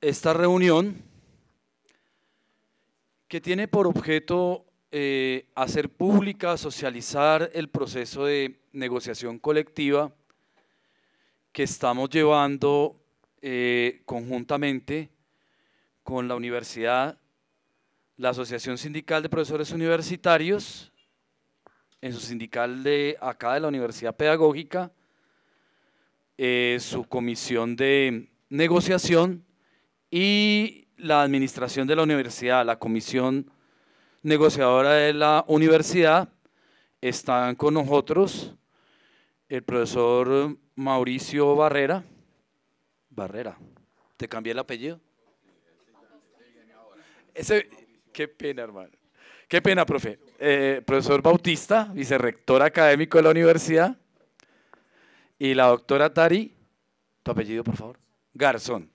esta reunión que tiene por objeto eh, hacer pública, socializar el proceso de negociación colectiva que estamos llevando eh, conjuntamente con la universidad, la Asociación Sindical de Profesores Universitarios, en su sindical de acá de la Universidad Pedagógica, eh, su comisión de negociación y la administración de la universidad, la comisión negociadora de la universidad, están con nosotros el profesor Mauricio Barrera. Barrera, ¿te cambié el apellido? Ese, qué pena, hermano. Qué pena, profe. Eh, profesor Bautista, vicerrector académico de la universidad. Y la doctora Tari, tu apellido, por favor. Garzón.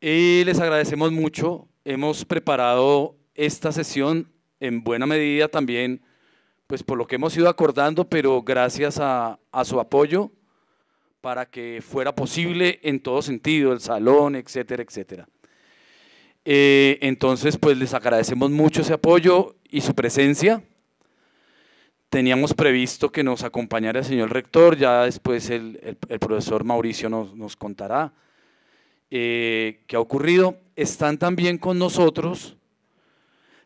Y les agradecemos mucho. Hemos preparado esta sesión en buena medida también, pues por lo que hemos ido acordando, pero gracias a, su apoyo para que fuera posible en todo sentido, el salón, etcétera, etcétera. Eh, entonces, pues les agradecemos mucho ese apoyo y su presencia. Teníamos previsto que nos acompañara el señor rector, ya después el, profesor Mauricio nos contará. Eh, que ha ocurrido. Están también con nosotros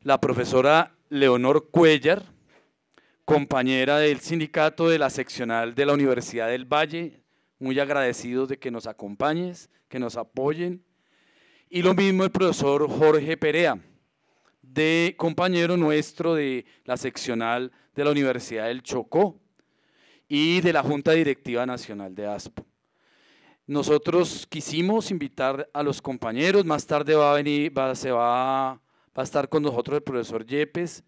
la profesora Leonor Cuellar, compañera del sindicato de la seccional de la Universidad del Valle, muy agradecidos de que nos acompañes, que nos apoyen. Y lo mismo el profesor Jorge Perea, compañero nuestro de la seccional de la Universidad del Chocó y de la Junta Directiva Nacional de ASPO. Nosotros quisimos invitar a los compañeros, más tarde va a venir, va, se va, va a estar con nosotros el profesor Yepes,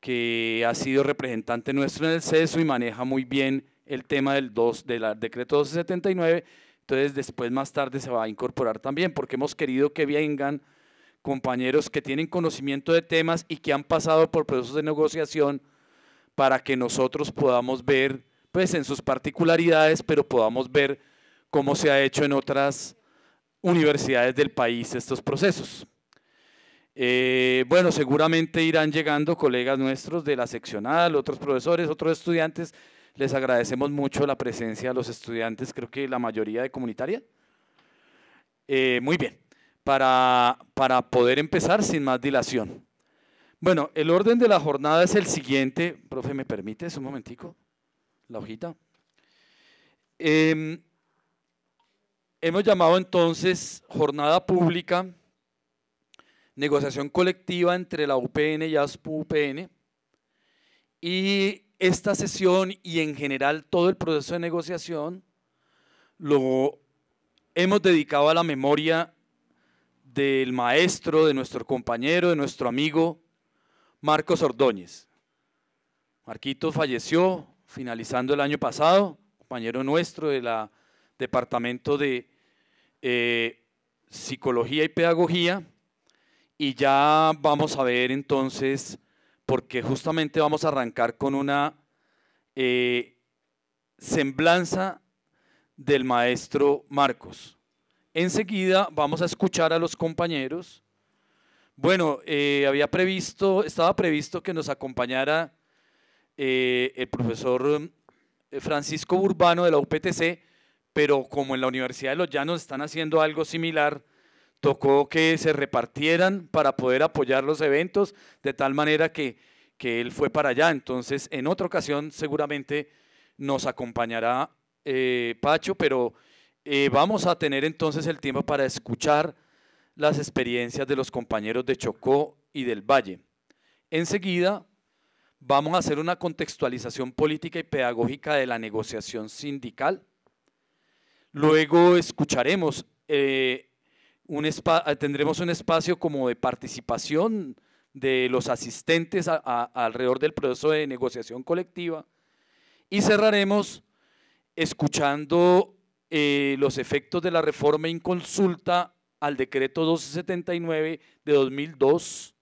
que ha sido representante nuestro en el CESO y maneja muy bien el tema del, 2, del decreto 1279. Entonces, después, más tarde, se va a incorporar también, porque hemos querido que vengan compañeros que tienen conocimiento de temas y que han pasado por procesos de negociación para que nosotros podamos ver, pues en sus particularidades, pero podamos ver cómo se ha hecho en otras universidades del país estos procesos. Eh, bueno, seguramente irán llegando colegas nuestros de la seccional, otros profesores, otros estudiantes. Les agradecemos mucho la presencia de los estudiantes, creo que la mayoría de comunitaria. Eh, muy bien, para, para poder empezar sin más dilación. Bueno, el orden de la jornada es el siguiente. Profe, ¿me permites un momentico? La hojita. Em, Hemos llamado entonces jornada pública, negociación colectiva entre la UPN y ASPU-UPN, y esta sesión y en general todo el proceso de negociación lo hemos dedicado a la memoria del maestro, de nuestro compañero, de nuestro amigo Marcos Ordóñez. Marquito falleció finalizando el año pasado, compañero nuestro de la departamento de eh, psicología y pedagogía y ya vamos a ver entonces, porque justamente vamos a arrancar con una eh, semblanza del maestro Marcos. Enseguida vamos a escuchar a los compañeros. Bueno, eh, había previsto, estaba previsto que nos acompañara el profesor Francisco Urbano de la UPTC, pero como en la Universidad de los Llanos están haciendo algo similar, tocó que se repartieran para poder apoyar los eventos, de tal manera que, que él fue para allá. Entonces, en otra ocasión seguramente nos acompañará eh, Pacho, pero eh, vamos a tener entonces el tiempo para escuchar las experiencias de los compañeros de Chocó y del Valle. Enseguida vamos a hacer una contextualización política y pedagógica de la negociación sindical Luego escucharemos, eh, eh, tendremos un espacio como de participación de los asistentes alrededor del proceso de negociación colectiva y cerraremos escuchando eh, los efectos de la reforma consulta al decreto 1279 de 2002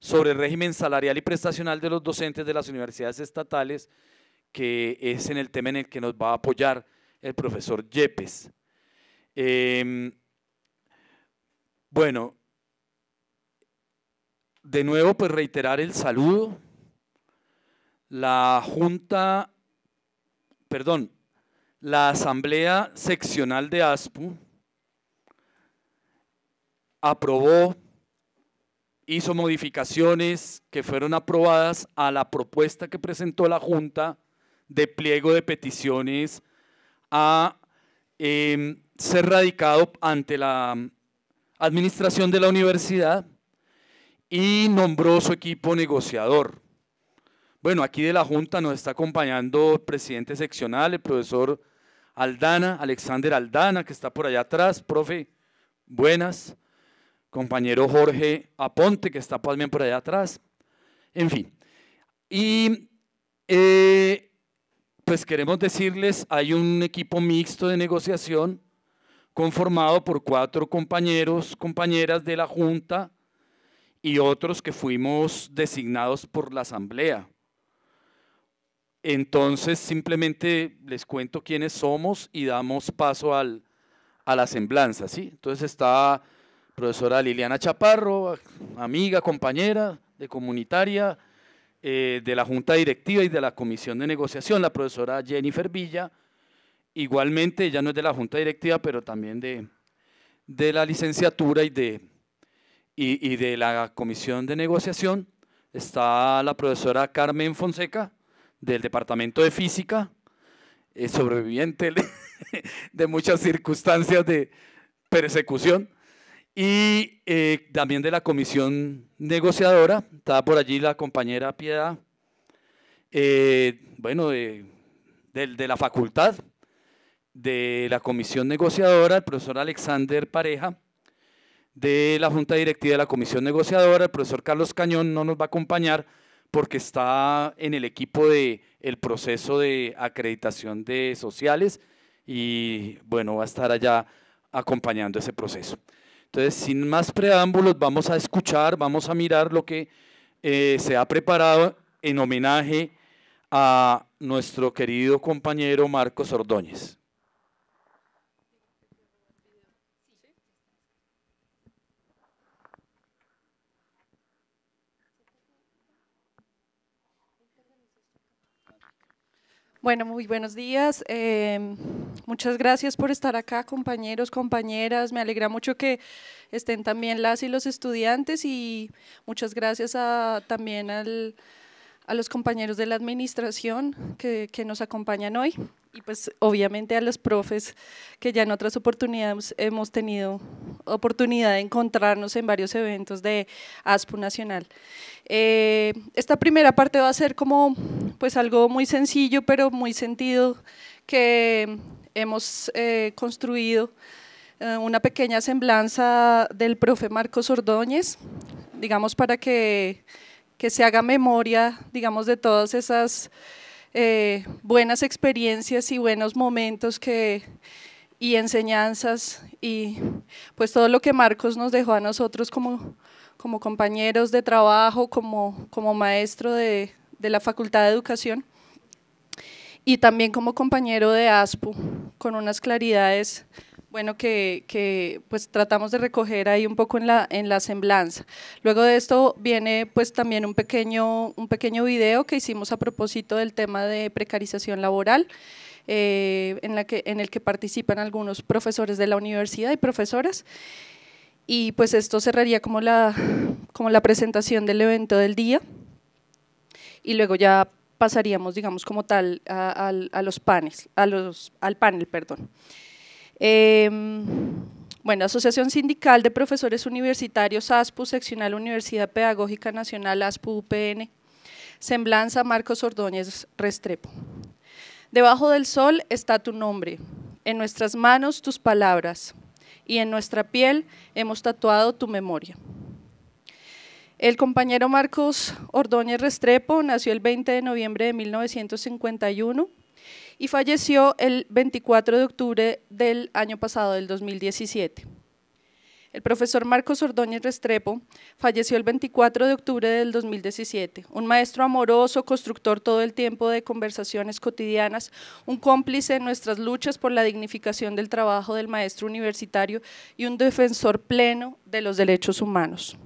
sobre el régimen salarial y prestacional de los docentes de las universidades estatales, que es en el tema en el que nos va a apoyar el profesor Yepes. Em, bueno, de nuevo pues reiterar el saludo. La Junta, perdón, la Asamblea Seccional de ASPU aprobó, hizo modificaciones que fueron aprobadas a la propuesta que presentó la Junta de pliego de peticiones a em, ser radicado ante la mm, administración de la universidad y nombró su equipo negociador. Bueno, aquí de la Junta nos está acompañando el presidente seccional, el profesor Aldana, Alexander Aldana, que está por allá atrás, profe, buenas, compañero Jorge Aponte, que está también por allá atrás, en fin. Y eh, pues queremos decirles, hay un equipo mixto de negociación conformado por cuatro compañeros, compañeras de la Junta y otros que fuimos designados por la Asamblea. Entonces, simplemente les cuento quiénes somos y damos paso a la semblanza, ¿sí? Entonces está profesora Liliana Chaparro, amiga, compañera de comunitaria, eh, de la Junta Directiva y de la Comisión de Negociación, la profesora Jennifer Villa. Igualmente, ella no es de la Junta Directiva, pero también de, de la licenciatura y de, y, de la Comisión de Negociación. Está la profesora Carmen Fonseca, del Departamento de Física, eh, sobreviviente de muchas circunstancias de persecución y eh, también de la comisión negociadora. Estaba por allí la compañera Piedad, eh, bueno, de, la facultad, de la comisión negociadora, el profesor Alexander Pareja, de la junta directiva de la comisión negociadora, el profesor Carlos Cañón no nos va a acompañar porque está en el equipo del el proceso de acreditación de sociales y bueno, va a estar allá acompañando ese proceso. Entonces, sin más preámbulos, vamos a escuchar, vamos a mirar lo que eh, se ha preparado en homenaje a nuestro querido compañero Marcos Ordóñez. Bueno, muy buenos días. Em, muchas gracias por estar acá, compañeros, compañeras. Me alegra mucho que estén también las y los estudiantes y muchas gracias también al, a los compañeros de la administración que, que nos acompañan hoy y pues obviamente a los profes que ya en otras oportunidades hemos tenido oportunidad de encontrarnos en varios eventos de ASPU Nacional. Eh, esta primera parte va a ser como pues algo muy sencillo pero muy sentido que hemos eh, construido eh, una pequeña semblanza del profe Marcos Ordóñez, digamos para que, que se haga memoria digamos de todas esas eh, buenas experiencias y buenos momentos y enseñanzas y pues todo lo que Marcos nos dejó a nosotros como, compañeros de trabajo, como, maestro de, de la Facultad de Educación y también como compañero de ASPU, con unas claridades bueno, que, pues tratamos de recoger ahí un poco en la, semblanza. Luego de esto viene pues también un pequeño, un pequeño video que hicimos a propósito del tema de precarización laboral, eh, en, la que, en el que participan algunos profesores de la universidad y profesoras. Y pues esto cerraría como la, como la presentación del evento del día. Y luego ya pasaríamos, digamos, como tal a, los panes, a los, al panel, perdón. Em, bueno, Asociación Sindical de Profesores Universitarios, ASPU, Seccional Universidad Pedagógica Nacional, ASPU-UPN, Semblanza, Marcos Ordóñez Restrepo. Debajo del sol está tu nombre, en nuestras manos tus palabras, y en nuestra piel hemos tatuado tu memoria. El compañero Marcos Ordóñez Restrepo nació el 20 de noviembre de 1951 y falleció el 24 de octubre del año pasado, del 2017. El profesor Marcos Ordóñez Restrepo falleció el 24 de octubre del 2017, un maestro amoroso, constructor todo el tiempo de conversaciones cotidianas, un cómplice en nuestras luchas por la dignificación del trabajo del maestro universitario y un defensor pleno de los derechos humanos.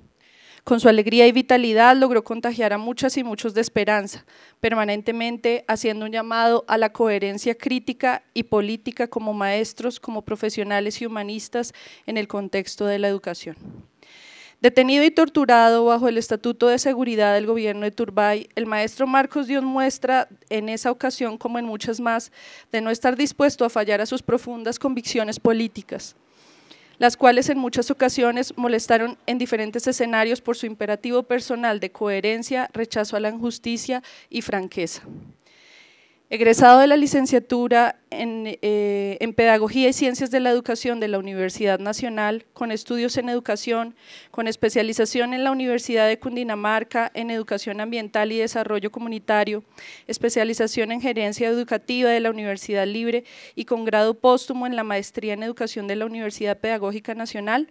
Con su alegría y vitalidad logró contagiar a muchas y muchos de esperanza, permanentemente haciendo un llamado a la coherencia crítica y política como maestros, como profesionales y humanistas en el contexto de la educación. Detenido y torturado bajo el Estatuto de Seguridad del Gobierno de Turbay, el maestro Marcos dio muestra en esa ocasión, como en muchas más, de no estar dispuesto a fallar a sus profundas convicciones políticas las cuales en muchas ocasiones molestaron en diferentes escenarios por su imperativo personal de coherencia, rechazo a la injusticia y franqueza egresado de la licenciatura eh, en, Pedagogía y Ciencias de la Educación de la Universidad Nacional, con estudios en educación, con especialización en la Universidad de Cundinamarca en Educación Ambiental y Desarrollo Comunitario, especialización en Gerencia Educativa de la Universidad Libre y con grado póstumo en la Maestría en Educación de la Universidad Pedagógica Nacional,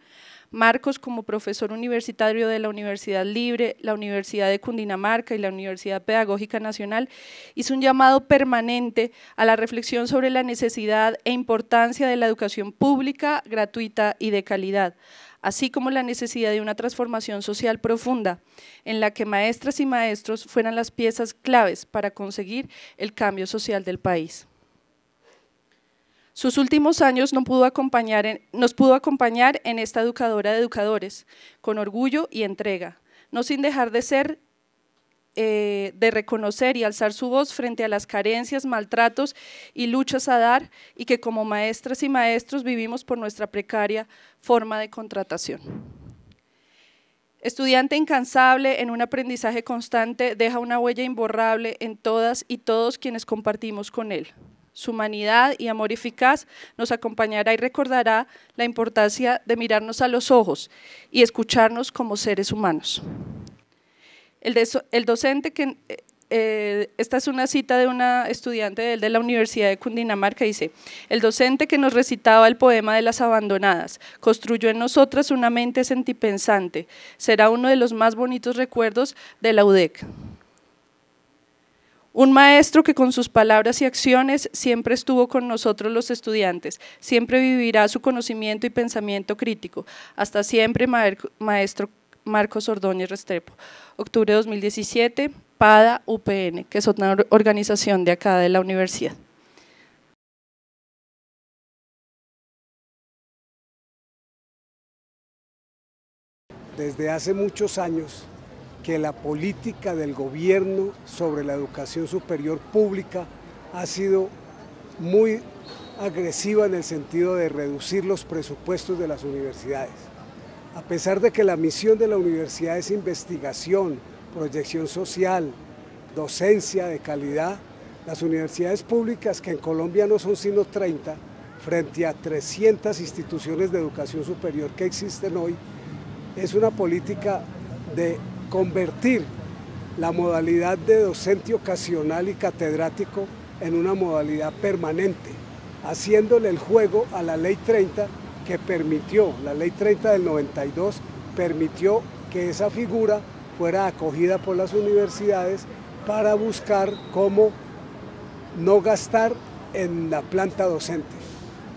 Marcos como profesor universitario de la Universidad Libre, la Universidad de Cundinamarca y la Universidad Pedagógica Nacional, hizo un llamado permanente a la reflexión sobre la necesidad e importancia de la educación pública, gratuita y de calidad así como la necesidad de una transformación social profunda, en la que maestras y maestros fueran las piezas claves para conseguir el cambio social del país. Sus últimos años nos pudo acompañar en esta educadora de educadores, con orgullo y entrega, no sin dejar de ser eh, de reconocer y alzar su voz frente a las carencias, maltratos y luchas a dar y que como maestras y maestros vivimos por nuestra precaria forma de contratación. Estudiante incansable en un aprendizaje constante, deja una huella imborrable en todas y todos quienes compartimos con él su humanidad y amor eficaz, nos acompañará y recordará la importancia de mirarnos a los ojos y escucharnos como seres humanos. El, docente que... Eh, eh, esta es una cita de una estudiante de, de la Universidad de Cundinamarca, dice, el docente que nos recitaba el poema de las abandonadas construyó en nosotras una mente sentipensante, será uno de los más bonitos recuerdos de la UDEC. Un maestro que con sus palabras y acciones siempre estuvo con nosotros los estudiantes, siempre vivirá su conocimiento y pensamiento crítico. Hasta siempre, maestro Marcos Ordóñez Restrepo. Octubre 2017, PADA UPN, que es otra organización de acá de la universidad. Desde hace muchos años que la política del gobierno sobre la educación superior pública ha sido muy agresiva en el sentido de reducir los presupuestos de las universidades. A pesar de que la misión de la universidad es investigación, proyección social, docencia de calidad, las universidades públicas, que en Colombia no son sino 30, frente a 300 instituciones de educación superior que existen hoy, es una política de convertir la modalidad de docente ocasional y catedrático en una modalidad permanente, haciéndole el juego a la Ley 30 que permitió, la Ley 30 del 92 permitió que esa figura fuera acogida por las universidades para buscar cómo no gastar en la planta docente.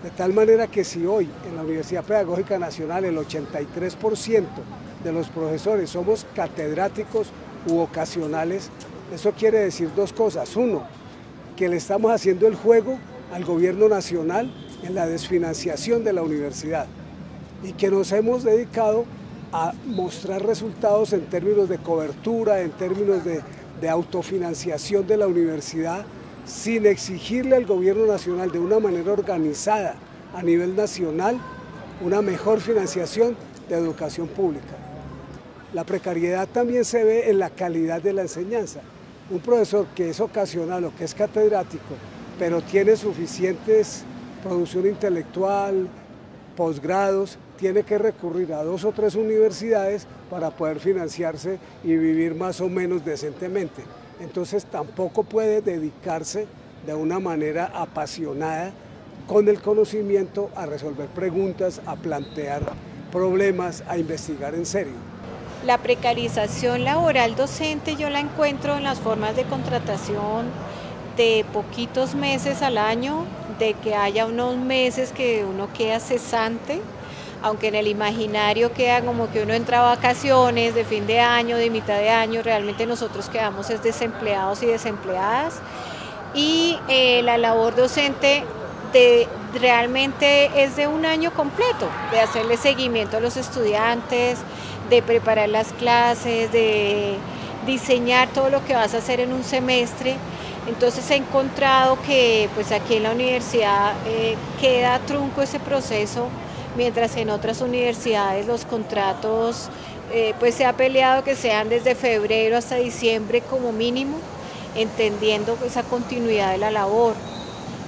De tal manera que si hoy en la Universidad Pedagógica Nacional el 83% de los profesores, somos catedráticos u ocasionales. Eso quiere decir dos cosas. Uno, que le estamos haciendo el juego al gobierno nacional en la desfinanciación de la universidad y que nos hemos dedicado a mostrar resultados en términos de cobertura, en términos de, de autofinanciación de la universidad, sin exigirle al gobierno nacional de una manera organizada a nivel nacional una mejor financiación de educación pública. La precariedad también se ve en la calidad de la enseñanza. Un profesor que es ocasional o que es catedrático, pero tiene suficientes producción intelectual, posgrados, tiene que recurrir a dos o tres universidades para poder financiarse y vivir más o menos decentemente. Entonces tampoco puede dedicarse de una manera apasionada con el conocimiento a resolver preguntas, a plantear problemas, a investigar en serio. La precarización laboral docente yo la encuentro en las formas de contratación de poquitos meses al año, de que haya unos meses que uno queda cesante, aunque en el imaginario queda como que uno entra a vacaciones de fin de año, de mitad de año, realmente nosotros quedamos es desempleados y desempleadas. Y eh, la labor docente de, realmente es de un año completo, de hacerle seguimiento a los estudiantes, de preparar las clases, de diseñar todo lo que vas a hacer en un semestre. Entonces he encontrado que pues aquí en la universidad eh, queda trunco ese proceso, mientras en otras universidades los contratos eh, pues se ha peleado que sean desde febrero hasta diciembre como mínimo, entendiendo esa pues, continuidad de la labor.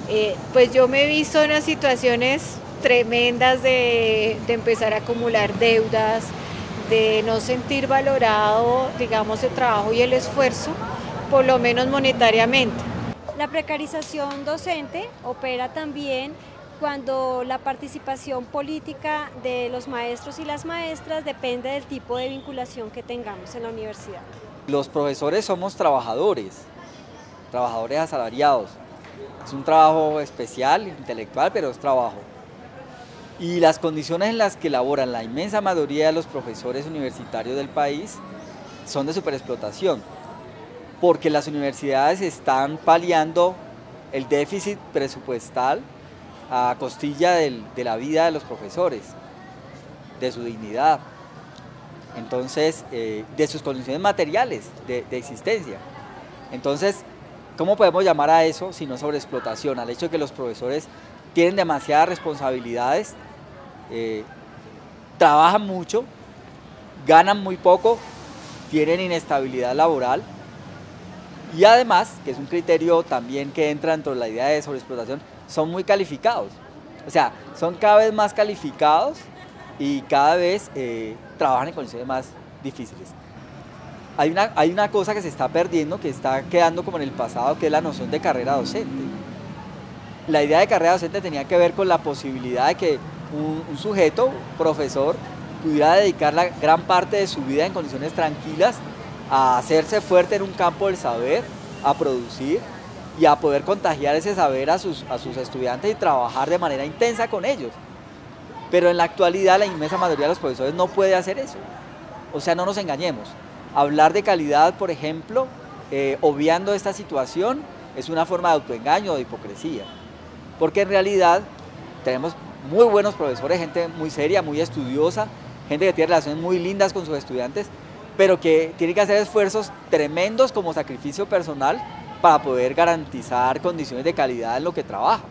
Eh, pues yo me he visto en unas situaciones tremendas de empezar a acumular deudas, de no sentir valorado, digamos, el trabajo y el esfuerzo, por lo menos monetariamente. La precarización docente opera también cuando la participación política de los maestros y las maestras depende del tipo de vinculación que tengamos en la universidad. Los profesores somos trabajadores, trabajadores asalariados. Es un trabajo especial, intelectual, pero es trabajo y las condiciones en las que laboran la inmensa mayoría de los profesores universitarios del país son de superexplotación, porque las universidades están paliando el déficit presupuestal a costilla de la vida de los profesores, de su dignidad, entonces, eh, de sus condiciones materiales de, de existencia. Entonces, ¿cómo podemos llamar a eso si no sobreexplotación? Al hecho de que los profesores tienen demasiadas responsabilidades, eh, trabajan mucho, ganan muy poco, tienen inestabilidad laboral y además, que es un criterio también que entra dentro de la idea de sobreexplotación, son muy calificados. O sea, son cada vez más calificados y cada vez eh, trabajan en condiciones más difíciles. Hay una, hay una cosa que se está perdiendo, que está quedando como en el pasado, que es la noción de carrera docente la idea de carrera docente tenía que ver con la posibilidad de que un, sujeto, profesor, pudiera dedicar la gran parte de su vida en condiciones tranquilas a hacerse fuerte en un campo del saber, a producir y a poder contagiar ese saber a sus, estudiantes y trabajar de manera intensa con ellos. Pero en la actualidad la inmensa mayoría de los profesores no puede hacer eso. O sea, no nos engañemos. Hablar de calidad, por ejemplo, eh, obviando esta situación, es una forma de autoengaño, de hipocresía porque en realidad tenemos muy buenos profesores, gente muy seria, muy estudiosa, gente que tiene relaciones muy lindas con sus estudiantes, pero que tiene que hacer esfuerzos tremendos como sacrificio personal para poder garantizar condiciones de calidad en lo que trabaja.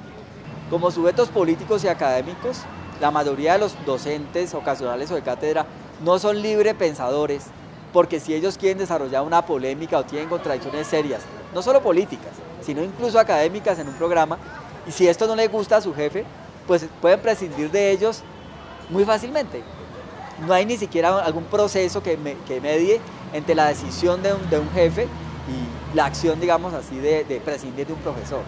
Como sujetos políticos y académicos, la mayoría de los docentes ocasionales o de cátedra no son libre pensadores, porque si ellos quieren desarrollar una polémica o tienen contradicciones serias, no solo políticas, sino incluso académicas en un programa, y si esto no le gusta a su jefe, pues pueden prescindir de ellos muy fácilmente. No hay ni siquiera algún proceso que, medie entre la decisión de un, jefe y la acción, digamos así, de prescindir de un profesor.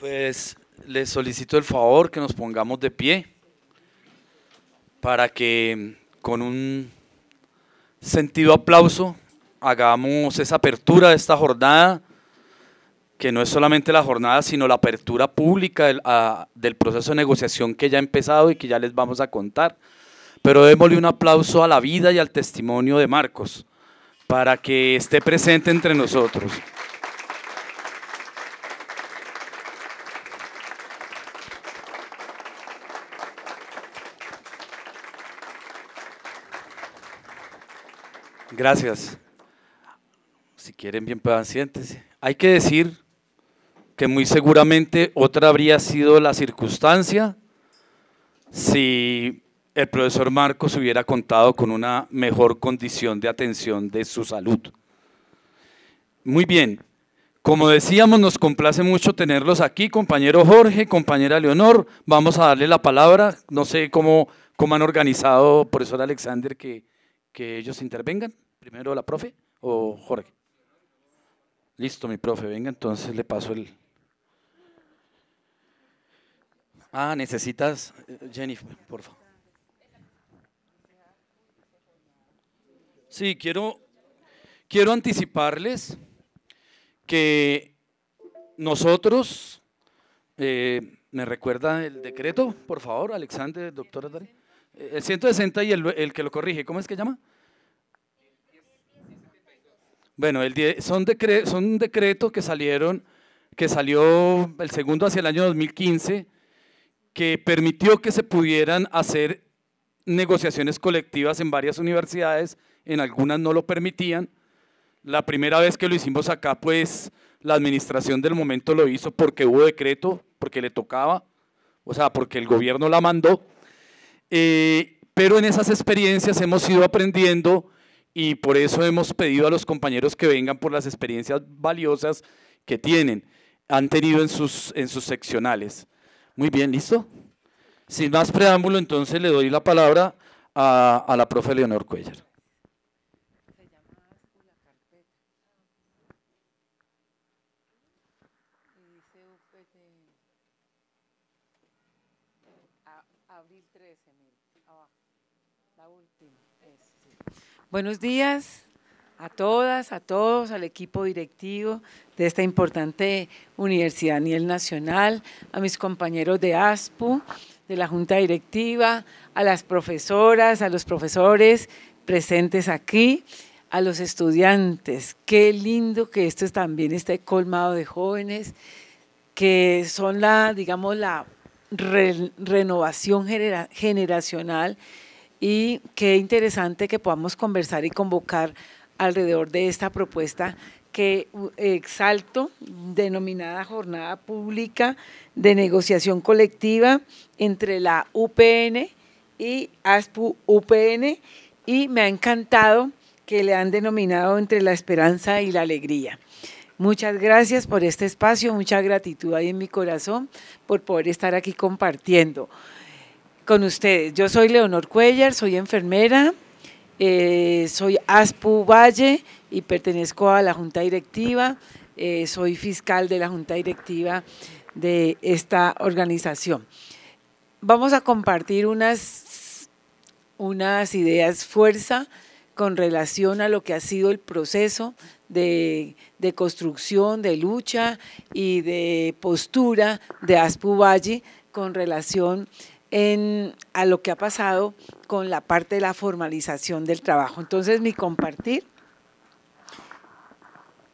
Pues les solicito el favor que nos pongamos de pie para que con un sentido aplauso, hagamos esa apertura de esta jornada, que no es solamente la jornada, sino la apertura pública del, proceso de negociación que ya ha empezado y que ya les vamos a contar. Pero démosle un aplauso a la vida y al testimonio de Marcos para que esté presente entre nosotros. Gracias. Si quieren, bien pacientes. Hay que decir que muy seguramente otra habría sido la circunstancia si el profesor Marcos hubiera contado con una mejor condición de atención de su salud. Muy bien, como decíamos, nos complace mucho tenerlos aquí, compañero Jorge, compañera Leonor. Vamos a darle la palabra. No sé cómo, cómo han organizado, profesor Alexander, que que ellos intervengan. Primero la profe o Jorge. Listo, mi profe, venga, entonces le paso el... Ah, necesitas, eh, Jennifer, por favor. Sí, quiero, quiero anticiparles que nosotros, eh, me recuerda el decreto, por favor, Alexander, doctora Dari. El 160 y el, que lo corrige, ¿cómo es que llama? Bueno, el son, decre, son decretos que salieron, que salió el segundo hacia el año 2015, que permitió que se pudieran hacer negociaciones colectivas en varias universidades, en algunas no lo permitían. La primera vez que lo hicimos acá, pues la administración del momento lo hizo porque hubo decreto, porque le tocaba, o sea, porque el gobierno la mandó. Eh, pero en esas experiencias hemos ido aprendiendo y por eso hemos pedido a los compañeros que vengan por las experiencias valiosas que tienen, han tenido en sus, en sus seccionales. Muy bien, ¿listo? Sin más preámbulo, entonces le doy la palabra a, a la profe Leonor Cuellar. Buenos días a todas, a todos, al equipo directivo de esta importante universidad a nivel nacional, a mis compañeros de ASPU, de la junta directiva, a las profesoras, a los profesores presentes aquí, a los estudiantes. Qué lindo que esto también esté colmado de jóvenes que son la, digamos, la renovación generacional y qué interesante que podamos conversar y convocar alrededor de esta propuesta que exalto, denominada Jornada Pública de Negociación Colectiva entre la UPN y ASPU-UPN y me ha encantado que le han denominado entre la esperanza y la alegría. Muchas gracias por este espacio, mucha gratitud ahí en mi corazón por poder estar aquí compartiendo con ustedes. Yo soy Leonor Cuellar, soy enfermera, eh, soy ASPU Valle y pertenezco a la Junta Directiva, eh, soy fiscal de la Junta Directiva de esta organización. Vamos a compartir unas, ideas fuerza con relación a lo que ha sido el proceso de, construcción, de lucha y de postura de ASPU Valle con relación en, a lo que ha pasado con la parte de la formalización del trabajo. Entonces, mi compartir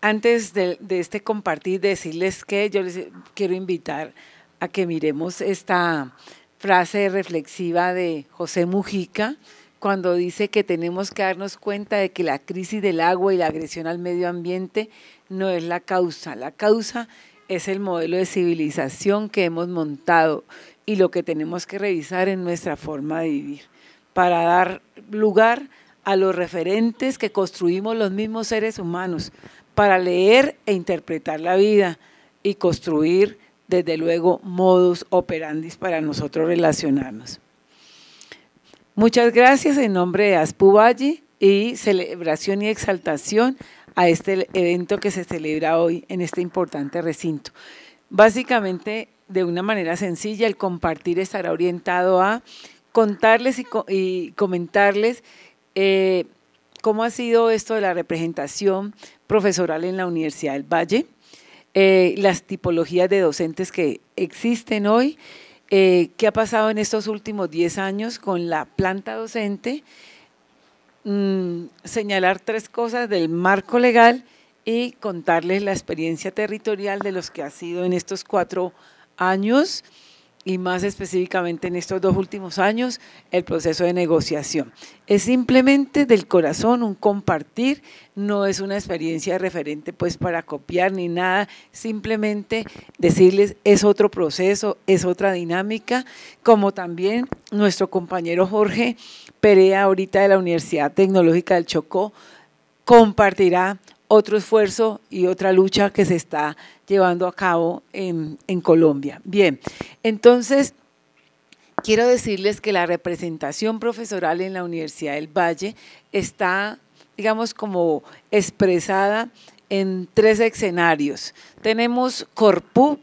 antes de, este compartir, decirles que yo les quiero invitar a que miremos esta frase reflexiva de José Mujica cuando dice que tenemos que darnos cuenta de que la crisis del agua y la agresión al medio ambiente no es la causa. La causa es el modelo de civilización que hemos montado y lo que tenemos que revisar en nuestra forma de vivir para dar lugar a los referentes que construimos los mismos seres humanos, para leer e interpretar la vida y construir, desde luego, modus operandis para nosotros relacionarnos. Muchas gracias en nombre de Valle y celebración y exaltación a este evento que se celebra hoy en este importante recinto. Básicamente de una manera sencilla, el compartir estará orientado a contarles y, comentarles eh, cómo ha sido esto de la representación profesoral en la Universidad del Valle, eh, las tipologías de docentes que existen hoy, eh, qué ha pasado en estos últimos 10 años con la planta docente, mm, señalar tres cosas del marco legal y contarles la experiencia territorial de los que ha sido en estos cuatro años años y más específicamente en estos dos últimos años, el proceso de negociación. Es simplemente del corazón un compartir, no es una experiencia referente pues para copiar ni nada, simplemente decirles es otro proceso, es otra dinámica, como también nuestro compañero Jorge Perea ahorita de la Universidad Tecnológica del Chocó compartirá otro esfuerzo y otra lucha que se está llevando a cabo en, Colombia. Bien, entonces quiero decirles que la representación profesoral en la Universidad del Valle está, digamos, como expresada en tres escenarios. Tenemos Corpu,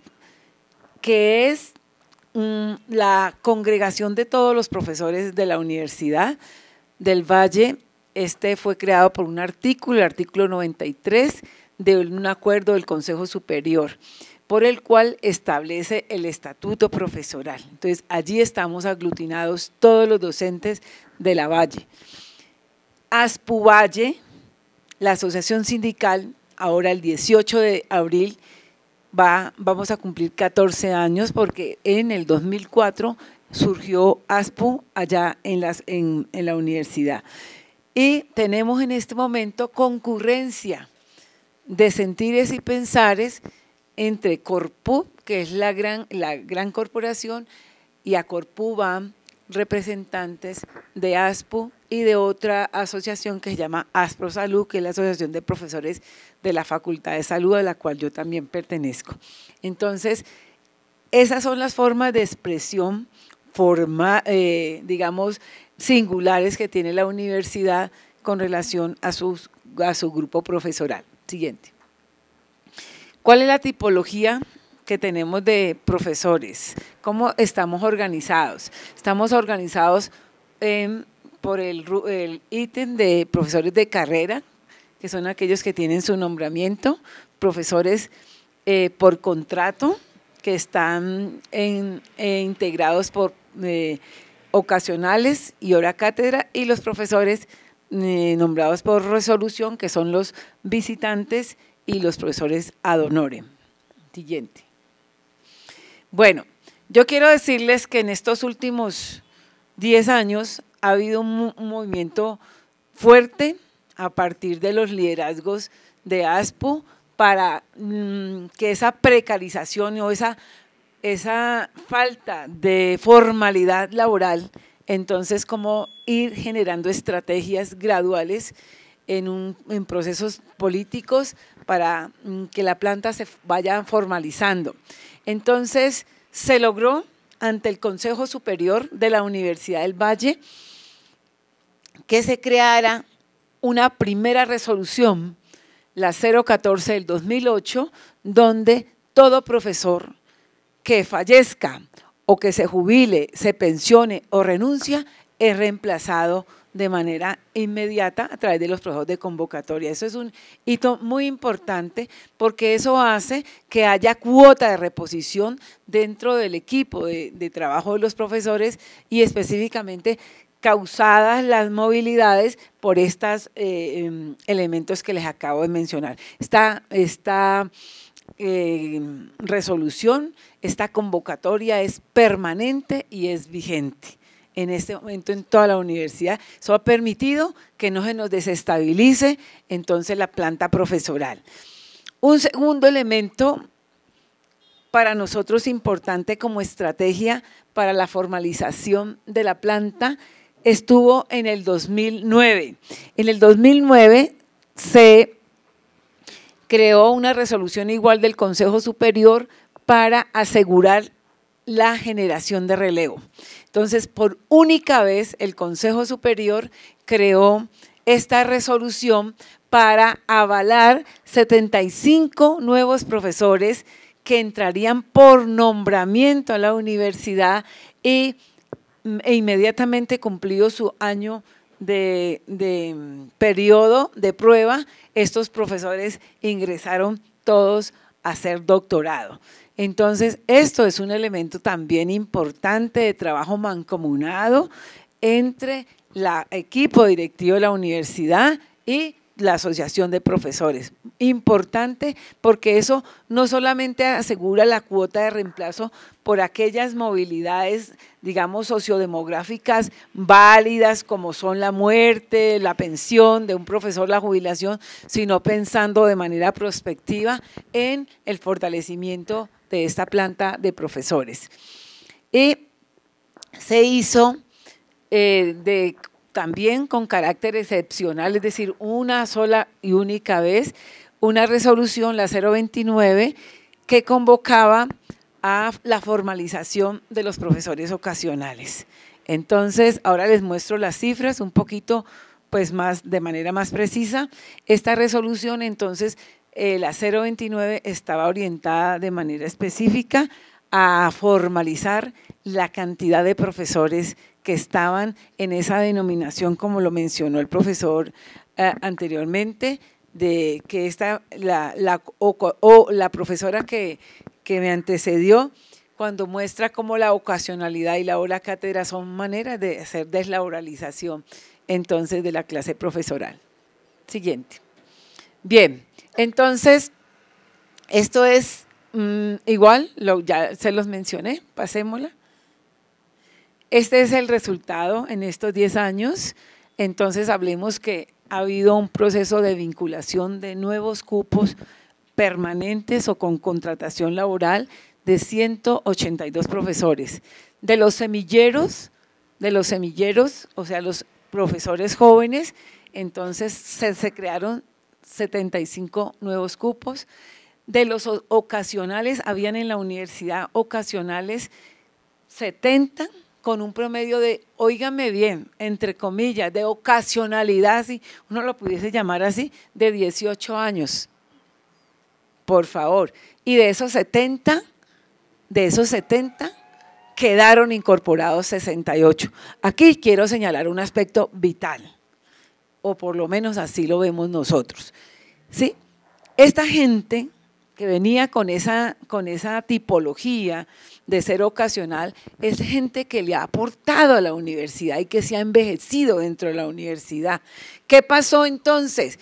que es mm, la congregación de todos los profesores de la Universidad del Valle. Este fue creado por un artículo, el artículo 93 de un acuerdo del Consejo Superior por el cual establece el estatuto profesoral. Entonces, allí estamos aglutinados todos los docentes de la Valle. ASPU Valle, la asociación sindical, ahora el 18 de abril, va, vamos a cumplir 14 años porque en el 2004 surgió ASPU allá en la universidad. Y tenemos en este momento concurrencia de sentires y pensares entre Corpu, que es la gran, corporación, y a Corpu van representantes de ASPU y de otra asociación que se llama Aspro Salud, que es la Asociación de Profesores de la Facultad de Salud, a la cual yo también pertenezco. Entonces, esas son las formas de expresión, eh, digamos, singulares que tiene la universidad con relación a, a su grupo profesoral. Siguiente. ¿Cuál es la tipología que tenemos de profesores? ¿Cómo estamos organizados? Estamos organizados por el, ítem de profesores de carrera, que son aquellos que tienen su nombramiento, profesores eh, por contrato, que están eh, integrados por eh, ocasionales y hora cátedra, y los profesores eh, nombrados por resolución, que son los visitantes y los profesores ad honorem. Siguiente. Bueno, yo quiero decirles que en estos últimos 10 años ha habido un, movimiento fuerte a partir de los liderazgos de ASPU para mm, que esa precarización o esa, esa falta de formalidad laboral entonces, cómo ir generando estrategias graduales en, procesos políticos para mm, que la planta se vaya formalizando. Entonces, se logró ante el Consejo Superior de la Universidad del Valle que se creara una primera resolución, la 014 del 2008, donde todo profesor que fallezca o que se jubile, se pensione o renuncia, es reemplazado de manera inmediata a través de los procesos de convocatoria. Eso es un hito muy importante porque eso hace que haya cuota de reposición dentro del equipo de, trabajo de los profesores y específicamente causadas las movilidades por estos eh, em, elementos que les acabo de mencionar. Está eh, resolución, esta convocatoria es permanente y es vigente en este momento en toda la universidad. Eso ha permitido que no se nos desestabilice entonces la planta profesoral. Un segundo elemento para nosotros importante como estrategia para la formalización de la planta estuvo en el 2009. En el 2009 se creó una resolución igual del Consejo Superior para asegurar la generación de relevo. Entonces, por única vez, el Consejo Superior creó esta resolución para avalar 75 nuevos profesores que entrarían por nombramiento a la universidad y mm, e inmediatamente cumplió su año de, mm, periodo de prueba, estos profesores ingresaron todos a ser doctorado. Entonces, esto es un elemento también importante de trabajo mancomunado entre el equipo directivo de la universidad y la Asociación de Profesores. Importante porque eso no solamente asegura la cuota de reemplazo por aquellas movilidades, digamos, sociodemográficas válidas como son la muerte, la pensión de un profesor, la jubilación, sino pensando de manera prospectiva en el fortalecimiento de esta planta de profesores. Y se hizo eh, de también con carácter excepcional, es decir, una sola y única vez, una resolución, la 029, que convocaba a la formalización de los profesores ocasionales. Entonces, ahora les muestro las cifras un poquito pues más de manera más precisa. Esta resolución entonces eh, la 029 estaba orientada de manera específica a formalizar la cantidad de profesores que estaban en esa denominación, como lo mencionó el profesor eh, anteriormente, de que esta, la, o, la profesora que, me antecedió, cuando muestra cómo la ocasionalidad y la hora cátedra son maneras de hacer deslaboralización entonces de la clase profesoral. Siguiente. Bien, entonces, esto es mm, igual, ya se los mencioné, pasémosla. Este es el resultado en estos 10 años. Entonces hablemos que ha habido un proceso de vinculación de nuevos cupos permanentes o con contratación laboral de 182 profesores. De los semilleros, de los semilleros, o sea, los profesores jóvenes, entonces se, se crearon 75 nuevos cupos. De los ocasionales, habían en la universidad ocasionales 70 con un promedio de, óigame bien, entre comillas, de ocasionalidad, si uno lo pudiese llamar así, de 18 años. Por favor. Y de esos 70, de esos 70, quedaron incorporados 68. Aquí quiero señalar un aspecto vital, o por lo menos así lo vemos nosotros. ¿Sí? Esta gente que venía con esa, con esa tipología, de ser ocasional, es gente que le ha aportado a la universidad y que se ha envejecido dentro de la universidad. ¿Qué pasó entonces?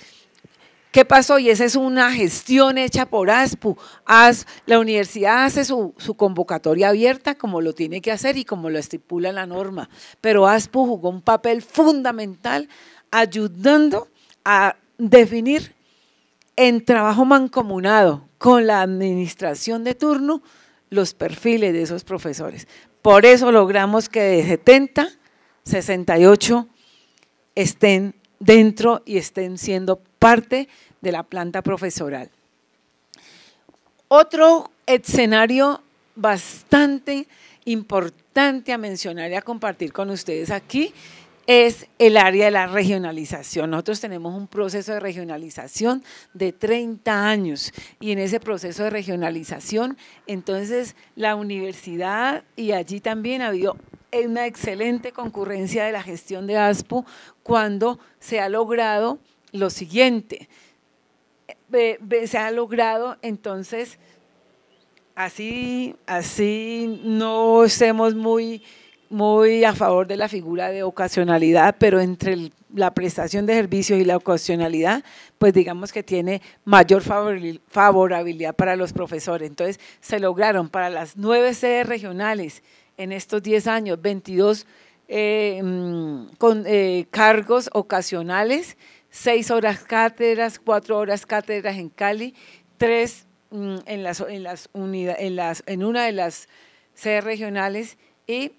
¿Qué pasó? Y esa es una gestión hecha por ASPU. la universidad hace su, convocatoria abierta como lo tiene que hacer y como lo estipula la norma. Pero ASPU jugó un papel fundamental ayudando a definir en trabajo mancomunado con la administración de turno los perfiles de esos profesores. Por eso logramos que de 70, 68 estén dentro y estén siendo parte de la planta profesoral. Otro escenario bastante importante a mencionar y a compartir con ustedes aquí es el área de la regionalización. Nosotros tenemos un proceso de regionalización de 30 años y en ese proceso de regionalización, entonces la universidad y allí también ha habido una excelente concurrencia de la gestión de ASPU cuando se ha logrado lo siguiente, se ha logrado entonces, así, así no estemos muy muy a favor de la figura de ocasionalidad, pero entre la prestación de servicios y la ocasionalidad, pues digamos que tiene mayor favorabilidad para los profesores. Entonces, se lograron para las nueve sedes regionales en estos 10 años 22 eh, mm, con, eh, cargos ocasionales, seis horas cátedras, cuatro horas cátedras en Cali, tres mm, en, las, en, las en una de las sedes regionales y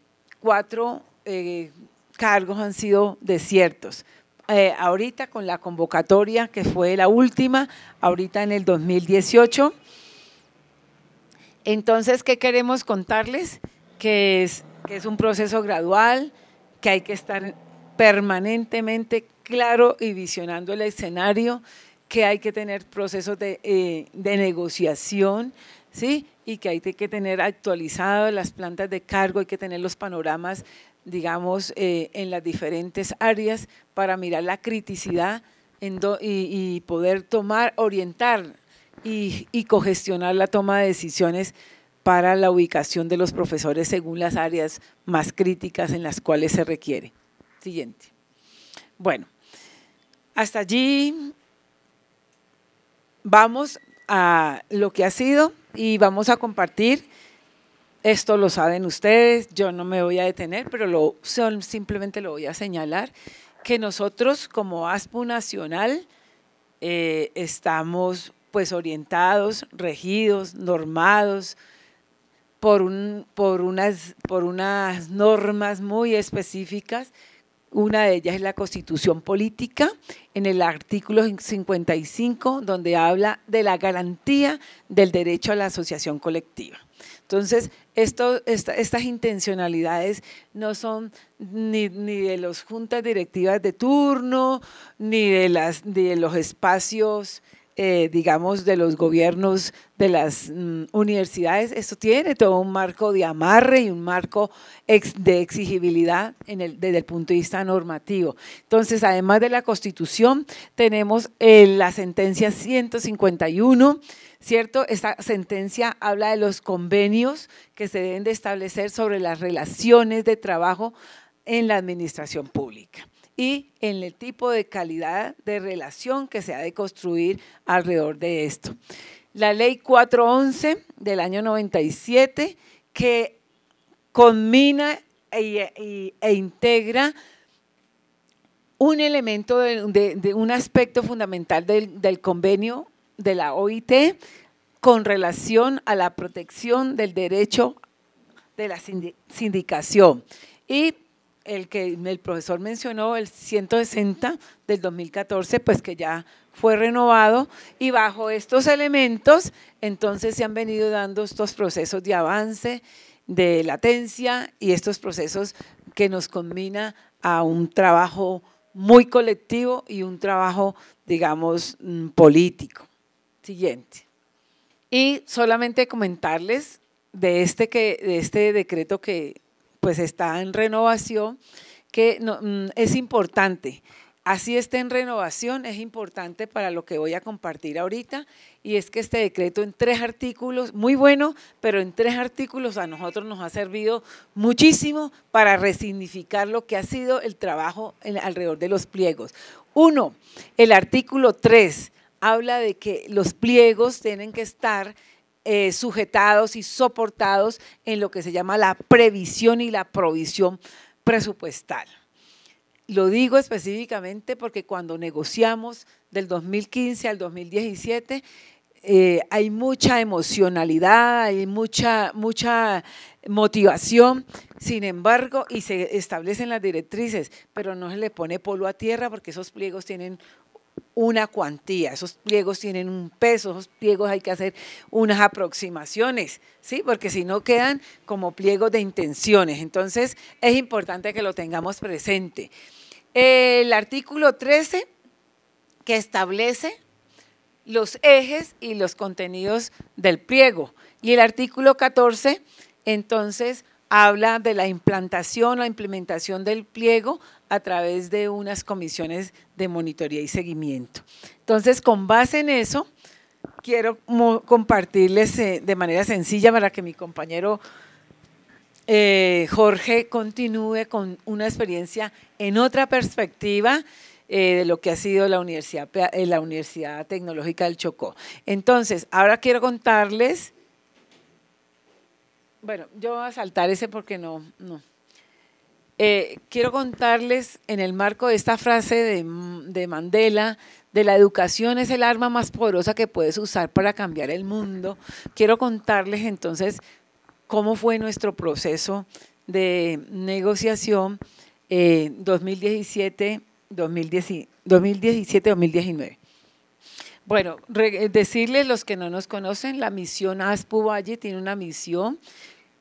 cuatro eh, cargos han sido desiertos. Eh, ahorita con la convocatoria, que fue la última, ahorita en el 2018. Entonces, ¿qué queremos contarles? Que es, es un proceso gradual, que hay que estar permanentemente claro y visionando el escenario, que hay que tener procesos de, eh, de negociación, ¿sí? y que hay que tener actualizado las plantas de cargo, hay que tener los panoramas, digamos, eh, en las diferentes áreas para mirar la criticidad y, poder tomar, orientar y cogestionar la toma de decisiones para la ubicación de los profesores según las áreas más críticas en las cuales se requiere. Siguiente. Bueno, hasta allí vamos a lo que ha sido y vamos a compartir. Esto lo saben ustedes, yo no me voy a detener, pero simplemente lo voy a señalar, que nosotros como ASPU Nacional eh, estamos pues orientados, regidos, normados por, por, unas, por unas normas muy específicas una de ellas es la constitución política, en el artículo 55, donde habla de la garantía del derecho a la asociación colectiva. Entonces, estas intencionalidades no son ni, de las juntas directivas de turno, ni de los espacios eh, digamos, de los gobiernos de las mm, universidades. Esto tiene todo un marco de amarre y un marco de exigibilidad en el, desde el punto de vista normativo. Entonces, además de la Constitución, tenemos eh, la sentencia 151, ¿cierto? Esta sentencia habla de los convenios que se deben de establecer sobre las relaciones de trabajo en la administración pública y en el tipo de calidad de relación que se ha de construir alrededor de esto. La ley 411 del año 97 que combina e, e, integra un elemento de, un aspecto fundamental del, convenio de la OIT con relación a la protección del derecho de la sindicación y el que el profesor mencionó, el 160 del 2014, pues que ya fue renovado y bajo estos elementos entonces se han venido dando estos procesos de avance, de latencia y estos procesos que nos combina a un trabajo muy colectivo y un trabajo, digamos, mm, político. Siguiente. Y solamente comentarles de este, que, de este decreto que pues está en renovación, que mm, es importante. Así está en renovación, es importante para lo que voy a compartir ahorita, y es que este decreto en tres artículos, muy bueno, pero en tres artículos a nosotros nos ha servido muchísimo para resignificar lo que ha sido el trabajo alrededor de los pliegos. Uno, el artículo 3 habla de que los pliegos tienen que estar eh, sujetados y soportados en lo que se llama la previsión y la provisión presupuestal. Lo digo específicamente porque cuando negociamos del 2015 al 2017, eh, hay mucha emocionalidad, hay mucha, mucha motivación, sin embargo, y se establecen las directrices, pero no se le pone polo a tierra porque esos pliegos tienen una cuantía. Esos pliegos tienen un peso, esos pliegos hay que hacer unas aproximaciones, ¿sí? Porque si no quedan como pliegos de intenciones. Entonces, es importante que lo tengamos presente. El artículo 13 que establece los ejes y los contenidos del pliego. Y el artículo 14, entonces, habla de la implantación, la implementación del pliego a través de unas comisiones de monitoría y seguimiento. Entonces, con base en eso, quiero compartirles eh, de manera sencilla para que mi compañero eh, Jorge continúe con una experiencia en otra perspectiva eh, de lo que ha sido la Universidad, la Universidad Tecnológica del Chocó. Entonces, ahora quiero contarles, bueno, yo voy a saltar ese porque no, no. Eh, quiero contarles en el marco de esta frase de, Mandela, de la educación es el arma más poderosa que puedes usar para cambiar el mundo. Quiero contarles entonces cómo fue nuestro proceso de negociación eh, 2017-2019. Bueno, decirles los que no nos conocen, la misión Aspu Valle tiene una misión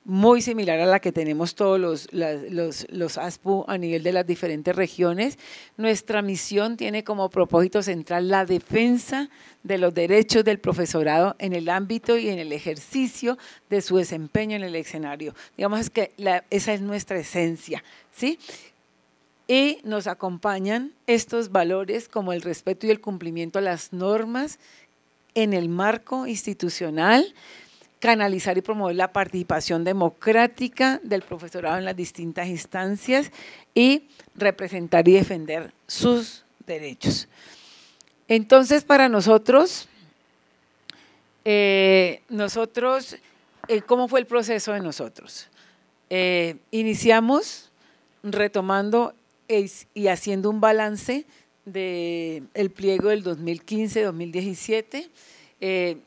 muy similar a la que tenemos todos los, los, los, ASPU a nivel de las diferentes regiones. Nuestra misión tiene como propósito central la defensa de los derechos del profesorado en el ámbito y en el ejercicio de su desempeño en el escenario. Digamos que esa es nuestra esencia, ¿sí? Y nos acompañan estos valores como el respeto y el cumplimiento a las normas en el marco institucional, canalizar y promover la participación democrática del profesorado en las distintas instancias y representar y defender sus derechos. Entonces, para nosotros, eh, nosotros, eh, ¿cómo fue el proceso de nosotros? Eh, iniciamos retomando y haciendo un balance del pliego del 2015-2017.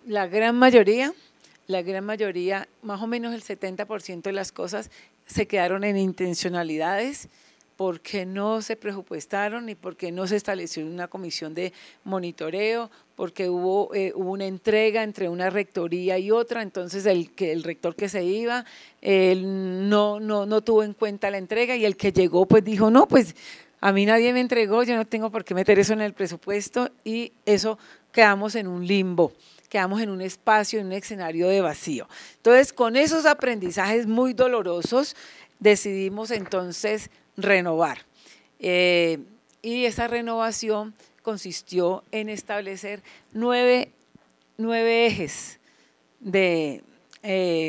la gran mayoría la gran mayoría, más o menos el 70% de las cosas se quedaron en intencionalidades porque no se presupuestaron y porque no se estableció una comisión de monitoreo, porque hubo, eh, una entrega entre una rectoría y otra, entonces el, que el rector que se iba no, no, no tuvo en cuenta la entrega y el que llegó pues dijo, no, pues a mí nadie me entregó, yo no tengo por qué meter eso en el presupuesto y eso quedamos en un limbo quedamos en un espacio, en un escenario de vacío. Entonces, con esos aprendizajes muy dolorosos, decidimos entonces renovar. Eh, y esa renovación consistió en establecer nueve, ejes eh,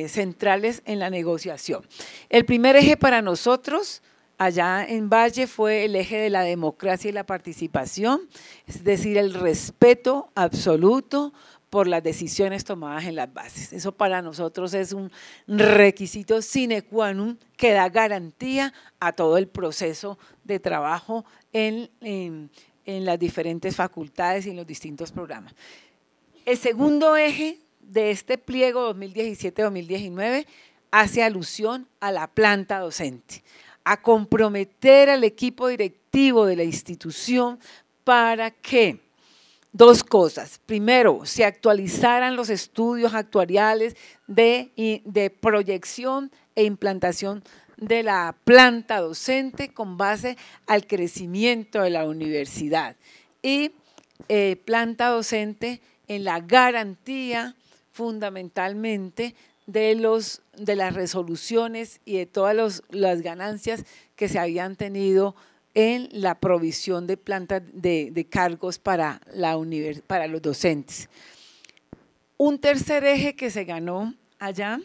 centrales en la negociación. El primer eje para nosotros allá en Valle fue el eje de la democracia y la participación, es decir, el respeto absoluto por las decisiones tomadas en las bases. Eso para nosotros es un requisito sine qua non que da garantía a todo el proceso de trabajo en, en las diferentes facultades y en los distintos programas. El segundo eje de este pliego 2017-2019 hace alusión a la planta docente, a comprometer al equipo directivo de la institución para que dos cosas. Primero, se actualizaran los estudios actuariales de, proyección e implantación de la planta docente con base al crecimiento de la universidad y eh, planta docente en la garantía fundamentalmente de, los, de las resoluciones y de todas las ganancias que se habían tenido en la provisión de plantas de, cargos para, la para los docentes. Un tercer eje que se ganó allá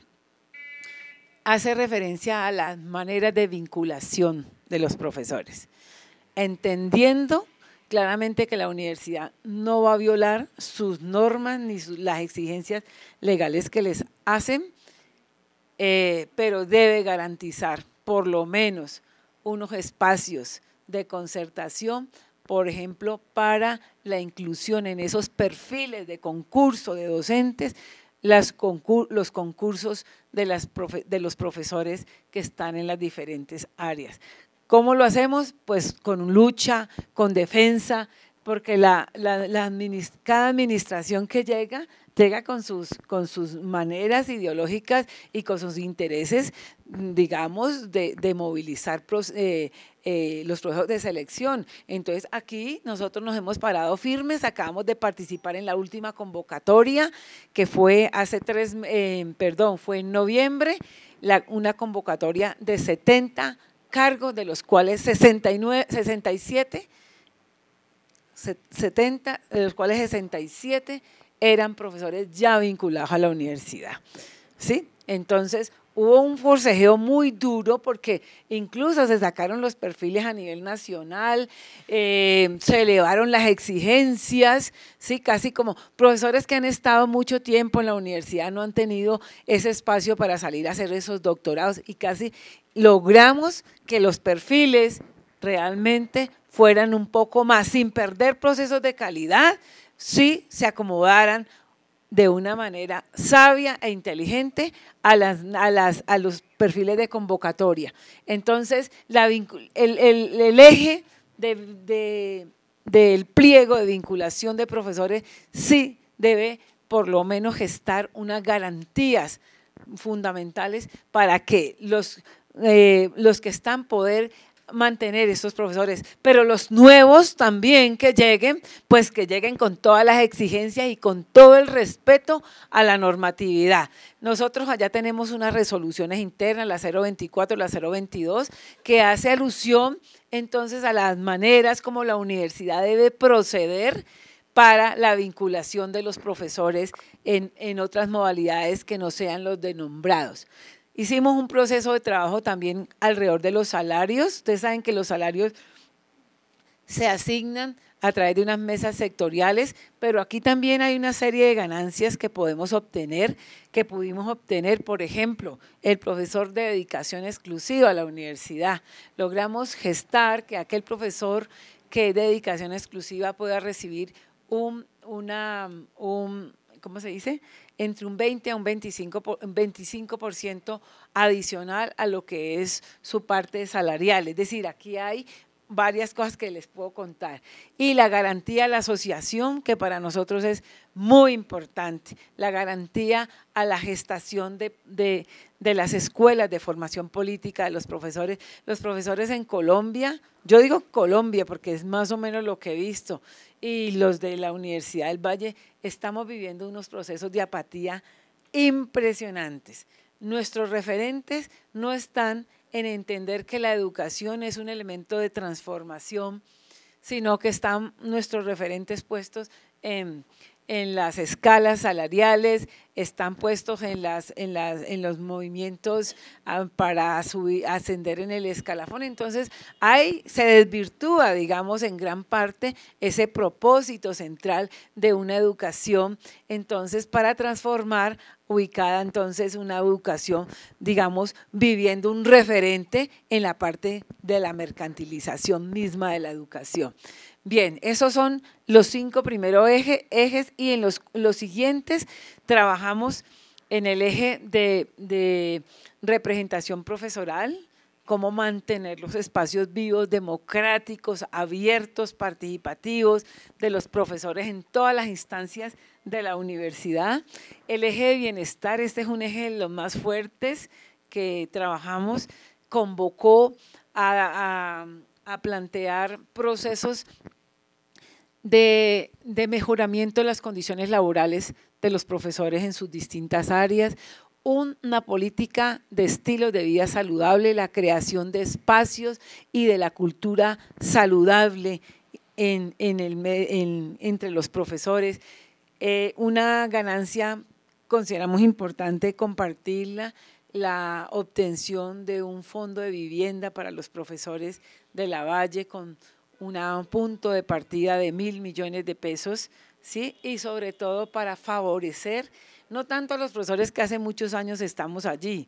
hace referencia a las maneras de vinculación de los profesores, entendiendo claramente que la universidad no va a violar sus normas ni las exigencias legales que les hacen, eh, pero debe garantizar por lo menos unos espacios de concertación, por ejemplo, para la inclusión en esos perfiles de concurso de docentes, los concursos de los profesores que están en las diferentes áreas. ¿Cómo lo hacemos? Pues con lucha, con defensa, porque la, cada administración que llega llega con sus, con sus maneras ideológicas y con sus intereses, digamos, de, movilizar eh, eh, los procesos de selección. Entonces, aquí nosotros nos hemos parado firmes, acabamos de participar en la última convocatoria, que fue hace tres, eh, perdón, fue en noviembre, una convocatoria de 70 cargos, de los cuales 69, 67 70, de los cuales 67 eran profesores ya vinculados a la universidad. ¿Sí? Entonces, hubo un forcejeo muy duro porque incluso se sacaron los perfiles a nivel nacional, eh, se elevaron las exigencias, ¿sí? casi como profesores que han estado mucho tiempo en la universidad no han tenido ese espacio para salir a hacer esos doctorados y casi logramos que los perfiles realmente fueran un poco más, sin perder procesos de calidad, si se acomodaran de una manera sabia e inteligente a, las, a, las, a los perfiles de convocatoria. Entonces, la el, eje del pliego de vinculación de profesores sí debe por lo menos gestar unas garantías fundamentales para que los, eh, los que están poder mantener estos profesores, pero los nuevos también que lleguen, pues que lleguen con todas las exigencias y con todo el respeto a la normatividad. Nosotros allá tenemos unas resoluciones internas, la 024, la 022, que hace alusión entonces a las maneras como la universidad debe proceder para la vinculación de los profesores en, en otras modalidades que no sean los denombrados. Hicimos un proceso de trabajo también alrededor de los salarios. Ustedes saben que los salarios se asignan a través de unas mesas sectoriales, pero aquí también hay una serie de ganancias que podemos obtener, que pudimos obtener, por ejemplo, el profesor de dedicación exclusiva a la universidad. Logramos gestar que aquel profesor que es de dedicación exclusiva pueda recibir un, una, ¿cómo se dice? Entre un 20 a un 25%, 25 adicional a lo que es su parte salarial. Es decir, aquí hay varias cosas que les puedo contar. Y la garantía a la asociación, que para nosotros es muy importante, la garantía a la gestación de, las escuelas de formación política de los profesores. Los profesores en Colombia, yo digo Colombia porque es más o menos lo que he visto, y los de la Universidad del Valle, estamos viviendo unos procesos de apatía impresionantes. Nuestros referentes no están en entender que la educación es un elemento de transformación, sino que están nuestros referentes puestos en en las escalas salariales, están puestos en, las, en, los movimientos ah, para subir, ascender en el escalafón. Entonces, ahí se desvirtúa, digamos, en gran parte ese propósito central de una educación, entonces, para transformar ubicada entonces una educación, digamos, viviendo un referente en la parte de la mercantilización misma de la educación. Bien, esos son los cinco primeros ejes y en los, siguientes trabajamos en el eje de, representación profesoral, cómo mantener los espacios vivos, democráticos, abiertos, participativos de los profesores en todas las instancias de la universidad. El eje de bienestar, este es un eje de los más fuertes que trabajamos, convocó a a plantear procesos de, mejoramiento de las condiciones laborales de los profesores en sus distintas áreas, una política de estilo de vida saludable, la creación de espacios y de la cultura saludable en, el, entre los profesores, eh, una ganancia consideramos importante compartirla, la obtención de un fondo de vivienda para los profesores de la Valle con un punto de partida de mil millones de pesos, ¿sí? y sobre todo para favorecer no tanto a los profesores que hace muchos años estamos allí,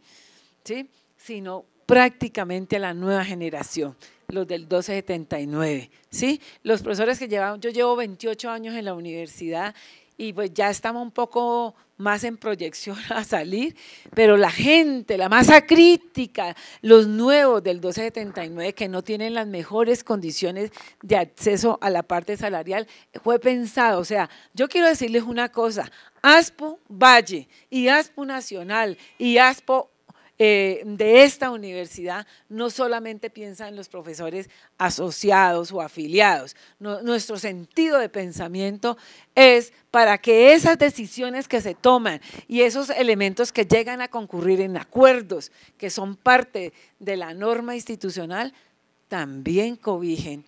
¿sí? sino prácticamente a la nueva generación, los del 1279. ¿sí? Los profesores que llevan, yo llevo 28 años en la universidad y pues ya estamos un poco más en proyección a salir, pero la gente, la masa crítica, los nuevos del 1279 que no tienen las mejores condiciones de acceso a la parte salarial, fue pensado. O sea, yo quiero decirles una cosa, ASPO Valle y ASPO Nacional y ASPO eh, de esta universidad no solamente piensa en los profesores asociados o afiliados. nuestro sentido de pensamiento es para que esas decisiones que se toman y esos elementos que llegan a concurrir en acuerdos que son parte de la norma institucional, también cobijen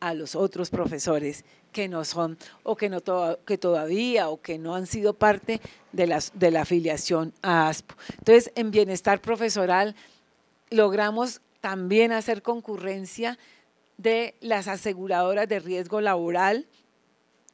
a los otros profesores que no son o que, no que todavía o que no han sido parte de, las, de la afiliación a ASPO. Entonces, en bienestar profesoral logramos también hacer concurrencia de las aseguradoras de riesgo laboral,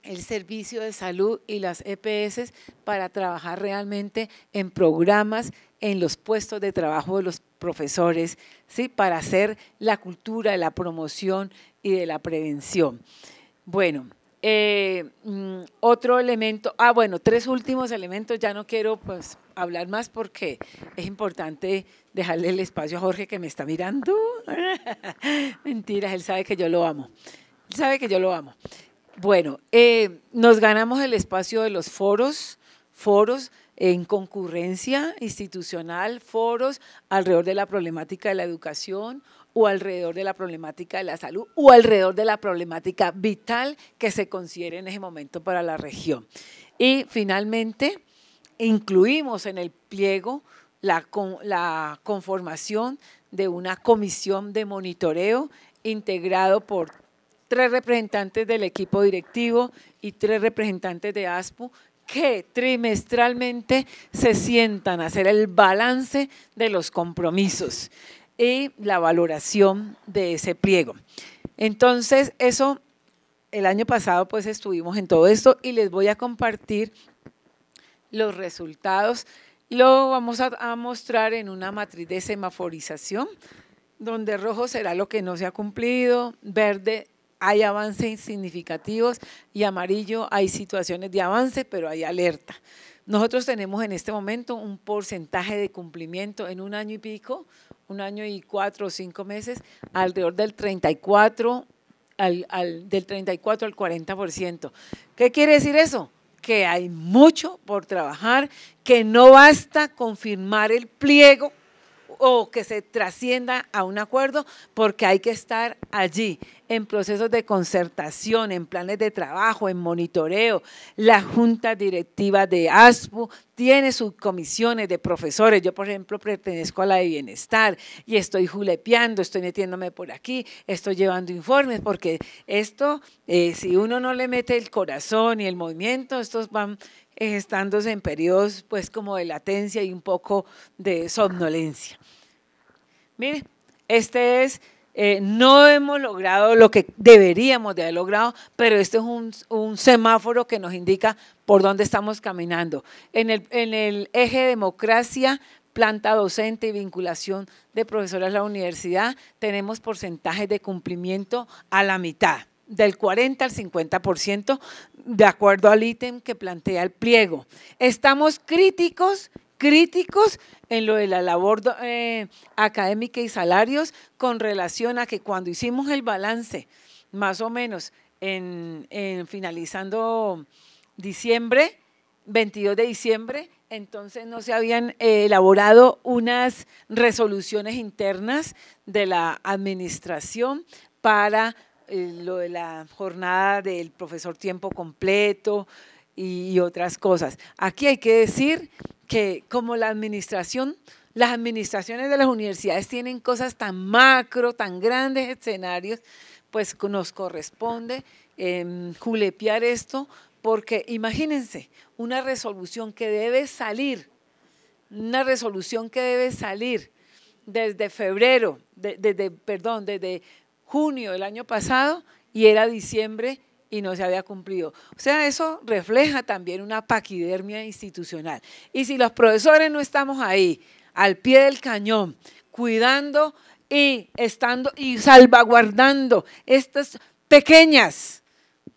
el servicio de salud y las EPS para trabajar realmente en programas, en los puestos de trabajo de los profesores, ¿sí? para hacer la cultura, de la promoción y de la prevención. Bueno, eh, mm, otro elemento, ah, bueno, tres últimos elementos, ya no quiero pues, hablar más porque es importante dejarle el espacio a Jorge que me está mirando. Mentiras, él sabe que yo lo amo. Él sabe que yo lo amo. Bueno, eh, nos ganamos el espacio de los foros, foros en concurrencia institucional, foros alrededor de la problemática de la educación, o alrededor de la problemática de la salud o alrededor de la problemática vital que se considere en ese momento para la región. Y finalmente, incluimos en el pliego la, la conformación de una comisión de monitoreo integrado por tres representantes del equipo directivo y tres representantes de ASPU que trimestralmente se sientan a hacer el balance de los compromisos y la valoración de ese pliego. Entonces, eso, el año pasado pues estuvimos en todo esto y les voy a compartir los resultados. Luego vamos a, a mostrar en una matriz de semaforización, donde rojo será lo que no se ha cumplido, verde hay avances significativos y amarillo hay situaciones de avance, pero hay alerta. Nosotros tenemos en este momento un porcentaje de cumplimiento en un año y pico, un año y cuatro o cinco meses, alrededor del 34 al, al, del 34 al 40%. ¿Qué quiere decir eso? Que hay mucho por trabajar, que no basta confirmar el pliego o que se trascienda a un acuerdo, porque hay que estar allí en procesos de concertación, en planes de trabajo, en monitoreo. La Junta Directiva de ASPU tiene sus comisiones de profesores. Yo, por ejemplo, pertenezco a la de bienestar y estoy julepeando, estoy metiéndome por aquí, estoy llevando informes, porque esto, eh, si uno no le mete el corazón y el movimiento, estos van eh, estándose en periodos pues como de latencia y un poco de somnolencia. Mire, este es, eh, no hemos logrado lo que deberíamos de haber logrado, pero este es un, semáforo que nos indica por dónde estamos caminando. En el, en el eje democracia, planta docente y vinculación de profesoras a la universidad, tenemos porcentajes de cumplimiento a la mitad del 40 al 50% de acuerdo al ítem que plantea el pliego. Estamos críticos, críticos en lo de la labor eh, académica y salarios con relación a que cuando hicimos el balance, más o menos en, finalizando diciembre, 22 de diciembre, entonces no se habían eh, elaborado unas resoluciones internas de la administración para eh, lo de la jornada del profesor tiempo completo y otras cosas. Aquí hay que decir que como la administración, las administraciones de las universidades tienen cosas tan macro, tan grandes escenarios, pues nos corresponde eh, julepear esto, porque imagínense, una resolución que debe salir, una resolución que debe salir desde febrero, desde, perdón, desde junio del año pasado y era diciembre y no se había cumplido. O sea, eso refleja también una paquidermia institucional. Y si los profesores no estamos ahí, al pie del cañón, cuidando y estando y salvaguardando estas pequeñas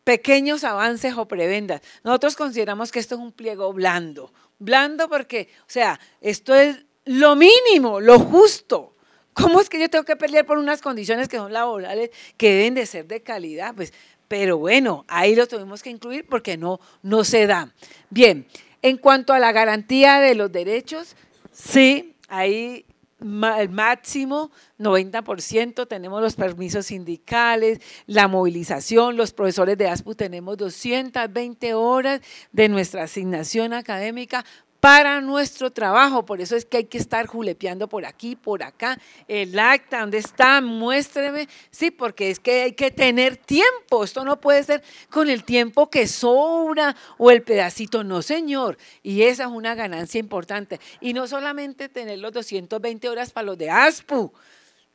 pequeños avances o prebendas. Nosotros consideramos que esto es un pliego blando. Blando porque, o sea, esto es lo mínimo, lo justo, ¿Cómo es que yo tengo que pelear por unas condiciones que son laborales, que deben de ser de calidad? Pues, pero bueno, ahí lo tuvimos que incluir porque no, no se da. Bien, en cuanto a la garantía de los derechos, sí, ahí el máximo 90%, tenemos los permisos sindicales, la movilización, los profesores de ASPU tenemos 220 horas de nuestra asignación académica para nuestro trabajo. Por eso es que hay que estar julepeando por aquí, por acá. El acta, ¿dónde está? Muéstreme. Sí, porque es que hay que tener tiempo. Esto no puede ser con el tiempo que sobra o el pedacito. No, señor. Y esa es una ganancia importante. Y no solamente tener los 220 horas para los de ASPU.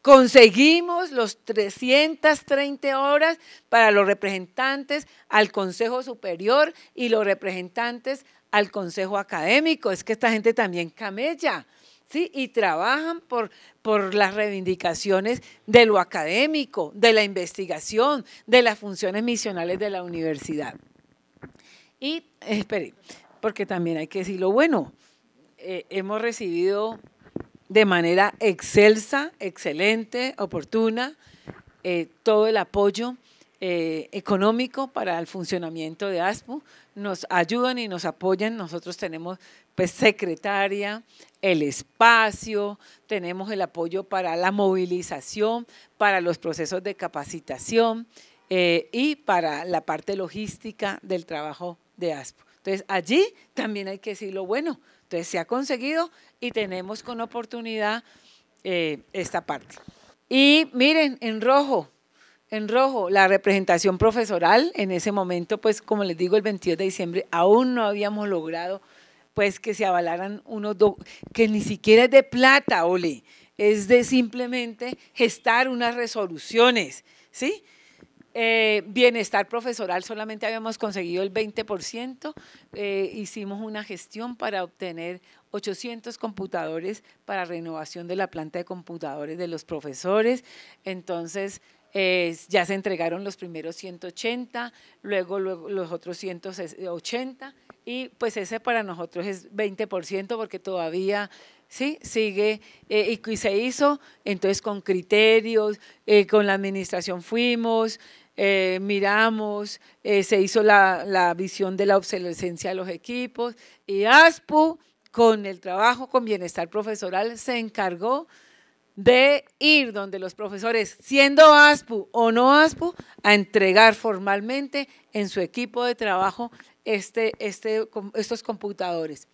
Conseguimos los 330 horas para los representantes al Consejo Superior y los representantes al consejo académico, es que esta gente también camella, ¿sí? Y trabajan por, por las reivindicaciones de lo académico, de la investigación, de las funciones misionales de la universidad. Y, espere, porque también hay que decir lo bueno, eh, hemos recibido de manera excelsa, excelente, oportuna, eh, todo el apoyo eh, económico para el funcionamiento de ASPU, nos ayudan y nos apoyan. Nosotros tenemos pues secretaria, el espacio, tenemos el apoyo para la movilización, para los procesos de capacitación eh, y para la parte logística del trabajo de ASPO. Entonces allí también hay que decir lo bueno. Entonces se ha conseguido y tenemos con oportunidad eh, esta parte. Y miren, en rojo, en rojo, la representación profesoral. En ese momento, pues como les digo, el 22 de diciembre aún no habíamos logrado pues que se avalaran unos, que ni siquiera es de plata, Ole, es de simplemente gestar unas resoluciones, ¿sí? Eh, bienestar profesoral solamente habíamos conseguido el 20%, eh, hicimos una gestión para obtener 800 computadores para renovación de la planta de computadores de los profesores, entonces eh, ya se entregaron los primeros 180, luego, los otros 180 y pues ese para nosotros es 20% porque todavía ¿sí? Sigue, eh, y, se hizo, entonces con criterios, eh, con la administración fuimos, miramos, se hizo la, la, visión de la obsolescencia de los equipos, y ASPU, con el trabajo con bienestar profesoral, se encargó de ir donde los profesores, siendo ASPU o no ASPU, a entregar formalmente en su equipo de trabajo este, este estos computadores.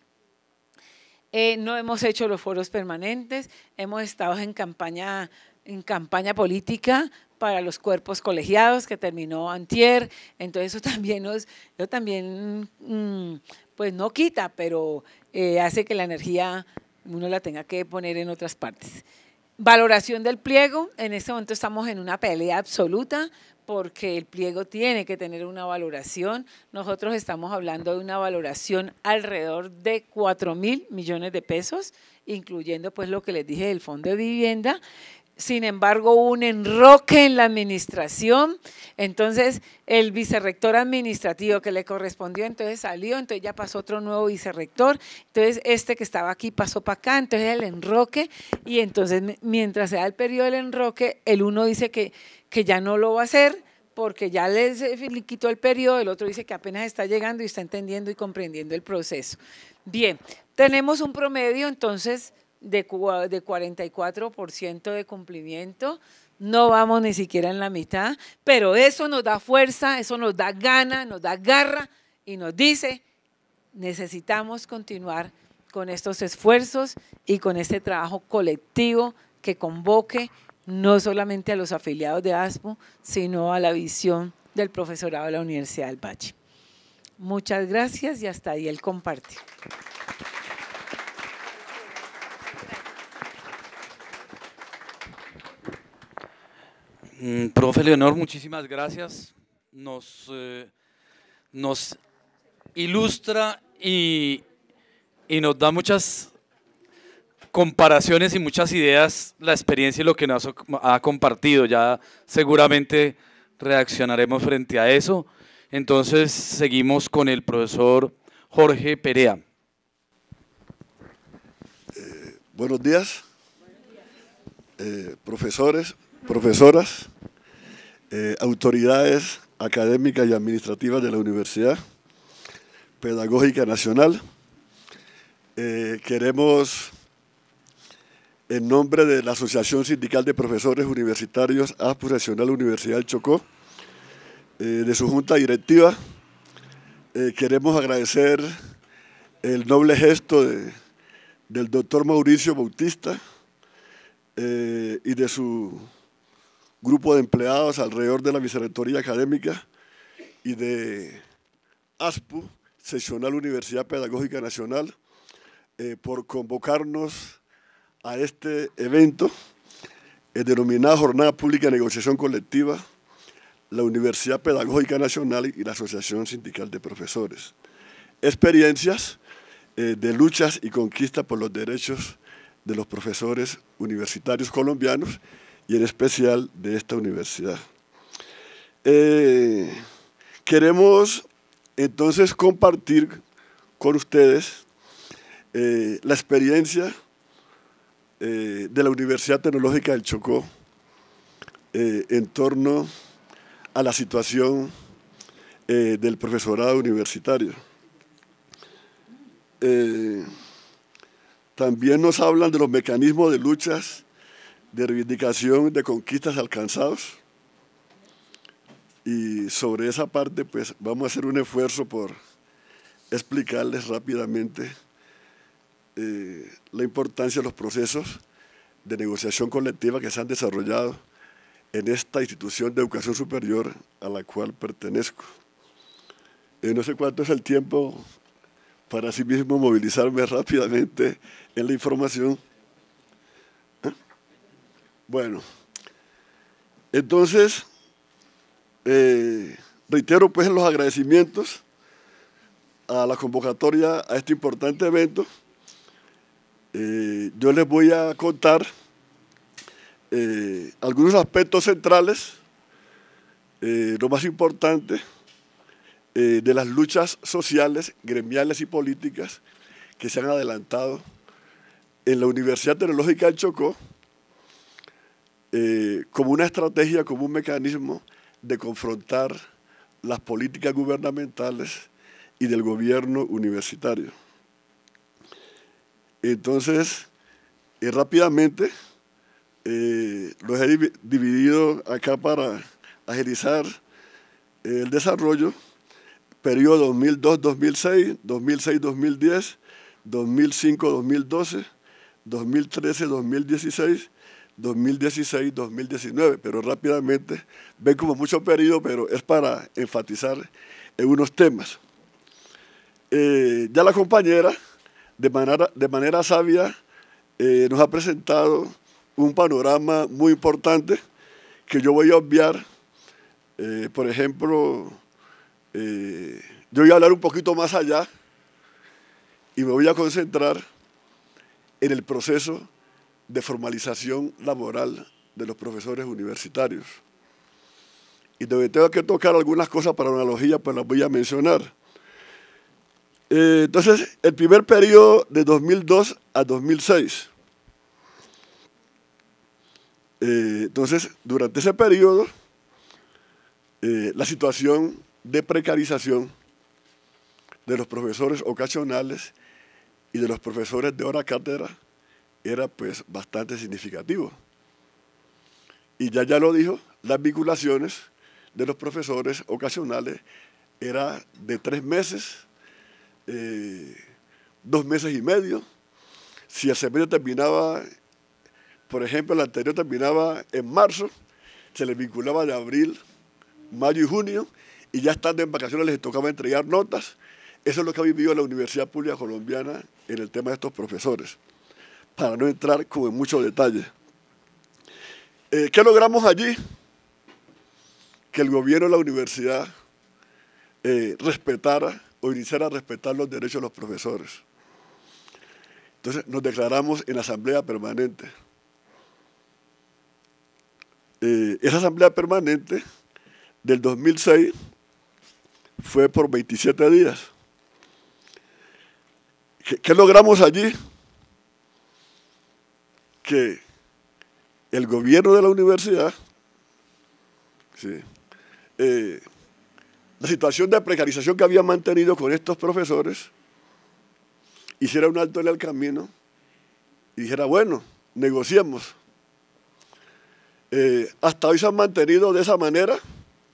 Eh, no hemos hecho los foros permanentes, hemos estado en campaña, en campaña política para los cuerpos colegiados que terminó antier, entonces eso también nos, también, mm, pues no quita, pero eh, hace que la energía uno la tenga que poner en otras partes. Valoración del pliego. En este momento estamos en una pelea absoluta porque el pliego tiene que tener una valoración. Nosotros estamos hablando de una valoración alrededor de 4 mil millones de pesos, incluyendo pues lo que les dije del fondo de vivienda sin embargo, un enroque en la administración. Entonces, el vicerrector administrativo que le correspondió, entonces salió, entonces ya pasó otro nuevo vicerrector. Entonces, este que estaba aquí pasó para acá, entonces el enroque. Y entonces, mientras sea el periodo del enroque, el uno dice que, que ya no lo va a hacer porque ya les quitó el periodo, el otro dice que apenas está llegando y está entendiendo y comprendiendo el proceso. Bien, tenemos un promedio, entonces de, de 44% de cumplimiento. No vamos ni siquiera en la mitad, pero eso nos da fuerza, eso nos da gana, nos da garra y nos dice, necesitamos continuar con estos esfuerzos y con este trabajo colectivo que convoque no solamente a los afiliados de ASPO, sino a la visión del profesorado de la Universidad del Bache Muchas gracias y hasta ahí el compartir. Mm, profe Leonor, muchísimas gracias. Nos, eh, ilustra y, nos da muchas comparaciones y muchas ideas la experiencia y lo que nos ha compartido. Ya seguramente reaccionaremos frente a eso. Entonces seguimos con el profesor Jorge Perea. Eh, buenos días, eh, profesores, profesoras, eh, autoridades académicas y administrativas de la Universidad Pedagógica Nacional. Eh, queremos, en nombre de la Asociación Sindical de Profesores Universitarios ASPUS Nacional Universidad del Chocó, eh, de su junta directiva, queremos agradecer el noble gesto del doctor Mauricio Bautista y de su grupo de empleados alrededor de la Vicerrectoría Académica y de ASPU, Seccional Universidad Pedagógica Nacional, eh, por convocarnos a este evento denominada eh, denominado Jornada Pública de Negociación Colectiva, la Universidad Pedagógica Nacional y la Asociación Sindical de Profesores. Experiencias eh, de luchas y conquistas por los derechos de los profesores universitarios colombianos y en especial de esta universidad. Eh, queremos entonces compartir con ustedes eh, la experiencia eh, de la Universidad Tecnológica del Chocó en torno a la situación del profesorado universitario. también nos hablan de los mecanismos de luchas de reivindicación de conquistas alcanzados. Y sobre esa parte, pues vamos a hacer un esfuerzo por explicarles rápidamente eh, la importancia de los procesos de negociación colectiva que se han desarrollado en esta institución de educación superior a la cual pertenezco. Eh, no sé cuánto es el tiempo para sí mismo movilizarme rápidamente en la información bueno, entonces, eh, reitero pues los agradecimientos a la convocatoria a este importante evento. Eh, yo les voy a contar eh, algunos aspectos centrales, lo más importante, de las luchas sociales, gremiales y políticas que se han adelantado en la Universidad Tecnológica del Chocó, eh, como una estrategia, como un mecanismo de confrontar las políticas gubernamentales y del gobierno universitario. Entonces, eh, rápidamente, eh, los he dividido acá para agilizar el desarrollo, periodo 2002-2006, 2006-2010, 2005-2012, 2013-2016, 2016-2019, pero rápidamente ven como mucho periodo, pero es para enfatizar en unos temas. Eh, ya la compañera, de manera, de manera sabia, eh, nos ha presentado un panorama muy importante que yo voy a obviar. Eh, por ejemplo, yo voy a hablar un poquito más allá y me voy a concentrar en el proceso de formalización laboral de los profesores universitarios. Y donde tengo que tocar algunas cosas para analogía, pues las voy a mencionar. Eh, entonces, el primer periodo de 2002 a 2006. Eh, entonces, durante ese periodo, eh, la situación de precarización de los profesores ocasionales y de los profesores de hora cátedra era pues bastante significativo. Y ya ya lo dijo, las vinculaciones de los profesores ocasionales era de tres meses, eh, dos meses y medio. Si el semestre terminaba, por ejemplo, el anterior terminaba en marzo, se les vinculaba de abril, mayo y junio, y ya estando en vacaciones les tocaba entregar notas. Eso es lo que ha vivido la Universidad Pública Colombiana en el tema de estos profesores para no entrar como en muchos detalles. Eh, ¿Qué logramos allí? Que el gobierno de la universidad eh, respetara o iniciara a respetar los derechos de los profesores. Entonces nos declaramos en asamblea permanente. Eh, esa asamblea permanente del 2006 fue por 27 días. ¿Qué, qué logramos allí? que el gobierno de la universidad, eh, la situación de precarización que había mantenido con estos profesores, hiciera un alto en el camino y dijera, bueno, negociemos. Eh, hasta hoy se han mantenido de esa manera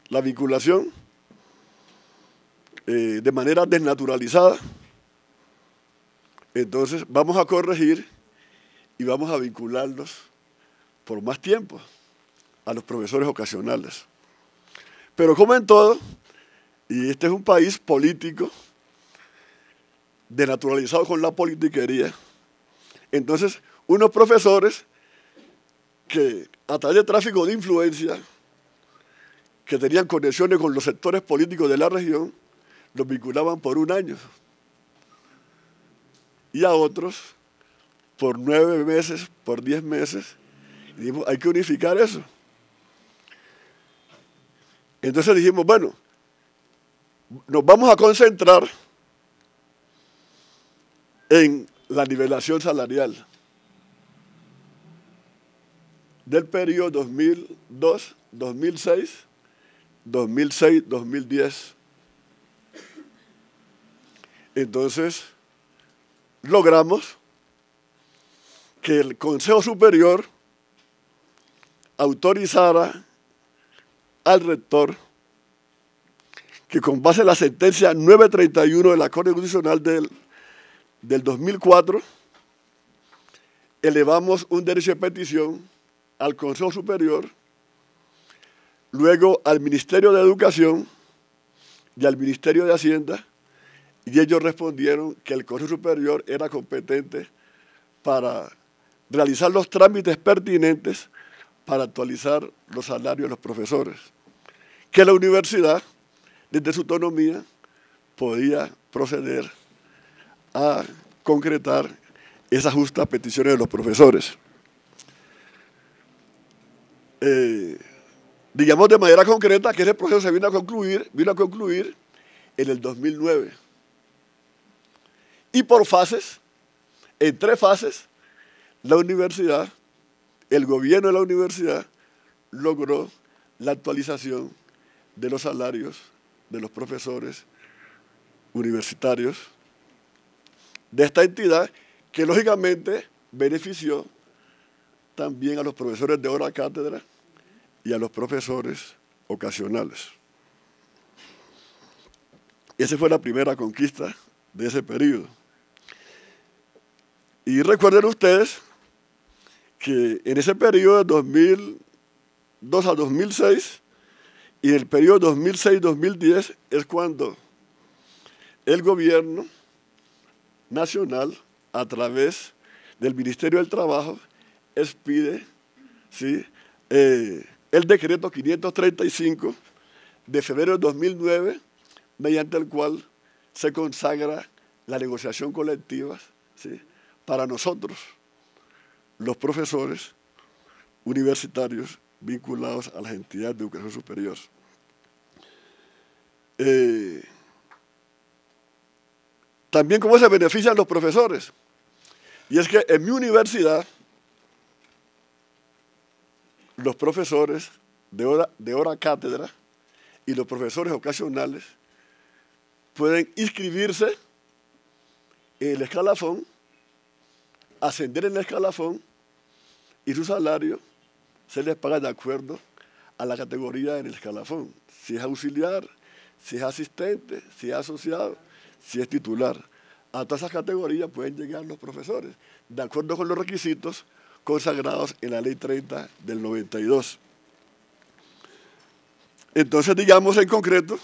la vinculación, eh, de manera desnaturalizada. Entonces vamos a corregir y vamos a vincularlos por más tiempo a los profesores ocasionales. Pero como en todo, y este es un país político, denaturalizado con la politiquería, entonces unos profesores que a través de tráfico de influencia, que tenían conexiones con los sectores políticos de la región, los vinculaban por un año. Y a otros por nueve meses, por diez meses. Y dijimos, hay que unificar eso. Entonces dijimos, bueno, nos vamos a concentrar en la nivelación salarial del periodo 2002, 2006, 2006, 2010. Entonces, logramos que el Consejo Superior autorizara al rector que con base en la sentencia 931 de la Corte Constitucional del, del 2004, elevamos un derecho de petición al Consejo Superior, luego al Ministerio de Educación y al Ministerio de Hacienda, y ellos respondieron que el Consejo Superior era competente para realizar los trámites pertinentes para actualizar los salarios de los profesores, que la universidad, desde su autonomía, podía proceder a concretar esas justas peticiones de los profesores. Eh, digamos de manera concreta que ese proceso se vino a concluir, vino a concluir en el 2009. Y por fases, en tres fases, la universidad, el gobierno de la universidad logró la actualización de los salarios de los profesores universitarios de esta entidad que lógicamente benefició también a los profesores de hora cátedra y a los profesores ocasionales. Esa fue la primera conquista de ese periodo. Y recuerden ustedes que en ese periodo de 2002 a 2006 y el periodo 2006-2010 es cuando el gobierno nacional, a través del Ministerio del Trabajo, expide ¿sí? Eh, el decreto 535 de febrero de 2009, mediante el cual se consagra la negociación colectiva para nosotros los profesores universitarios vinculados a las entidades de educación superior. Eh, también cómo se benefician los profesores. Y es que en mi universidad, los profesores de hora, de hora cátedra y los profesores ocasionales pueden inscribirse en el escalafón, ascender en el escalafón y su salario se les paga de acuerdo a la categoría en el escalafón. Si es auxiliar, si es asistente, si es asociado, si es titular. A todas esas categorías pueden llegar los profesores, de acuerdo con los requisitos consagrados en la Ley 30 del 92. Entonces, digamos en concreto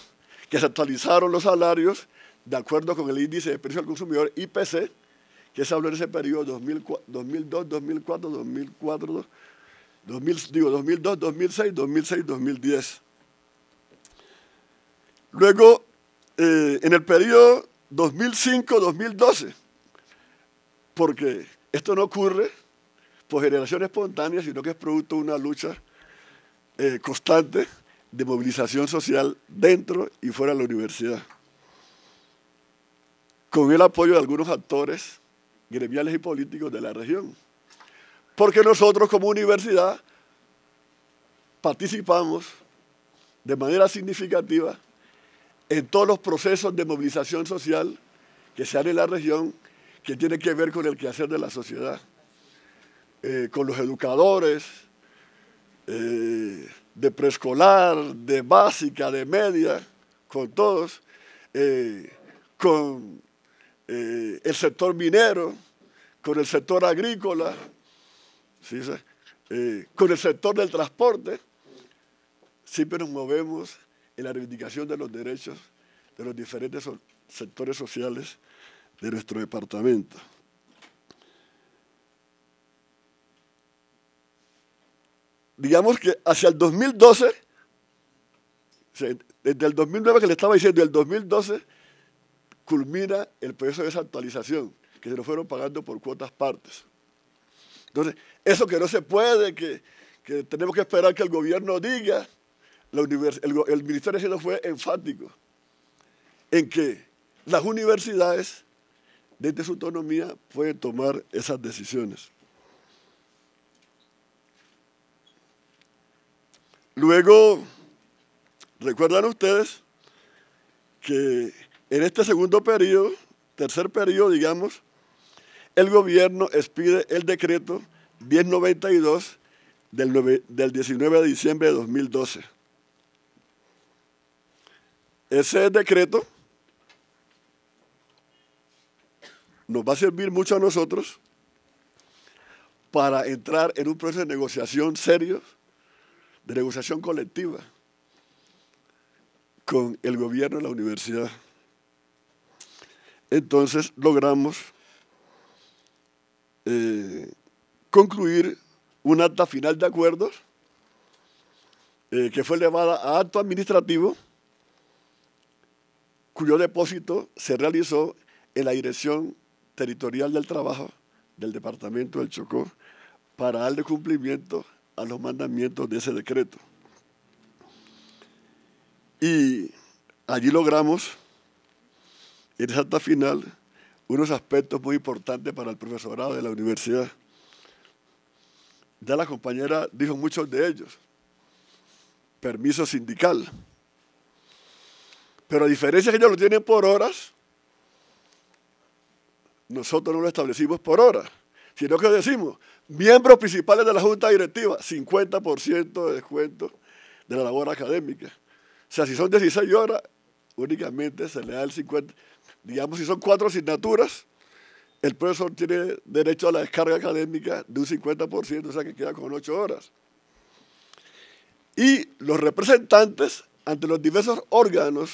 que se actualizaron los salarios de acuerdo con el índice de precio al consumidor IPC que se habló en ese periodo 2002, 2004, 2004, digo, 2002, 2006, 2006, 2010. Luego, en el periodo 2005-2012, porque esto no ocurre por generación espontánea, sino que es producto de una lucha constante de movilización social dentro y fuera de la universidad. Con el apoyo de algunos actores gremiales y políticos de la región. Porque nosotros como universidad participamos de manera significativa en todos los procesos de movilización social que se dan en la región que tiene que ver con el quehacer de la sociedad, eh, con los educadores, eh, de preescolar, de básica, de media, con todos, eh, con eh, el sector minero, con el sector agrícola, eh, con el sector del transporte, siempre nos movemos en la reivindicación de los derechos de los diferentes sectores sociales de nuestro departamento. Digamos que hacia el 2012, desde el 2009 que le estaba diciendo, el 2012 culmina el proceso de esa actualización, que se lo fueron pagando por cuotas partes. Entonces, eso que no se puede, que, tenemos que esperar que el gobierno diga, la el, el, Ministerio de Hacienda fue enfático en que las universidades, desde su autonomía, pueden tomar esas decisiones. Luego, recuerdan ustedes que en este segundo periodo, tercer periodo, digamos, el gobierno expide el decreto 1092 del, del 19 de diciembre de 2012. Ese decreto nos va a servir mucho a nosotros para entrar en un proceso de negociación serio, de negociación colectiva con el gobierno de la universidad. Entonces logramos eh, concluir un acta final de acuerdos eh, que fue elevada a acto administrativo, cuyo depósito se realizó en la Dirección Territorial del Trabajo del Departamento del Chocó para darle cumplimiento a los mandamientos de ese decreto. Y allí logramos en esa acta final unos aspectos muy importantes para el profesorado de la universidad. Ya la compañera dijo muchos de ellos. Permiso sindical. Pero a diferencia que ellos lo tienen por horas, nosotros no lo establecimos por horas, sino que decimos, miembros principales de la junta directiva, 50% de descuento de la labor académica. O sea, si son 16 horas, únicamente se le da el 50% digamos, si son cuatro asignaturas, el profesor tiene derecho a la descarga académica de un 50%, o sea que queda con ocho horas. Y los representantes ante los diversos órganos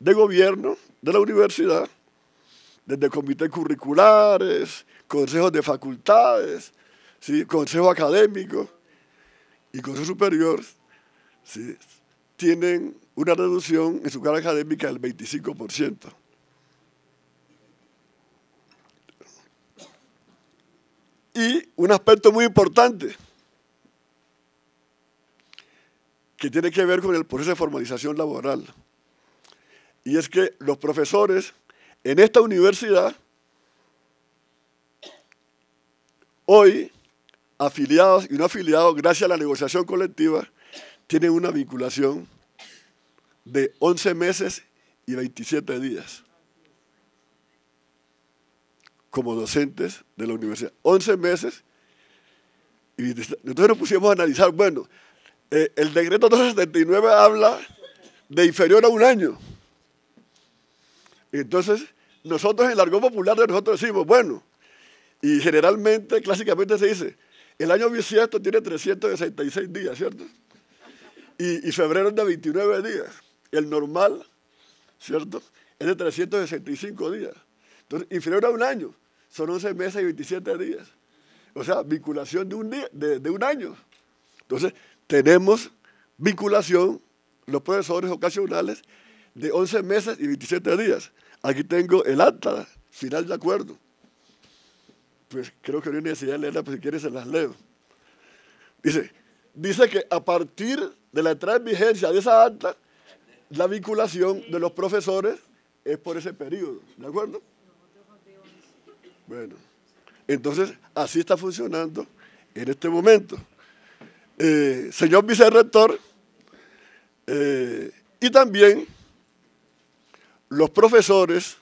de gobierno de la universidad, desde comités curriculares, consejos de facultades, ¿sí? consejo académico y consejo superior, ¿sí? tienen una reducción en su carga académica del 25%. Y un aspecto muy importante que tiene que ver con el proceso de formalización laboral. Y es que los profesores en esta universidad, hoy, afiliados y no afiliados, gracias a la negociación colectiva, tienen una vinculación de 11 meses y 27 días como docentes de la universidad. 11 meses. Y entonces nos pusimos a analizar, bueno, eh, el decreto 279 habla de inferior a un año. Entonces, nosotros en el argot popular de nosotros decimos, bueno, y generalmente, clásicamente se dice, el año bisiesto tiene 366 días, ¿cierto? Y, y febrero es de 29 días. El normal, ¿cierto? Es de 365 días. Entonces, inferior a un año son 11 meses y 27 días. O sea, vinculación de un, de, un año. Entonces, tenemos vinculación, los profesores ocasionales, de 11 meses y 27 días. Aquí tengo el acta final de acuerdo. Pues creo que no hay necesidad leerla, pues, si quieres se las leo. Dice, dice que a partir de la entrada en vigencia de esa acta, la vinculación de los profesores es por ese periodo, ¿de acuerdo? Bueno, entonces así está funcionando en este momento. Eh, señor vicerrector, eh, y también los profesores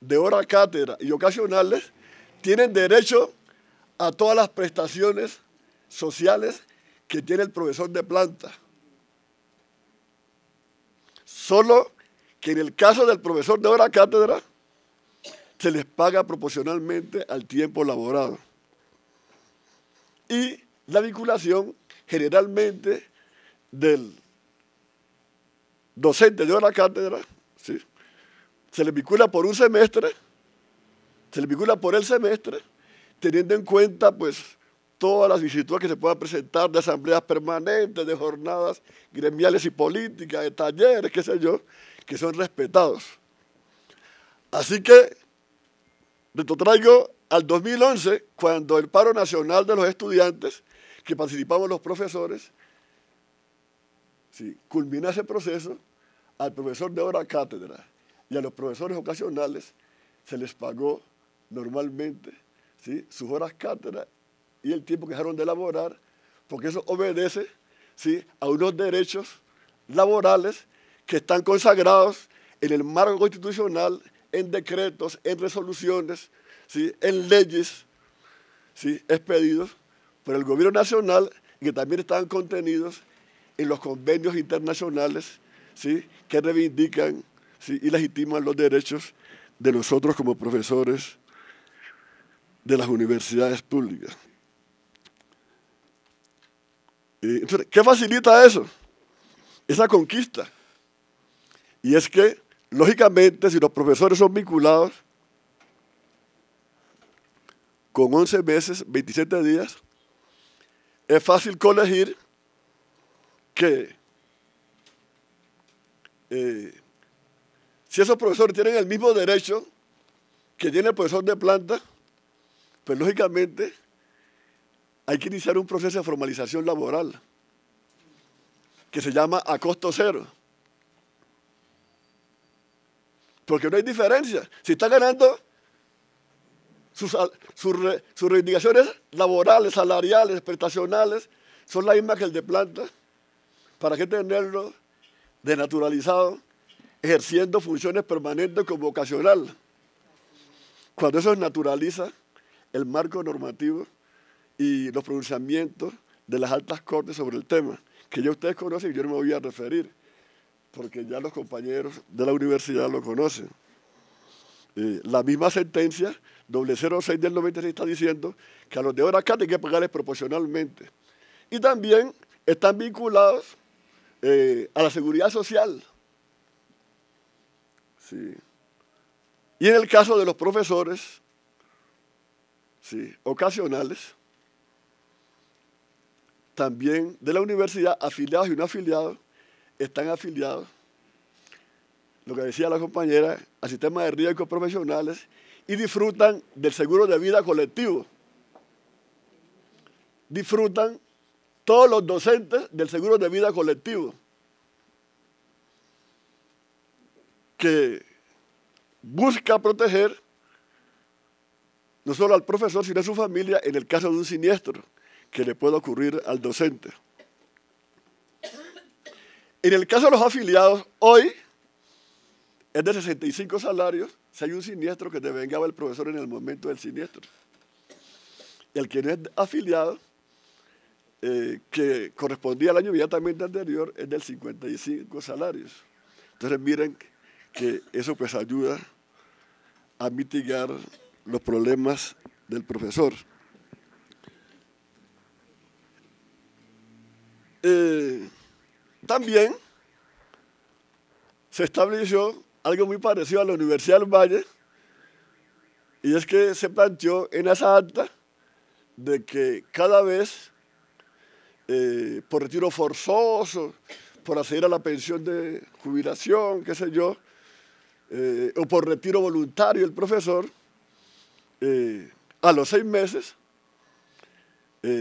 de hora cátedra y ocasionales tienen derecho a todas las prestaciones sociales que tiene el profesor de planta. Solo que en el caso del profesor de hora cátedra, se les paga proporcionalmente al tiempo laborado. Y la vinculación generalmente del docente de la cátedra, ¿sí? se le vincula por un semestre, se le vincula por el semestre, teniendo en cuenta pues todas las visitas que se puedan presentar de asambleas permanentes, de jornadas gremiales y políticas, de talleres, qué sé yo, que son respetados. Así que Retrotraigo al 2011, cuando el paro nacional de los estudiantes, que participamos los profesores, ¿sí? culmina ese proceso al profesor de hora cátedra y a los profesores ocasionales se les pagó normalmente sus horas cátedra y el tiempo que dejaron de laborar, porque eso obedece a unos derechos laborales que están consagrados en el marco constitucional en decretos, en resoluciones, ¿sí? en leyes, ¿sí? expedidos por el gobierno nacional y que también están contenidos en los convenios internacionales ¿sí? que reivindican y legitiman los derechos de nosotros como profesores de las universidades públicas. ¿Qué facilita eso? Esa conquista. Y es que Lógicamente, si los profesores son vinculados con 11 meses, 27 días, es fácil colegir que eh, si esos profesores tienen el mismo derecho que tiene el profesor de planta, pues lógicamente hay que iniciar un proceso de formalización laboral que se llama a costo cero. Porque no hay diferencia. Si está ganando sus, reivindicaciones laborales, salariales, prestacionales, son las mismas que el de planta. ¿Para qué tenerlo denaturalizado, ejerciendo funciones permanentes como ocasional? Cuando eso naturaliza el marco normativo y los pronunciamientos de las altas cortes sobre el tema, que ya ustedes conocen y yo no me voy a referir porque ya los compañeros de la universidad lo conocen. Eh, la misma sentencia, 006 del 96, está diciendo que a los de ahora acá hay que pagarles proporcionalmente. Y también están vinculados eh, a la seguridad social. Sí. Y en el caso de los profesores sí, ocasionales, también de la universidad, afiliados y no afiliados, están afiliados, lo que decía la compañera, al sistema de riesgos profesionales y disfrutan del seguro de vida colectivo. Disfrutan todos los docentes del seguro de vida colectivo. Que busca proteger no solo al profesor, sino a su familia en el caso de un siniestro que le pueda ocurrir al docente. En el caso de los afiliados, hoy es de 65 salarios si hay un siniestro que te vengaba el profesor en el momento del siniestro. El que no es afiliado, eh, que correspondía al año inmediatamente anterior, es del 55 salarios. Entonces miren que eso pues ayuda a mitigar los problemas del profesor. Eh, también se estableció algo muy parecido a la Universidad del Valle, y es que se planteó en esa acta de que cada vez, eh, por retiro forzoso, por acceder a la pensión de jubilación, qué sé yo, eh, o por retiro voluntario del profesor, eh, a los seis meses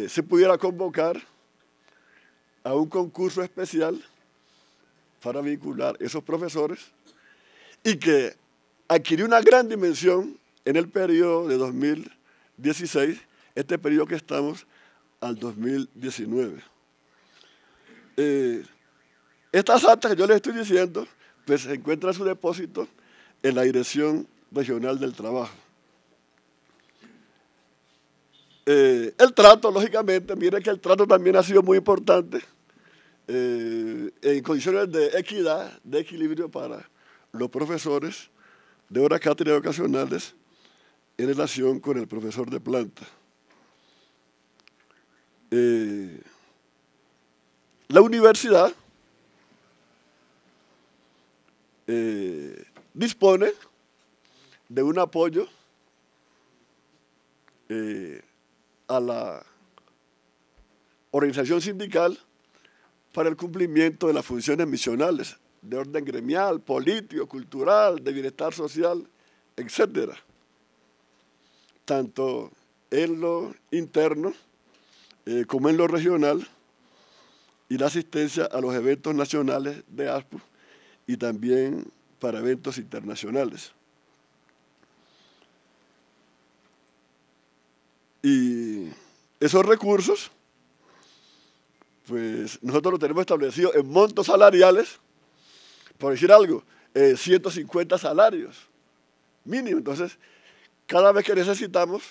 se pudiera convocar a un concurso especial para vincular esos profesores y que adquirió una gran dimensión en el periodo de 2016, este periodo que estamos al 2019. Eh, estas actas que yo les estoy diciendo, pues se encuentran su depósito en la Dirección Regional del Trabajo. Eh, el trato, lógicamente, mire que el trato también ha sido muy importante eh, en condiciones de equidad, de equilibrio para los profesores de horas cátedra ocasionales en relación con el profesor de planta. Eh, la universidad eh, dispone de un apoyo a la organización sindical para el cumplimiento de las funciones misionales de orden gremial, político, cultural, de bienestar social, etc. Tanto en lo interno eh, como en lo regional y la asistencia a los eventos nacionales de ASPU y también para eventos internacionales. Y esos recursos pues nosotros lo tenemos establecido en montos salariales, por decir algo, 150 eh, salarios mínimo. Entonces, cada vez que necesitamos,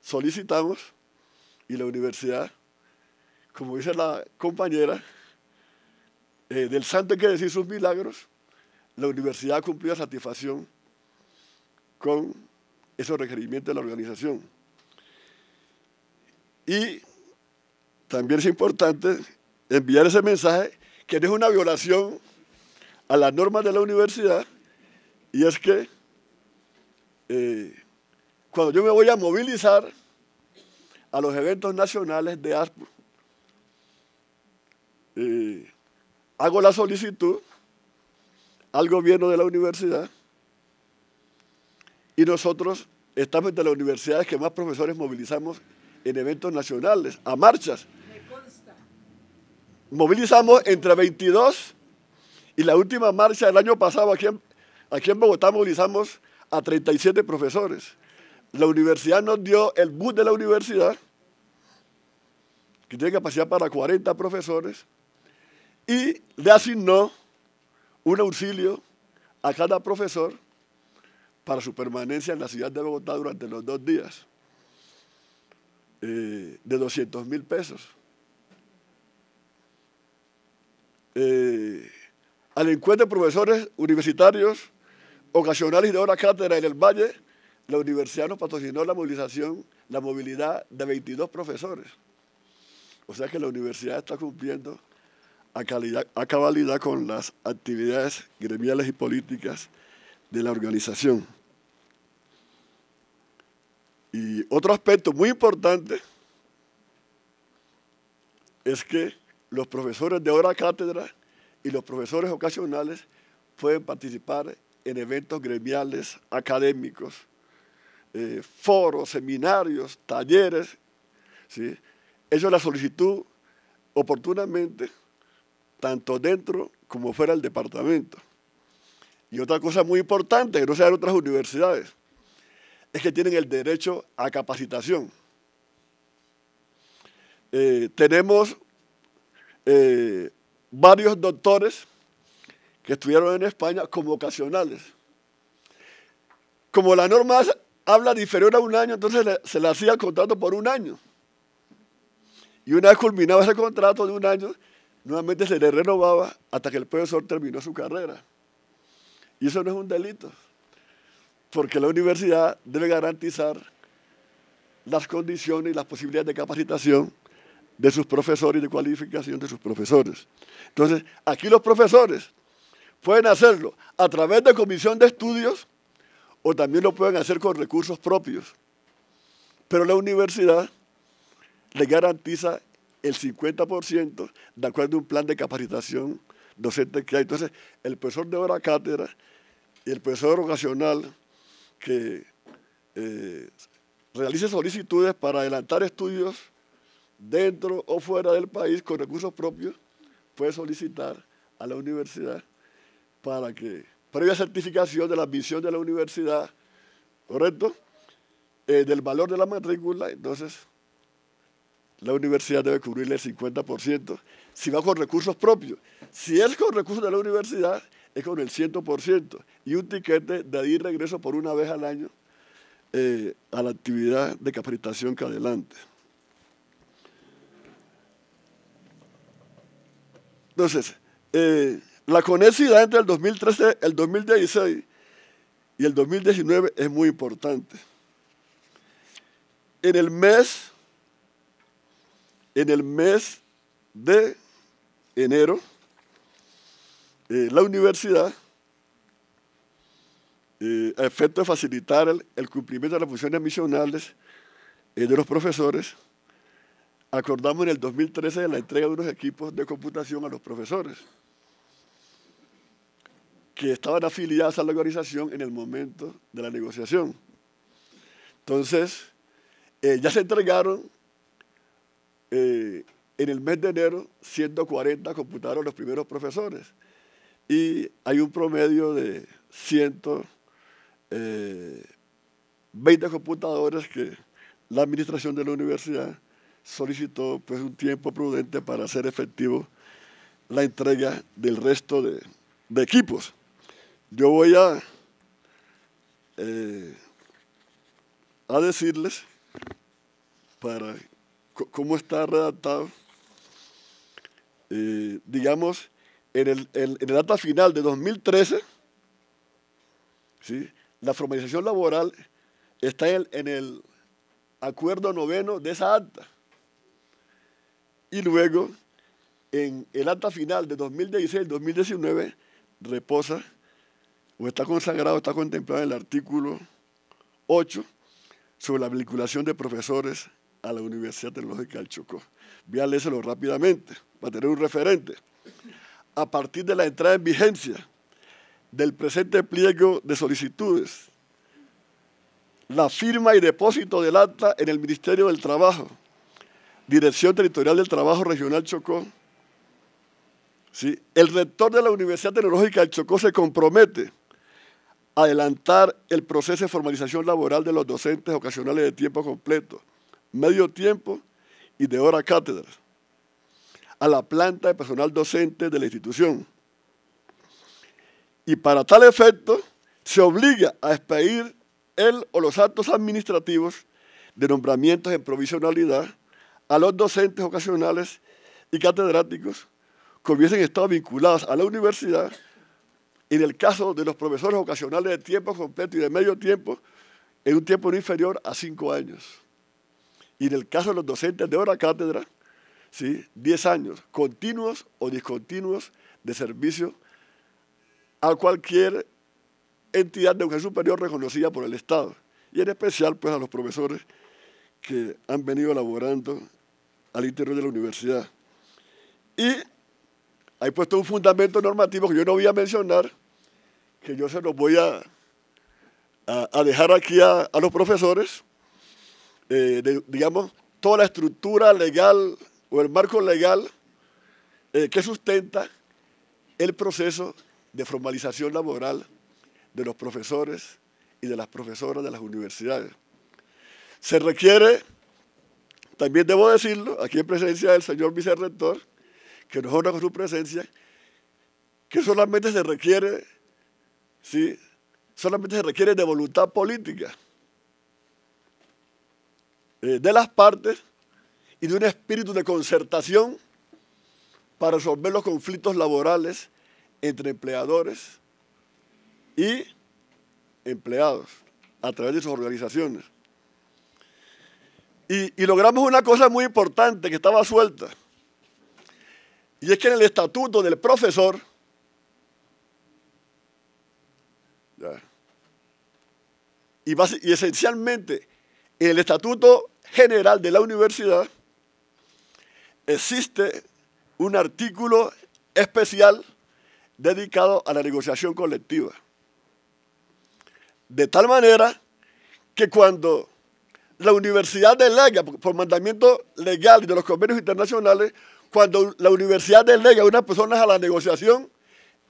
solicitamos y la universidad, como dice la compañera, eh, del santo que decir sus milagros, la universidad cumplido satisfacción con esos requerimientos de la organización. Y también es importante enviar ese mensaje que no es una violación a las normas de la universidad y es que eh, cuando yo me voy a movilizar a los eventos nacionales de ASPO, eh, hago la solicitud al gobierno de la universidad y nosotros estamos entre las universidades que más profesores movilizamos en eventos nacionales, a marchas. Movilizamos entre 22 y la última marcha del año pasado aquí en, aquí en Bogotá movilizamos a 37 profesores. La universidad nos dio el bus de la universidad, que tiene capacidad para 40 profesores, y le asignó un auxilio a cada profesor para su permanencia en la ciudad de Bogotá durante los dos días. Eh, de 200 mil pesos. Eh, al encuentro de profesores universitarios ocasionales de hora cátedra en el Valle, la universidad nos patrocinó la movilización, la movilidad de 22 profesores. O sea que la universidad está cumpliendo a, calidad, a cabalidad con las actividades gremiales y políticas de la organización. Y otro aspecto muy importante es que los profesores de hora cátedra y los profesores ocasionales pueden participar en eventos gremiales académicos, eh, foros, seminarios, talleres. ¿sí? Eso es la solicitud oportunamente, tanto dentro como fuera del departamento. Y otra cosa muy importante, que no sean otras universidades es que tienen el derecho a capacitación. Eh, tenemos eh, varios doctores que estuvieron en España como ocasionales. Como la norma habla de inferior a un año, entonces se le hacía el contrato por un año. Y una vez culminado ese contrato de un año, nuevamente se le renovaba hasta que el profesor terminó su carrera. Y eso no es un delito porque la universidad debe garantizar las condiciones y las posibilidades de capacitación de sus profesores y de cualificación de sus profesores. Entonces, aquí los profesores pueden hacerlo a través de comisión de estudios o también lo pueden hacer con recursos propios. Pero la universidad le garantiza el 50% de acuerdo a un plan de capacitación docente que hay. Entonces, el profesor de hora cátedra y el profesor ocasional que eh, realice solicitudes para adelantar estudios dentro o fuera del país con recursos propios, puede solicitar a la universidad para que, previa certificación de la misión de la universidad, ¿correcto? Eh, del valor de la matrícula, entonces la universidad debe cubrirle el 50% si va con recursos propios. Si es con recursos de la universidad, es con el 100%. Y un tiquete de ahí regreso por una vez al año eh, a la actividad de capacitación que adelante. Entonces, eh, la conexidad entre el 2013, el 2016 y el 2019 es muy importante. En el mes, en el mes de enero, eh, la universidad, eh, a efecto de facilitar el, cumplimiento de las funciones misionales eh, de los profesores, acordamos en el 2013 la entrega de unos equipos de computación a los profesores que estaban afiliados a la organización en el momento de la negociación. Entonces, ya se entregaron en el mes de enero 140 computadores, los primeros profesores y hay un promedio de 120 eh, computadores que la administración de la universidad solicitó pues, un tiempo prudente para hacer efectivo la entrega del resto de, equipos. Yo voy a, eh, a decirles para cómo está redactado, eh, digamos, en, el, acta final de 2013, ¿sí? la formalización laboral está en, el acuerdo noveno de esa acta. Y luego, en el acta final de 2016-2019, reposa o está consagrado, está contemplado en el artículo 8 sobre la vinculación de profesores a la Universidad Tecnológica del Chocó. Voy a leérselo rápidamente para tener un referente a partir de la entrada en vigencia del presente pliego de solicitudes, la firma y depósito del acta en el Ministerio del Trabajo, Dirección Territorial del Trabajo Regional Chocó. El rector de la Universidad Tecnológica del Chocó se compromete a adelantar el proceso de formalización laboral de los docentes ocasionales de tiempo completo, medio tiempo y de hora cátedra a la planta de personal docente de la institución. Y para tal efecto, se obliga a expedir el o los actos administrativos de nombramientos en provisionalidad a los docentes ocasionales y catedráticos que hubiesen estado vinculados a la universidad. En el caso de los profesores ocasionales de tiempo completo y de medio tiempo, en un tiempo inferior a cinco años. Y en el caso de los docentes de hora cátedra, ¿sí? 10 años continuos o discontinuos de servicio a cualquier entidad de educación superior reconocida por el Estado, y en especial pues, a los profesores que han venido elaborando al interior de la universidad. Y hay puesto un fundamento normativo que yo no voy a mencionar, que yo se los voy a, a, dejar aquí a, los profesores, eh, digamos, toda la estructura legal el marco legal eh, que sustenta el proceso de formalización laboral de los profesores y de las profesoras de las universidades. Se requiere, también debo decirlo, aquí en presencia del señor vicerrector, que nos honra con su presencia, que solamente se requiere, ¿sí? solamente se requiere de voluntad política eh, de las partes y de un espíritu de concertación para resolver los conflictos laborales entre empleadores y empleados a través de sus organizaciones. Y, logramos una cosa muy importante que estaba suelta. Y es que en el estatuto del profesor, y esencialmente en el estatuto general de la universidad, existe un artículo especial dedicado a la negociación colectiva. De tal manera que cuando la universidad delega, por mandamiento legal de los convenios internacionales, cuando la universidad delega a unas personas a la negociación,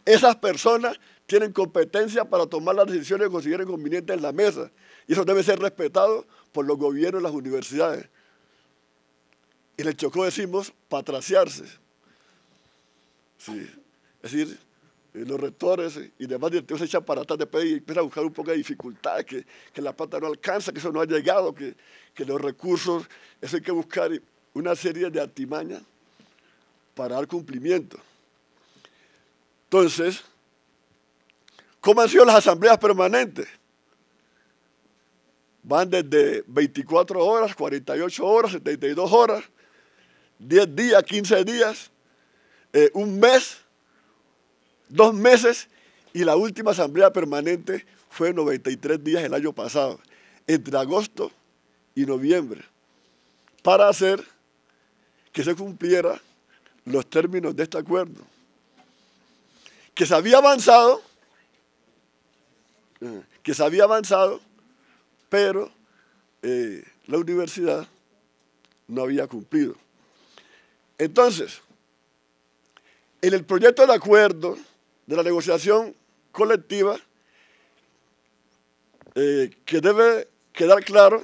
esas personas tienen competencia para tomar las decisiones que consideren convenientes en la mesa. Y eso debe ser respetado por los gobiernos y las universidades. Y le Chocó decimos patraciarse. Sí. Es decir, eh, los rectores y demás directivos se echan para atrás después y empiezan a buscar un poco de dificultad que, la pata no alcanza, que eso no ha llegado, que, que los recursos, eso hay que buscar una serie de artimañas para dar cumplimiento. Entonces, ¿cómo han sido las asambleas permanentes? Van desde 24 horas, 48 horas, 72 horas, 10 días, 15 días, eh, un mes, dos meses, y la última asamblea permanente fue 93 días el año pasado, entre agosto y noviembre, para hacer que se cumplieran los términos de este acuerdo, que se había avanzado, eh, que se había avanzado, pero eh, la universidad no había cumplido. Entonces, en el proyecto de acuerdo de la negociación colectiva, eh, que debe quedar claro,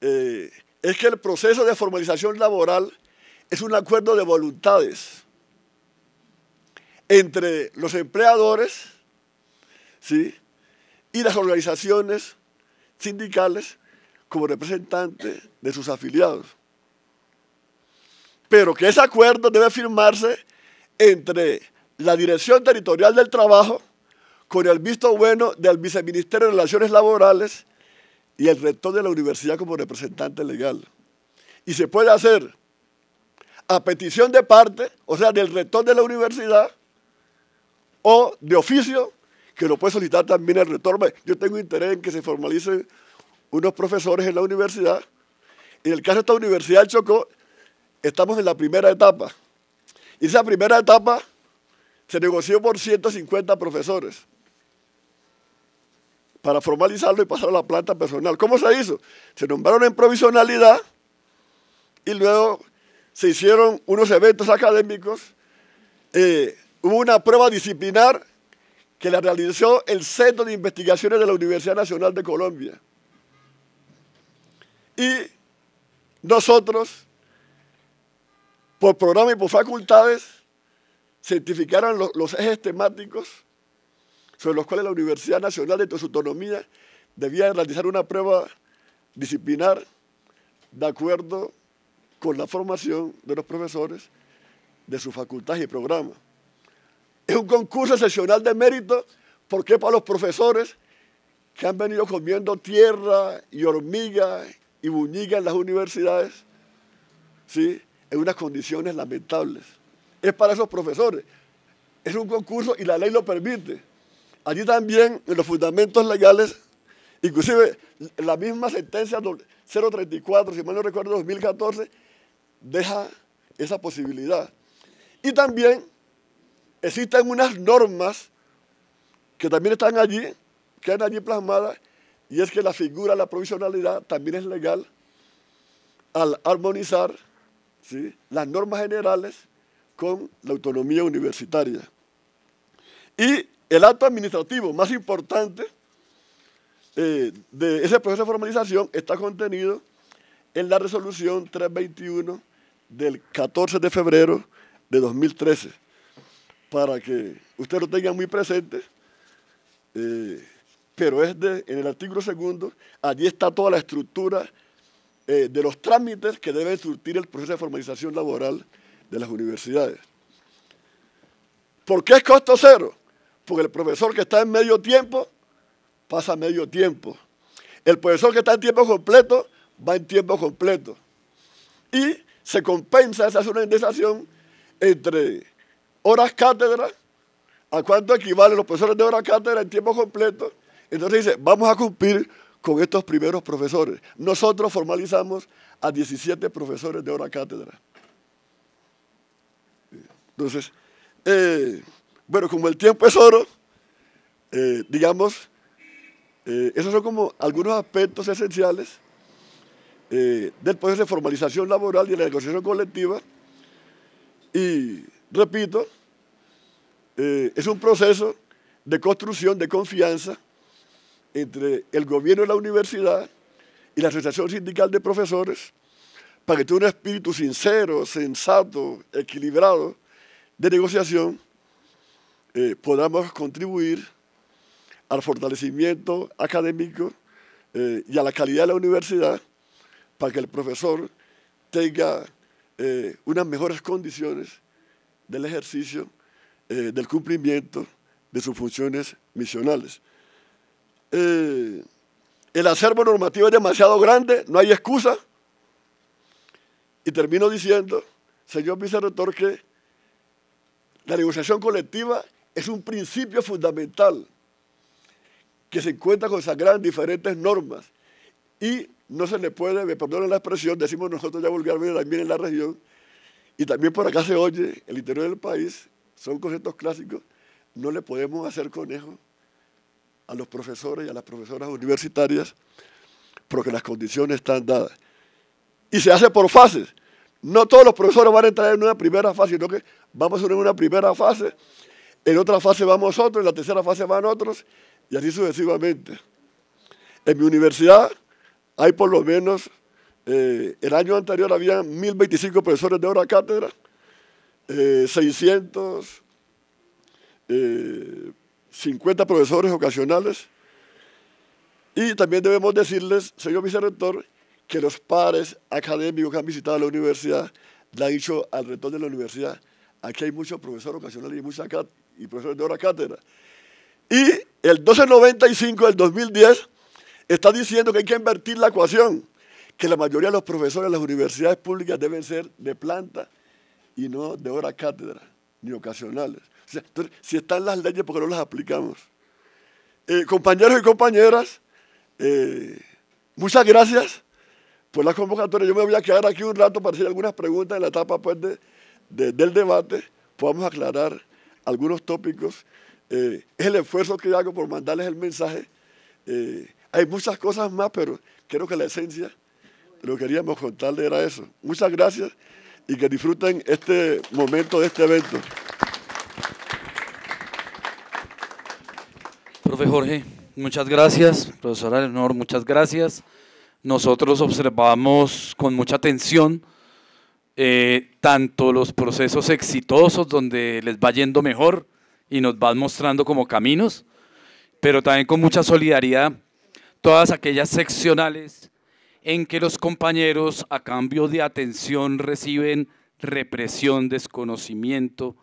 eh, es que el proceso de formalización laboral es un acuerdo de voluntades entre los empleadores ¿sí? y las organizaciones sindicales como representantes de sus afiliados pero que ese acuerdo debe firmarse entre la Dirección Territorial del Trabajo, con el visto bueno del Viceministerio de Relaciones Laborales y el rector de la universidad como representante legal. Y se puede hacer a petición de parte, o sea, del rector de la universidad, o de oficio, que lo puede solicitar también el rector. Yo tengo interés en que se formalicen unos profesores en la universidad. En el caso de esta universidad, Chocó, Estamos en la primera etapa. Y esa primera etapa se negoció por 150 profesores para formalizarlo y pasar a la planta personal. ¿Cómo se hizo? Se nombraron en provisionalidad y luego se hicieron unos eventos académicos. Eh, hubo una prueba disciplinar que la realizó el Centro de Investigaciones de la Universidad Nacional de Colombia. Y nosotros por programas y por facultades, certificaron los, los ejes temáticos sobre los cuales la Universidad Nacional de su autonomía debía realizar una prueba disciplinar de acuerdo con la formación de los profesores de sus facultades y programas. Es un concurso excepcional de mérito porque para los profesores que han venido comiendo tierra y hormiga y buñiga en las universidades, ¿sí? en unas condiciones lamentables. Es para esos profesores. Es un concurso y la ley lo permite. Allí también, en los fundamentos legales, inclusive la misma sentencia 034, si mal no recuerdo, 2014, deja esa posibilidad. Y también existen unas normas que también están allí, que quedan allí plasmadas, y es que la figura, la provisionalidad también es legal al armonizar las normas generales con la autonomía universitaria. Y el acto administrativo más importante eh, de ese proceso de formalización está contenido en la resolución 321 del 14 de febrero de 2013. Para que usted lo tenga muy presente, eh, pero es en el artículo segundo, allí está toda la estructura eh, de los trámites que debe surtir el proceso de formalización laboral de las universidades. ¿Por qué es costo cero? Porque el profesor que está en medio tiempo pasa medio tiempo. El profesor que está en tiempo completo va en tiempo completo. Y se compensa esa indemnización entre horas cátedra, a cuánto equivalen los profesores de horas cátedra en tiempo completo. Entonces dice, vamos a cumplir con estos primeros profesores. Nosotros formalizamos a 17 profesores de hora cátedra. Entonces, eh, bueno, como el tiempo es oro, eh, digamos, eh, esos son como algunos aspectos esenciales del proceso de formalización laboral y de la negociación colectiva. Y, repito, es un proceso de construcción de confianza entre el gobierno de la universidad y la Asociación Sindical de Profesores para que tenga un espíritu sincero, sensato, equilibrado de negociación, eh, podamos contribuir al fortalecimiento académico eh, y a la calidad de la universidad para que el profesor tenga eh, unas mejores condiciones del ejercicio, del cumplimiento de sus funciones misionales. Eh, el acervo normativo es demasiado grande, no hay excusa. Y termino diciendo, señor vicerrector, que la negociación colectiva es un principio fundamental que se encuentra consagrado en diferentes normas y no se le puede, me perdonen la expresión, decimos nosotros ya vulgarmente también en la región, y también por acá se oye, el interior del país, son conceptos clásicos, no le podemos hacer conejo a los profesores y a las profesoras universitarias porque las condiciones están dadas. Y se hace por fases. No todos los profesores van a entrar en una primera fase, sino que vamos a una primera fase, en otra fase vamos otros, en la tercera fase van otros, y así sucesivamente. En mi universidad hay por lo menos, eh, el año anterior había 1.025 profesores de hora cátedra, 600 eh, 50 profesores ocasionales. Y también debemos decirles, señor vicerector, que los padres académicos que han visitado la universidad le han dicho al rector de la universidad, aquí hay muchos profesores ocasionales y, muchos profesores de hora cátedra. Y el 1295 del 2010 está diciendo que hay que invertir la ecuación, que la mayoría de los profesores de las universidades públicas deben ser de planta y no de hora cátedra, ni ocasionales si están las leyes, ¿por qué no las aplicamos? Eh, compañeros y compañeras, eh, muchas gracias por la convocatoria. Yo me voy a quedar aquí un rato para hacer algunas preguntas en la etapa pues, del debate. Podamos aclarar algunos tópicos. Eh, es el esfuerzo que hago por mandarles el mensaje. hay muchas cosas más, pero creo que la esencia lo que queríamos contarles era eso. Muchas gracias y que disfruten este momento de este evento. Profe Jorge, muchas gracias. Profesora Leonor, muchas gracias. Nosotros observamos con mucha atención eh, tanto los procesos exitosos donde les va yendo mejor y nos van mostrando como caminos, pero también con mucha solidaridad todas aquellas seccionales en que los compañeros a cambio de atención reciben represión, desconocimiento,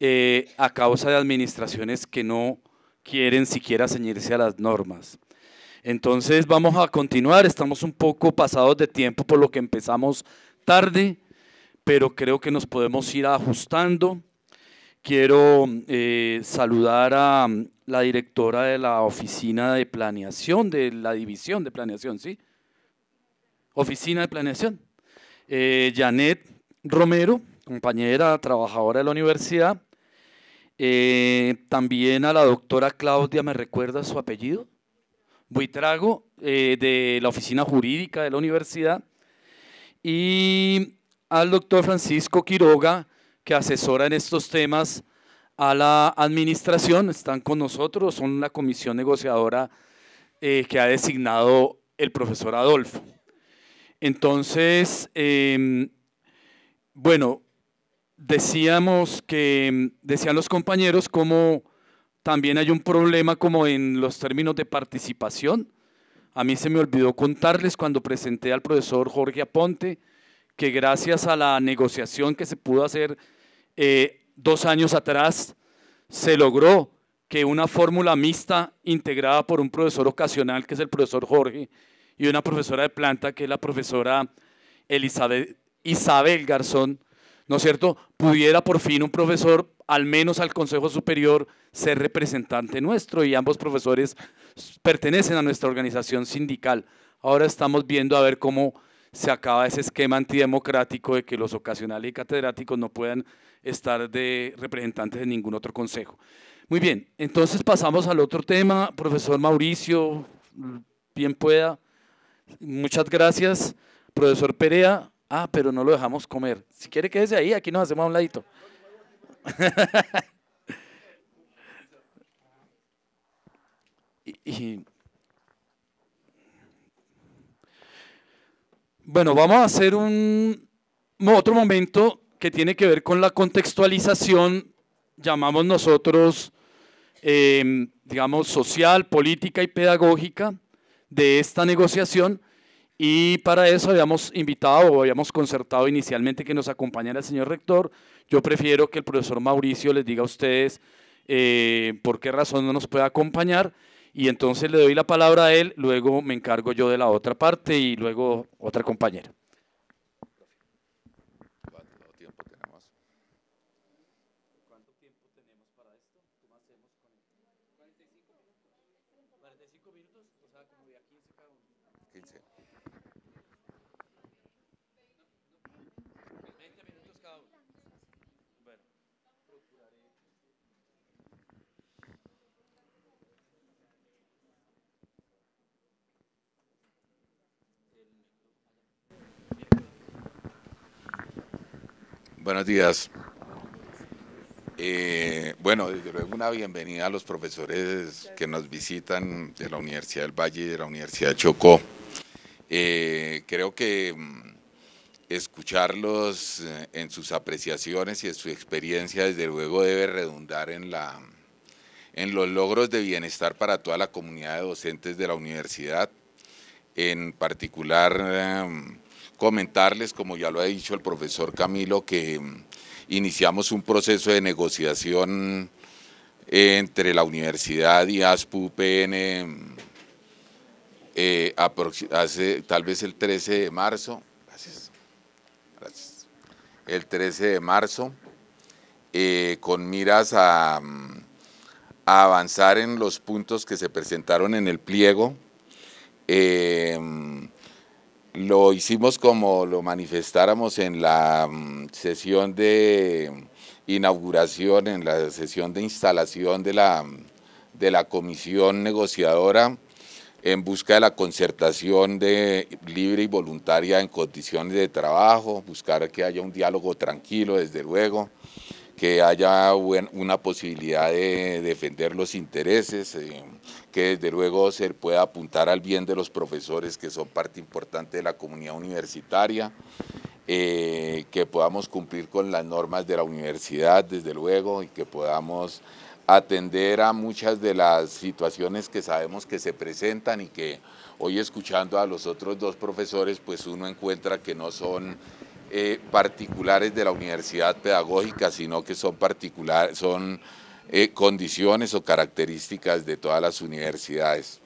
eh, a causa de administraciones que no quieren siquiera ceñirse a las normas. Entonces vamos a continuar, estamos un poco pasados de tiempo por lo que empezamos tarde, pero creo que nos podemos ir ajustando. Quiero eh, saludar a mm, la directora de la oficina de planeación, de la división de planeación, ¿sí? Oficina de planeación. Eh, Janet Romero, compañera, trabajadora de la universidad, eh, también a la doctora Claudia, ¿me recuerda su apellido? Buitrago, eh, de la oficina jurídica de la universidad. Y al doctor Francisco Quiroga, que asesora en estos temas a la administración. Están con nosotros, son la comisión negociadora eh, que ha designado el profesor Adolfo. Entonces, em, bueno, decíamos que, mm, decían los compañeros, como también hay un problema como en los términos de participación. A mí se me olvidó contarles cuando presenté al profesor Jorge Aponte que gracias a la negociación que se pudo hacer eh, dos años atrás, se logró que una fórmula mixta integrada por un profesor ocasional, que es el profesor Jorge, y una profesora de planta, que es la profesora Elizabeth, Isabel Garzón, ¿no es cierto? Pudiera por fin un profesor, al menos al Consejo Superior, ser representante nuestro y ambos profesores pertenecen a nuestra organización sindical. Ahora estamos viendo a ver cómo se acaba ese esquema antidemocrático de que los ocasionales y catedráticos no puedan estar de representantes de ningún otro consejo. Muy bien, entonces pasamos al otro tema. Profesor Mauricio, bien pueda. Muchas gracias. Profesor Perea, Ah, pero no lo dejamos comer. Si quiere, quédese ahí, aquí nos hacemos a un ladito. bueno, vamos a hacer un otro momento que tiene que ver con la contextualización, llamamos nosotros, eh, digamos, social, política y pedagógica de esta negociación. Y para eso habíamos invitado o habíamos concertado inicialmente que nos acompañara el señor rector. Yo prefiero que el profesor Mauricio les diga a ustedes eh, por qué razón no nos puede acompañar. Y entonces le doy la palabra a él, luego me encargo yo de la otra parte y luego otra compañera. Buenos días. Eh, bueno, desde luego una bienvenida a los profesores que nos visitan de la Universidad del Valle y de la Universidad de Chocó. Eh, creo que mm, escucharlos eh, en sus apreciaciones y en su experiencia desde luego debe redundar en, la, en los logros de bienestar para toda la comunidad de docentes de la universidad, en particular comentarles, como ya lo ha dicho el profesor Camilo, que mm, iniciamos un proceso de negociación entre la universidad y aspu pn mm, eh, tal vez el 13 de marzo, el 13 de marzo, eh, con miras mm, a, avanzar en los puntos que se presentaron en el pliego, eh, lo hicimos como lo manifestáramos en la mm, sesión de inauguración, en la sesión de instalación de la, mm, de la comisión negociadora en busca de la concertación de libre y voluntaria en condiciones de trabajo, buscar que haya un diálogo tranquilo, desde luego, que haya una posibilidad de defender los intereses, eh, que desde luego se pueda apuntar al bien de los profesores que son parte importante de la comunidad universitaria, eh, que podamos cumplir con las normas de la universidad desde luego y que podamos atender a muchas de las situaciones que sabemos que se presentan y que hoy escuchando a los otros dos profesores, pues uno encuentra que no son eh, particulares de la universidad pedagógica, sino que son, particulares, son eh, condiciones o características de todas las universidades.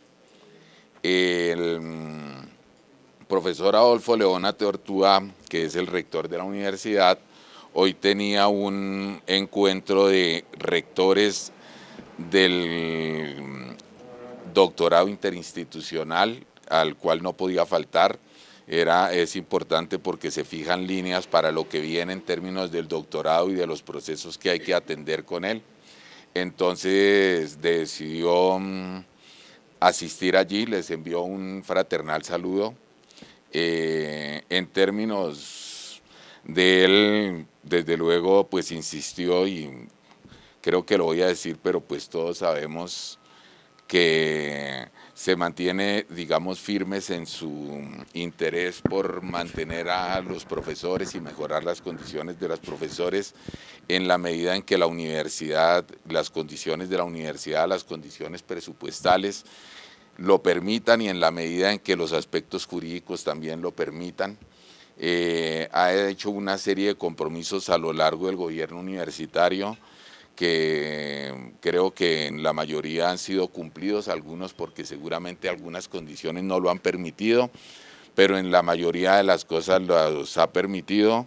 El mm, profesor Adolfo Leona Tortúa, que es el rector de la universidad, hoy tenía un encuentro de rectores del mm, doctorado interinstitucional al cual no podía faltar es importante porque se fijan líneas para lo que viene en términos del doctorado y de los procesos que hay que atender con él. Entonces decidió mm, asistir allí, les envió un fraternal saludo. Eh, en términos de él, desde luego, pues insistió y creo que lo voy a decir, pero pues todos sabemos que se mantiene, digamos, firmes en su interés por mantener a los profesores y mejorar las condiciones de los profesores en la medida en que la universidad, las condiciones de la universidad, las condiciones presupuestales lo permitan y en la medida en que los aspectos jurídicos también lo permitan. Eh, ha hecho una serie de compromisos a lo largo del gobierno universitario que creo que en la mayoría han sido cumplidos, algunos porque seguramente algunas condiciones no lo han permitido, pero en la mayoría de las cosas los ha permitido.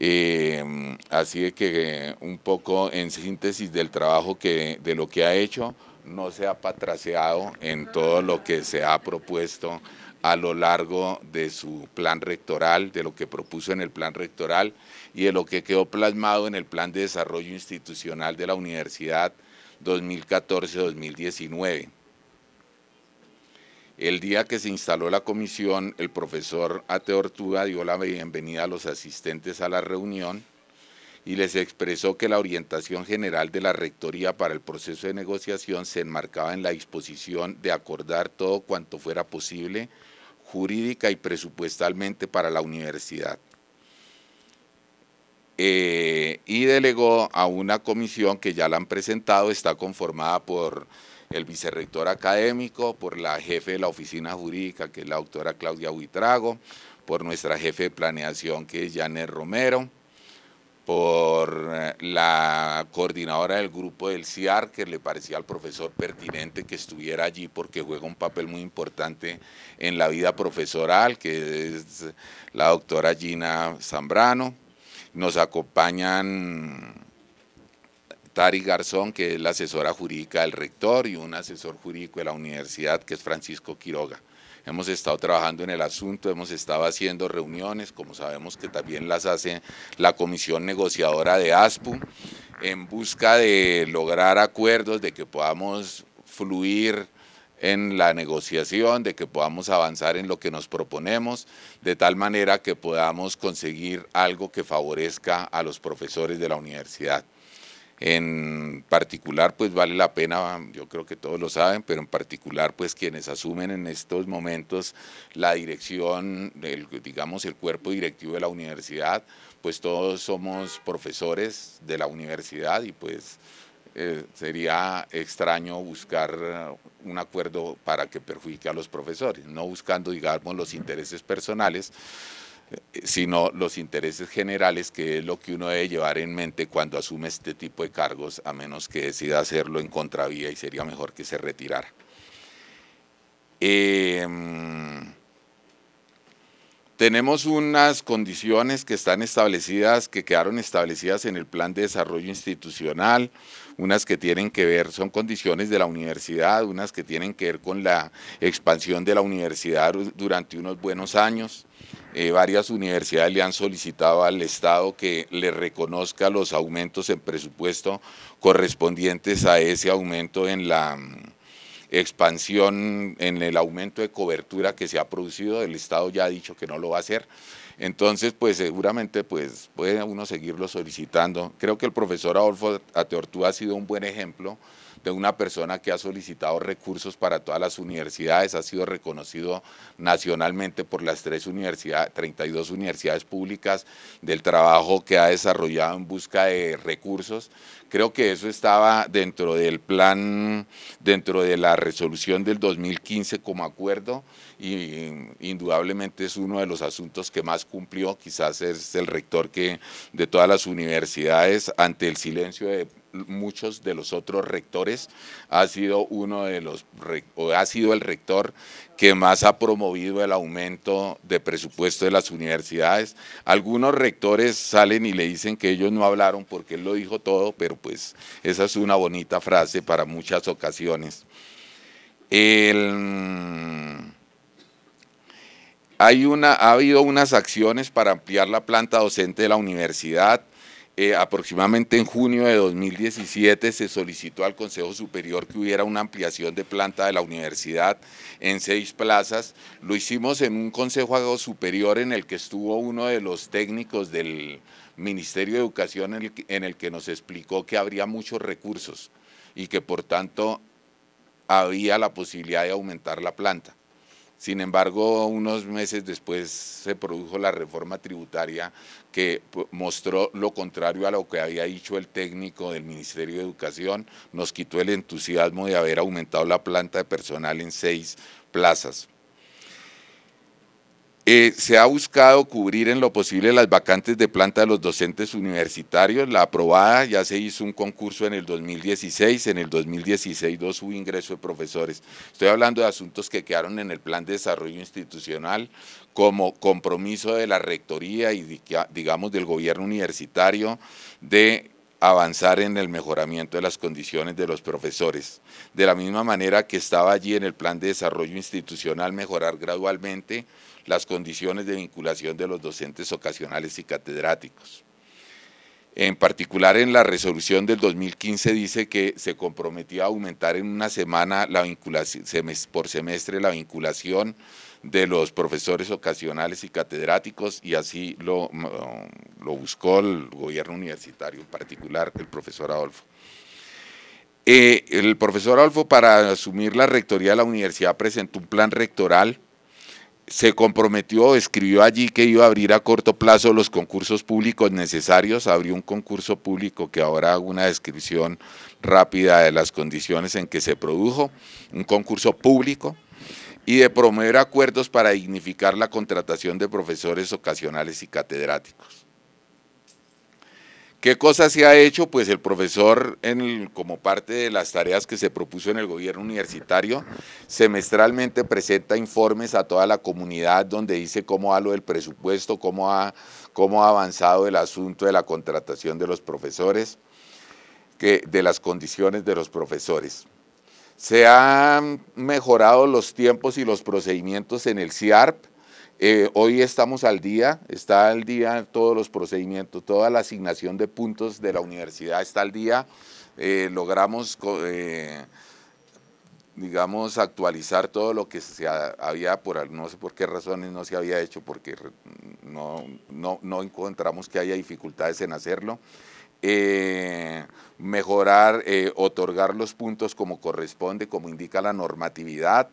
Eh, así que un poco en síntesis del trabajo que, de lo que ha hecho, no se ha patraseado en todo lo que se ha propuesto a lo largo de su plan rectoral, de lo que propuso en el plan rectoral y de lo que quedó plasmado en el Plan de Desarrollo Institucional de la Universidad 2014-2019. El día que se instaló la comisión, el profesor Ate Ortuga dio la bienvenida a los asistentes a la reunión y les expresó que la orientación general de la Rectoría para el proceso de negociación se enmarcaba en la disposición de acordar todo cuanto fuera posible jurídica y presupuestalmente para la universidad. Eh, y delegó a una comisión que ya la han presentado, está conformada por el vicerrector académico, por la jefe de la oficina jurídica, que es la doctora Claudia Huitrago, por nuestra jefe de planeación, que es Janet Romero, por eh, la coordinadora del grupo del CIAR, que le parecía al profesor pertinente que estuviera allí porque juega un papel muy importante en la vida profesoral, que es la doctora Gina Zambrano nos acompañan Tari Garzón, que es la asesora jurídica del rector, y un asesor jurídico de la universidad, que es Francisco Quiroga. Hemos estado trabajando en el asunto, hemos estado haciendo reuniones, como sabemos que también las hace la comisión negociadora de ASPU, en busca de lograr acuerdos, de que podamos fluir en la negociación, de que podamos avanzar en lo que nos proponemos, de tal manera que podamos conseguir algo que favorezca a los profesores de la universidad. En particular, pues vale la pena, yo creo que todos lo saben, pero en particular, pues quienes asumen en estos momentos la dirección, del digamos, el cuerpo directivo de la universidad, pues todos somos profesores de la universidad y pues eh, sería extraño buscar eh, un acuerdo para que perjudique a los profesores, no buscando, digamos, los intereses personales, eh, sino los intereses generales, que es lo que uno debe llevar en mente cuando asume este tipo de cargos, a menos que decida hacerlo en contravía y sería mejor que se retirara. Em, tenemos unas condiciones que están establecidas, que quedaron establecidas en el Plan de Desarrollo Institucional, unas que tienen que ver, son condiciones de la universidad, unas que tienen que ver con la expansión de la universidad durante unos buenos años. Eh, varias universidades le han solicitado al Estado que le reconozca los aumentos en presupuesto correspondientes a ese aumento en la mm, expansión, en el aumento de cobertura que se ha producido. El Estado ya ha dicho que no lo va a hacer. Entonces, pues seguramente pues, puede uno seguirlo solicitando. Creo que el profesor Adolfo Ateortú ha sido un buen ejemplo de una persona que ha solicitado recursos para todas las universidades, ha sido reconocido nacionalmente por las tres universidades, 32 universidades públicas del trabajo que ha desarrollado en busca de recursos. Creo que eso estaba dentro del plan, dentro de la resolución del 2015 como acuerdo y indudablemente es uno de los asuntos que más cumplió, quizás es el rector que de todas las universidades ante el silencio de muchos de los otros rectores. Ha sido uno de los ha sido el rector que más ha promovido el aumento de presupuesto de las universidades. Algunos rectores salen y le dicen que ellos no hablaron porque él lo dijo todo, pero pues esa es una bonita frase para muchas ocasiones. hay una, ha habido unas acciones para ampliar la planta docente de la universidad, eh, aproximadamente en junio de 2017 se solicitó al Consejo Superior que hubiera una ampliación de planta de la universidad en seis plazas. Lo hicimos en un Consejo Superior en el que estuvo uno de los técnicos del Ministerio de Educación en el que nos explicó que habría muchos recursos y que por tanto había la posibilidad de aumentar la planta. Sin embargo, unos meses después se produjo la reforma tributaria que mostró lo contrario a lo que había dicho el técnico del Ministerio de Educación, nos quitó el entusiasmo de haber aumentado la planta de personal en seis plazas. Eh, se ha buscado cubrir en lo posible las vacantes de planta de los docentes universitarios. La aprobada ya se hizo un concurso en el 2016, en el 2016 dos hubo ingreso de profesores. Estoy hablando de asuntos que quedaron en el plan de desarrollo institucional como compromiso de la rectoría y digamos del gobierno universitario de avanzar en el mejoramiento de las condiciones de los profesores. De la misma manera que estaba allí en el plan de desarrollo institucional, mejorar gradualmente las condiciones de vinculación de los docentes ocasionales y catedráticos. En particular, en la resolución del 2015 dice que se comprometía a aumentar en una semana la vinculación, por semestre la vinculación de los profesores ocasionales y catedráticos y así lo, mm, buscó el gobierno universitario, en particular el profesor Adolfo. Eh, el profesor Adolfo para asumir la rectoría de la universidad presentó un plan rectoral se comprometió, escribió allí que iba a abrir a corto plazo los concursos públicos necesarios, abrió un concurso público que ahora hago una descripción rápida de las condiciones en que se produjo, un concurso público, y de promover acuerdos para dignificar la contratación de profesores ocasionales y catedráticos. ¿Qué cosas se ha hecho? Pues el profesor, como parte de las tareas que se propuso en el gobierno universitario, semestralmente presenta informes a toda la comunidad donde dice cómo va lo del presupuesto, cómo ha, avanzado el asunto de la contratación de los profesores, de las condiciones de los profesores. Se han mejorado los tiempos y los procedimientos en el CIARP, eh, hoy estamos al día, está al día todos los procedimientos, toda la asignación de puntos de la universidad está al día. Eh, logramos, eh, digamos, actualizar todo lo que se había, por no sé por qué razones no se había hecho, porque no encontramos que haya dificultades en hacerlo. mejorar, otorgar los puntos como corresponde, como indica la normatividad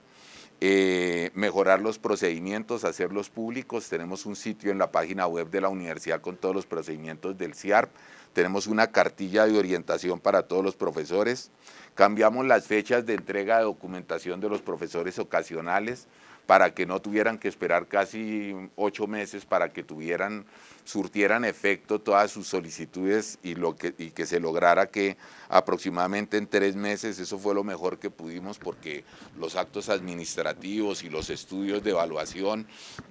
eh, mejorar los procedimientos, hacerlos públicos. Tenemos un sitio en la página web de la universidad con todos los procedimientos del CIARP. Tenemos una cartilla de orientación para todos los profesores. Cambiamos las fechas de entrega de documentación de los profesores ocasionales para que no tuvieran que esperar casi ocho meses para que tuvieran, surtieran efecto todas sus solicitudes y, que, y que se lograra que aproximadamente en tres meses, eso fue lo mejor que pudimos porque los actos administrativos y los estudios de evaluación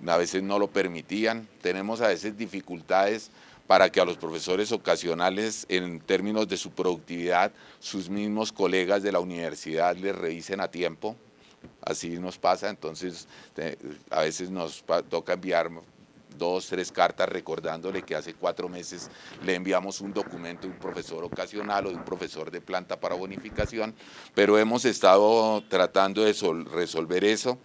a veces no lo permitían, tenemos a veces dificultades para que a los profesores ocasionales, en términos de su productividad, sus mismos colegas de la universidad les revisen a tiempo Así nos pasa, entonces a veces nos toca enviar dos, tres cartas recordándole que hace cuatro meses le enviamos un documento de un profesor ocasional o de un profesor de planta para bonificación, pero hemos estado tratando de resolver eso.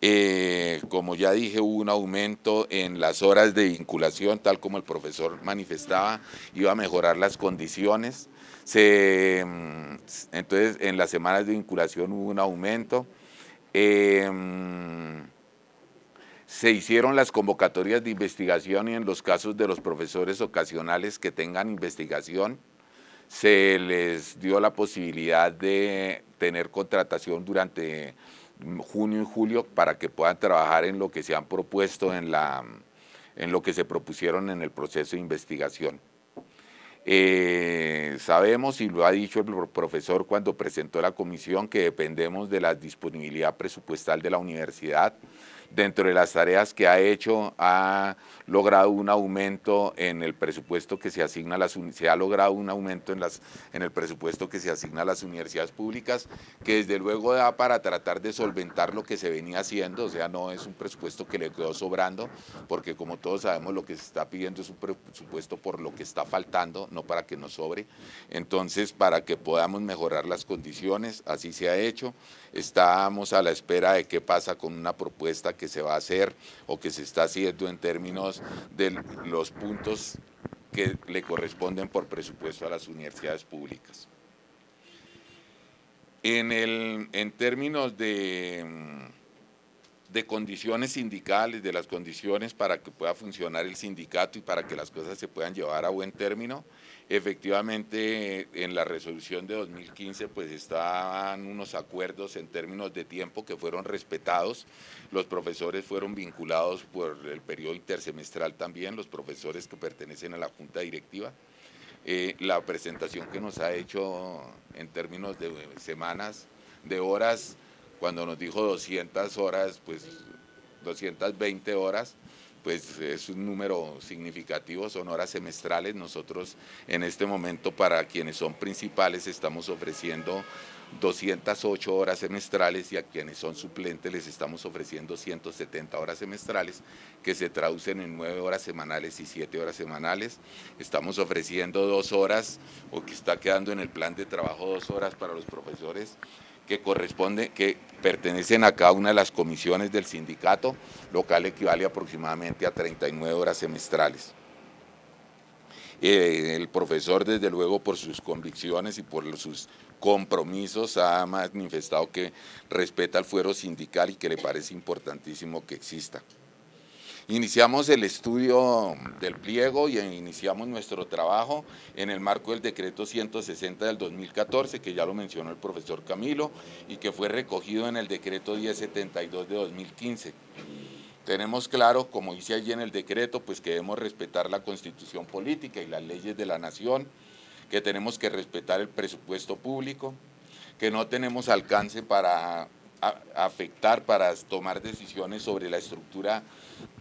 Eh, como ya dije, hubo un aumento en las horas de vinculación, tal como el profesor manifestaba, iba a mejorar las condiciones. Mm, entonces, en las semanas de vinculación hubo un aumento. Em, se hicieron las convocatorias de investigación y en los casos de los profesores ocasionales que tengan investigación, se les dio la posibilidad de tener contratación durante junio y julio para que puedan trabajar en lo que se han propuesto en la en lo que se propusieron en el proceso de investigación. Eh, sabemos, y lo ha dicho el profesor cuando presentó la comisión, que dependemos de la disponibilidad presupuestal de la universidad. Dentro de las tareas que ha hecho, ha logrado un aumento en el presupuesto que se asigna a las se ha logrado un aumento en las en el presupuesto que se asigna a las universidades públicas, que desde luego da para tratar de solventar lo que se venía haciendo, o sea, no es un presupuesto que le quedó sobrando, porque como todos sabemos lo que se está pidiendo es un presupuesto por lo que está faltando, no para que nos sobre. Entonces, para que podamos mejorar las condiciones, así se ha hecho. Estamos a la espera de qué pasa con una propuesta que se va a hacer o que se está haciendo en términos de los puntos que le corresponden por presupuesto a las universidades públicas. En, términos de condiciones sindicales, de las condiciones para que pueda funcionar el sindicato y para que las cosas se puedan llevar a buen término, Efectivamente, en la resolución de 2015, pues estaban unos acuerdos en términos de tiempo que fueron respetados. Los profesores fueron vinculados por el periodo intersemestral también, los profesores que pertenecen a la junta directiva. Eh, la presentación que nos ha hecho en términos de semanas, de horas, cuando nos dijo 200 horas, pues 220 horas, pues es un número significativo, son horas semestrales. Nosotros en este momento para quienes son principales estamos ofreciendo 208 horas semestrales y a quienes son suplentes les estamos ofreciendo 170 horas semestrales que se traducen en 9 horas semanales y 7 horas semanales. Estamos ofreciendo 2 horas o que está quedando en el plan de trabajo 2 horas para los profesores que corresponde, que pertenecen a cada una de las comisiones del sindicato, lo cual equivale aproximadamente a 39 horas semestrales. Eh, el profesor, desde luego, por sus convicciones y por sus compromisos, ha manifestado que respeta el fuero sindical y que le parece importantísimo que exista. Iniciamos el estudio del pliego y iniciamos nuestro trabajo en el marco del decreto 160 del 2014, que ya lo mencionó el profesor Camilo, y que fue recogido en el decreto 1072 de 2015. Tenemos claro, como dice allí en el decreto, pues que debemos respetar la constitución política y las leyes de la nación, que tenemos que respetar el presupuesto público, que no tenemos alcance para afectar, para tomar decisiones sobre la estructura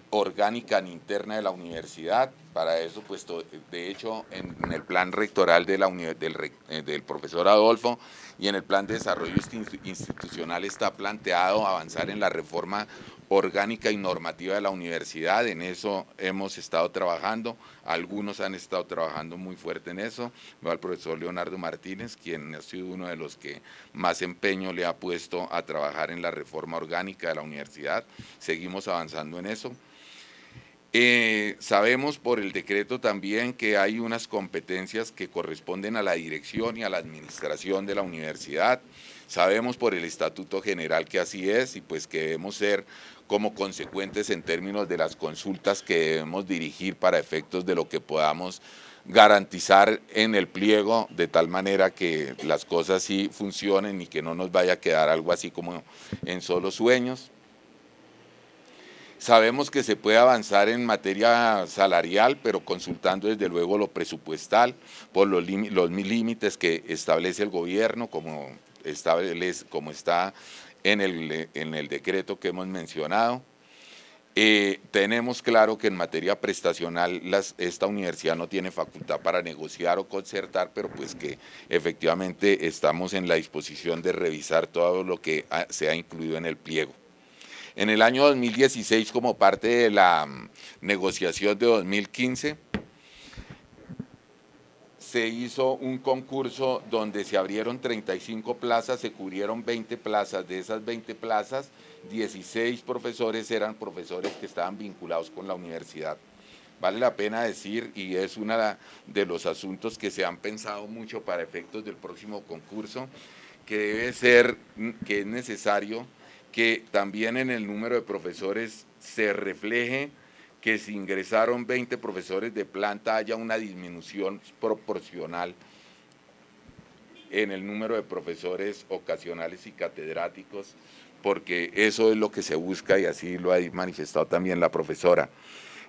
orgánica ni interna de la universidad. Para eso, pues, de hecho, en, el plan rectoral de la eh, del, profesor Adolfo y en el plan de desarrollo institucional está planteado avanzar en la reforma orgánica y normativa de la universidad. En eso hemos estado trabajando. Algunos han estado trabajando muy fuerte en eso. el al profesor Leonardo Martínez, quien ha sido uno de los que más empeño le ha puesto a trabajar en la reforma orgánica de la universidad. Seguimos avanzando en eso. Eh, sabemos por el decreto también que hay unas competencias que corresponden a la dirección y a la administración de la universidad. Sabemos por el estatuto general que así es y pues que debemos ser como consecuentes en términos de las consultas que debemos dirigir para efectos de lo que podamos garantizar en el pliego de tal manera que las cosas sí funcionen y que no nos vaya a quedar algo así como en solos sueños. Sabemos que se puede avanzar en materia salarial, pero consultando desde luego lo presupuestal, por los, los límites que establece el gobierno, como, está en el, decreto que hemos mencionado. Eh, tenemos claro que en materia prestacional esta universidad no tiene facultad para negociar o concertar, pero pues que efectivamente estamos en la disposición de revisar todo lo que se ha incluido en el pliego en el año 2016 como parte de la mm, negociación de 2015 se hizo un concurso donde se abrieron 35 plazas, se cubrieron 20 plazas. De esas 20 plazas, 16 profesores eran profesores que estaban vinculados con la universidad. Vale la pena decir, y es uno de los asuntos que se han pensado mucho para efectos del próximo concurso, que debe ser, mm, que es necesario que también en el número de profesores se refleje que si ingresaron 20 profesores de planta haya una disminución proporcional en el número de profesores ocasionales y catedráticos, porque eso es lo que se busca y así lo ha manifestado también la profesora.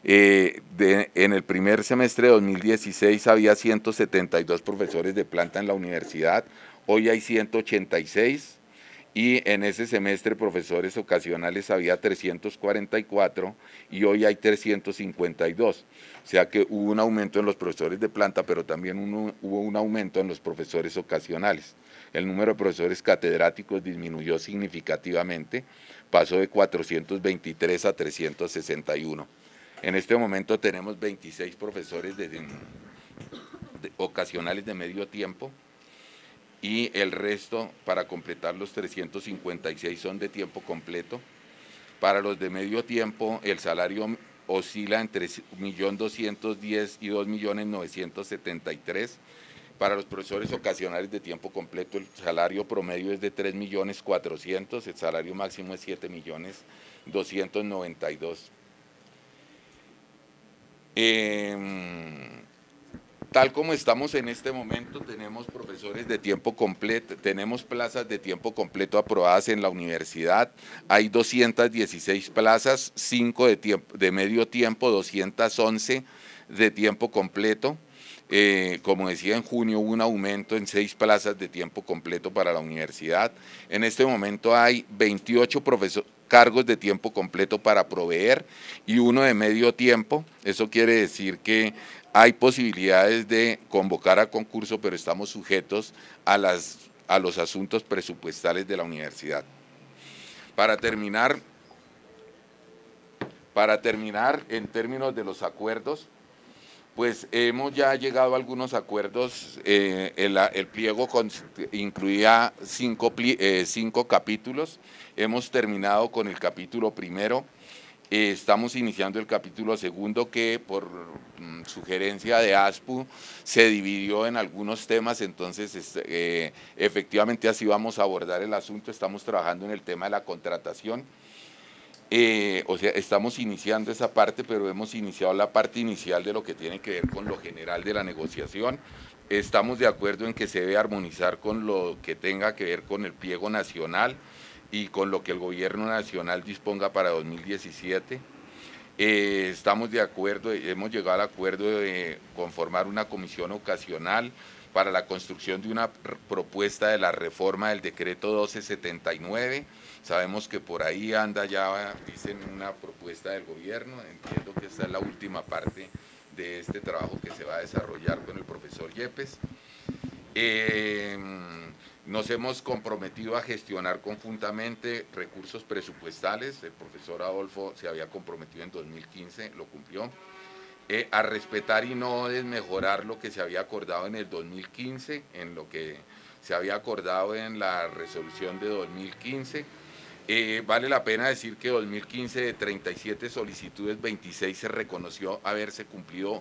Eh, en el primer semestre de 2016 había 172 profesores de planta en la universidad, hoy hay 186 y en ese semestre profesores ocasionales había 344 y hoy hay 352. O sea que hubo un aumento en los profesores de planta, pero también hubo un aumento en los profesores ocasionales. El número de profesores catedráticos disminuyó significativamente, pasó de 423 a 361. En este momento tenemos 26 profesores ocasionales de medio tiempo, y el resto para completar los 356 son de tiempo completo. Para los de medio tiempo el salario oscila entre 1.210.000 y 2.973.000. Para los profesores ocasionales de tiempo completo el salario promedio es de 3.400.000, el salario máximo es 7.292.000. Eh, em, tal como estamos en este momento, tenemos profesores de tiempo completo, tenemos plazas de tiempo completo aprobadas en la universidad, hay 216 plazas, 5 de, tiempo, de medio tiempo, 211 de tiempo completo. Eh, como decía, en junio hubo un aumento en seis plazas de tiempo completo para la universidad. En este momento hay 28 cargos de tiempo completo para proveer y uno de medio tiempo. Eso quiere decir que hay posibilidades de convocar a concurso, pero estamos sujetos a, las, a los asuntos presupuestales de la universidad. Para terminar, para terminar, en términos de los acuerdos, pues hemos ya llegado a algunos acuerdos. Eh, el, pliego incluía cinco, eh, cinco capítulos. Hemos terminado con el capítulo primero estamos iniciando el capítulo segundo que por mm, sugerencia de ASPU se dividió en algunos temas, entonces eh, efectivamente así vamos a abordar el asunto. Estamos trabajando en el tema de la contratación. Eh, o sea, estamos iniciando esa parte, pero hemos iniciado la parte inicial de lo que tiene que ver con lo general de la negociación. Estamos de acuerdo en que se debe armonizar con lo que tenga que ver con el pliego nacional y con lo que el gobierno nacional disponga para 2017. Eh, estamos de acuerdo, hemos llegado al acuerdo de conformar una comisión ocasional para la construcción de una propuesta de la reforma del decreto 1279. Sabemos que por ahí anda ya, dicen, una propuesta del gobierno. Entiendo que esta es la última parte de este trabajo que se va a desarrollar con el profesor Yepes. Eh, nos hemos comprometido a gestionar conjuntamente recursos presupuestales. El profesor Adolfo se había comprometido en 2015, lo cumplió. Eh, a respetar y no desmejorar lo que se había acordado en el 2015, en lo que se había acordado en la resolución de 2015. Eh, vale la pena decir que 2015 de 37 solicitudes, 26 se reconoció haberse cumplido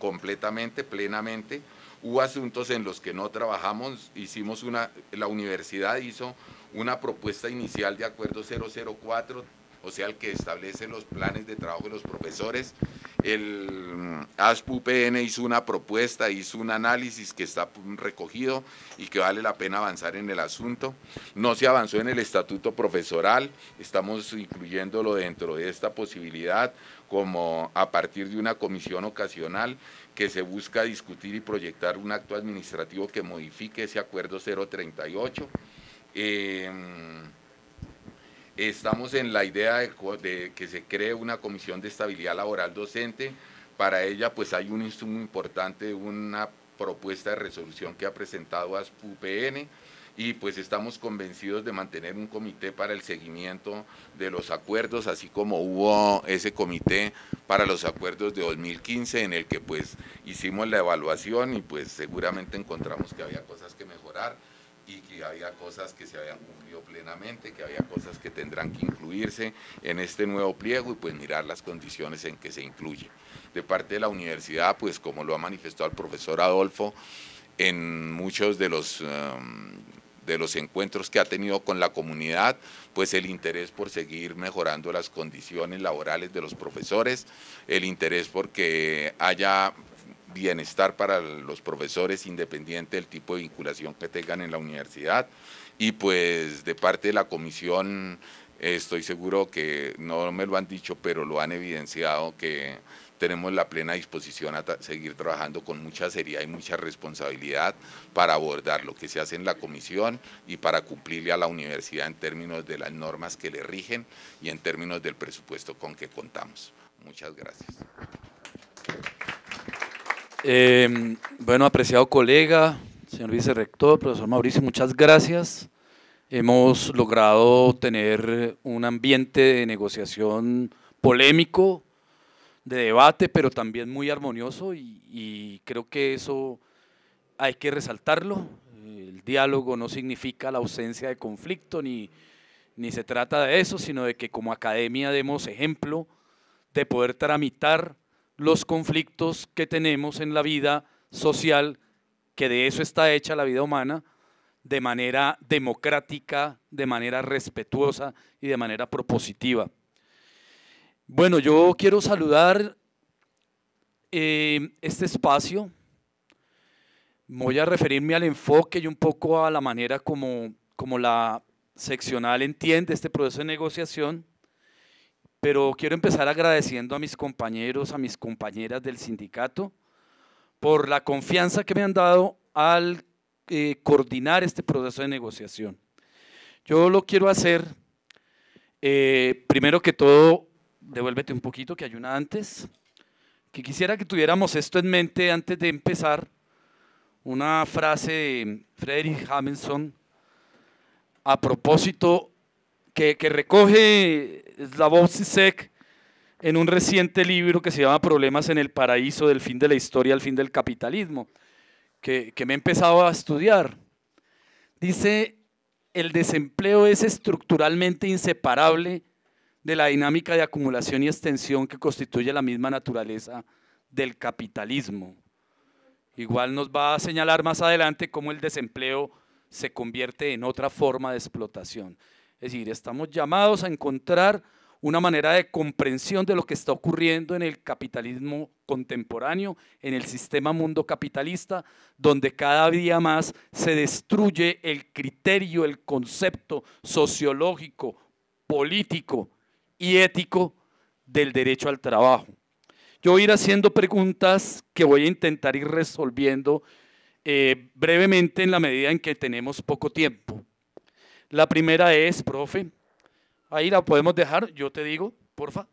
completamente, plenamente. Hubo asuntos en los que no trabajamos, hicimos una, la universidad hizo una propuesta inicial de acuerdo 004, o sea, el que establece los planes de trabajo de los profesores. El mm, ASPUPN hizo una propuesta, hizo un análisis que está recogido y que vale la pena avanzar en el asunto. No se avanzó en el estatuto profesoral, estamos incluyéndolo dentro de esta posibilidad como a partir de una comisión ocasional que se busca discutir y proyectar un acto administrativo que modifique ese acuerdo 038. Em, estamos en la idea de, que se cree una comisión de estabilidad laboral docente. Para ella pues hay un instrumento importante, una propuesta de resolución que ha presentado ASPUPN y pues estamos convencidos de mantener un comité para el seguimiento de los acuerdos, así como hubo ese comité para los acuerdos de 2015 en el que pues hicimos la evaluación y pues seguramente encontramos que había cosas que mejorar y que había cosas que se habían cumplido plenamente, que había cosas que tendrán que incluirse en este nuevo pliego y pues mirar las condiciones en que se incluye. De parte de la universidad, pues como lo ha manifestado el profesor Adolfo, en muchos de los em, de los encuentros que ha tenido con la comunidad, pues el interés por seguir mejorando las condiciones laborales de los profesores, el interés porque haya bienestar para los profesores independiente del tipo de vinculación que tengan en la universidad y pues de parte de la comisión estoy seguro que no me lo han dicho pero lo han evidenciado que tenemos la plena disposición a seguir trabajando con mucha seriedad y mucha responsabilidad para abordar lo que se hace en la comisión y para cumplirle a la universidad en términos de las normas que le rigen y en términos del presupuesto con que contamos. Muchas gracias. Em, bueno, apreciado colega, señor vicerrector, profesor Mauricio, muchas gracias. Hemos logrado tener un ambiente de negociación polémico, de debate, pero también muy armonioso y, creo que eso hay que resaltarlo. El diálogo no significa la ausencia de conflicto ni, ni se trata de eso, sino de que como academia demos ejemplo de poder tramitar los conflictos que tenemos en la vida social, que de eso está hecha la vida humana, de manera democrática, de manera respetuosa y de manera propositiva. Bueno, yo quiero saludar eh, este espacio. Voy a referirme al enfoque y un poco a la manera como, como la seccional entiende este proceso de negociación, pero quiero empezar agradeciendo a mis compañeros, a mis compañeras del sindicato, por la confianza que me han dado al eh, coordinar este proceso de negociación. Yo lo quiero hacer, eh, primero que todo, devuélvete un poquito, que hay una antes, que quisiera que tuviéramos esto en mente antes de empezar, una frase de Frederick Hamilton a propósito que, que recoge Slavoj Zizek en un reciente libro que se llama Problemas en el Paraíso, del fin de la historia al fin del capitalismo, que, que me he empezado a estudiar. Dice, el desempleo es estructuralmente inseparable de la dinámica de acumulación y extensión que constituye la misma naturaleza del capitalismo. Igual nos va a señalar más adelante cómo el desempleo se convierte en otra forma de explotación. Es decir, estamos llamados a encontrar una manera de comprensión de lo que está ocurriendo en el capitalismo contemporáneo, en el sistema mundo capitalista, donde cada día más se destruye el criterio, el concepto sociológico, político y ético del derecho al trabajo. Yo voy a ir haciendo preguntas que voy a intentar ir resolviendo eh, brevemente en la medida en que tenemos poco tiempo. La primera es, profe, ahí la podemos dejar, yo te digo, porfa.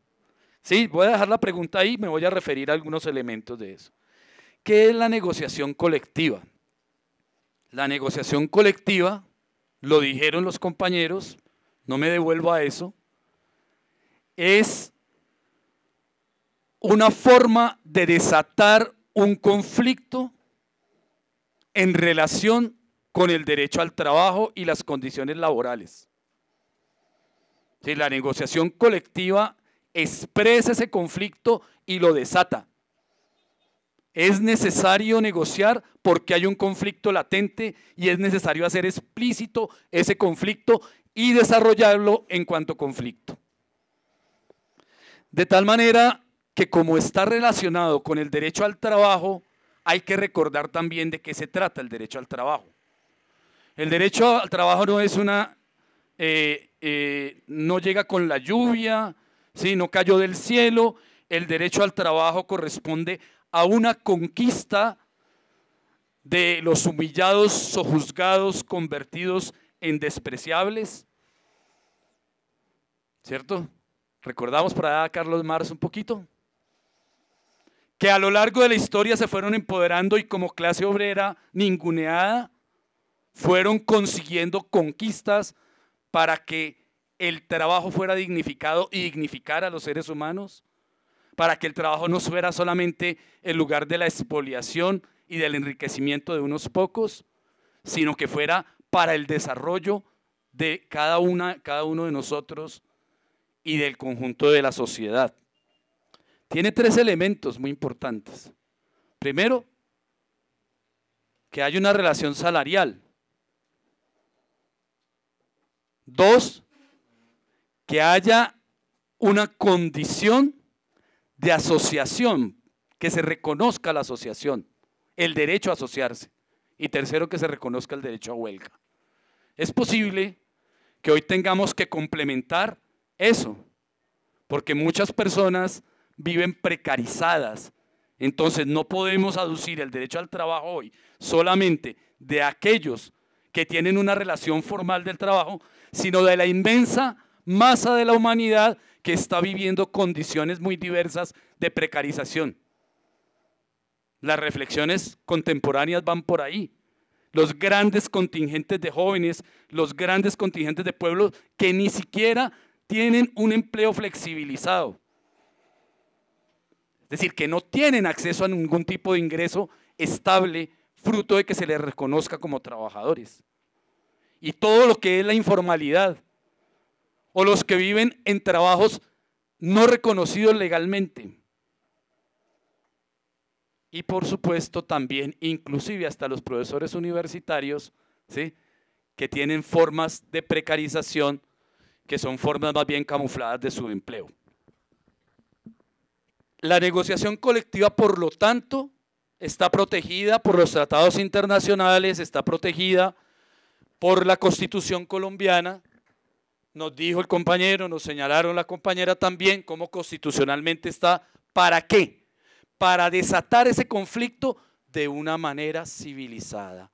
Sí, voy a dejar la pregunta ahí, me voy a referir a algunos elementos de eso. ¿Qué es la negociación colectiva? La negociación colectiva, lo dijeron los compañeros, no me devuelvo a eso, es una forma de desatar un conflicto en relación con el derecho al trabajo y las condiciones laborales. Si la negociación colectiva expresa ese conflicto y lo desata. Es necesario negociar porque hay un conflicto latente y es necesario hacer explícito ese conflicto y desarrollarlo en cuanto conflicto. De tal manera que como está relacionado con el derecho al trabajo, hay que recordar también de qué se trata el derecho al trabajo. El derecho al trabajo no es una, eh, eh, no llega con la lluvia, ¿sí? no cayó del cielo. El derecho al trabajo corresponde a una conquista de los humillados, sojuzgados, convertidos en despreciables. ¿Cierto? Recordamos para Carlos Marx un poquito, que a lo largo de la historia se fueron empoderando y como clase obrera ninguneada, fueron consiguiendo conquistas para que el trabajo fuera dignificado y dignificar a los seres humanos, para que el trabajo no fuera solamente el lugar de la expoliación y del enriquecimiento de unos pocos, sino que fuera para el desarrollo de cada, una, cada uno de nosotros y del conjunto de la sociedad. Tiene tres elementos muy importantes. Primero, que haya una relación salarial. Dos, que haya una condición de asociación, que se reconozca la asociación, el derecho a asociarse. Y tercero, que se reconozca el derecho a huelga. Es posible que hoy tengamos que complementar eso, porque muchas personas viven precarizadas. Entonces no podemos aducir el derecho al trabajo hoy solamente de aquellos que tienen una relación formal del trabajo, sino de la inmensa masa de la humanidad que está viviendo condiciones muy diversas de precarización. Las reflexiones contemporáneas van por ahí. Los grandes contingentes de jóvenes, los grandes contingentes de pueblos que ni siquiera tienen un empleo flexibilizado. Es decir, que no tienen acceso a ningún tipo de ingreso estable fruto de que se les reconozca como trabajadores. Y todo lo que es la informalidad o los que viven en trabajos no reconocidos legalmente. Y por supuesto también, inclusive hasta los profesores universitarios, que tienen formas de precarización que son formas más bien camufladas de su empleo. La negociación colectiva, por lo tanto, está protegida por los tratados internacionales, está protegida por la constitución colombiana. Nos dijo el compañero, nos señalaron la compañera también cómo constitucionalmente está. ¿Para qué? Para desatar ese conflicto de una manera civilizada.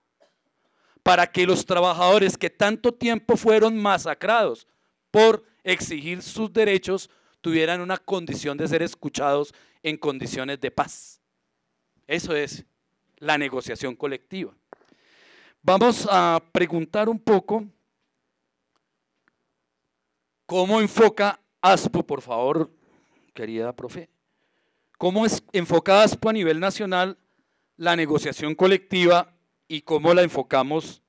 Para que los trabajadores que tanto tiempo fueron masacrados, por exigir sus derechos tuvieran una condición de ser escuchados en condiciones de paz. Eso es la negociación colectiva. Vamos a preguntar un poco cómo enfoca ASPO, por favor, querida profe. ¿Cómo es, enfoca ASPO a nivel nacional la negociación colectiva y cómo la enfocamos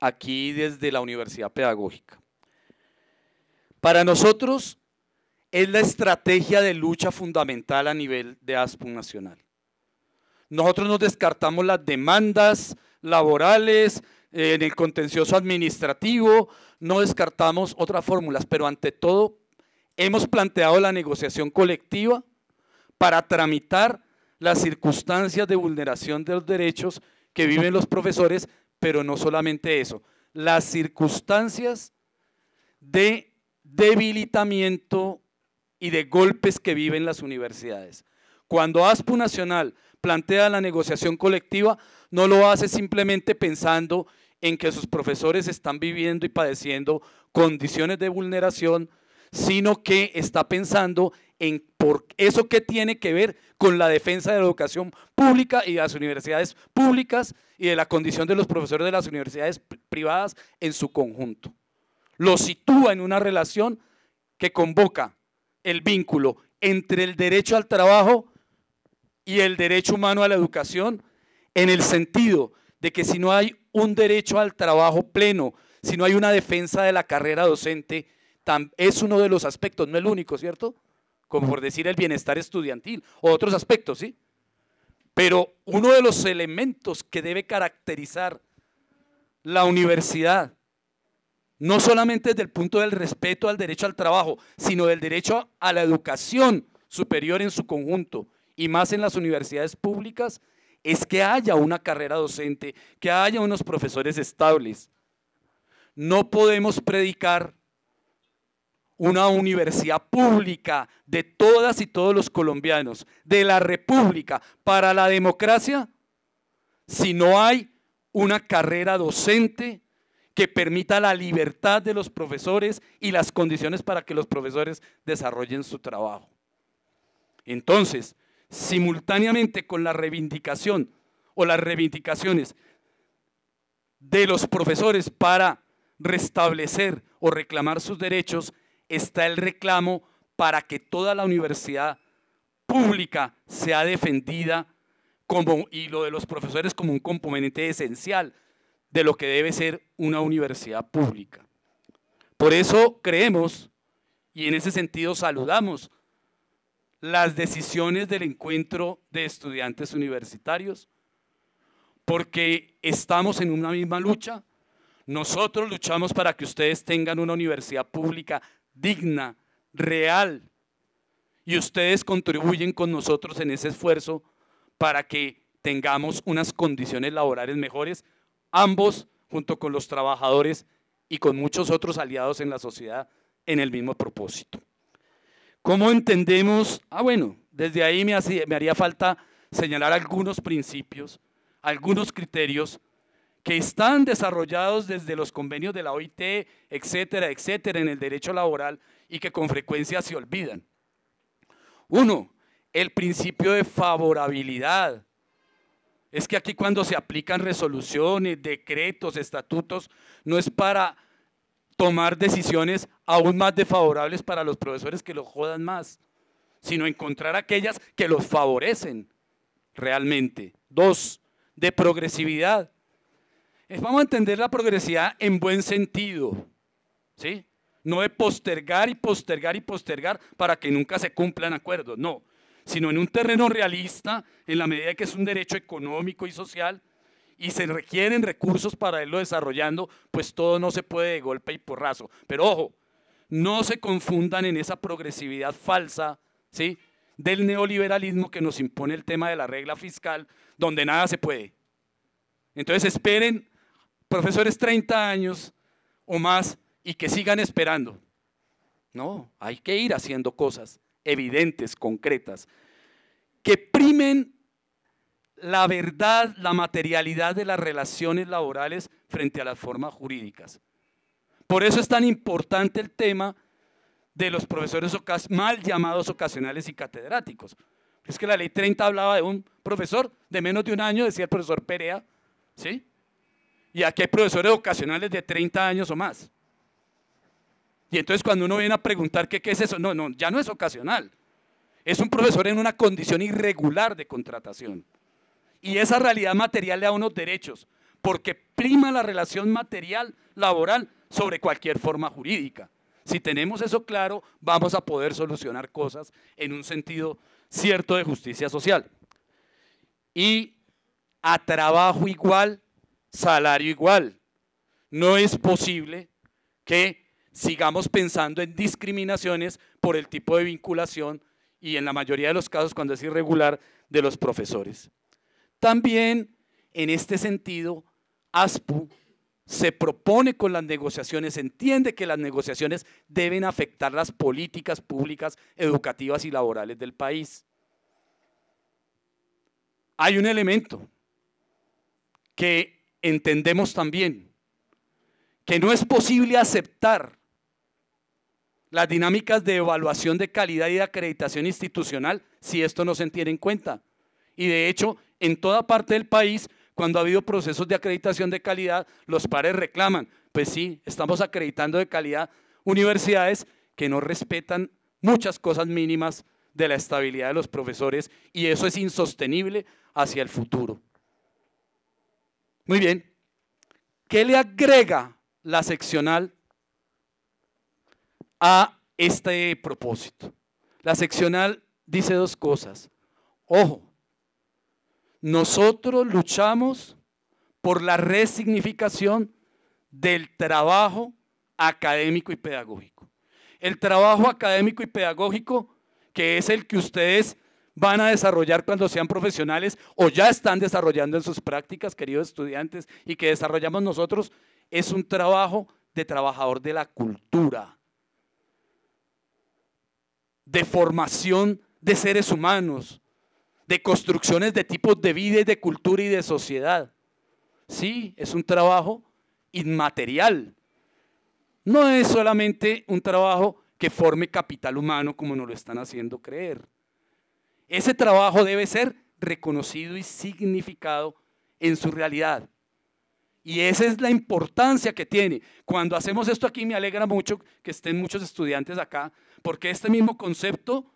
aquí desde la Universidad Pedagógica? Para nosotros es la estrategia de lucha fundamental a nivel de ASPUN Nacional. Nosotros nos descartamos las demandas laborales, eh, en el contencioso administrativo, no descartamos otras fórmulas, pero ante todo hemos planteado la negociación colectiva para tramitar las circunstancias de vulneración de los derechos que viven los profesores, pero no solamente eso, las circunstancias de debilitamiento y de golpes que viven las universidades. Cuando ASPU Nacional plantea la negociación colectiva, no lo hace simplemente pensando en que sus profesores están viviendo y padeciendo condiciones de vulneración, sino que está pensando en eso que tiene que ver con la defensa de la educación pública y de las universidades públicas y de la condición de los profesores de las universidades privadas en su conjunto lo sitúa en una relación que convoca el vínculo entre el derecho al trabajo y el derecho humano a la educación, en el sentido de que si no hay un derecho al trabajo pleno, si no hay una defensa de la carrera docente, es uno de los aspectos, no el único, ¿cierto? Como por decir el bienestar estudiantil o otros aspectos, ¿sí? Pero uno de los elementos que debe caracterizar la universidad no solamente desde el punto del respeto al derecho al trabajo, sino del derecho a la educación superior en su conjunto, y más en las universidades públicas, es que haya una carrera docente, que haya unos profesores estables. No podemos predicar una universidad pública de todas y todos los colombianos, de la República, para la democracia, si no hay una carrera docente que permita la libertad de los profesores y las condiciones para que los profesores desarrollen su trabajo. Entonces, simultáneamente con la reivindicación o las reivindicaciones de los profesores para restablecer o reclamar sus derechos, está el reclamo para que toda la universidad pública sea defendida como, y lo de los profesores como un componente esencial de lo que debe ser una universidad pública. Por eso creemos, y en ese sentido saludamos, las decisiones del encuentro de estudiantes universitarios, porque estamos en una misma lucha. Nosotros luchamos para que ustedes tengan una universidad pública digna, real, y ustedes contribuyen con nosotros en ese esfuerzo para que tengamos unas condiciones laborales mejores ambos junto con los trabajadores y con muchos otros aliados en la sociedad en el mismo propósito. ¿Cómo entendemos? Ah, bueno, desde ahí me, haría falta señalar algunos principios, algunos criterios que están desarrollados desde los convenios de la OIT, etcétera, etcétera, en el derecho laboral y que con frecuencia se olvidan. Uno, el principio de favorabilidad, es que aquí cuando se aplican resoluciones, decretos, estatutos, no es para tomar decisiones aún más desfavorables para los profesores que los jodan más, sino encontrar aquellas que los favorecen realmente. Dos, de progresividad. Vamos a entender la progresividad en buen sentido, ¿sí? No de postergar y postergar y postergar para que nunca se cumplan acuerdos, no sino en un terreno realista, en la medida que es un derecho económico y social, y se requieren recursos para irlo desarrollando, pues todo no se puede de golpe y porrazo. Pero ojo, no se confundan en esa progresividad falsa, ¿sí? Del neoliberalismo que nos impone el tema de la regla fiscal, donde nada se puede. Entonces esperen, profesores 30 años o más, y que sigan esperando. No, hay que ir haciendo cosas evidentes, concretas, que primen la verdad, la materialidad de las relaciones laborales frente a las formas jurídicas. Por eso es tan importante el tema de los profesores mal llamados ocasionales y catedráticos. Es que la ley 30 hablaba de un profesor de menos de un año, decía el profesor Perea, ¿sí? Y aquí hay profesores ocasionales de 30 años o más. Y entonces cuando uno viene a preguntar qué, es eso, no, no, ya no es ocasional. Es un profesor en una condición irregular de contratación. Y esa realidad material le da unos derechos, porque prima la relación material laboral sobre cualquier forma jurídica. Si tenemos eso claro, vamos a poder solucionar cosas en un sentido cierto de justicia social. Y a trabajo igual, salario igual. No es posible que sigamos pensando en discriminaciones por el tipo de vinculación y en la mayoría de los casos cuando es irregular de los profesores. También en este sentido, ASPU se propone con las negociaciones, entiende que las negociaciones deben afectar las políticas públicas, educativas y laborales del país. Hay un elemento que entendemos también, que no es posible aceptar las dinámicas de evaluación de calidad y de acreditación institucional si esto no se tiene en cuenta. Y de hecho, en toda parte del país, cuando ha habido procesos de acreditación de calidad, los pares reclaman, pues sí, estamos acreditando de calidad universidades que no respetan muchas cosas mínimas de la estabilidad de los profesores y eso es insostenible hacia el futuro. Muy bien, ¿qué le agrega la seccional a este propósito. La seccional dice dos cosas. Ojo, nosotros luchamos por la resignificación del trabajo académico y pedagógico. El trabajo académico y pedagógico, que es el que ustedes van a desarrollar cuando sean profesionales o ya están desarrollando en sus prácticas, queridos estudiantes, y que desarrollamos nosotros, es un trabajo de trabajador de la cultura, de formación de seres humanos, de construcciones de tipos de vida de cultura y de sociedad. Sí, es un trabajo inmaterial. No es solamente un trabajo que forme capital humano como nos lo están haciendo creer. Ese trabajo debe ser reconocido y significado en su realidad. Y esa es la importancia que tiene. Cuando hacemos esto aquí, me alegra mucho que estén muchos estudiantes acá, porque este mismo concepto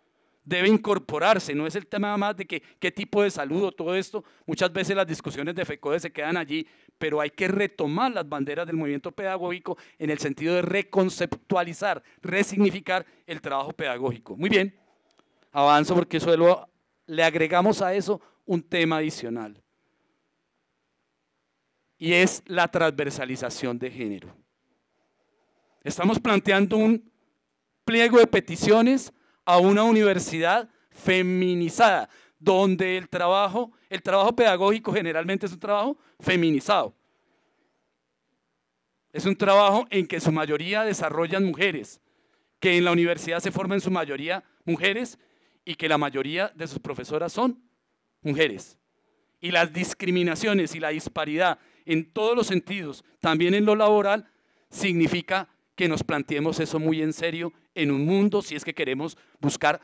debe incorporarse. No es el tema más de que, qué tipo de saludo, todo esto. Muchas veces las discusiones de FECODE se quedan allí, pero hay que retomar las banderas del movimiento pedagógico en el sentido de reconceptualizar, resignificar el trabajo pedagógico. Muy bien, avanzo porque suelo, le agregamos a eso un tema adicional y es la transversalización de género. Estamos planteando un pliego de peticiones a una universidad feminizada, donde el trabajo, el trabajo pedagógico generalmente es un trabajo feminizado. Es un trabajo en que su mayoría desarrollan mujeres, que en la universidad se forman su mayoría mujeres y que la mayoría de sus profesoras son mujeres. Y las discriminaciones y la disparidad en todos los sentidos, también en lo laboral, significa que nos planteemos eso muy en serio en un mundo si es que queremos buscar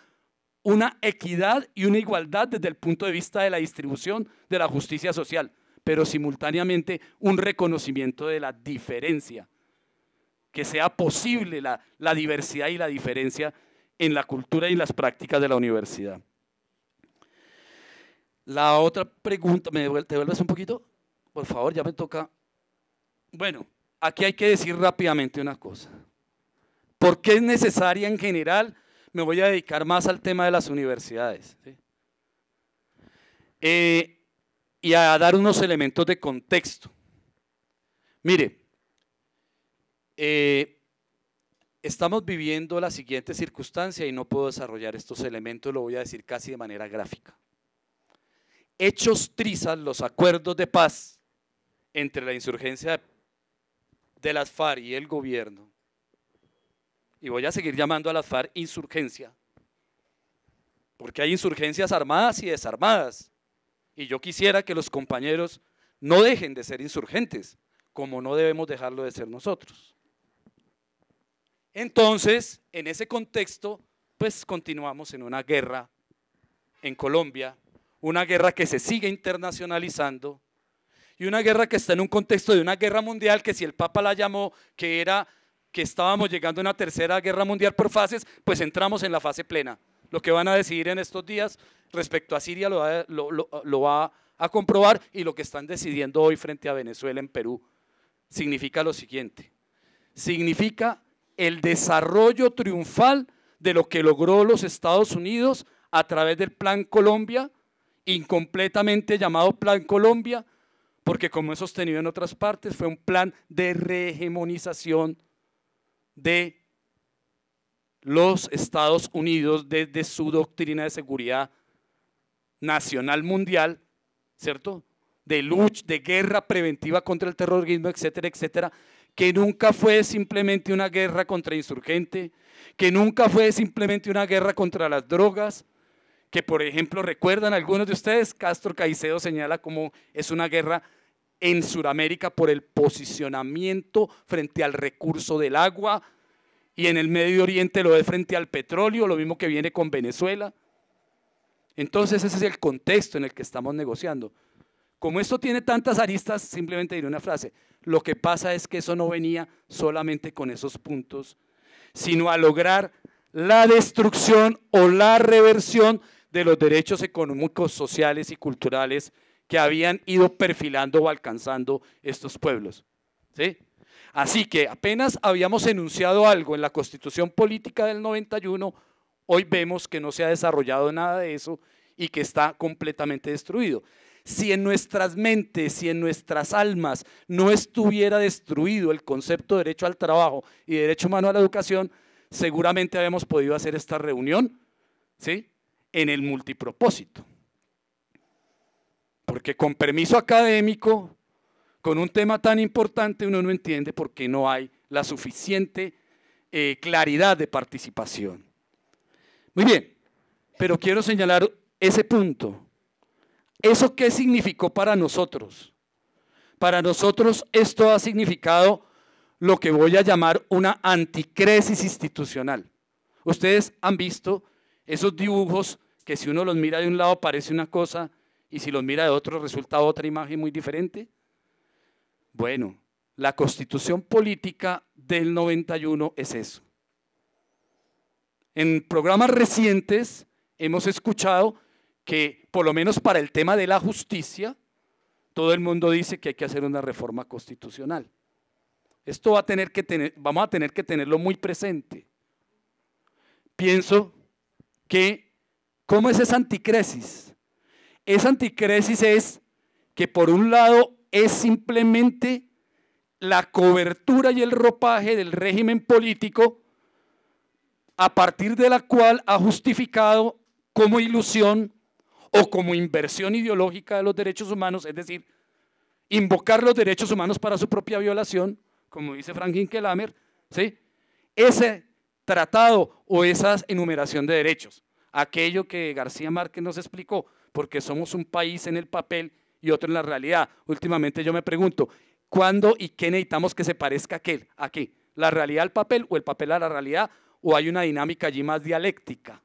una equidad y una igualdad desde el punto de vista de la distribución de la justicia social, pero simultáneamente un reconocimiento de la diferencia, que sea posible la, diversidad y la diferencia en la cultura y las prácticas de la universidad. La otra pregunta, ¿me devuelves un poquito? Por favor, ya me toca. Bueno, aquí hay que decir rápidamente una cosa. ¿Por qué es necesaria en general? Me voy a dedicar más al tema de las universidades. Eh, y a dar unos elementos de contexto. Mire, eh, estamos viviendo la siguiente circunstancia y no puedo desarrollar estos elementos, lo voy a decir casi de manera gráfica. Hechos trizas los acuerdos de paz entre la insurgencia de las FARC y el gobierno, y voy a seguir llamando a las FARC insurgencia, porque hay insurgencias armadas y desarmadas, y yo quisiera que los compañeros no dejen de ser insurgentes, como no debemos dejarlo de ser nosotros. Entonces, en ese contexto, pues continuamos en una guerra en Colombia, una guerra que se sigue internacionalizando, y una guerra que está en un contexto de una guerra mundial que si el Papa la llamó que era que estábamos llegando a una tercera guerra mundial por fases, pues entramos en la fase plena. Lo que van a decidir en estos días respecto a Siria lo va, lo va a comprobar y lo que están decidiendo hoy frente a Venezuela en Perú significa lo siguiente. Significa el desarrollo triunfal de lo que logró los Estados Unidos a través del Plan Colombia, incompletamente llamado Plan Colombia, porque como he sostenido en otras partes, fue un plan de rehegemonización de los Estados Unidos desde su doctrina de seguridad nacional mundial, ¿cierto? De lucha, de guerra preventiva contra el terrorismo, etcétera, etcétera, que nunca fue simplemente una guerra contra insurgente, que nunca fue simplemente una guerra contra las drogas, que por ejemplo recuerdan algunos de ustedes, Castro Caicedo señala como es una guerra en Sudamérica por el posicionamiento frente al recurso del agua y en el Medio Oriente lo es frente al petróleo, lo mismo que viene con Venezuela. Entonces ese es el contexto en el que estamos negociando. Como esto tiene tantas aristas, simplemente diré una frase. Lo que pasa es que eso no venía solamente con esos puntos, sino a lograr la destrucción o la reversión de los derechos económicos, sociales y culturales que habían ido perfilando o alcanzando estos pueblos. ¿sí? Así que apenas habíamos enunciado algo en la constitución política del 91, hoy vemos que no se ha desarrollado nada de eso y que está completamente destruido. Si en nuestras mentes, si en nuestras almas no estuviera destruido el concepto de derecho al trabajo y derecho humano a la educación, seguramente habíamos podido hacer esta reunión ¿sí? en el multipropósito. Porque con permiso académico, con un tema tan importante, uno no entiende por qué no hay la suficiente eh, claridad de participación. Muy bien, pero quiero señalar ese punto. ¿Eso qué significó para nosotros? Para nosotros esto ha significado lo que voy a llamar una anticresis institucional. Ustedes han visto esos dibujos que si uno los mira de un lado parece una cosa y si los mira de otro, resulta otra imagen muy diferente. Bueno, la constitución política del 91 es eso. En programas recientes hemos escuchado que, por lo menos para el tema de la justicia, todo el mundo dice que hay que hacer una reforma constitucional. Esto va a tener que tener, vamos a tener que tenerlo muy presente. Pienso que, ¿cómo es esa anticresis? Esa anticresis es que por un lado es simplemente la cobertura y el ropaje del régimen político a partir de la cual ha justificado como ilusión o como inversión ideológica de los derechos humanos, es decir, invocar los derechos humanos para su propia violación, como dice Franklin Kelamer, ¿sí? ese tratado o esa enumeración de derechos, aquello que García Márquez nos explicó, porque somos un país en el papel y otro en la realidad. Últimamente yo me pregunto, ¿cuándo y qué necesitamos que se parezca a aquel? ¿A qué? ¿La realidad al papel o el papel a la realidad? ¿O hay una dinámica allí más dialéctica?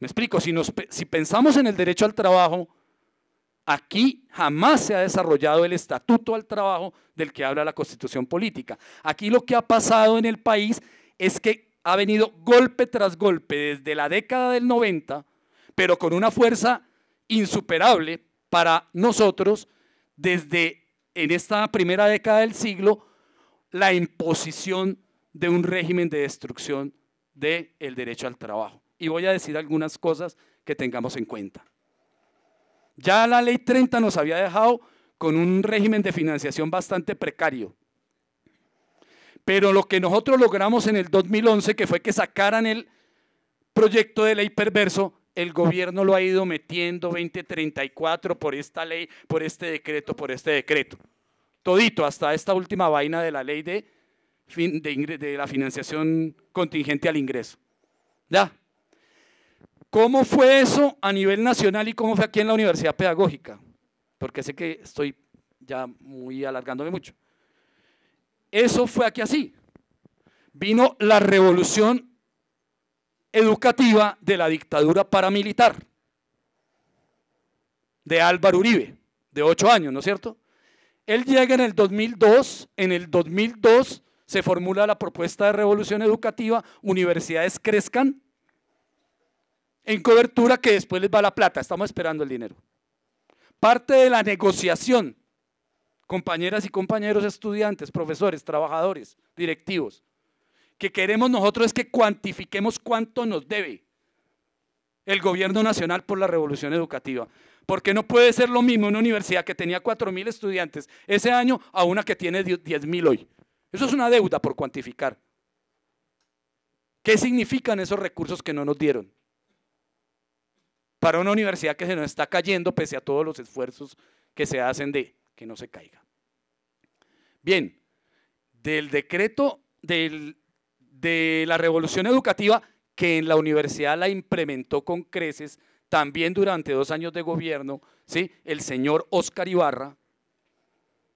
Me explico, si, si pensamos en el derecho al trabajo, Aquí jamás se ha desarrollado el estatuto al trabajo del que habla la constitución política. Aquí lo que ha pasado en el país es que ha venido golpe tras golpe desde la década del 90 pero con una fuerza insuperable para nosotros desde en esta primera década del siglo la imposición de un régimen de destrucción del derecho al trabajo. Y voy a decir algunas cosas que tengamos en cuenta. Ya la ley 30 nos había dejado con un régimen de financiación bastante precario. Pero lo que nosotros logramos en el 2011, que fue que sacaran el proyecto de ley perverso, el gobierno lo ha ido metiendo 2034 por esta ley, por este decreto, por este decreto. Todito, hasta esta última vaina de la ley de, de la financiación contingente al ingreso. ¿Ya? ¿Cómo fue eso a nivel nacional y cómo fue aquí en la Universidad Pedagógica? Porque sé que estoy ya muy alargándome mucho. Eso fue aquí así. Vino la revolución educativa de la dictadura paramilitar de Álvaro Uribe, de ocho años, ¿no es cierto? Él llega en el 2002, en el 2002 se formula la propuesta de revolución educativa, universidades crezcan en cobertura que después les va la plata, estamos esperando el dinero. Parte de la negociación, compañeras y compañeros, estudiantes, profesores, trabajadores, directivos, que queremos nosotros es que cuantifiquemos cuánto nos debe el gobierno nacional por la revolución educativa. Porque no puede ser lo mismo una universidad que tenía 4.000 estudiantes ese año a una que tiene 10.000 hoy. Eso es una deuda por cuantificar. ¿Qué significan esos recursos que no nos dieron? Para una universidad que se nos está cayendo pese a todos los esfuerzos que se hacen de que no se caiga. Bien, del decreto del de la revolución educativa que en la universidad la implementó con creces también durante dos años de gobierno, ¿sí? el señor Oscar Ibarra.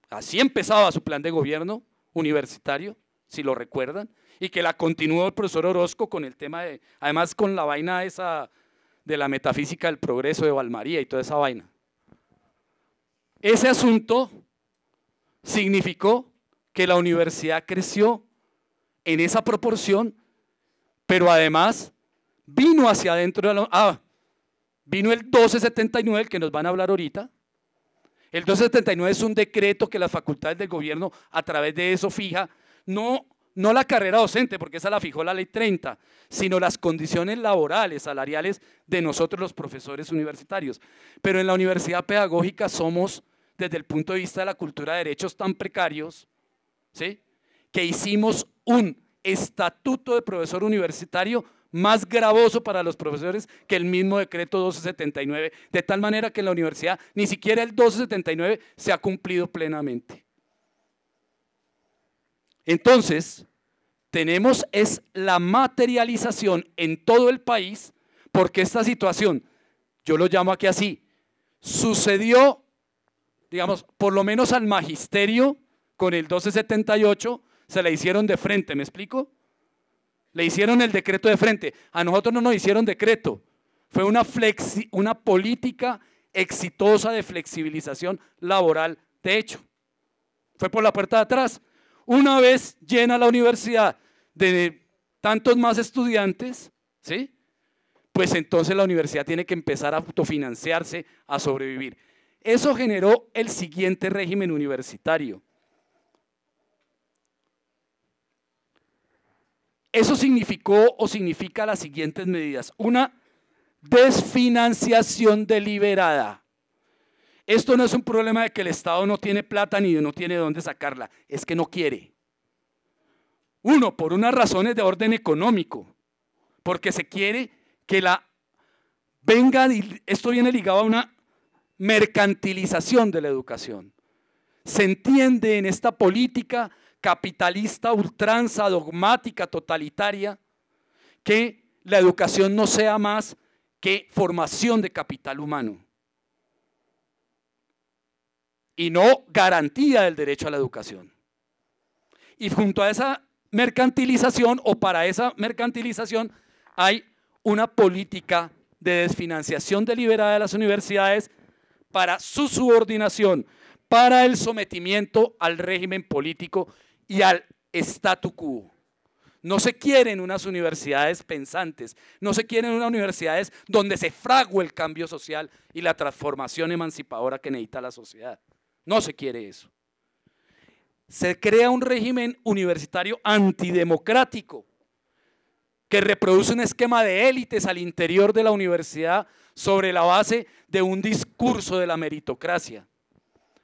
Así empezaba su plan de gobierno universitario, si lo recuerdan, y que la continuó el profesor Orozco con el tema de, además con la vaina esa de la metafísica del progreso de Valmaría y toda esa vaina. Ese asunto significó que la universidad creció en esa proporción, pero además vino hacia adentro de la... Ah, vino el 1279, el que nos van a hablar ahorita. El 1279 es un decreto que las facultades del gobierno a través de eso fija, no, no la carrera docente, porque esa la fijó la ley 30, sino las condiciones laborales, salariales de nosotros los profesores universitarios. Pero en la universidad pedagógica somos, desde el punto de vista de la cultura de derechos, tan precarios, ¿sí? que hicimos un estatuto de profesor universitario más gravoso para los profesores que el mismo decreto 1279, de tal manera que en la universidad ni siquiera el 1279 se ha cumplido plenamente. Entonces, tenemos es la materialización en todo el país, porque esta situación, yo lo llamo aquí así, sucedió, digamos, por lo menos al magisterio con el 1278, se la hicieron de frente, ¿me explico? Le hicieron el decreto de frente. A nosotros no nos hicieron decreto. Fue una, una política exitosa de flexibilización laboral, de hecho. Fue por la puerta de atrás. Una vez llena la universidad de tantos más estudiantes, ¿sí? Pues entonces la universidad tiene que empezar a autofinanciarse, a sobrevivir. Eso generó el siguiente régimen universitario. Eso significó o significa las siguientes medidas. Una, desfinanciación deliberada. Esto no es un problema de que el Estado no tiene plata ni no tiene dónde sacarla, es que no quiere. Uno, por unas razones de orden económico, porque se quiere que la venga, esto viene ligado a una mercantilización de la educación. Se entiende en esta política capitalista, ultranza, dogmática, totalitaria, que la educación no sea más que formación de capital humano y no garantía del derecho a la educación. Y junto a esa mercantilización o para esa mercantilización hay una política de desfinanciación deliberada de las universidades para su subordinación, para el sometimiento al régimen político y al statu quo. No se quieren unas universidades pensantes, no se quieren unas universidades donde se fragua el cambio social y la transformación emancipadora que necesita la sociedad. No se quiere eso. Se crea un régimen universitario antidemocrático que reproduce un esquema de élites al interior de la universidad sobre la base de un discurso de la meritocracia.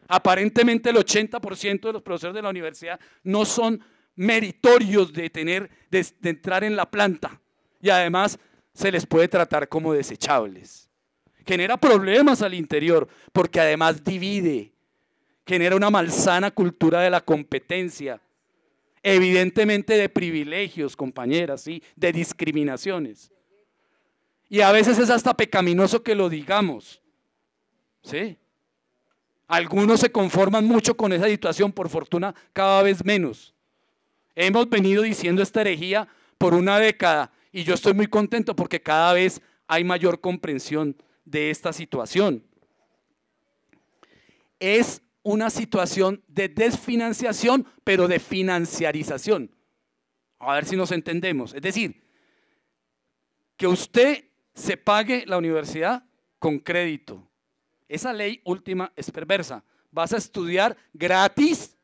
Aparentemente el 80% de los profesores de la universidad no son meritorios de, tener, de, entrar en la planta. Y además se les puede tratar como desechables. Genera problemas al interior porque además divide. Genera una malsana cultura de la competencia. Evidentemente de privilegios, compañeras, de discriminaciones. Y a veces es hasta pecaminoso que lo digamos. ¿Sí? Algunos se conforman mucho con esa situación, por fortuna cada vez menos. Hemos venido diciendo esta herejía por una década y yo estoy muy contento porque cada vez hay mayor comprensión de esta situación. Es una situación de desfinanciación, pero de financiarización. A ver si nos entendemos. Es decir, que usted se pague la universidad con crédito, esa ley última es perversa. Vas a estudiar gratis.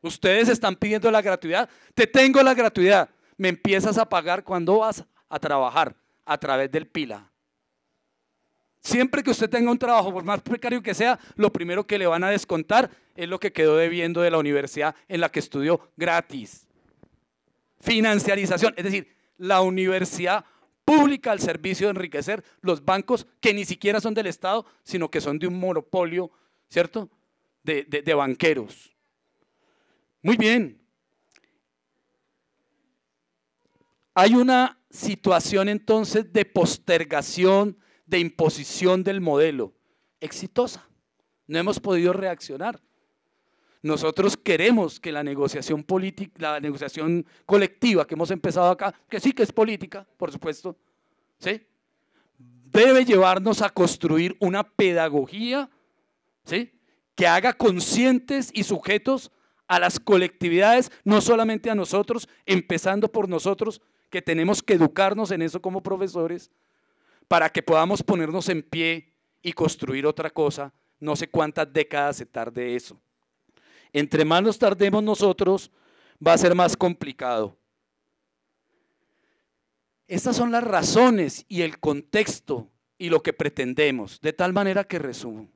Ustedes están pidiendo la gratuidad. Te tengo la gratuidad. Me empiezas a pagar cuando vas a trabajar a través del pila. Siempre que usted tenga un trabajo, por más precario que sea, lo primero que le van a descontar es lo que quedó debiendo de la universidad en la que estudió gratis. Financiarización, es decir, la universidad pública al servicio de enriquecer los bancos que ni siquiera son del Estado, sino que son de un monopolio, ¿cierto? De, de banqueros. Muy bien. Hay una situación entonces de postergación, de imposición del modelo. Exitosa. No hemos podido reaccionar. Nosotros queremos que la negociación política, la negociación colectiva que hemos empezado acá, que sí que es política, por supuesto, debe llevarnos a construir una pedagogía que haga conscientes y sujetos a las colectividades, no solamente a nosotros, empezando por nosotros, que tenemos que educarnos en eso como profesores, para que podamos ponernos en pie y construir otra cosa. No sé cuántas décadas se tarde eso entre más nos tardemos nosotros, va a ser más complicado. Estas son las razones y el contexto y lo que pretendemos, de tal manera que resumo.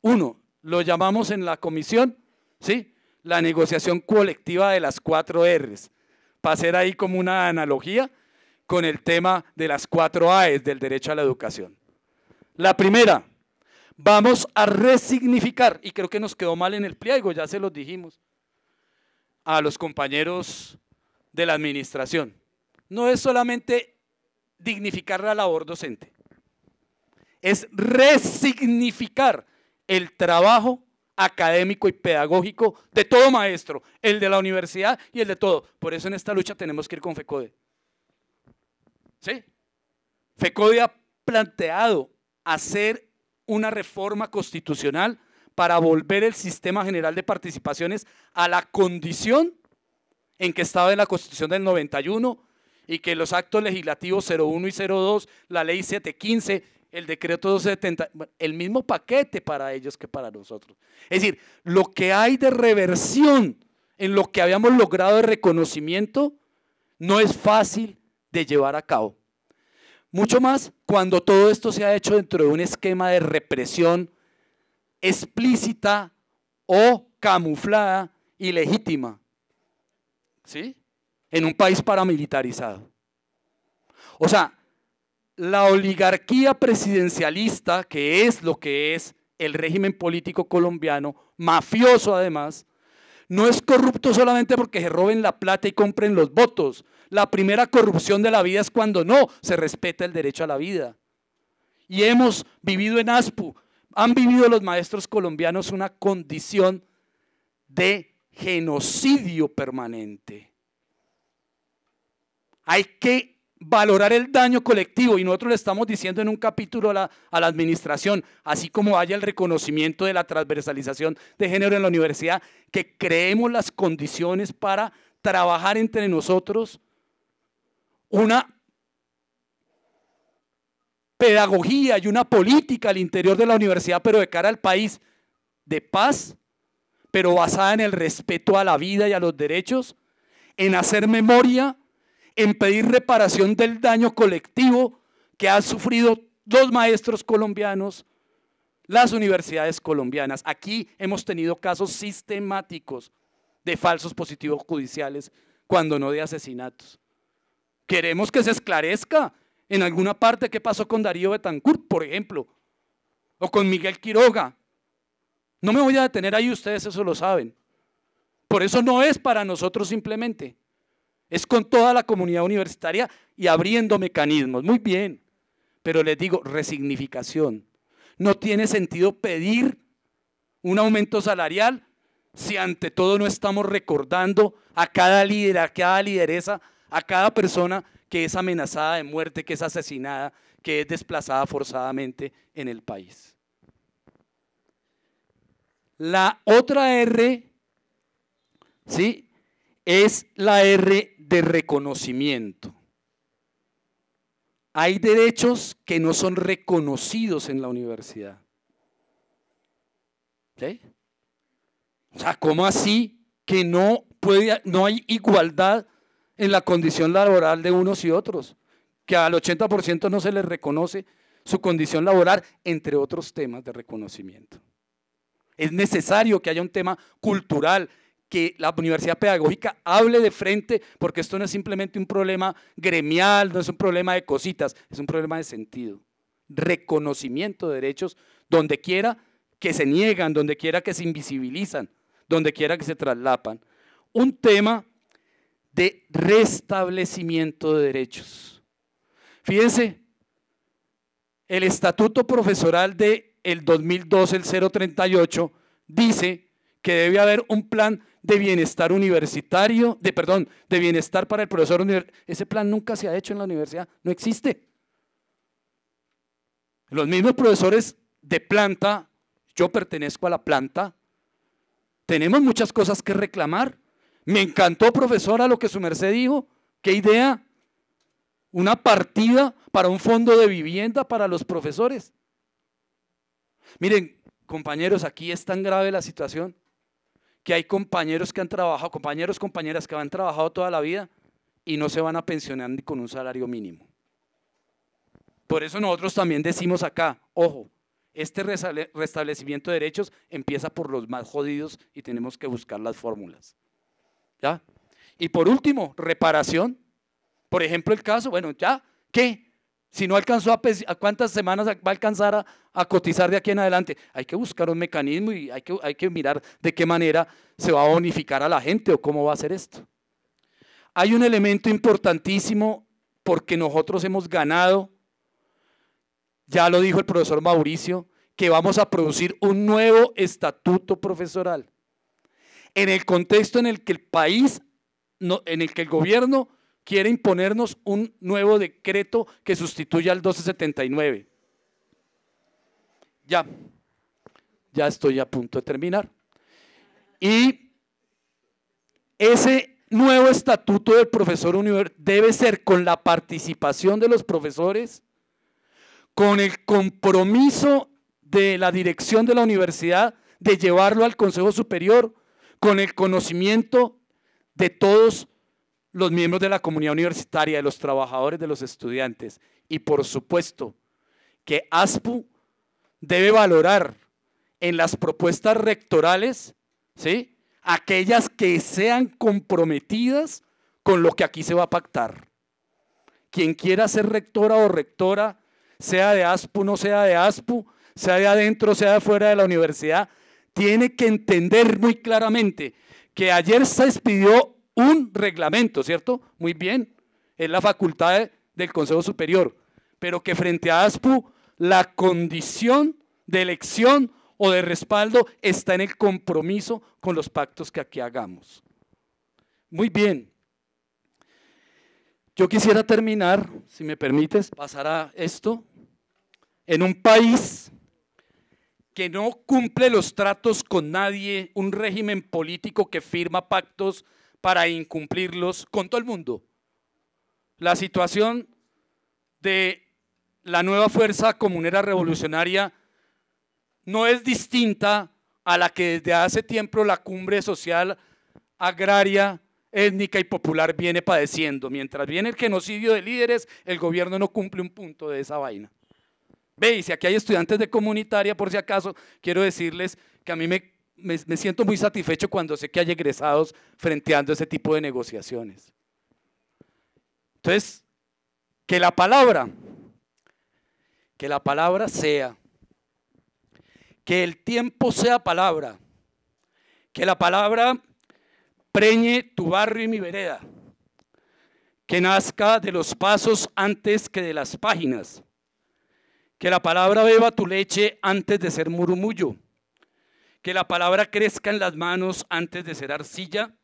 Uno, lo llamamos en la comisión, ¿sí? La negociación colectiva de las cuatro R's, para hacer ahí como una analogía con el tema de las cuatro A's del derecho a la educación. La primera, Vamos a resignificar, y creo que nos quedó mal en el pliego, ya se los dijimos, a los compañeros de la administración. No es solamente dignificar la labor docente, es resignificar el trabajo académico y pedagógico de todo maestro, el de la universidad y el de todo. Por eso en esta lucha tenemos que ir con FECODE. ¿Sí? FECODE ha planteado hacer una reforma constitucional para volver el sistema general de participaciones a la condición en que estaba en la Constitución del 91 y que los actos legislativos 01 y 02, la ley 715, el decreto 270, el mismo paquete para ellos que para nosotros. Es decir, lo que hay de reversión en lo que habíamos logrado de reconocimiento no es fácil de llevar a cabo. Mucho más cuando todo esto se ha hecho dentro de un esquema de represión explícita o camuflada y legítima. ¿Sí? En un país paramilitarizado. O sea, la oligarquía presidencialista, que es lo que es el régimen político colombiano, mafioso además, no es corrupto solamente porque se roben la plata y compren los votos, la primera corrupción de la vida es cuando no se respeta el derecho a la vida. Y hemos vivido en ASPU, han vivido los maestros colombianos una condición de genocidio permanente. Hay que valorar el daño colectivo y nosotros le estamos diciendo en un capítulo a la, a la, administración, así como haya el reconocimiento de la transversalización de género en la universidad, que creemos las condiciones para trabajar entre nosotros una pedagogía y una política al interior de la universidad, pero de cara al país, de paz, pero basada en el respeto a la vida y a los derechos, en hacer memoria, en pedir reparación del daño colectivo que han sufrido los maestros colombianos, las universidades colombianas. Aquí hemos tenido casos sistemáticos de falsos positivos judiciales, cuando no de asesinatos. Queremos que se esclarezca en alguna parte qué pasó con Darío Betancourt, por ejemplo, o con Miguel Quiroga. No me voy a detener ahí, ustedes eso lo saben. Por eso no es para nosotros simplemente. Es con toda la comunidad universitaria y abriendo mecanismos. Muy bien. Pero les digo, resignificación. No tiene sentido pedir un aumento salarial si ante todo no estamos recordando a cada líder, a cada lideresa a cada persona que es amenazada de muerte, que es asesinada, que es desplazada forzadamente en el país. La otra R, ¿sí? Es la R de reconocimiento. Hay derechos que no son reconocidos en la universidad. O sea, ¿cómo así que no, puede, no hay igualdad en la condición laboral de unos y otros, que al 80% no se les reconoce su condición laboral, entre otros temas de reconocimiento. Es necesario que haya un tema cultural, que la universidad pedagógica hable de frente, porque esto no es simplemente un problema gremial, no es un problema de cositas, es un problema de sentido. Reconocimiento de derechos donde quiera que se niegan, donde quiera que se invisibilizan, donde quiera que se traslapan. Un tema de restablecimiento de derechos. Fíjense, el estatuto profesoral de 2012, el 038, dice que debe haber un plan de bienestar universitario, de perdón, de bienestar para el profesor universitario. Ese plan nunca se ha hecho en la universidad, no existe. Los mismos profesores de planta, yo pertenezco a la planta, tenemos muchas cosas que reclamar. Me encantó, profesora, lo que su merced dijo. ¿Qué idea? Una partida para un fondo de vivienda para los profesores. Miren, compañeros, aquí es tan grave la situación que hay compañeros que han trabajado, compañeros, compañeras que han trabajado toda la vida y no se van a pensionar ni con un salario mínimo. Por eso nosotros también decimos acá, ojo, este restablecimiento de derechos empieza por los más jodidos y tenemos que buscar las fórmulas. Y por último, reparación. Por ejemplo, el caso, bueno, ya, ¿qué? Si no alcanzó a, a cuántas semanas va a alcanzar a, cotizar de aquí en adelante. Hay que buscar un mecanismo y hay que, hay que mirar de qué manera se va a bonificar a la gente o cómo va a hacer esto. Hay un elemento importantísimo porque nosotros hemos ganado, ya lo dijo el profesor Mauricio, que vamos a producir un nuevo estatuto profesoral en el contexto en el que el país, en el que el gobierno quiere imponernos un nuevo decreto que sustituya al 1279. Ya, ya estoy a punto de terminar. Y ese nuevo estatuto del profesor universitario debe ser con la participación de los profesores, con el compromiso de la dirección de la universidad de llevarlo al Consejo Superior con el conocimiento de todos los miembros de la comunidad universitaria, de los trabajadores, de los estudiantes. Y por supuesto que ASPU debe valorar en las propuestas rectorales, ¿sí? Aquellas que sean comprometidas con lo que aquí se va a pactar. Quien quiera ser rectora o rectora, sea de ASPU, no sea de ASPU, sea de adentro, sea de fuera de la universidad, tiene que entender muy claramente que ayer se expidió un reglamento, ¿cierto? Muy bien, es la facultad del Consejo Superior, pero que frente a ASPU la condición de elección o de respaldo está en el compromiso con los pactos que aquí hagamos. Muy bien. Yo quisiera terminar, si me permites, pasar a esto, en un país que no cumple los tratos con nadie, un régimen político que firma pactos para incumplirlos con todo el mundo. La situación de la nueva fuerza comunera revolucionaria no es distinta a la que desde hace tiempo la cumbre social agraria, étnica y popular viene padeciendo. Mientras viene el genocidio de líderes, el gobierno no cumple un punto de esa vaina. Veis, si aquí hay estudiantes de comunitaria, por si acaso, quiero decirles que a mí me, me siento muy satisfecho cuando sé que hay egresados frenteando ese tipo de negociaciones. Entonces, que la palabra, que la palabra sea, que el tiempo sea palabra, que la palabra preñe tu barrio y mi vereda, que nazca de los pasos antes que de las páginas que la palabra beba tu leche antes de ser murmullo. Que la palabra crezca en las manos antes de ser arcilla.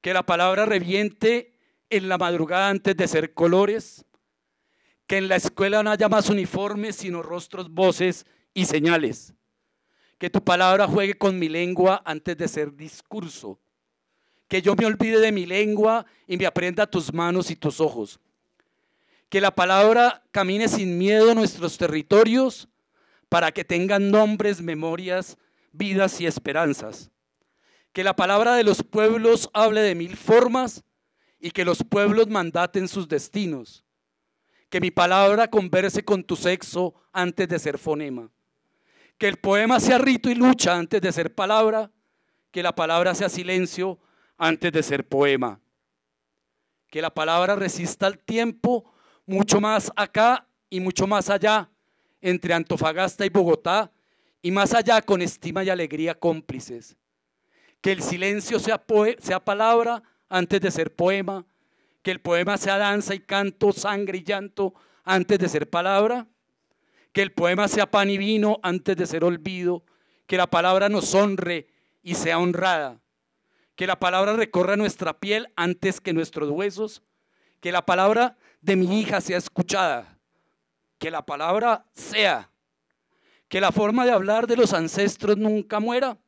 Que la palabra reviente en la madrugada antes de ser colores. Que en la escuela no haya más uniformes, sino rostros, voces y señales. Que tu palabra juegue con mi lengua antes de ser discurso. Que yo me olvide de mi lengua y me aprenda tus manos y tus ojos que la palabra camine sin miedo a nuestros territorios para que tengan nombres, memorias, vidas y esperanzas. Que la palabra de los pueblos hable de mil formas y que los pueblos mandaten sus destinos. Que mi palabra converse con tu sexo antes de ser fonema. Que el poema sea rito y lucha antes de ser palabra. Que la palabra sea silencio antes de ser poema. Que la palabra resista al tiempo mucho más acá y mucho más allá, entre Antofagasta y Bogotá, y más allá con estima y alegría cómplices. Que el silencio sea, palabra antes de ser poema, que el poema sea danza y canto, sangre y llanto antes de ser palabra, que el poema sea pan y vino antes de ser olvido, que la palabra nos honre y sea honrada, que la palabra recorra nuestra piel antes que nuestros huesos, que la palabra de mi hija sea escuchada, que la palabra sea, que la forma de hablar de los ancestros nunca muera,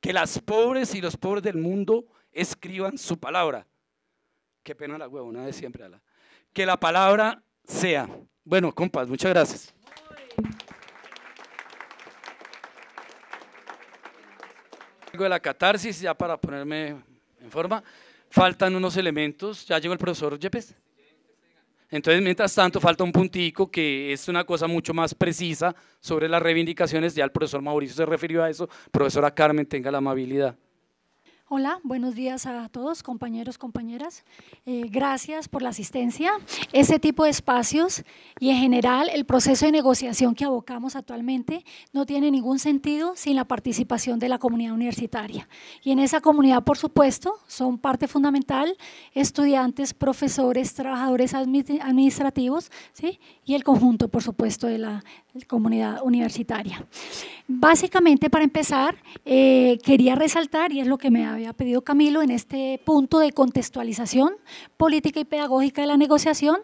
que las pobres y los pobres del mundo escriban su palabra. Qué pena la una de siempre, Ala. Que la palabra sea. Bueno, compas, muchas gracias. Algo de la catarsis, ya para ponerme en forma. Faltan unos elementos. Ya llegó el profesor Yepes. Entonces, mientras tanto, falta un puntico que es una cosa mucho más precisa sobre las reivindicaciones. Ya el profesor Mauricio se refirió a eso. Profesora Carmen, tenga la amabilidad. Hola, buenos días a todos, compañeros, compañeras. Eh, gracias por la asistencia. Este tipo de espacios y en general el proceso de negociación que abocamos actualmente no tiene ningún sentido sin la participación de la comunidad universitaria. Y en esa comunidad, por supuesto, son parte fundamental estudiantes, profesores, trabajadores administrativos ¿sí? y el conjunto, por supuesto, de la, comunidad universitaria. Básicamente, para empezar, eh, quería resaltar, y es lo que me había pedido Camilo en este punto de contextualización política y pedagógica de la negociación,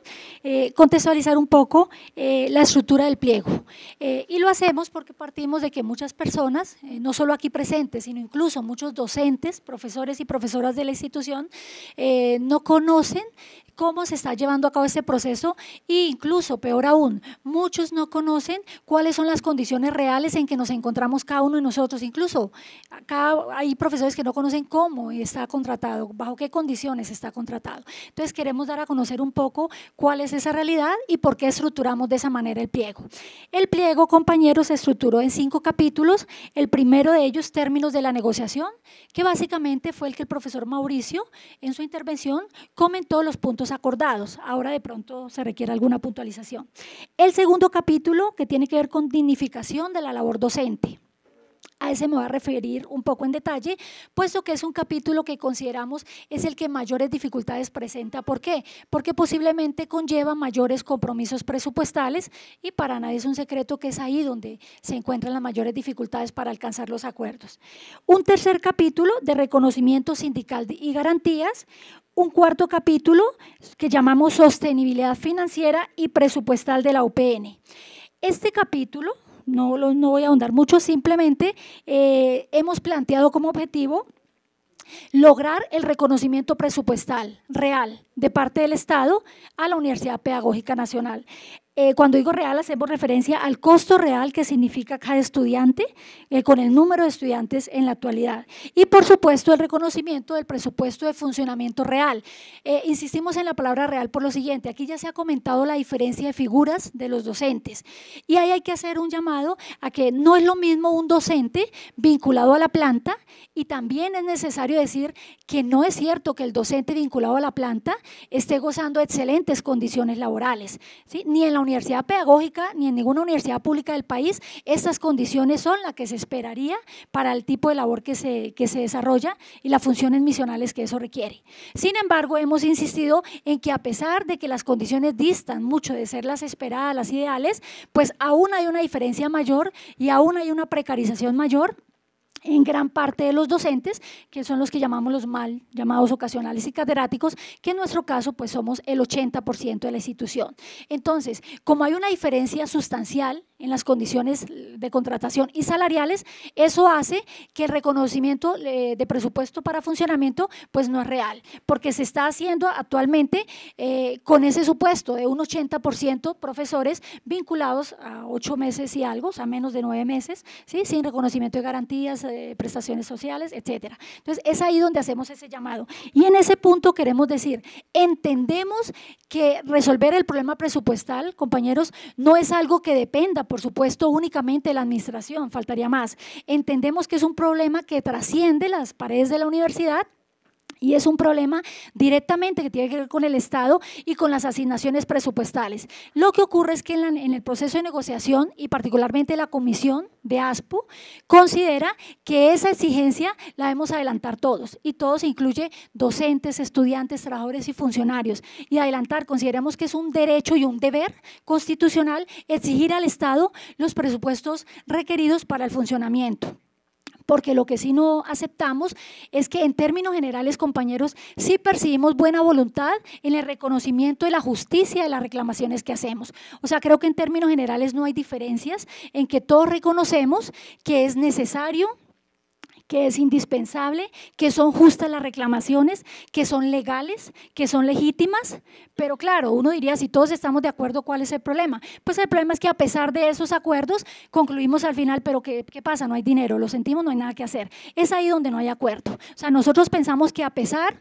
eh, contextualizar un poco eh, la estructura del pliego. y lo hacemos porque partimos de que muchas personas, no solo aquí presentes, sino incluso muchos docentes, profesores y profesoras de la institución, no conocen cómo se está llevando a cabo este proceso e incluso, peor aún, muchos no conocen cuáles son las condiciones reales en que nos encontramos cada uno de nosotros. Incluso acá hay profesores que no conocen cómo está contratado, bajo qué condiciones está contratado. Entonces queremos dar a conocer un poco cuál es esa realidad y por qué estructuramos de esa manera el pliego. El pliego, compañeros, se estructuró en cinco capítulos. El primero de ellos, términos de la negociación, que básicamente fue el que el profesor Mauricio en su intervención comentó los puntos acordados. Ahora de pronto se requiere alguna puntualización. El segundo capítulo, que tiene que ver con dignificación de la labor docente a ese me voy a referir un poco en detalle, puesto que es un capítulo que consideramos es el que mayores dificultades presenta. ¿Por qué? Porque posiblemente conlleva mayores compromisos presupuestales y para nadie es un secreto que es ahí donde se encuentran las mayores dificultades para alcanzar los acuerdos. Un tercer capítulo de reconocimiento sindical y garantías, un cuarto capítulo que llamamos sostenibilidad financiera y presupuestal de la UPN. Este capítulo no, voy a ahondar mucho, simplemente eh, hemos planteado como objetivo lograr el reconocimiento presupuestal real de parte del Estado a la Universidad Pedagógica Nacional. Eh, cuando digo real, hacemos referencia al costo real que significa cada estudiante eh, con el número de estudiantes en la actualidad. Y por supuesto, el reconocimiento del presupuesto de funcionamiento real. Eh, insistimos en la palabra real por lo siguiente. Aquí ya se ha comentado la diferencia de figuras de los docentes. Y ahí hay que hacer un llamado a que no es lo mismo un docente vinculado a la planta y también es necesario decir que no es cierto que el docente vinculado a la planta esté gozando excelentes condiciones laborales, ni en la universidad pedagógica ni en ninguna universidad pública del país, estas condiciones son las que se esperaría para el tipo de labor que se, que se desarrolla y las funciones misionales que eso requiere. Sin embargo, hemos insistido en que a pesar de que las condiciones distan mucho de ser las esperadas, las ideales, pues aún hay una diferencia mayor y aún hay una precarización mayor en gran parte de los docentes, que son los que llamamos los mal llamados ocasionales y catedráticos, que en nuestro caso pues somos el 80% de la institución. Entonces, como hay una diferencia sustancial en las condiciones eh, de contratación y salariales, eso hace que el reconocimiento eh, de presupuesto para funcionamiento pues no es real, porque se está haciendo actualmente eh, con ese supuesto de un 80% profesores vinculados a ocho meses y algo, o sea, menos de nueve meses, ¿sí? sin reconocimiento de garantías, prestaciones sociales, etcétera. Entonces, es ahí donde hacemos ese llamado. Y en ese punto queremos decir, entendemos que resolver el problema presupuestal, compañeros, no es algo que dependa por supuesto, únicamente la administración, faltaría más. Entendemos que es un problema que trasciende las paredes de la universidad y es un problema directamente que tiene que ver con el Estado y con las asignaciones presupuestales. Lo que ocurre es que en, el proceso de negociación y particularmente la comisión de ASPU, considera que esa exigencia la debemos adelantar todos y todos incluye docentes, estudiantes, trabajadores y funcionarios. Y adelantar, consideramos que es un derecho y un deber constitucional exigir al Estado los presupuestos requeridos para el funcionamiento porque lo que sí no aceptamos es que en términos generales, compañeros, sí percibimos buena voluntad en el reconocimiento de la justicia de las reclamaciones que hacemos. O sea, creo que en términos generales no hay diferencias en que todos reconocemos que es necesario que es indispensable, que son justas las reclamaciones, que son legales, que son legítimas, pero claro, uno diría, si todos estamos de acuerdo, ¿cuál es el problema? Pues el problema es que a pesar de esos acuerdos, concluimos al final, pero ¿qué, pasa? No hay dinero, lo sentimos, no hay nada que hacer. Es ahí donde no hay acuerdo. O sea, nosotros pensamos que a pesar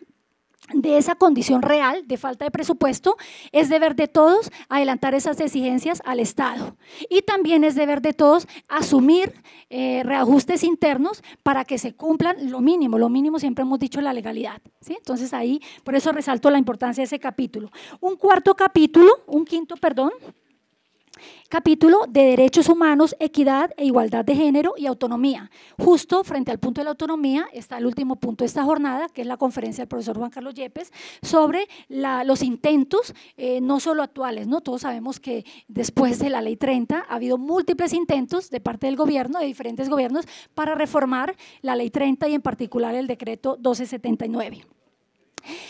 de esa condición real de falta de presupuesto es deber de todos adelantar esas exigencias al Estado y también es deber de todos asumir eh, reajustes internos para que se cumplan lo mínimo, lo mínimo siempre hemos dicho la legalidad. ¿sí? Entonces ahí, por eso resalto la importancia de ese capítulo. Un cuarto capítulo, un quinto, perdón, Capítulo de Derechos Humanos, Equidad e Igualdad de Género y Autonomía. Justo frente al punto de la autonomía está el último punto de esta jornada, que es la conferencia del profesor Juan Carlos Yepes, sobre los intentos, eh, no solo actuales, ¿no? todos sabemos que después de la ley 30 ha habido múltiples intentos de parte del gobierno, de diferentes gobiernos, para reformar la ley 30 y en particular el decreto 1279.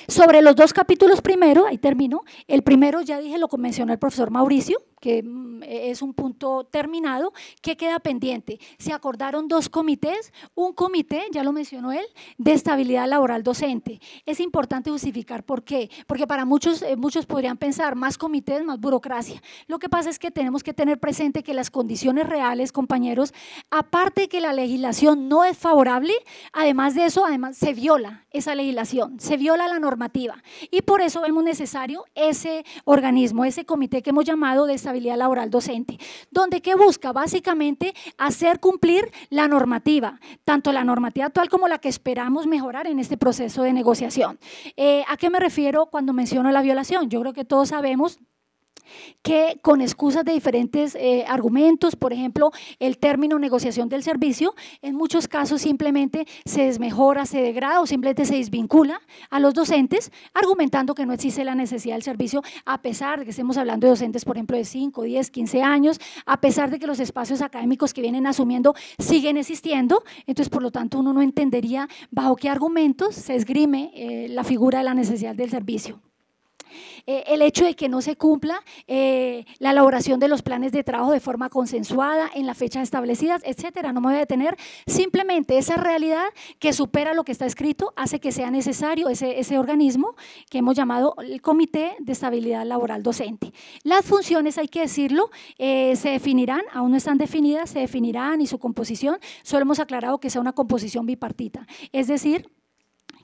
Sobre los dos capítulos primero, ahí termino, el primero ya dije, lo mencionó el profesor Mauricio, que mm, e, es un punto terminado, ¿qué queda pendiente? Se acordaron dos comités, un comité, ya lo mencionó él, de estabilidad laboral docente. Es importante justificar por qué, porque para muchos, eh, muchos podrían pensar más comités, más burocracia. Lo que pasa es que tenemos que tener presente que las condiciones reales, compañeros, aparte de que la legislación no es favorable, además de eso, además se viola esa legislación, se viola la normativa. Y por eso vemos necesario ese organismo, ese comité que hemos llamado de estabilidad laboral docente, donde que busca básicamente hacer cumplir la normativa, tanto la normativa actual como la que esperamos mejorar en este proceso de negociación. Eh, ¿A qué me refiero cuando menciono la violación? Yo creo que todos sabemos, que con excusas de diferentes eh, argumentos, por ejemplo, el término negociación del servicio, en muchos casos simplemente se desmejora, se degrada o simplemente se desvincula a los docentes, argumentando que no existe la necesidad del servicio, a pesar de que estemos hablando de docentes, por ejemplo, de 5, 10, 15 años, a pesar de que los espacios académicos que vienen asumiendo siguen existiendo, entonces por lo tanto uno no entendería bajo qué argumentos se esgrime eh, la figura de la necesidad del servicio. Eh, el hecho de que no se cumpla eh, la elaboración de los planes de trabajo de forma consensuada, en las fechas establecidas, etcétera. No me voy a detener. Simplemente esa realidad que supera lo que está escrito hace que sea necesario ese, organismo que hemos llamado el Comité de Estabilidad Laboral Docente. Las funciones, hay que decirlo, eh, se definirán, aún no están definidas, se definirán y su composición. Solo hemos aclarado que sea una composición bipartita. Es decir,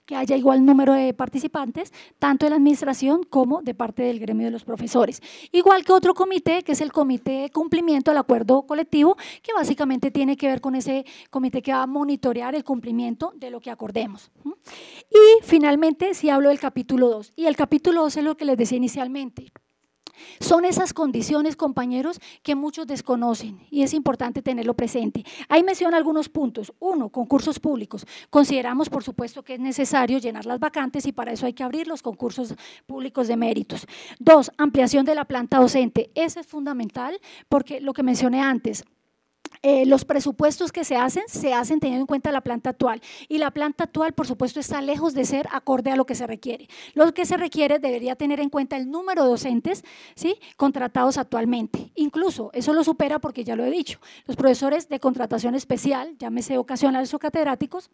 que haya igual número de participantes, tanto de la administración como de parte del gremio de los profesores. Igual que otro comité, que es el comité de cumplimiento del acuerdo colectivo, que básicamente tiene que ver con ese comité que va a monitorear el cumplimiento de lo que acordemos. Y finalmente, si hablo del capítulo 2, y el capítulo 2 es lo que les decía inicialmente, son esas condiciones, compañeros, que muchos desconocen y es importante tenerlo presente. Ahí menciona algunos puntos. Uno, concursos públicos. Consideramos, por supuesto, que es necesario llenar las vacantes y para eso hay que abrir los concursos públicos de méritos. Dos, ampliación de la planta docente. Eso es fundamental porque lo que mencioné antes, eh, los presupuestos que se hacen se hacen teniendo en cuenta la planta actual y la planta actual, por supuesto, está lejos de ser acorde a lo que se requiere. Lo que se requiere debería tener en cuenta el número de docentes ¿sí? contratados actualmente. Incluso eso lo supera porque ya lo he dicho, los profesores de contratación especial, llámese ocasionales o catedráticos,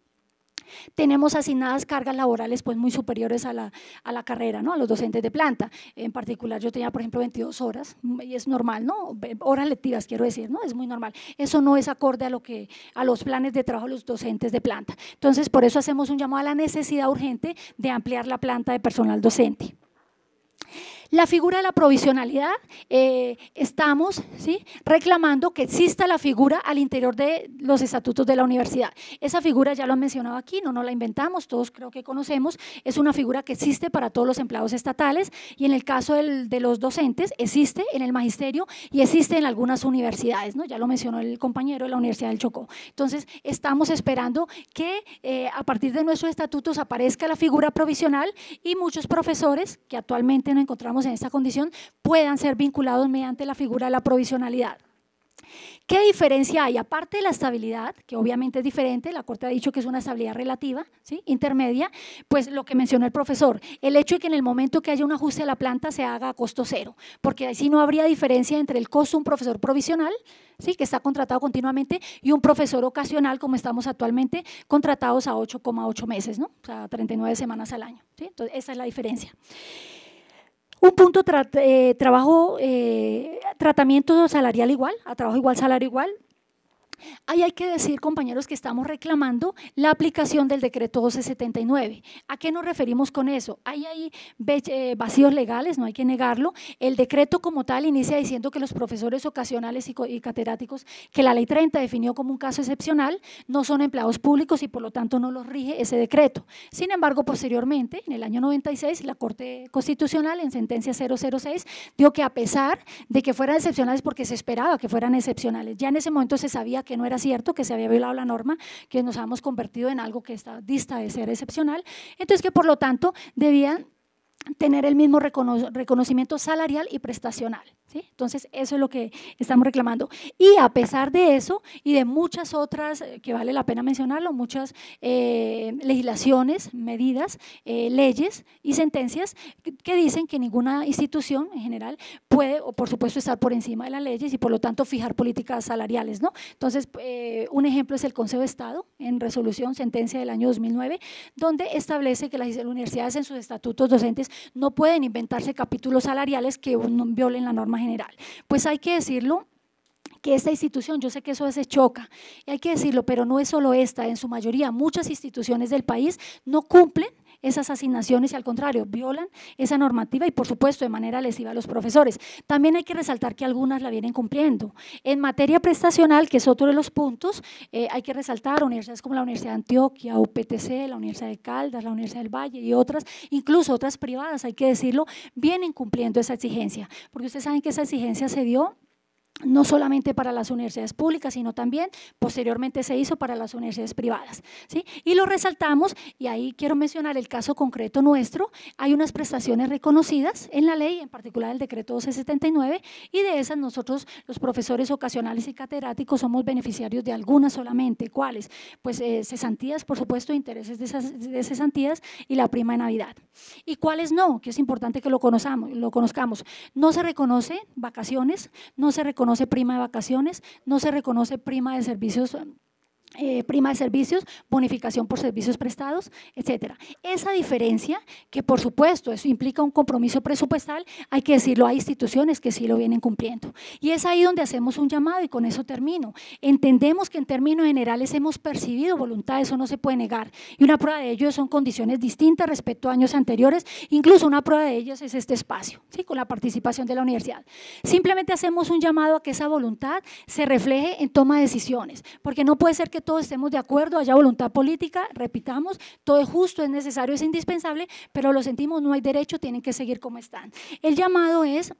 tenemos asignadas cargas laborales pues muy superiores a la, carrera, ¿no? a los docentes de planta. En particular yo tenía, por ejemplo, 22 horas, y es normal, ¿no? horas lectivas quiero decir, ¿no? es muy normal. Eso no es acorde a, lo que, a los planes de trabajo de los docentes de planta. Entonces, por eso hacemos un llamado a la necesidad urgente de ampliar la planta de personal docente. La figura de la provisionalidad, eh, estamos ¿sí? reclamando que exista la figura al interior de los estatutos de la universidad. Esa figura ya lo han mencionado aquí, no nos la inventamos, todos creo que conocemos, es una figura que existe para todos los empleados estatales y en el caso de los docentes existe en el magisterio y existe en algunas universidades, ¿no? ya lo mencionó el compañero de la Universidad del Chocó. Entonces, estamos esperando que eh, a partir de nuestros estatutos aparezca la figura provisional y muchos profesores que actualmente no encontramos en esta condición puedan ser vinculados mediante la figura de la provisionalidad. ¿Qué diferencia hay? Aparte de la estabilidad, que obviamente es diferente, la Corte ha dicho que es una estabilidad relativa, ¿sí? intermedia, pues lo que mencionó el profesor, el hecho de que en el momento que haya un ajuste a la planta se haga a costo cero, porque así no habría diferencia entre el costo de un profesor provisional, ¿sí? que está contratado continuamente, y un profesor ocasional, como estamos actualmente, contratados a 8,8 meses, ¿no? o sea, 39 semanas al año. Entonces, esa es la diferencia. Un punto, eh, trabajo, eh, tratamiento salarial igual, a trabajo igual, salario igual. Ahí hay que decir, compañeros, que estamos reclamando la aplicación del decreto 1279. ¿A qué nos referimos con eso? Ahí hay eh, vacíos legales, no hay que negarlo. El decreto como tal inicia diciendo que los profesores ocasionales y catedráticos que la ley 30 definió como un caso excepcional no son empleados públicos y por lo tanto no los rige ese decreto. Sin embargo, posteriormente, en el año 96, la Corte Constitucional en sentencia 006 dio que a pesar de que fueran excepcionales porque se esperaba que fueran excepcionales, ya en ese momento se sabía que no era cierto, que se había violado la norma, que nos habíamos convertido en algo que está dista de ser excepcional. Entonces que por lo tanto debían tener el mismo reconocimiento salarial y prestacional. Entonces, eso es lo que estamos reclamando. Y a pesar de eso y de muchas otras, eh, que vale la pena mencionarlo, muchas eh, legislaciones, medidas, eh, leyes y sentencias que, dicen que ninguna institución en general puede, o por supuesto, estar por encima de las leyes y por lo tanto fijar políticas salariales. ¿no? Entonces, un ejemplo es el Consejo de Estado, en resolución, sentencia del año 2009, donde establece que las universidades en sus estatutos docentes no pueden inventarse capítulos salariales que violen la norma general general. Pues hay que decirlo, que esta institución, yo sé que eso se choca, y hay que decirlo, pero no es solo esta, en su mayoría muchas instituciones del país no cumplen esas asignaciones y al contrario, violan esa normativa y por supuesto de manera lesiva a los profesores. También hay que resaltar que algunas la vienen cumpliendo. En materia prestacional, que es otro de los puntos, eh, hay que resaltar universidades como la Universidad de Antioquia, UPTC, la Universidad de Caldas, la Universidad del Valle y otras, incluso otras privadas, hay que decirlo, vienen cumpliendo esa exigencia, porque ustedes saben que esa exigencia se dio no solamente para las universidades públicas, sino también posteriormente se hizo para las universidades privadas. ¿sí? Y lo resaltamos, y ahí quiero mencionar el caso concreto nuestro, hay unas prestaciones reconocidas en la ley, en particular el decreto 1279, y de esas nosotros los profesores ocasionales y catedráticos somos beneficiarios de algunas solamente. ¿Cuáles? Pues eh, cesantías, por supuesto, intereses de, cesantías y la prima de Navidad. ¿Y cuáles no? Que es importante que lo, conozcamos, lo conozcamos. No se reconoce vacaciones, no se reconoce reconoce prima de vacaciones, no se reconoce prima de servicios eh, prima de servicios, bonificación por servicios prestados, etcétera. Esa diferencia, que por supuesto eso implica un compromiso presupuestal, hay que decirlo, hay instituciones que sí lo vienen cumpliendo. Y es ahí donde hacemos un llamado y con eso termino. Entendemos que en términos generales hemos percibido voluntad, eso no se puede negar. Y una prueba de ello son condiciones distintas respecto a años anteriores, incluso una prueba de ello es este espacio, ¿sí? con la participación de la universidad. Simplemente hacemos un llamado a que esa voluntad se refleje en toma de decisiones, porque no puede ser que todos estemos de acuerdo, haya voluntad política, repitamos, todo es justo, es necesario, es indispensable, pero lo sentimos, no hay derecho, tienen que seguir como están. El llamado es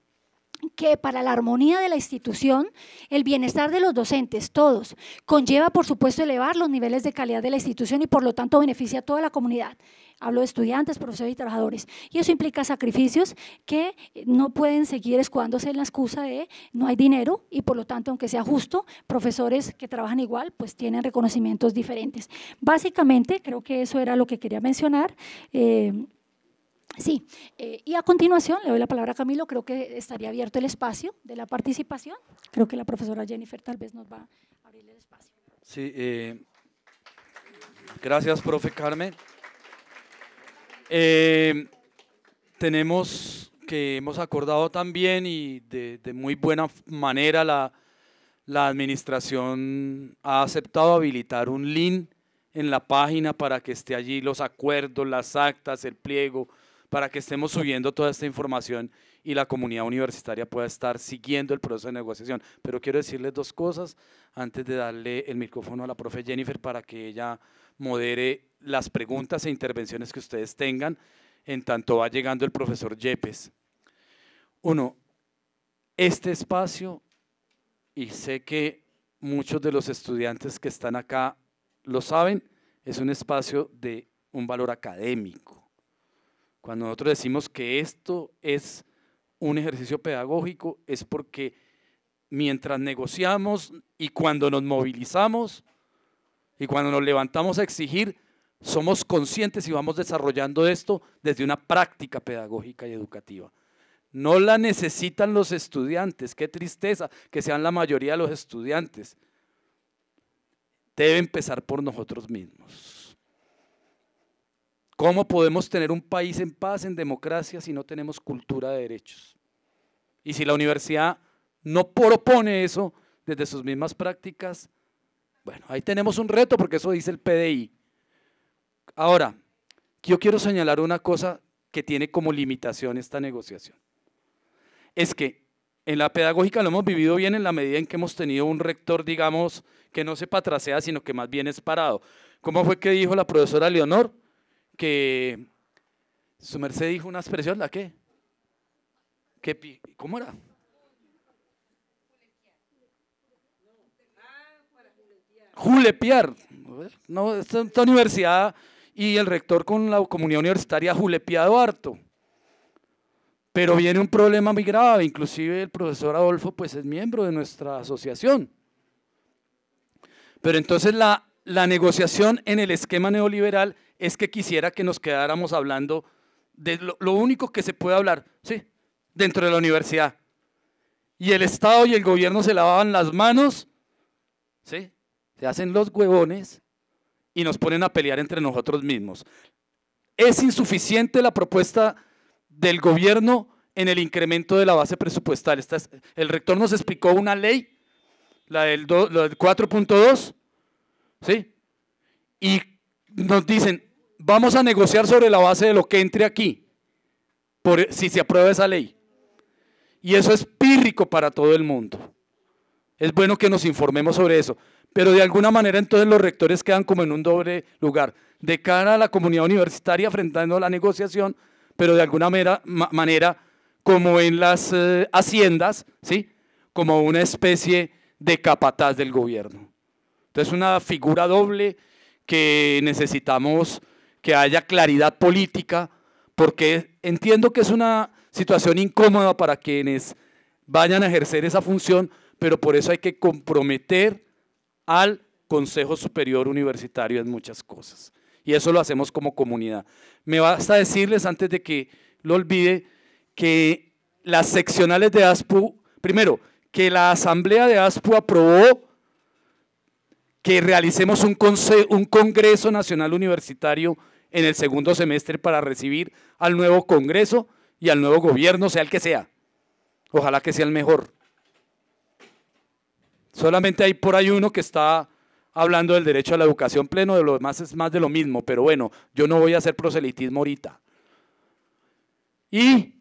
que para la armonía de la institución, el bienestar de los docentes, todos, conlleva, por supuesto, elevar los niveles de calidad de la institución y, por lo tanto, beneficia a toda la comunidad. Hablo de estudiantes, profesores y trabajadores. Y eso implica sacrificios que no pueden seguir escudándose en la excusa de no hay dinero y, por lo tanto, aunque sea justo, profesores que trabajan igual, pues tienen reconocimientos diferentes. Básicamente, creo que eso era lo que quería mencionar. Eh, Sí, eh, y a continuación le doy la palabra a Camilo, creo que estaría abierto el espacio de la participación. Creo que la profesora Jennifer tal vez nos va a abrir el espacio. Sí, eh, gracias, profe Carmen. Eh, tenemos que hemos acordado también y de, muy buena manera la, la administración ha aceptado habilitar un link en la página para que esté allí los acuerdos, las actas, el pliego, para que estemos subiendo toda esta información y la comunidad universitaria pueda estar siguiendo el proceso de negociación. Pero quiero decirles dos cosas antes de darle el micrófono a la profe Jennifer para que ella modere las preguntas e intervenciones que ustedes tengan en tanto va llegando el profesor Yepes. Uno, este espacio, y sé que muchos de los estudiantes que están acá lo saben, es un espacio de un valor académico. Cuando nosotros decimos que esto es un ejercicio pedagógico, es porque mientras negociamos y cuando nos movilizamos y cuando nos levantamos a exigir, somos conscientes y vamos desarrollando esto desde una práctica pedagógica y educativa. No la necesitan los estudiantes, qué tristeza que sean la mayoría de los estudiantes. Debe empezar por nosotros mismos. ¿Cómo podemos tener un país en paz, en democracia, si no tenemos cultura de derechos? Y si la universidad no propone eso desde sus mismas prácticas, bueno, ahí tenemos un reto porque eso dice el PDI. Ahora, yo quiero señalar una cosa que tiene como limitación esta negociación. Es que en la pedagógica lo hemos vivido bien en la medida en que hemos tenido un rector, digamos, que no se patracea, sino que más bien es parado. ¿Cómo fue que dijo la profesora Leonor? que su merced dijo una expresión, ¿la qué? ¿Qué ¿Cómo era? Julepiar. No, esta, universidad y el rector con la comunidad universitaria julepiado harto. Pero viene un problema muy grave, inclusive el profesor Adolfo pues es miembro de nuestra asociación. Pero entonces la, la negociación en el esquema neoliberal es que quisiera que nos quedáramos hablando de lo, único que se puede hablar, sí, dentro de la universidad. Y el Estado y el gobierno se lavaban las manos, sí, se hacen los huevones y nos ponen a pelear entre nosotros mismos. Es insuficiente la propuesta del gobierno en el incremento de la base presupuestal. el rector nos explicó una ley, la del, 4.2, ¿sí? Y nos dicen, vamos a negociar sobre la base de lo que entre aquí, por, si se aprueba esa ley. Y eso es pírrico para todo el mundo. Es bueno que nos informemos sobre eso. Pero de alguna manera entonces los rectores quedan como en un doble lugar, de cara a la comunidad universitaria enfrentando la negociación, pero de alguna manera, como en las eh, haciendas, ¿sí? como una especie de capataz del gobierno. Entonces una figura doble que necesitamos que haya claridad política, porque entiendo que es una situación incómoda para quienes vayan a ejercer esa función, pero por eso hay que comprometer al Consejo Superior Universitario en muchas cosas. Y eso lo hacemos como comunidad. Me basta decirles, antes de que lo olvide, que las seccionales de ASPU, primero, que la Asamblea de ASPU aprobó que realicemos un, un, Congreso Nacional Universitario en el segundo semestre para recibir al nuevo Congreso y al nuevo gobierno, sea el que sea. Ojalá que sea el mejor. Solamente hay por ahí uno que está hablando del derecho a la educación pleno, de lo demás es más de lo mismo, pero bueno, yo no voy a hacer proselitismo ahorita. Y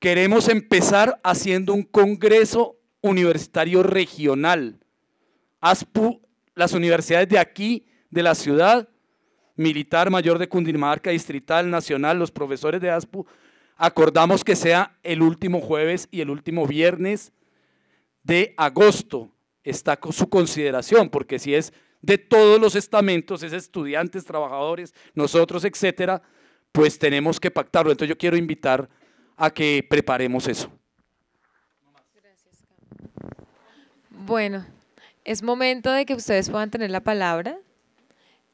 queremos empezar haciendo un Congreso Universitario Regional ASPU, las universidades de aquí, de la ciudad, militar mayor de Cundinamarca, distrital, nacional, los profesores de ASPU, acordamos que sea el último jueves y el último viernes de agosto. Está con su consideración, porque si es de todos los estamentos, es estudiantes, trabajadores, nosotros, etcétera, pues tenemos que pactarlo. Entonces yo quiero invitar a que preparemos eso. Gracias. Bueno, es momento de que ustedes puedan tener la palabra,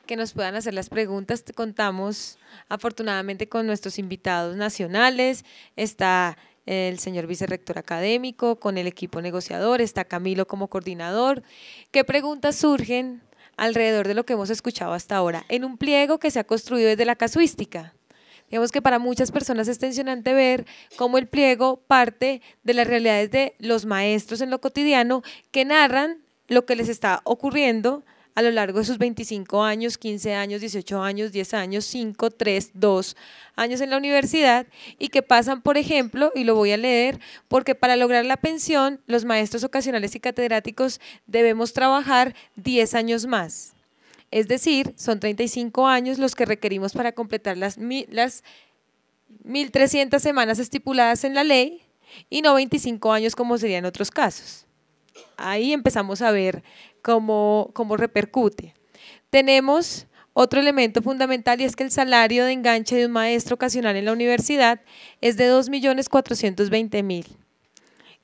que nos puedan hacer las preguntas. Contamos afortunadamente con nuestros invitados nacionales. Está eh, el señor vicerrector académico, con el equipo negociador, está Camilo como coordinador. ¿Qué preguntas surgen alrededor de lo que hemos escuchado hasta ahora en un pliego que se ha construido desde la casuística? Digamos que para muchas personas es tensionante ver cómo el pliego parte de las realidades de los maestros en lo cotidiano que narran lo que les está ocurriendo a lo largo de sus 25 años, 15 años, 18 años, 10 años, 5, 3, 2 años en la universidad y que pasan, por ejemplo, y lo voy a leer, porque para lograr la pensión, los maestros ocasionales y catedráticos debemos trabajar 10 años más. Es decir, son 35 años los que requerimos para completar las, las 1.300 semanas estipuladas en la ley y no 25 años como sería en otros casos ahí empezamos a ver cómo, repercute. Tenemos otro elemento fundamental y es que el salario de enganche de un maestro ocasional en la universidad es de 2.420.000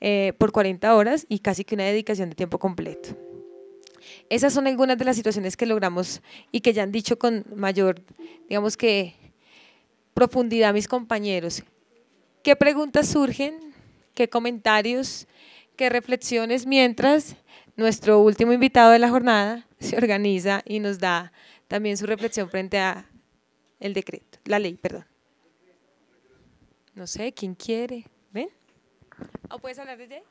eh, por 40 horas y casi que una dedicación de tiempo completo. Esas son algunas de las situaciones que logramos y que ya han dicho con mayor, digamos que, profundidad mis compañeros. ¿Qué preguntas surgen? ¿Qué comentarios? que reflexiones mientras nuestro último invitado de la jornada se organiza y nos da también su reflexión frente a el decreto, la ley, perdón. No sé, ¿quién quiere? ¿Ven? ¿O puedes hablar desde?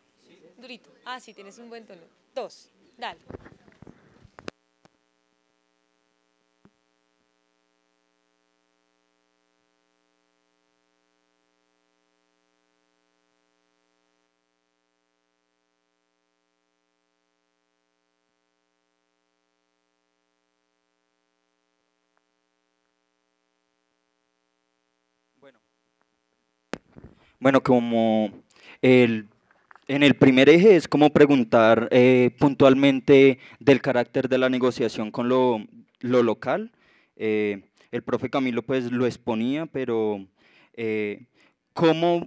Durito. Ah, sí, tienes un buen tono. Dos. Dale. Bueno, como el, en el primer eje es como preguntar eh, puntualmente del carácter de la negociación con lo, local. Eh, el profe Camilo pues lo exponía, pero eh, ¿cómo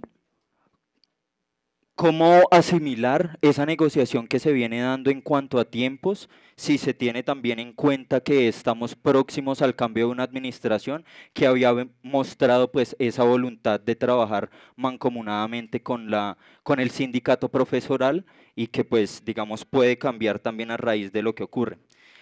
¿Cómo asimilar esa negociación que se viene dando en cuanto a tiempos, si se tiene también en cuenta que estamos próximos al cambio de una administración que había mostrado pues esa voluntad de trabajar mancomunadamente con, la, con el sindicato profesoral y que pues digamos puede cambiar también a raíz de lo que ocurre?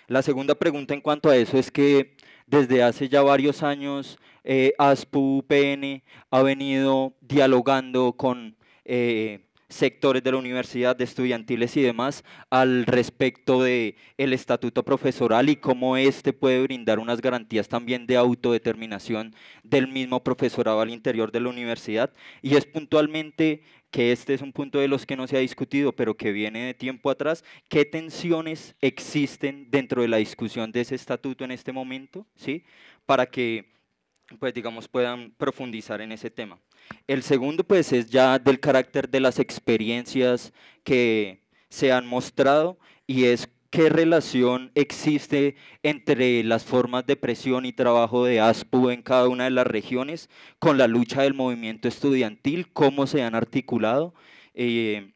La segunda pregunta en cuanto a eso es que desde hace ya varios años eh, ASPU-UPN ha venido dialogando con... Eh, sectores de la universidad, de estudiantiles y demás, al respecto del el estatuto profesoral y cómo éste puede brindar unas garantías también de autodeterminación del mismo profesorado al interior de la universidad. Y es puntualmente que este es un punto de los que no se ha discutido, pero que viene de tiempo atrás, qué tensiones existen dentro de la discusión de ese estatuto en este momento, ¿sí? Para que, pues digamos, puedan profundizar en ese tema. El segundo, pues, es ya del carácter de las experiencias que se han mostrado y es qué relación existe entre las formas de presión y trabajo de ASPU en cada una de las regiones con la lucha del movimiento estudiantil, cómo se han articulado. Eh,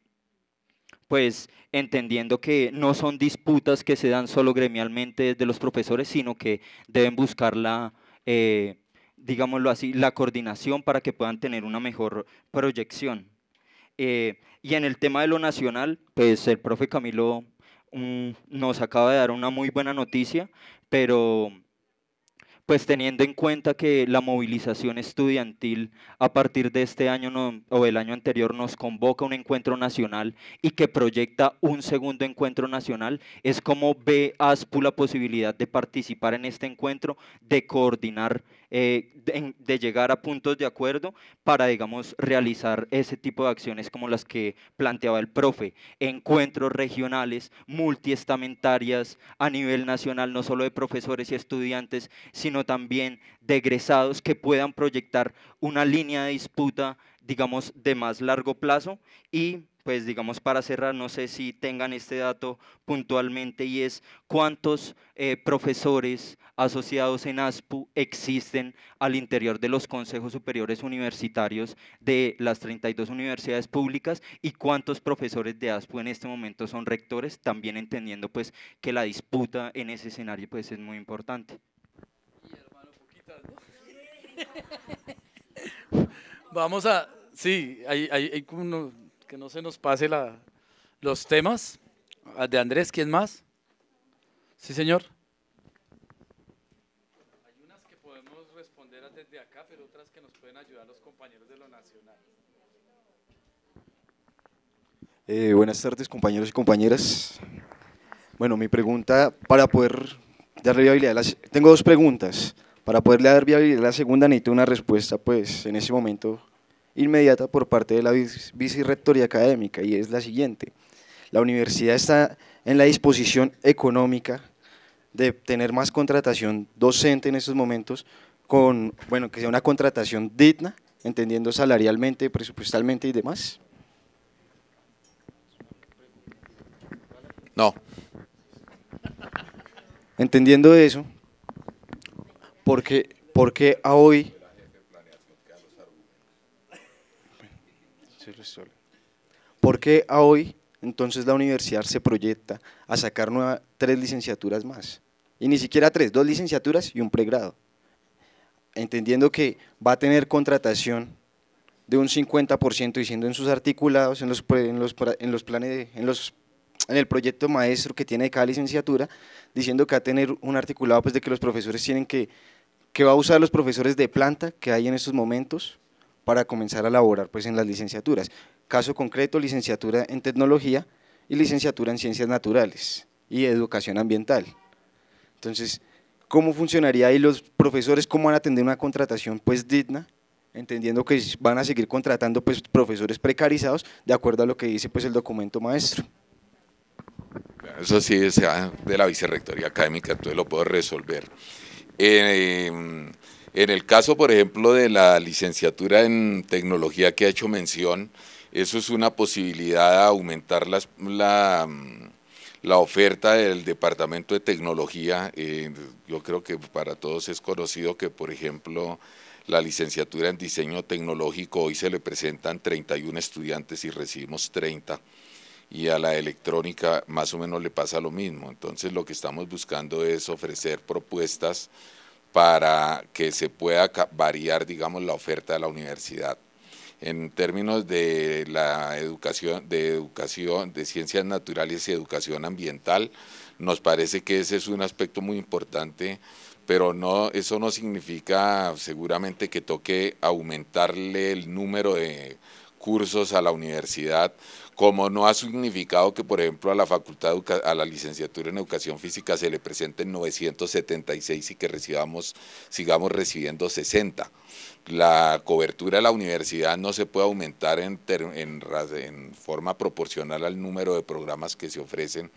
pues entendiendo que no son disputas que se dan solo gremialmente desde los profesores, sino que deben buscar la eh, digámoslo así, la coordinación para que puedan tener una mejor proyección. Eh, y en el tema de lo nacional, pues el profe Camilo mm, nos acaba de dar una muy buena noticia, pero pues teniendo en cuenta que la movilización estudiantil a partir de este año o el año anterior nos convoca a un encuentro nacional y que proyecta un segundo encuentro nacional, es como ve ASPU la posibilidad de participar en este encuentro, de coordinar eh, de, llegar a puntos de acuerdo para, digamos, realizar ese tipo de acciones como las que planteaba el profe. Encuentros regionales, multiestamentarias a nivel nacional, no solo de profesores y estudiantes, sino también de egresados que puedan proyectar una línea de disputa, digamos, de más largo plazo y pues digamos para cerrar, no sé si tengan este dato puntualmente y es cuántos eh, profesores asociados en ASPU existen al interior de los consejos superiores universitarios de las 32 universidades públicas y cuántos profesores de ASPU en este momento son rectores, también entendiendo pues que la disputa en ese escenario pues es muy importante. Vamos a, sí, hay, hay unos que no se nos pase los temas. Ah, de Andrés, ¿quién más? Sí, señor. Hay unas que podemos responder desde acá, pero otras que nos pueden ayudar los compañeros de lo nacional. Eh, buenas tardes, compañeros y compañeras. Bueno, mi pregunta para poder darle viabilidad, tengo dos preguntas. Para poderle dar viabilidad a la segunda necesito una respuesta, pues, en ese momento inmediata por parte de la Vicerrectoría Académica y es la siguiente. La universidad está en la disposición económica de tener más contratación docente en estos momentos, con, bueno, que sea una contratación digna, entendiendo salarialmente, presupuestalmente y demás. No. Entendiendo eso, porque, porque a hoy ¿Por qué hoy entonces la universidad se proyecta a sacar tres licenciaturas más? Y ni siquiera tres, dos licenciaturas y un pregrado. Entendiendo que va a tener contratación de un 50% diciendo en sus articulados, en los, en los, planes, en en el proyecto maestro que tiene cada licenciatura, diciendo que va a tener un articulado pues, de que los profesores tienen que, que va a usar los profesores de planta que hay en estos momentos, para comenzar a laborar pues, en las licenciaturas. Caso concreto, licenciatura en tecnología y licenciatura en ciencias naturales y educación ambiental. Entonces, ¿cómo funcionaría ahí los profesores? ¿Cómo van a tener una contratación pues digna? Entendiendo que van a seguir contratando pues, profesores precarizados de acuerdo a lo que dice pues, el documento maestro. Eso sí, sea de la vicerrectoría académica, entonces lo puedo resolver. Eh, en el caso, por ejemplo, de la licenciatura en tecnología que ha hecho mención, eso es una posibilidad de aumentar mm, la, oferta del Departamento de Tecnología. Eh, yo creo que para todos es conocido que, por ejemplo, la licenciatura en diseño tecnológico hoy se le presentan 31 estudiantes y recibimos 30 y a la electrónica más o menos le pasa lo mismo. Entonces lo que estamos buscando es ofrecer propuestas para que se pueda variar, digamos, la oferta de la universidad. En términos de la educación, de educación, de ciencias naturales y educación ambiental, nos parece que ese es un aspecto muy importante, pero eso no significa seguramente que toque aumentarle el número de cursos a la universidad, como no ha significado que, por ejemplo, a la facultad, a la licenciatura en educación física se le presenten 976 y que recibamos, sigamos recibiendo 60. La cobertura de la universidad no se puede aumentar en, en forma proporcional al número de programas que se ofrecen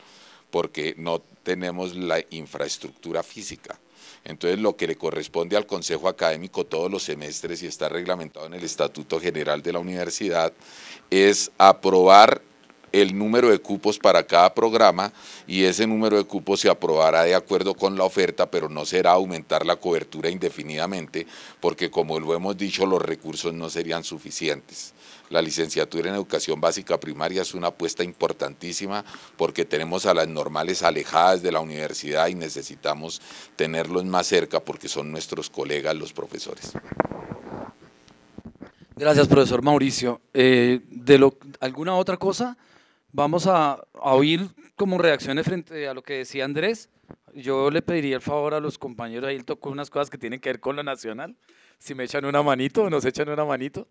porque no tenemos la infraestructura física. Entonces, lo que le corresponde al Consejo Académico todos los semestres y está reglamentado en el Estatuto General de la Universidad es aprobar el número de cupos para cada programa y ese número de cupos se aprobará de acuerdo con la oferta, pero no será aumentar la cobertura indefinidamente, porque como lo hemos dicho, los recursos no serían suficientes. La licenciatura en educación básica primaria es una apuesta importantísima porque tenemos a las normales alejadas de la universidad y necesitamos tenerlos más cerca porque son nuestros colegas los profesores. Gracias, profesor Mauricio. Eh, ¿De lo, alguna otra cosa? Vamos a, oír como reacciones frente a lo que decía Andrés. Yo le pediría el favor a los compañeros, ahí él tocó unas cosas que tienen que ver con lo nacional. Si me echan una manito nos echan una manito.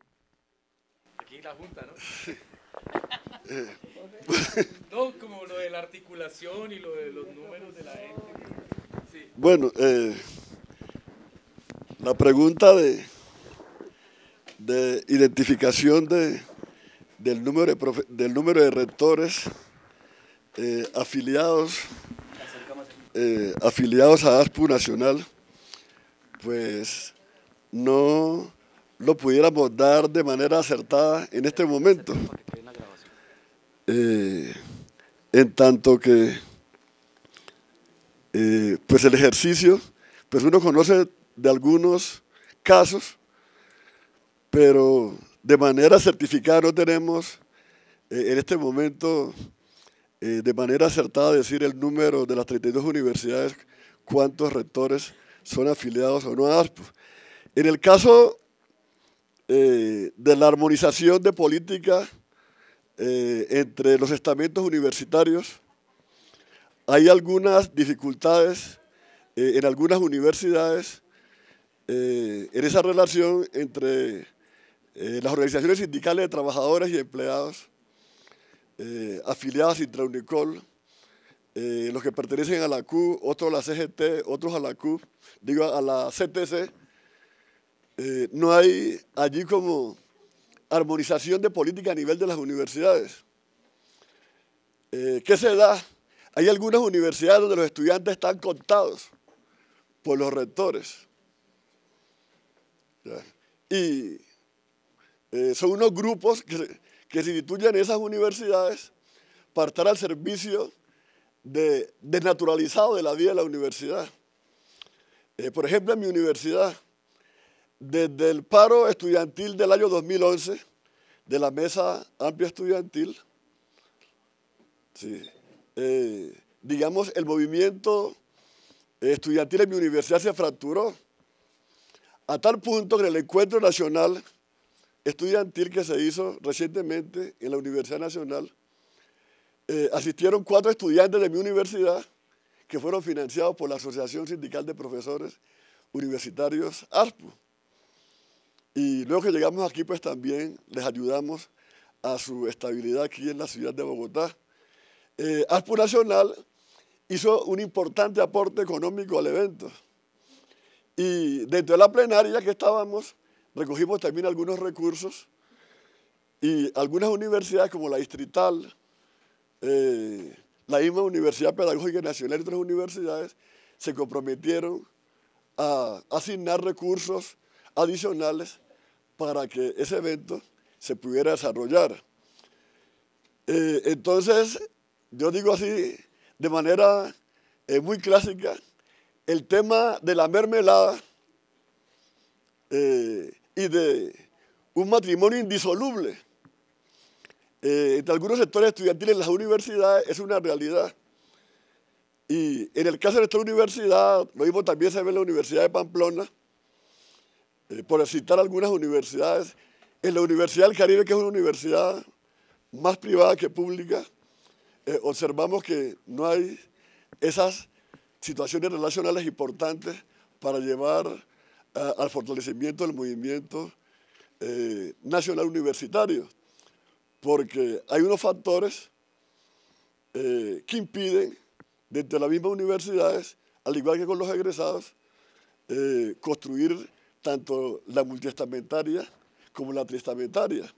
Aquí la Junta, ¿no? no, como lo de la articulación y lo de los números de la gente. Bueno, eh, la pregunta de de identificación de, del, número de del número de rectores eh, afiliados, eh, afiliados a ASPU Nacional, pues no lo pudiéramos dar de manera acertada en este momento. Eh, en tanto que pues el ejercicio, pues uno conoce de algunos casos pero de manera certificada no tenemos eh, en este momento eh, de manera acertada decir el número de las 32 universidades, cuántos rectores son afiliados o no a En el caso eh, de la armonización de política entre los estamentos universitarios, hay algunas dificultades en algunas universidades en esa relación entre eh, las organizaciones sindicales de trabajadores y empleados, eh, afiliadas a Intraunicol, eh, los que pertenecen a la CU, otros a la CGT, otros a la CU, digo a la CTC, no hay allí como armonización de política a nivel de las universidades. ¿Qué se da? Hay algunas universidades donde los estudiantes están contados por los rectores. Y eh, son unos grupos que, se instituyen en esas universidades para estar al servicio desnaturalizado de la vida de la universidad. Eh, por ejemplo, en mi universidad, desde el paro estudiantil del año 2011, de la Mesa Amplia Estudiantil, eh, digamos, el movimiento estudiantil en mi universidad se fracturó, a tal punto que en el encuentro nacional estudiantil que se hizo recientemente en la Universidad Nacional, eh, asistieron cuatro estudiantes de mi universidad que fueron financiados por la Asociación Sindical de Profesores Universitarios, ARPU. Y luego que llegamos aquí, pues también les ayudamos a su estabilidad aquí en la ciudad de Bogotá. Eh, ARPU Nacional hizo un importante aporte económico al evento. Y dentro de la plenaria que estábamos, Recogimos también algunos recursos y algunas universidades como la Distrital, eh, la misma Universidad Pedagógica Nacional y otras universidades se comprometieron a asignar recursos adicionales para que ese evento se pudiera desarrollar. Eh, entonces, yo digo así, de manera eh, muy clásica, el tema de la mermelada y de un matrimonio indisoluble. Eh, entre algunos sectores estudiantiles en las universidades es una realidad. Y en el caso de nuestra universidad, lo mismo también se ve en la Universidad de Pamplona, eh, por citar algunas universidades, en la Universidad del Caribe, que es una universidad más privada que pública, eh, observamos que no hay esas situaciones relacionales importantes para llevar al fortalecimiento del movimiento eh, nacional universitario, porque hay unos factores eh, que impiden desde las mismas universidades, al igual que con los egresados, eh, construir tanto la multiestamentaria como la triestamentaria.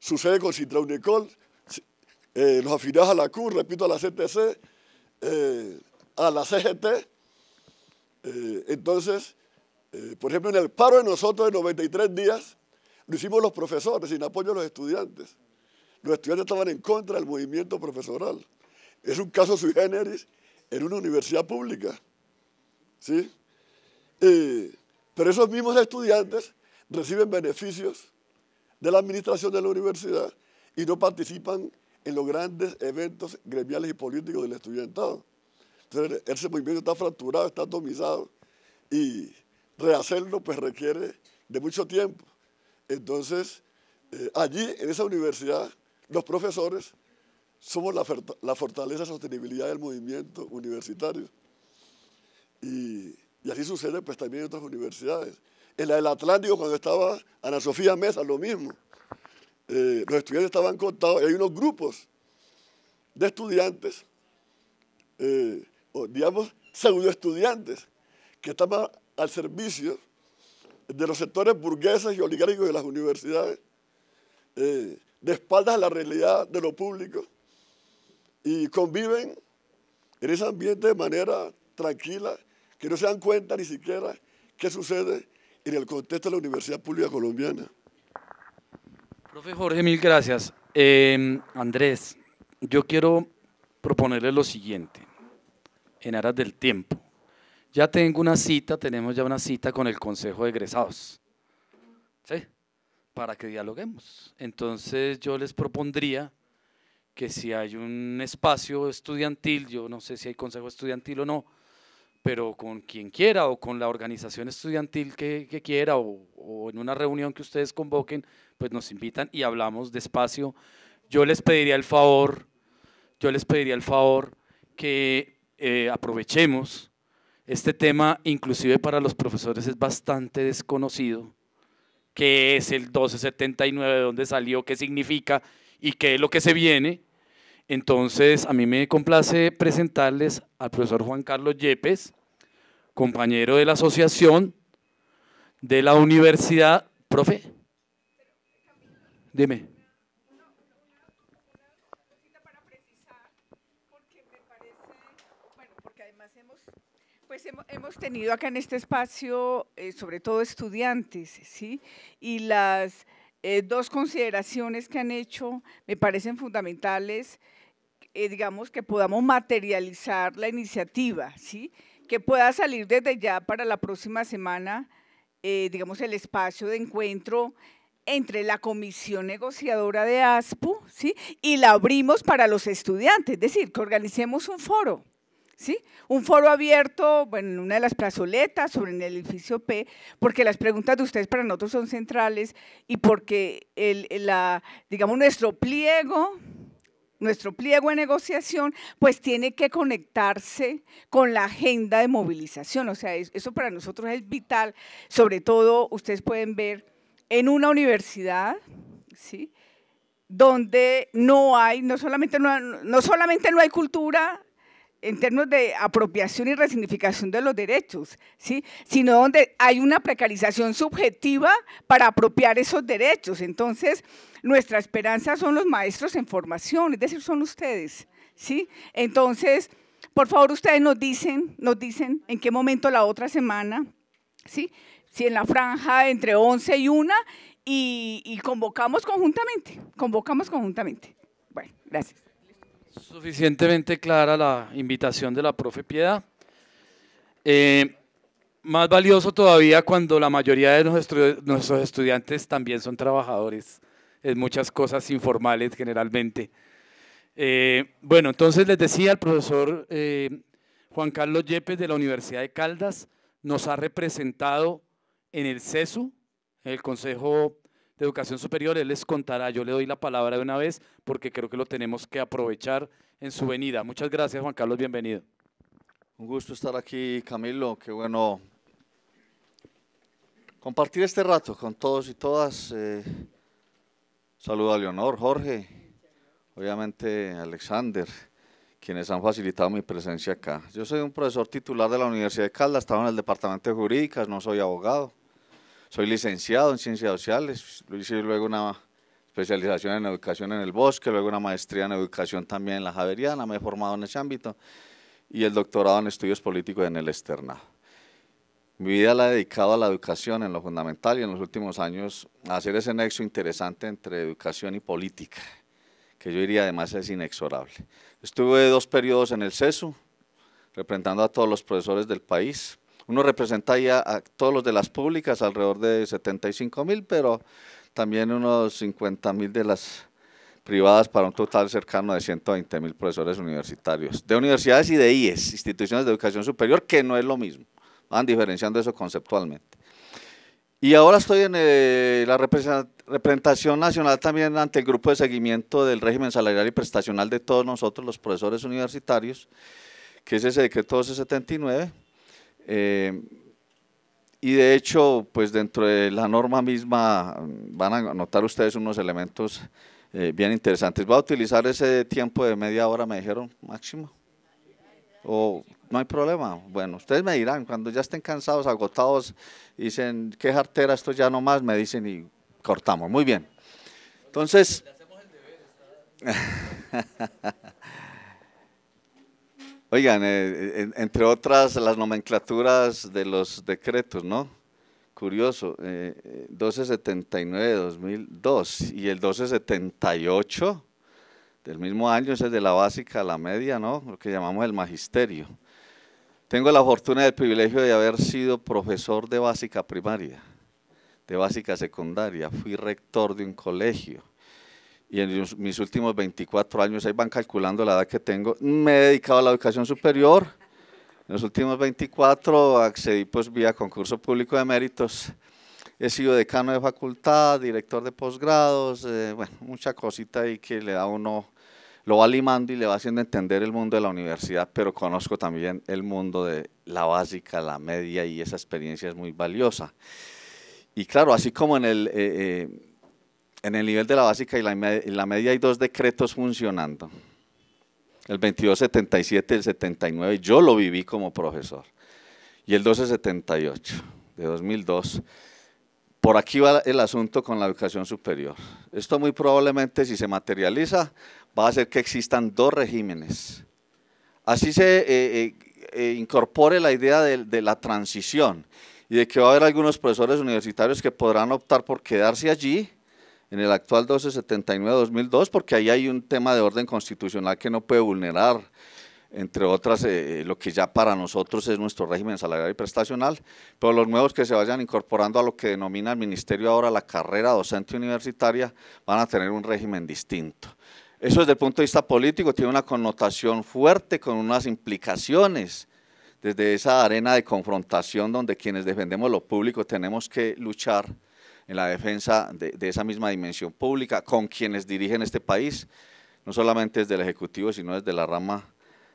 sucede con Citra Unicol, los afiliados a la CUR, repito, a la CTC, a la CGT, eh, entonces, eh, por ejemplo, en el paro de nosotros de 93 días, lo hicimos los profesores sin apoyo de los estudiantes. Los estudiantes estaban en contra del movimiento profesoral. Es un caso sui generis en una universidad pública. ¿sí? Eh, pero esos mismos estudiantes reciben beneficios de la administración de la universidad y no participan en los grandes eventos gremiales y políticos del estudiantado. Entonces, ese movimiento está fracturado, está atomizado y rehacerlo pues requiere de mucho tiempo. Entonces, eh, allí en esa universidad, los profesores somos la, fortaleza y sostenibilidad del movimiento universitario. Y, así sucede pues también en otras universidades. En la del Atlántico, cuando estaba Ana Sofía Mesa, lo mismo. Eh, los estudiantes estaban contados, y hay unos grupos de estudiantes eh, o digamos, pseudoestudiantes que están al servicio de los sectores burgueses y oligárquicos de las universidades, eh, de espaldas a la realidad de lo público, y conviven en ese ambiente de manera tranquila, que no se dan cuenta ni siquiera qué sucede en el contexto de la Universidad Pública Colombiana. Profe Jorge, mil gracias. Em, Andrés, yo quiero proponerle lo siguiente en aras del tiempo. Ya tengo una cita, tenemos ya una cita con el Consejo de Egresados, ¿sí? Para que dialoguemos. Entonces yo les propondría que si hay un espacio estudiantil, yo no sé si hay consejo estudiantil o no, pero con quien quiera o con la organización estudiantil que, quiera o, o, en una reunión que ustedes convoquen, pues nos invitan y hablamos despacio. Yo les pediría el favor, yo les pediría el favor que eh, aprovechemos. Este tema, inclusive para los profesores, es bastante desconocido. ¿Qué es el 1279? ¿De dónde salió? ¿Qué significa? ¿Y qué es lo que se viene? Entonces, a mí me complace presentarles al profesor Juan Carlos Yepes, compañero de la asociación de la universidad. ¿Profe? Dime. hemos tenido acá en este espacio, eh, sobre todo estudiantes, ¿sí? Y las eh, dos consideraciones que han hecho me parecen fundamentales, eh, digamos, que podamos materializar la iniciativa, ¿sí? Que pueda salir desde ya para la próxima semana, digamos, el espacio de encuentro entre la comisión negociadora de ASPU, ¿sí? Y la abrimos para los estudiantes, es decir, que organicemos un foro un foro abierto, en una de las plazoletas sobre el edificio P, porque las preguntas de ustedes para nosotros son centrales y porque, la, digamos, nuestro pliego, nuestro pliego de negociación, pues tiene que conectarse con la agenda de movilización. O sea, eso para nosotros es vital. Sobre todo, ustedes pueden ver en una universidad, ¿sí? donde no hay, no solamente no, no solamente no hay cultura en términos de apropiación y resignificación de los derechos, ¿sí? sino donde hay una precarización subjetiva para apropiar esos derechos. Entonces, nuestra esperanza son los maestros en formación, es decir, son ustedes. ¿sí? Entonces, por favor, ustedes nos dicen, nos dicen en qué momento la otra semana, ¿sí? si en la franja entre 11 y 1, y convocamos conjuntamente, convocamos conjuntamente. Bueno, gracias. Suficientemente clara la invitación de la profe Piedad. Eh, más valioso todavía cuando la mayoría de nuestros, estudiantes también son trabajadores en muchas cosas informales generalmente. Eh, bueno, entonces les decía, el profesor eh, Juan Carlos Yepes de la Universidad de Caldas nos ha representado en el CESU, el Consejo de Educación Superior, él les contará. Yo le doy la palabra de una vez porque creo que lo tenemos que aprovechar en su venida. Muchas gracias, Juan Carlos, bienvenido. Un gusto estar aquí, Camilo. Qué bueno compartir este rato con todos y todas. Eh, saludo a Leonor, Jorge, obviamente Alexander, quienes han facilitado mi presencia acá. Yo soy un profesor titular de la Universidad de Caldas, estaba en el Departamento de Jurídicas, no soy abogado. Soy licenciado en ciencias sociales, hice luego una especialización en educación en el bosque, luego una maestría en educación también en la Javeriana, me he formado en ese ámbito y el doctorado en estudios políticos en el externado. Mi vida la he dedicado a la educación en lo fundamental y en los últimos años a hacer ese nexo interesante entre educación y política, que yo diría además es inexorable. Estuve dos periodos en el CESU, representando a todos los profesores del país, uno representa ya a todos los de las públicas, alrededor de 75 mil, pero también unos 50 mil de las privadas para un total cercano de 120 mil profesores universitarios, de universidades y de IES, instituciones de educación superior, que no es lo mismo. Van diferenciando eso conceptualmente. Y ahora estoy en eh, la representación nacional también ante el grupo de seguimiento del régimen salarial y prestacional de todos nosotros, los profesores universitarios, que es ese decreto 1279 eh, y de hecho, pues dentro de la norma misma van a notar ustedes unos elementos eh, bien interesantes. ¿Va a utilizar ese tiempo de media hora, me dijeron, máximo? ¿O no hay problema? Bueno, ustedes me dirán, cuando ya estén cansados, agotados, dicen, qué jartera, esto ya no más, me dicen y cortamos. Muy bien. Entonces... Oigan, eh, eh, entre otras las nomenclaturas de los decretos, ¿no? Curioso, 1279 eh, de 2002 y el 1278 del mismo año es de la básica a la media, ¿no? Lo que llamamos el magisterio. Tengo la fortuna y el privilegio de haber sido profesor de básica primaria, de básica secundaria, fui rector de un colegio, y en mis últimos 24 años, ahí van calculando la edad que tengo, me he dedicado a la educación superior. En los últimos 24 accedí pues vía concurso público de méritos. He sido decano de facultad, director de posgrados, eh, bueno, mucha cosita ahí que le da uno, lo va limando y le va haciendo entender el mundo de la universidad, pero conozco también el mundo de la básica, la media y esa experiencia es muy valiosa. Y claro, así como en el... Eh, eh, en el nivel de la básica y la, media hay dos decretos funcionando. El 2277 y el 79, yo lo viví como profesor. Y el 1278 de 2002. Por aquí va el asunto con la educación superior. Esto muy probablemente, si se materializa, va a hacer que existan dos regímenes. Así se eh, eh, eh, incorpore la idea de, de la transición y de que va a haber algunos profesores universitarios que podrán optar por quedarse allí en el actual 1279-2002, porque ahí hay un tema de orden constitucional que no puede vulnerar, entre otras, eh, eh, lo que ya para nosotros es nuestro régimen salarial y prestacional, pero los nuevos que se vayan incorporando a lo que denomina el Ministerio ahora la carrera docente universitaria van a tener un régimen distinto. Eso desde el punto de vista político tiene una connotación fuerte con unas implicaciones desde esa arena de confrontación donde quienes defendemos lo público tenemos que luchar en la defensa de, esa misma dimensión pública con quienes dirigen este país, no solamente desde el Ejecutivo, sino desde la rama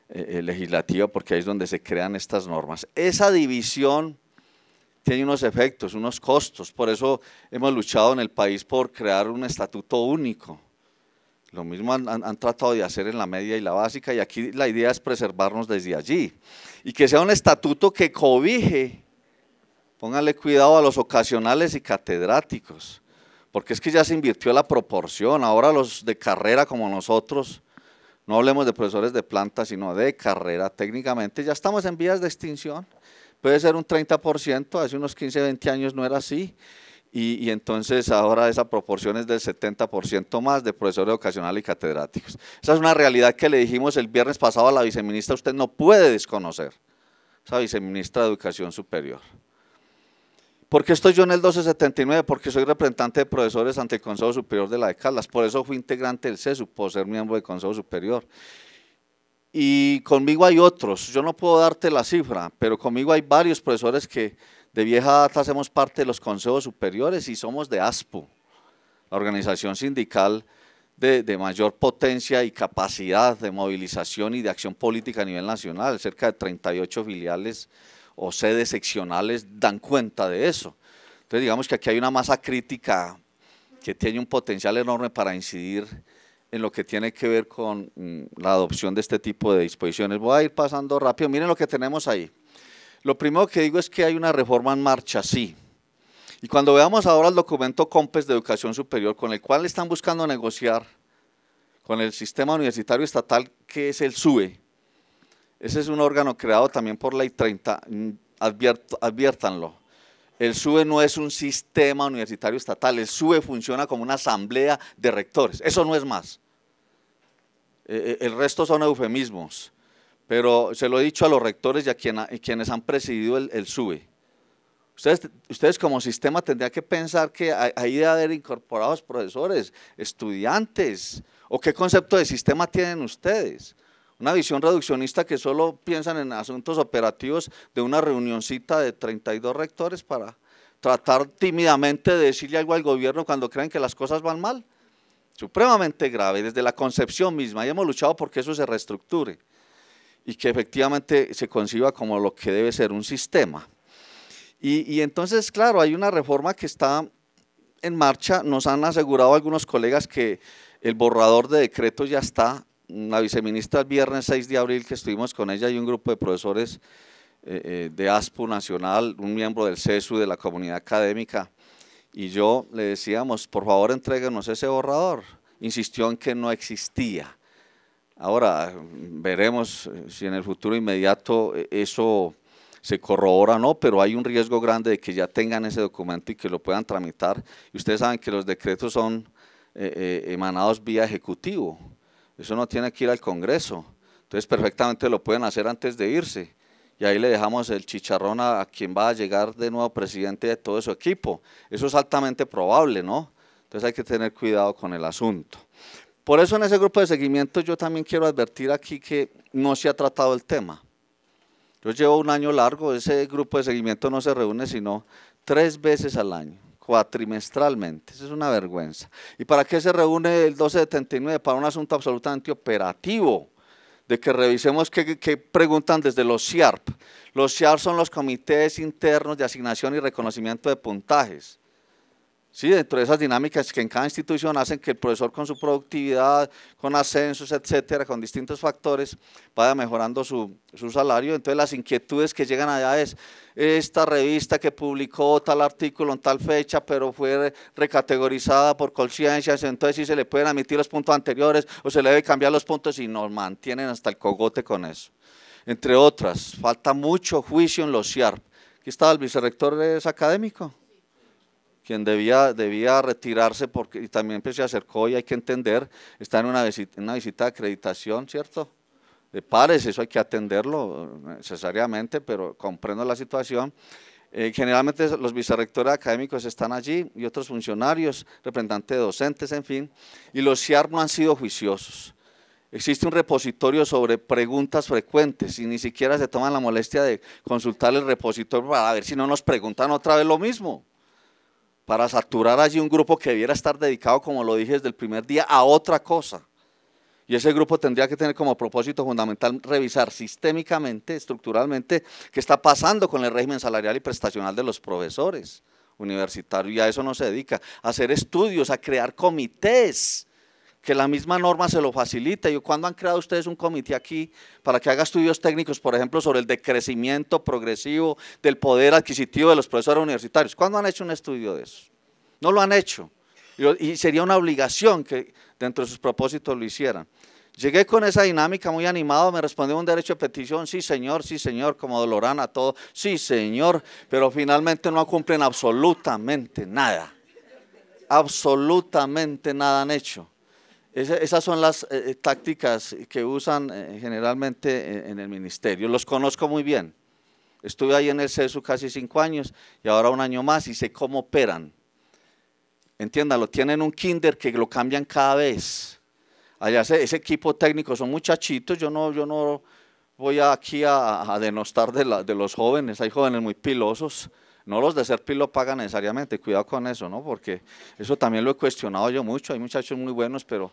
eh, eh, legislativa, porque ahí es donde se crean estas normas. Esa división tiene unos efectos, unos costos, por eso hemos luchado en el país por crear un estatuto único. Lo mismo han, tratado de hacer en la media y la básica, y aquí la idea es preservarnos desde allí. Y que sea un estatuto que cobije Póngale cuidado a los ocasionales y catedráticos, porque es que ya se invirtió la proporción. Ahora los de carrera como nosotros, no hablemos de profesores de planta, sino de carrera técnicamente, ya estamos en vías de extinción. Puede ser un 30%, hace unos 15, 20 años no era así. Y, y, entonces ahora esa proporción es del 70% más de profesores ocasionales y catedráticos. Esa es una realidad que le dijimos el viernes pasado a la viceministra, usted no puede desconocer, esa viceministra de Educación Superior. ¿Por qué estoy yo en el 1279? Porque soy representante de profesores ante el Consejo Superior de la de Por eso fui integrante del CESU, por ser miembro del Consejo Superior. Y conmigo hay otros. Yo no puedo darte la cifra, pero conmigo hay varios profesores que de vieja data hacemos parte de los consejos superiores y somos de ASPU, la organización sindical de, de mayor potencia y capacidad de movilización y de acción política a nivel nacional, cerca de 38 filiales o sedes seccionales dan cuenta de eso. Entonces digamos que aquí hay una masa crítica que tiene un potencial enorme para incidir en lo que tiene que ver con mm, la adopción de este tipo de disposiciones. Voy a ir pasando rápido. Miren lo que tenemos ahí. Lo primero que digo es que hay una reforma en marcha, sí. Y cuando veamos ahora el documento COMPES de Educación Superior, con el cual están buscando negociar con el sistema universitario estatal, que es el SUE, ese es un órgano creado también por ley 30, mm, adviértanlo. El SUBE no es un sistema universitario estatal, el SUBE funciona como una asamblea de rectores, eso no es más. E, e, el resto son eufemismos, pero se lo he dicho a los rectores y a, quienes han presidido el, el SUBE. Ustedes, ustedes, como sistema tendrían que pensar que hay debe haber incorporados profesores, estudiantes, o qué concepto de sistema tienen ustedes. Una visión reduccionista que solo piensan en asuntos operativos de una reunioncita de 32 rectores para tratar tímidamente de decirle algo al gobierno cuando creen que las cosas van mal. Supremamente grave, desde la concepción misma. Y hemos luchado porque eso se reestructure y que efectivamente se conciba como lo que debe ser un sistema. Y, y entonces, claro, hay una reforma que está en marcha. Nos han asegurado algunos colegas que el borrador de decreto ya está Mm, la viceministra el viernes 6 de abril que estuvimos con ella y un grupo de profesores eh, eh, de ASPU Nacional, un miembro del CESU de la comunidad académica, y yo le decíamos, por favor entréguenos ese borrador. Insistió en que no existía. Ahora mm, veremos eh, si en el futuro inmediato eso se corrobora o no, pero hay un riesgo grande de que ya tengan ese documento y que lo puedan tramitar. Y ustedes saben que los decretos son emanados vía ejecutivo. Eso no tiene que ir al Congreso. Entonces perfectamente lo pueden hacer antes de irse. Y ahí le dejamos el chicharrón a, quien va a llegar de nuevo presidente de todo su equipo. Eso es altamente probable, ¿no? Entonces hay que tener cuidado con el asunto. Por eso en ese grupo de seguimiento yo también quiero advertir aquí que no se ha tratado el tema. Yo llevo un año largo, ese grupo de seguimiento no se reúne sino tres veces al año cuatrimestralmente. Eso es una vergüenza. ¿Y para qué se reúne el 1279? Para un asunto absolutamente operativo, de que revisemos qué, qué preguntan desde los CIARP. Los CIARP son los comités internos de asignación y reconocimiento de puntajes. Sí, dentro de esas dinámicas que en cada institución hacen que el profesor con su productividad, con ascensos, etcétera, con distintos factores, vaya mejorando su, salario. Entonces las inquietudes que llegan allá es, esta revista que publicó tal artículo en tal fecha, pero fue recategorizada por conciencias, entonces si se le pueden admitir los puntos anteriores o se le debe cambiar los puntos y nos mantienen hasta el cogote con eso. Entre otras, falta mucho juicio en los CIARP. Aquí estaba el vicerrector, es académico quien debía, debía retirarse porque y también pues, se acercó y hay que entender, está en una visita, de acreditación, ¿cierto? De eh, pares, eso hay que atenderlo eh, necesariamente, pero comprendo la situación. Eh, generalmente los vicerrectores académicos están allí y otros funcionarios, representantes de docentes, en fin, y los CIAR no han sido juiciosos. Existe un repositorio sobre preguntas frecuentes y ni siquiera se toman la molestia de consultar el repositorio para ver si no nos preguntan otra vez lo mismo para saturar allí un grupo que debiera estar dedicado, como lo dije desde el primer día, a otra cosa. Y ese grupo tendría que tener como propósito fundamental revisar sistémicamente, estructuralmente, qué está pasando con el régimen salarial y prestacional de los profesores universitarios. Y a eso no se dedica, a hacer estudios, a crear comités que la misma norma se lo facilite. ¿Y cuándo han creado ustedes un comité aquí para que haga estudios técnicos, por ejemplo, sobre el decrecimiento progresivo del poder adquisitivo de los profesores universitarios? ¿Cuándo han hecho un estudio de eso? No lo han hecho. Y sería una obligación que dentro de sus propósitos lo hicieran. Llegué con esa dinámica muy animado, me respondió un derecho de petición, sí señor, sí señor, como doloran a todo, sí señor, pero finalmente no cumplen absolutamente nada, absolutamente nada han hecho esas son las eh, eh, tácticas que usan eh, generalmente en, el ministerio. Los conozco muy bien. Estuve ahí en el CESU casi cinco años y ahora un año más y sé cómo operan. Entiéndalo, tienen un kinder que lo cambian cada vez. Allá ese, equipo técnico son muchachitos, yo no, yo no voy aquí a, denostar de los jóvenes, hay jóvenes muy pilosos, no los de Serpil lo pagan necesariamente, cuidado con eso, ¿no? Porque eso también lo he cuestionado yo mucho, hay muchachos muy buenos, pero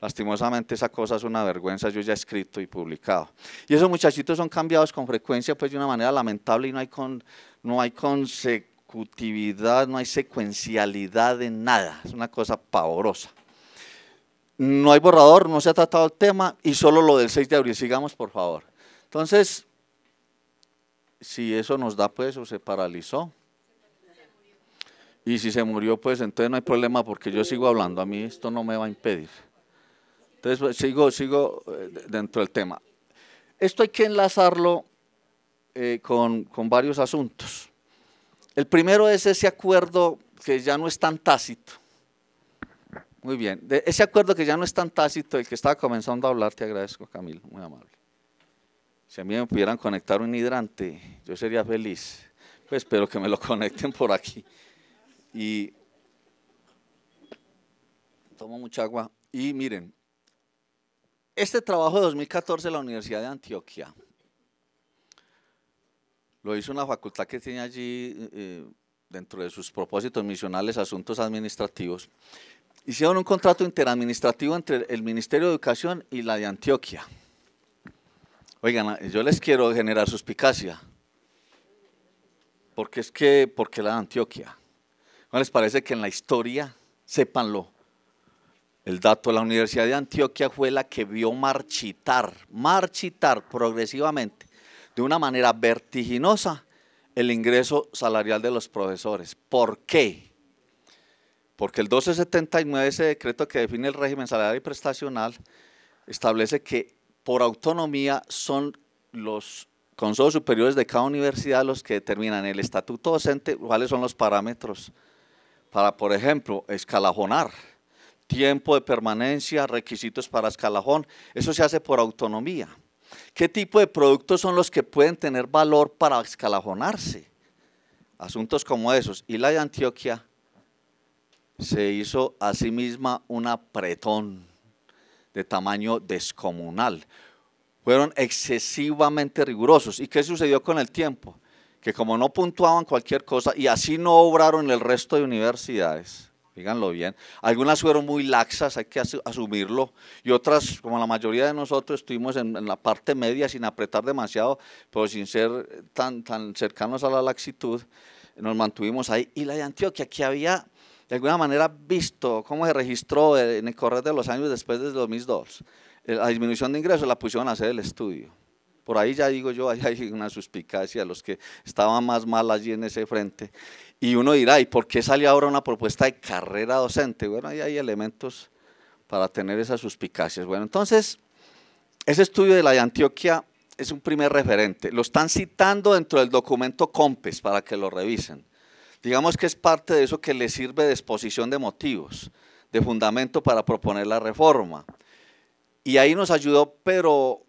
lastimosamente esa cosa es una vergüenza, yo ya he escrito y publicado. Y esos muchachitos son cambiados con frecuencia, pues de una manera lamentable y no hay, con, no hay consecutividad, no hay secuencialidad de nada, es una cosa pavorosa. No hay borrador, no se ha tratado el tema y solo lo del 6 de abril, sigamos por favor. Entonces, si eso nos da pues o se paralizó. Y si se murió, pues entonces no hay problema porque yo sigo hablando, a mí esto no me va a impedir. Entonces pues, sigo, sigo eh, dentro del tema. Esto hay que enlazarlo eh, con, varios asuntos. El primero es ese acuerdo que ya no es tan tácito. Muy bien, de ese acuerdo que ya no es tan tácito, el que estaba comenzando a hablar, te agradezco Camilo, muy amable. Si a mí me pudieran conectar un hidrante, yo sería feliz. Pues, espero que me lo conecten por aquí. Y tomo mucha agua. Y miren, este trabajo de 2014 de la Universidad de Antioquia lo hizo una facultad que tiene allí eh, dentro de sus propósitos misionales asuntos administrativos. Hicieron un contrato interadministrativo entre el Ministerio de Educación y la de Antioquia. Oigan, ah, yo les quiero generar suspicacia. Porque es que, porque la Antioquia. ¿No les parece que en la historia, sépanlo, el dato, de la Universidad de Antioquia fue la que vio marchitar, marchitar progresivamente, de una manera vertiginosa, el ingreso salarial de los profesores. ¿Por qué? Porque el 1279, ese decreto que define el régimen salarial y prestacional, establece que por autonomía son los consejos superiores de cada universidad los que determinan el estatuto docente, cuáles son los parámetros para, por ejemplo, escalajonar, tiempo de permanencia, requisitos para escalajón, eso se hace por autonomía. ¿Qué tipo de productos son los que pueden tener valor para escalajonarse? Asuntos como esos. Y la de Antioquia se hizo a sí misma una pretón de tamaño descomunal. Fueron excesivamente rigurosos. ¿Y qué sucedió con el tiempo? Que como no puntuaban cualquier cosa y así no obraron el resto de universidades, díganlo bien, algunas fueron muy laxas, hay que asumirlo, y otras, como la mayoría de nosotros, estuvimos en, la parte media sin apretar demasiado, pero sin ser eh, tan, tan cercanos a la laxitud, nos mantuvimos ahí. Y la de Antioquia, que había de alguna manera visto cómo se registró en el correr de los años después de 2002. Eh, la disminución de ingresos la pusieron a hacer el estudio. Por ahí ya digo yo, ahí hay una suspicacia, los que estaban más mal allí en ese frente. Y uno dirá, ¿y por qué salió ahora una propuesta de carrera docente? Bueno, ahí hay elementos para tener esas suspicacias. Bueno, entonces, ese estudio de la de Antioquia es un primer referente. Lo están citando dentro del documento COMPES para que lo revisen. Digamos que es parte de eso que le sirve de exposición de motivos, de fundamento para proponer la reforma. Y ahí nos ayudó, pero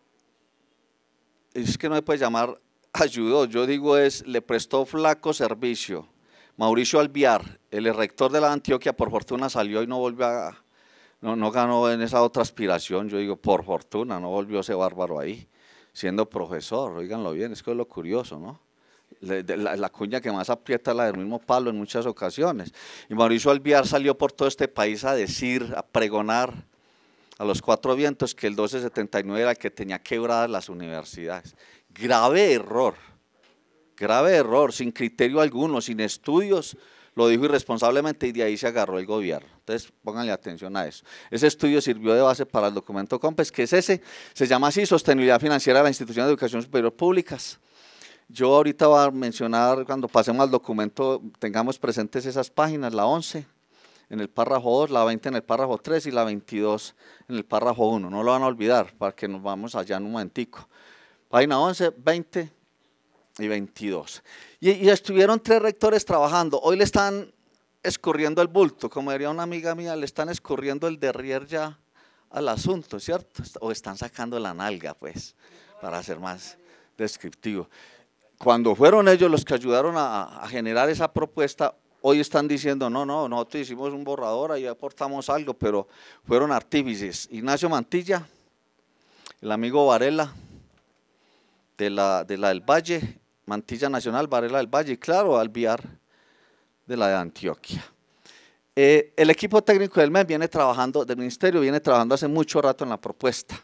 es que no me puede llamar ayudó, yo digo es, le prestó flaco servicio. Mauricio Alviar, el rector de la Antioquia, por fortuna salió y no volvió a, no, no ganó en esa otra aspiración, yo digo, por fortuna, no volvió ese bárbaro ahí, siendo profesor, Oiganlo bien, es que es lo curioso, ¿no? La, la, cuña que más aprieta la del mismo palo en muchas ocasiones. Y Mauricio Albiar salió por todo este país a decir, a pregonar a los cuatro vientos que el 1279 era el que tenía quebradas las universidades. Grave error, grave error, sin criterio alguno, sin estudios, lo dijo irresponsablemente y de ahí se agarró el gobierno. Entonces, pónganle atención a eso. Ese estudio sirvió de base para el documento COMPES, que es ese, se llama así, Sostenibilidad Financiera de la Institución de Educación Superior Públicas yo ahorita voy a mencionar, cuando pasemos al documento, tengamos presentes esas páginas, la 11 en el párrafo 2, la 20 en el párrafo 3 y la 22 en el párrafo 1. No lo van a olvidar para que nos vamos allá en un momentico. Página 11, 20 y 22. Y, estuvieron tres rectores trabajando. Hoy le están escurriendo el bulto, como diría una amiga mía, le están escurriendo el derrier ya al asunto, ¿cierto? O están sacando la nalga, pues, para ser más descriptivo cuando fueron ellos los que ayudaron a, generar esa propuesta, hoy están diciendo, no, no, nosotros hicimos un borrador, ahí aportamos algo, pero fueron artífices. Ignacio Mantilla, el amigo Varela, de la, del Valle, Mantilla Nacional, Varela del Valle, y claro, Alviar, de la de Antioquia. Eh, el equipo técnico del MES viene trabajando, del ministerio viene trabajando hace mucho rato en la propuesta.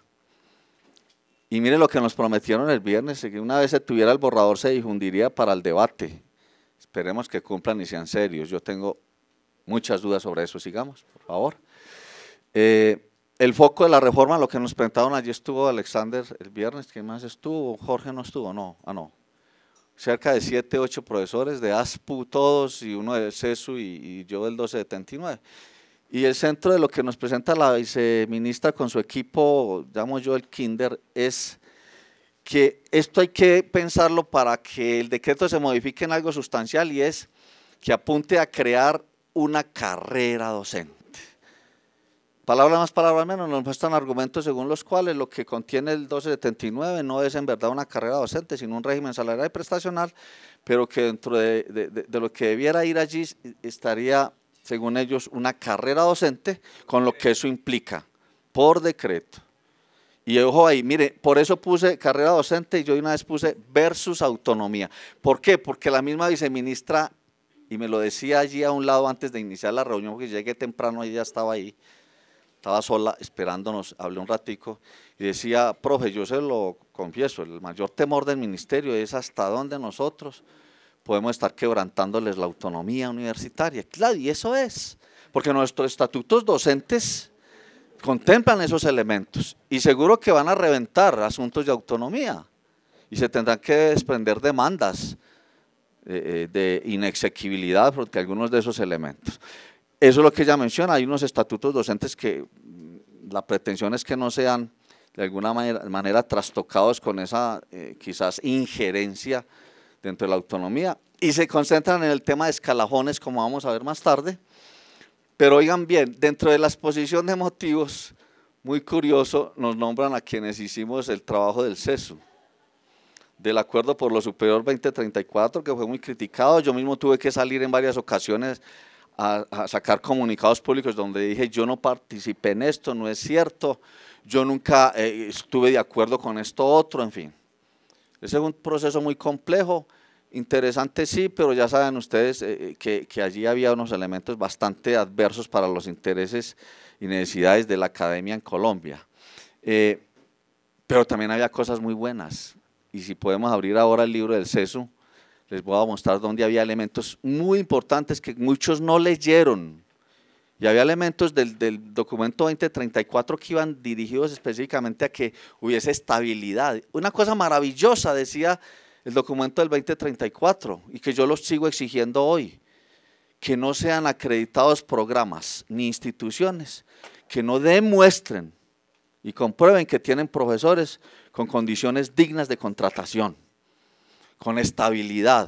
Y mire lo que nos prometieron el viernes, que una vez se tuviera el borrador se difundiría para el debate. Esperemos que cumplan y sean serios. Yo tengo muchas dudas sobre eso. Sigamos, por favor. Eh, el foco de la reforma, lo que nos presentaron allí estuvo Alexander el viernes. ¿Quién más estuvo? Jorge no estuvo, no. Ah, no. Cerca de siete ocho profesores de ASPU todos y uno de CESU y, yo del 1279. Y el centro de lo que nos presenta la viceministra con su equipo, llamo yo el Kinder, es que esto hay que pensarlo para que el decreto se modifique en algo sustancial y es que apunte a crear una carrera docente. Palabra más, palabra menos, nos muestran argumentos según los cuales lo que contiene el 1279 no es en verdad una carrera docente, sino un régimen salarial y prestacional, pero que dentro de, de lo que debiera ir allí estaría según ellos, una carrera docente con lo que eso implica, por decreto. Y ojo ahí, mire, por eso puse carrera docente y yo una vez puse versus autonomía. ¿Por qué? Porque la misma viceministra, y me lo decía allí a un lado antes de iniciar la reunión, porque llegué temprano, y ella estaba ahí, estaba sola esperándonos, hablé un ratico, y decía, profe, yo se lo confieso, el mayor temor del ministerio es hasta dónde nosotros podemos estar quebrantándoles la autonomía universitaria. Claro, y eso es, porque nuestros estatutos docentes contemplan esos elementos y seguro que van a reventar asuntos de autonomía y se tendrán que desprender demandas eh, eh, de inexequibilidad porque algunos de esos elementos. Eso es lo que ella menciona, hay unos estatutos docentes que mm, la pretensión es que no sean de alguna manera, trastocados con esa eh, quizás injerencia dentro de la autonomía y se concentran en el tema de escalafones, como vamos a ver más tarde. Pero oigan bien, dentro de la exposición de motivos, muy curioso, nos nombran a quienes hicimos el trabajo del CESU, del acuerdo por lo superior 2034, que fue muy criticado. Yo mismo tuve que salir en varias ocasiones a, sacar comunicados públicos donde dije, yo no participé en esto, no es cierto, yo nunca eh, estuve de acuerdo con esto otro, en fin. Ese es un proceso muy complejo, interesante sí, pero ya saben ustedes eh, eh, que, allí había unos elementos bastante adversos para los intereses y necesidades de la academia en Colombia. Eh, pero también había cosas muy buenas. Y si podemos abrir ahora el libro del CESU, les voy a mostrar dónde había elementos muy importantes que muchos no leyeron y había elementos del, documento 2034 que iban dirigidos específicamente a que hubiese estabilidad. Una cosa maravillosa, decía el documento del 2034, y que yo lo sigo exigiendo hoy, que no sean acreditados programas ni instituciones que no demuestren y comprueben que tienen profesores con condiciones dignas de contratación, con estabilidad.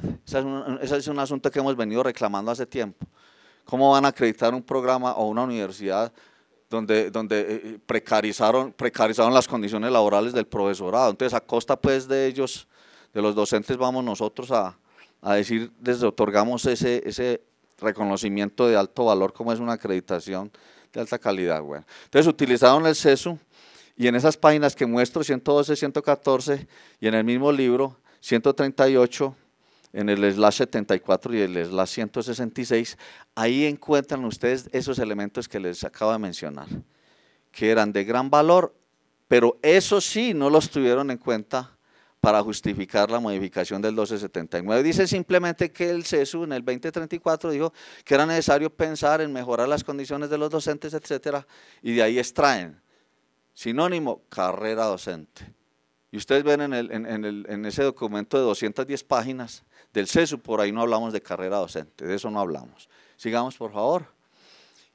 ese es un asunto que hemos venido reclamando hace tiempo. ¿Cómo van a acreditar un programa o una universidad donde, donde eh, eh, precarizaron, precarizaron las condiciones laborales del profesorado? Entonces, a costa pues de ellos, de los docentes, vamos nosotros a, decir, desde otorgamos ese, ese reconocimiento de alto valor como es una acreditación de alta calidad. Bueno. Entonces, utilizaron el CESU y en esas páginas que muestro, 112, 114, y en el mismo libro, 138, en el SLA 74 y el SLA 166, ahí encuentran ustedes esos elementos que les acabo de mencionar, que eran de gran valor, pero eso sí no los tuvieron en cuenta para justificar la modificación del 1279. Dice simplemente que el CESU en el 2034 dijo que era necesario pensar en mejorar las condiciones de los docentes, etcétera, y de ahí extraen. Sinónimo, carrera docente. Y ustedes ven en, el, en, el, en ese documento de 210 páginas del CESU, por ahí no hablamos de carrera docente, de eso no hablamos. Sigamos, por favor.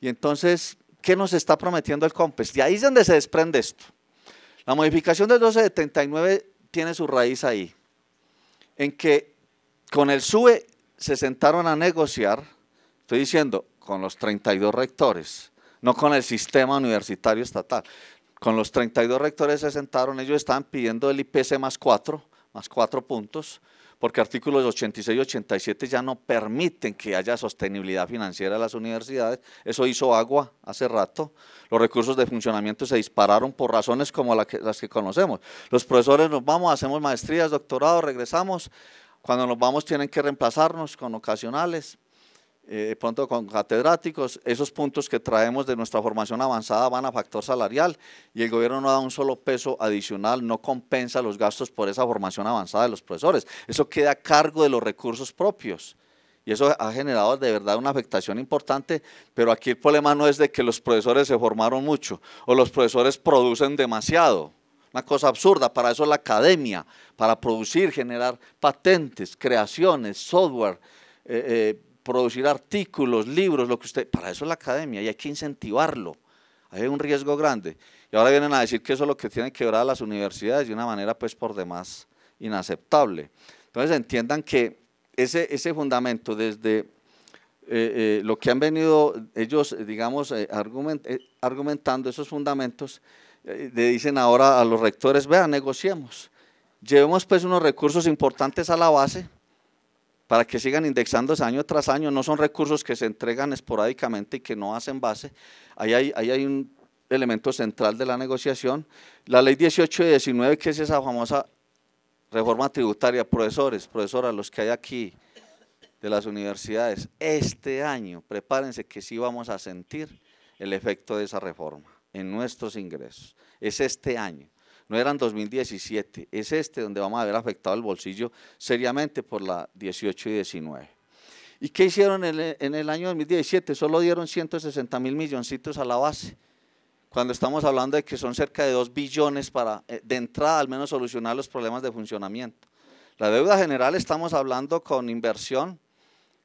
Y entonces, ¿qué nos está prometiendo el COMPES? Y ahí es donde se desprende esto. La modificación del 1279 tiene su raíz ahí, en que con el SUE se sentaron a negociar, estoy diciendo, con los 32 rectores, no con el sistema universitario estatal. Con los 32 rectores se sentaron, ellos estaban pidiendo el IPC más 4, más 4 puntos, porque artículos 86 y 87 ya no permiten que haya sostenibilidad financiera de las universidades. Eso hizo agua hace rato. Los recursos de funcionamiento se dispararon por razones como que, las que conocemos. Los profesores nos vamos, hacemos maestrías, doctorados, regresamos. Cuando nos vamos tienen que reemplazarnos con ocasionales, eh, pronto con catedráticos, esos puntos que traemos de nuestra formación avanzada van a factor salarial y el gobierno no da un solo peso adicional, no compensa los gastos por esa formación avanzada de los profesores. Eso queda a cargo de los recursos propios. Y eso ha generado de verdad una afectación importante, pero aquí el problema no es de que los profesores se formaron mucho o los profesores producen demasiado. Una cosa absurda, para eso la academia, para producir, generar patentes, creaciones, software, eh, eh, producir artículos, libros, lo que usted... Para eso es la academia y hay que incentivarlo. Hay un riesgo grande. Y ahora vienen a decir que eso es lo que tienen a las universidades de una manera pues por demás inaceptable. Entonces entiendan que ese, ese fundamento desde eh, eh, lo que han venido ellos, digamos, eh, argumentando esos fundamentos, le dicen ahora a los rectores, vean, negociemos. Llevemos pues unos recursos importantes a la base para que sigan indexándose año tras año, no son recursos que se entregan esporádicamente y que no hacen base. Ahí hay, un elemento central de la negociación. La ley 18 y 19, que es esa famosa reforma tributaria, profesores, profesoras, los que hay aquí de las universidades, este año prepárense que sí vamos a sentir el efecto de esa reforma en nuestros ingresos. Es este año no eran 2017, es este donde vamos a ver afectado el bolsillo seriamente por la 18 y 19. ¿Y qué hicieron en el, año 2017? Solo dieron 160 mil milloncitos a la base, cuando estamos hablando de que son cerca de 2 billones para, eh, de entrada, al menos solucionar los problemas de funcionamiento. La deuda general estamos hablando con inversión,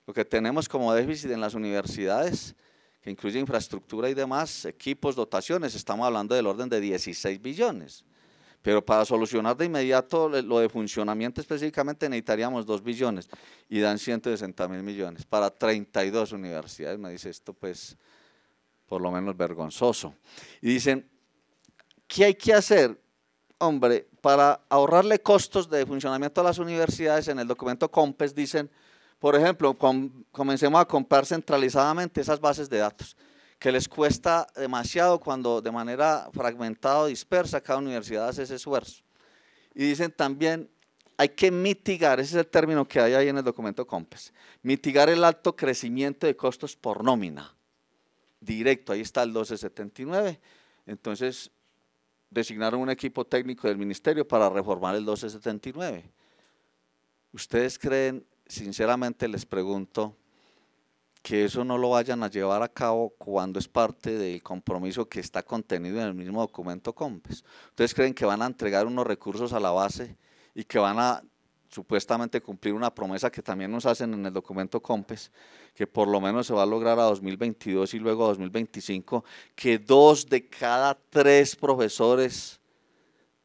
lo que tenemos como déficit en las universidades, que incluye infraestructura y demás, equipos, dotaciones, estamos hablando del orden de 16 billones. Pero para solucionar de inmediato lo de funcionamiento específicamente necesitaríamos 2 billones y dan 160 mil millones para 32 universidades. Me dice esto pues por lo menos vergonzoso. Y dicen, ¿qué hay que hacer? Hombre, para ahorrarle costos de funcionamiento a las universidades en el documento COMPES dicen, por ejemplo, comencemos a comprar centralizadamente esas bases de datos que les cuesta demasiado cuando de manera fragmentada o dispersa cada universidad hace ese esfuerzo. Y dicen también, hay que mitigar, ese es el término que hay ahí en el documento COMPES, mitigar el alto crecimiento de costos por nómina. Directo, ahí está el 1279. Entonces, designaron un equipo técnico del ministerio para reformar el 1279. ¿Ustedes creen, sinceramente les pregunto, que eso no lo vayan a llevar a cabo cuando es parte del compromiso que está contenido en el mismo documento COMPES. ¿Ustedes creen que van a entregar unos recursos a la base y que van a supuestamente cumplir una promesa que también nos hacen en el documento COMPES, que por lo menos se va a lograr a 2022 y luego a 2025, que dos de cada tres profesores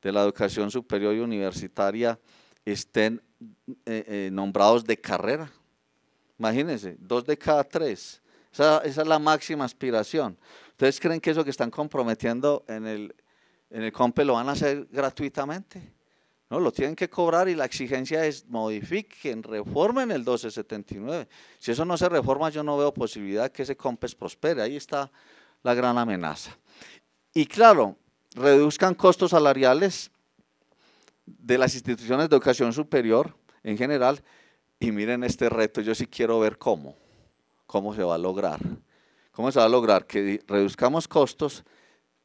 de la educación superior y universitaria estén eh, eh, nombrados de carrera. Imagínense, dos de cada tres. Esa, es la máxima aspiración. ¿Ustedes creen que eso que están comprometiendo en el, en lo van a hacer gratuitamente? No, lo tienen que cobrar y la exigencia es modifiquen, reformen el 1279. Si eso no se reforma, yo no veo posibilidad que ese COMPES prospere. Ahí está la gran amenaza. Y claro, reduzcan costos salariales de las instituciones de educación superior en general y miren este reto, yo sí quiero ver cómo, cómo se va a lograr. ¿Cómo se va a lograr? Que reduzcamos costos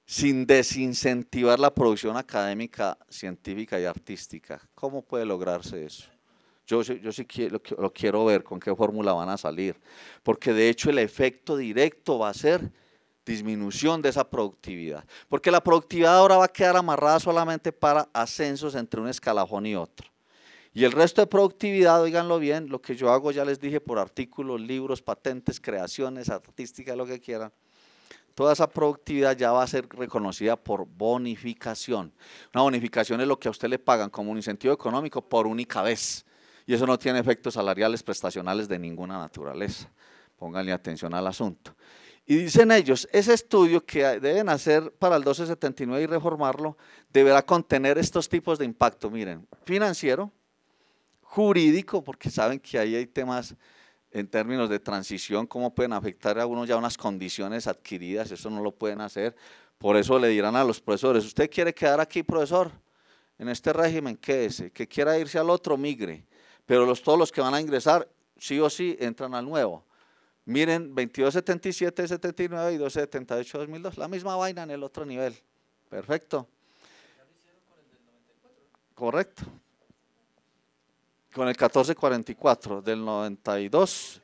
sin desincentivar la producción académica, científica y artística. ¿Cómo puede lograrse eso? Yo, sí lo quiero ver, con qué fórmula van a salir. Porque de hecho el efecto directo va a ser disminución de esa productividad. Porque la productividad ahora va a quedar amarrada solamente para ascensos entre un escalafón y otro. Y el resto de productividad, oiganlo bien, lo que yo hago ya les dije por artículos, libros, patentes, creaciones, artísticas, lo que quieran. Toda esa productividad ya va a ser reconocida por bonificación. Una bonificación es lo que a usted le pagan como un incentivo económico por única vez. Y eso no tiene efectos salariales, prestacionales de ninguna naturaleza. Pónganle atención al asunto. Y dicen ellos, ese estudio que deben hacer para el 1279 y reformarlo deberá contener estos tipos de impacto. Miren, financiero, jurídico, porque saben que ahí hay temas en términos de transición, cómo pueden afectar a uno ya unas condiciones adquiridas, eso no lo pueden hacer. Por eso le dirán a los profesores, ¿usted quiere quedar aquí, profesor? En este régimen, quédese. Que quiera irse al otro, migre. Pero todos los que van a ingresar, sí o sí, entran al nuevo. Miren, 2277, 79 y 278, 2002, la misma vaina en el otro nivel. Perfecto. Correcto, con el 1444 del 92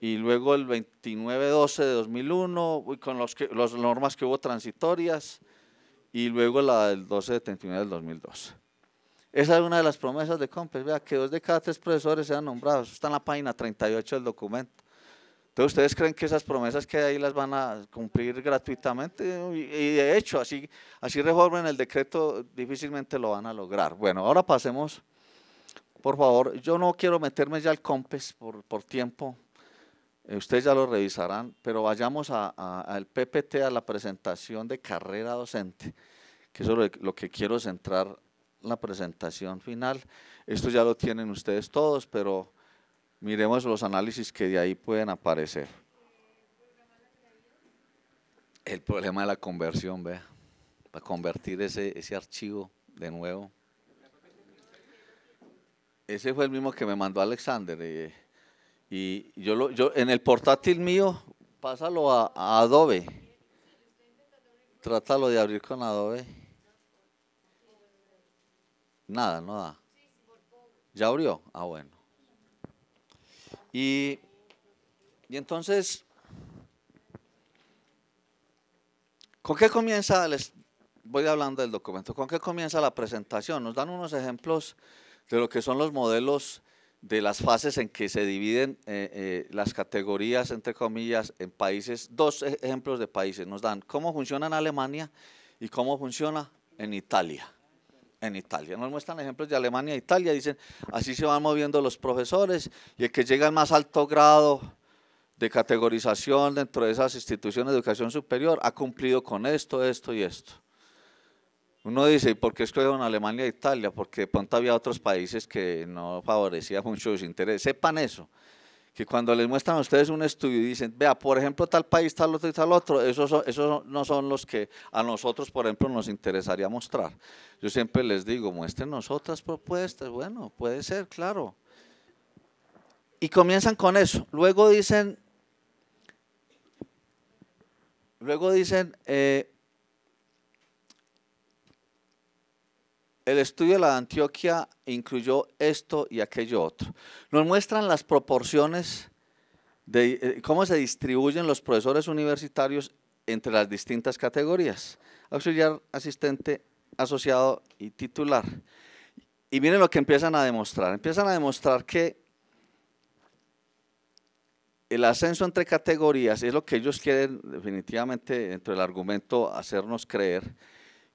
y luego el 2912 de 2001 con los las normas que hubo transitorias y luego la del 1279 del 2002. Esa es una de las promesas de COMPES, vea que dos de cada tres profesores sean nombrados, está en la página 38 del documento. Entonces, ¿ustedes creen que esas promesas que hay las van a cumplir gratuitamente? Y de hecho, así, así reformen el decreto, difícilmente lo van a lograr. Bueno, ahora pasemos por favor, yo no quiero meterme ya al COMPES por, tiempo, eh, ustedes ya lo revisarán, pero vayamos al PPT, a la presentación de carrera docente, que eso es lo, que quiero centrar la presentación final. Esto ya lo tienen ustedes todos, pero miremos los análisis que de ahí pueden aparecer. El problema de la conversión, vea, para convertir ese, ese archivo de nuevo. Ese fue el mismo que me mandó Alexander. Eh, y yo, yo en el portátil mío, pásalo a, Adobe. Trátalo de abrir con Adobe. Nada, no da. ¿Ya abrió? Ah, bueno. Y, y entonces, ¿con qué comienza? Les voy hablando del documento. ¿Con qué comienza la presentación? Nos dan unos ejemplos de lo que son los modelos de las fases en que se dividen eh, eh, las categorías, entre comillas, en países. Dos e-, ejemplos de países nos dan cómo funciona en Alemania y cómo funciona en Italia. En Italia, nos muestran ejemplos de Alemania e Italia, dicen, así se van moviendo los profesores y el que llega al más alto grado de categorización dentro de esas instituciones de educación superior ha cumplido con esto, esto y esto. Uno dice, ¿por qué escogieron Alemania e Italia? Porque de pronto había otros países que no favorecían mucho sus intereses. Sepan eso, que cuando les muestran a ustedes un estudio y dicen, vea, por ejemplo, tal país, tal otro y tal otro, esos, no son los que a nosotros, por ejemplo, nos interesaría mostrar. Yo siempre les digo, muéstrenos otras propuestas. Bueno, puede ser, claro. Y comienzan con eso. Luego dicen, luego dicen... Eh, El estudio de la Antioquia incluyó esto y aquello otro. Nos muestran las proporciones de eh, cómo se distribuyen los profesores universitarios entre las distintas categorías. Auxiliar, asistente, asociado y titular. Y miren lo que empiezan a demostrar. Empiezan a demostrar que el ascenso entre categorías es lo que ellos quieren definitivamente, dentro del argumento, hacernos creer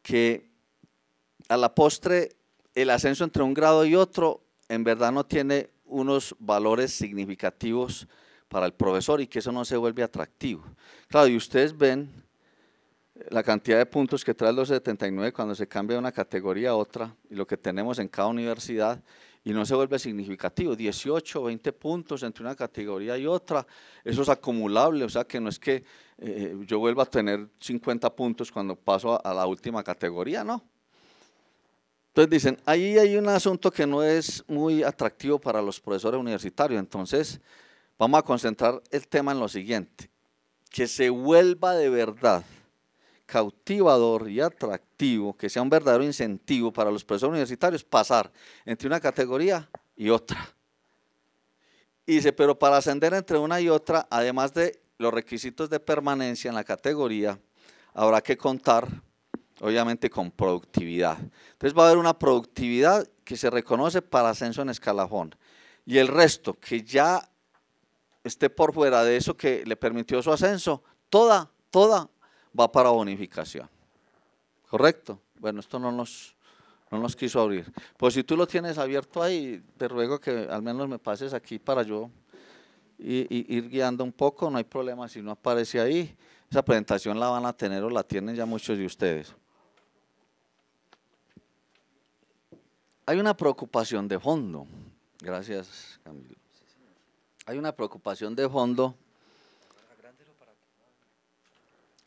que a la postre el ascenso entre un grado y otro en verdad no tiene unos valores significativos para el profesor y que eso no se vuelve atractivo. Claro, y ustedes ven la cantidad de puntos que trae los 79 cuando se cambia de una categoría a otra y lo que tenemos en cada universidad y no se vuelve significativo, 18, 20 puntos entre una categoría y otra, eso es acumulable, o sea que no es que eh, yo vuelva a tener 50 puntos cuando paso a la última categoría, no, entonces dicen, ahí hay un asunto que no es muy atractivo para los profesores universitarios, entonces vamos a concentrar el tema en lo siguiente, que se vuelva de verdad cautivador y atractivo, que sea un verdadero incentivo para los profesores universitarios pasar entre una categoría y otra. Y dice, pero para ascender entre una y otra, además de los requisitos de permanencia en la categoría, habrá que contar obviamente con productividad. Entonces va a haber una productividad que se reconoce para ascenso en escalafón. Y el resto, que ya esté por fuera de eso que le permitió su ascenso, toda, toda va para bonificación. ¿Correcto? Bueno, esto no nos, no nos quiso abrir. Pues si tú lo tienes abierto ahí, te ruego que al menos me pases aquí para yo y, ir guiando un poco, no hay problema si no aparece ahí. Esa presentación la van a tener o la tienen ya muchos de ustedes. hay una preocupación de fondo. Gracias, Camilo. Hay una preocupación de fondo.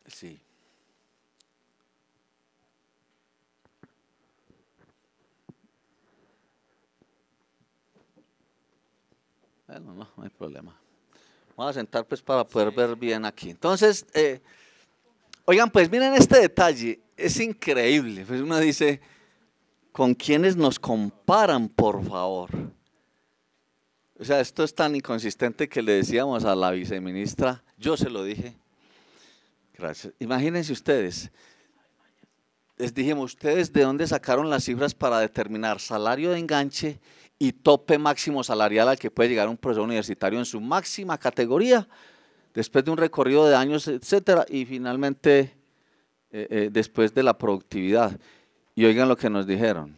Sí. Bueno, no, no hay problema. Vamos a sentar pues para poder ver bien aquí. Entonces, eh, oigan, pues miren este detalle, es increíble. Pues uno dice, con quienes nos comparan, por favor. O sea, esto es tan inconsistente que le decíamos a la viceministra, yo se lo dije. Gracias. Imagínense ustedes, les dijimos, ustedes de dónde sacaron las cifras para determinar salario de enganche y tope máximo salarial al que puede llegar un profesor universitario en su máxima categoría, después de un recorrido de años, etcétera, y finalmente eh, eh, después de la productividad. Y oigan lo que nos dijeron.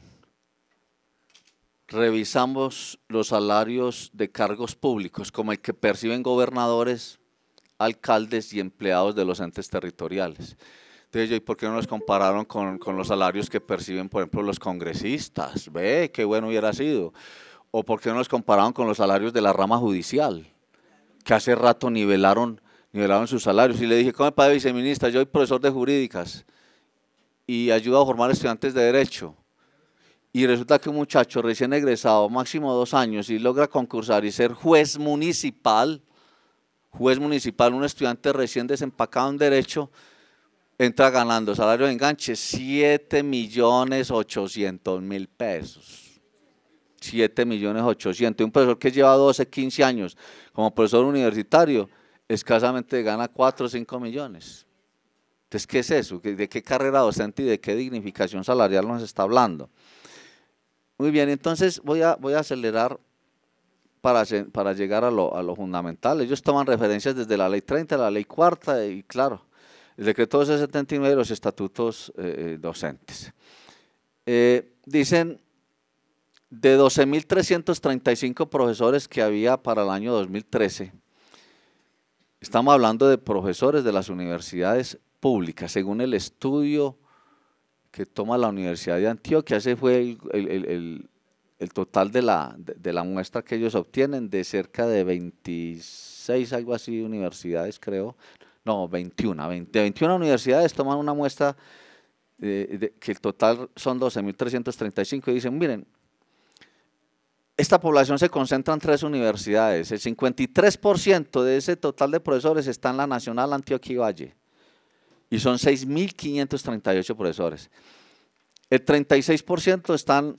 Revisamos los salarios de cargos públicos, como el que perciben gobernadores, alcaldes y empleados de los entes territoriales. Entonces, yo, ¿y por qué no los compararon con, los salarios que perciben, por ejemplo, los congresistas? Ve, qué bueno hubiera sido. ¿O por qué no los compararon con los salarios de la rama judicial? Que hace rato nivelaron, nivelaron sus salarios. Y le dije, ¿cómo es padre viceministra? Yo soy profesor de jurídicas y ayuda a formar estudiantes de Derecho. Y resulta que un muchacho recién egresado, máximo dos años, y logra concursar y ser juez municipal, juez municipal, un estudiante recién desempacado en Derecho, entra ganando salario de enganche siete millones 800 mil pesos. 7 millones 800. Un profesor que lleva 12, 15 años como profesor universitario, escasamente gana 4 o 5 millones. Entonces, ¿qué es eso? ¿De qué carrera docente y de qué dignificación salarial nos está hablando? Muy bien, entonces voy a, acelerar para, llegar a lo, fundamental. Ellos toman referencias desde la ley 30, la ley cuarta y claro, el decreto 1279 de los estatutos eh, eh, docentes. Eh, dicen, de 12.335 profesores que había para el año 2013, estamos hablando de profesores de las universidades pública, según el estudio que toma la Universidad de Antioquia, ese fue el, total de la, muestra que ellos obtienen de cerca de 26, algo así, universidades, creo. No, 21, de 21 universidades toman una muestra de, que el total son 12.335 y dicen, miren, esta población se concentra en tres universidades. El 53% de ese total de profesores está en la Nacional Antioquia y Valle y son 6.538 profesores. El 36% están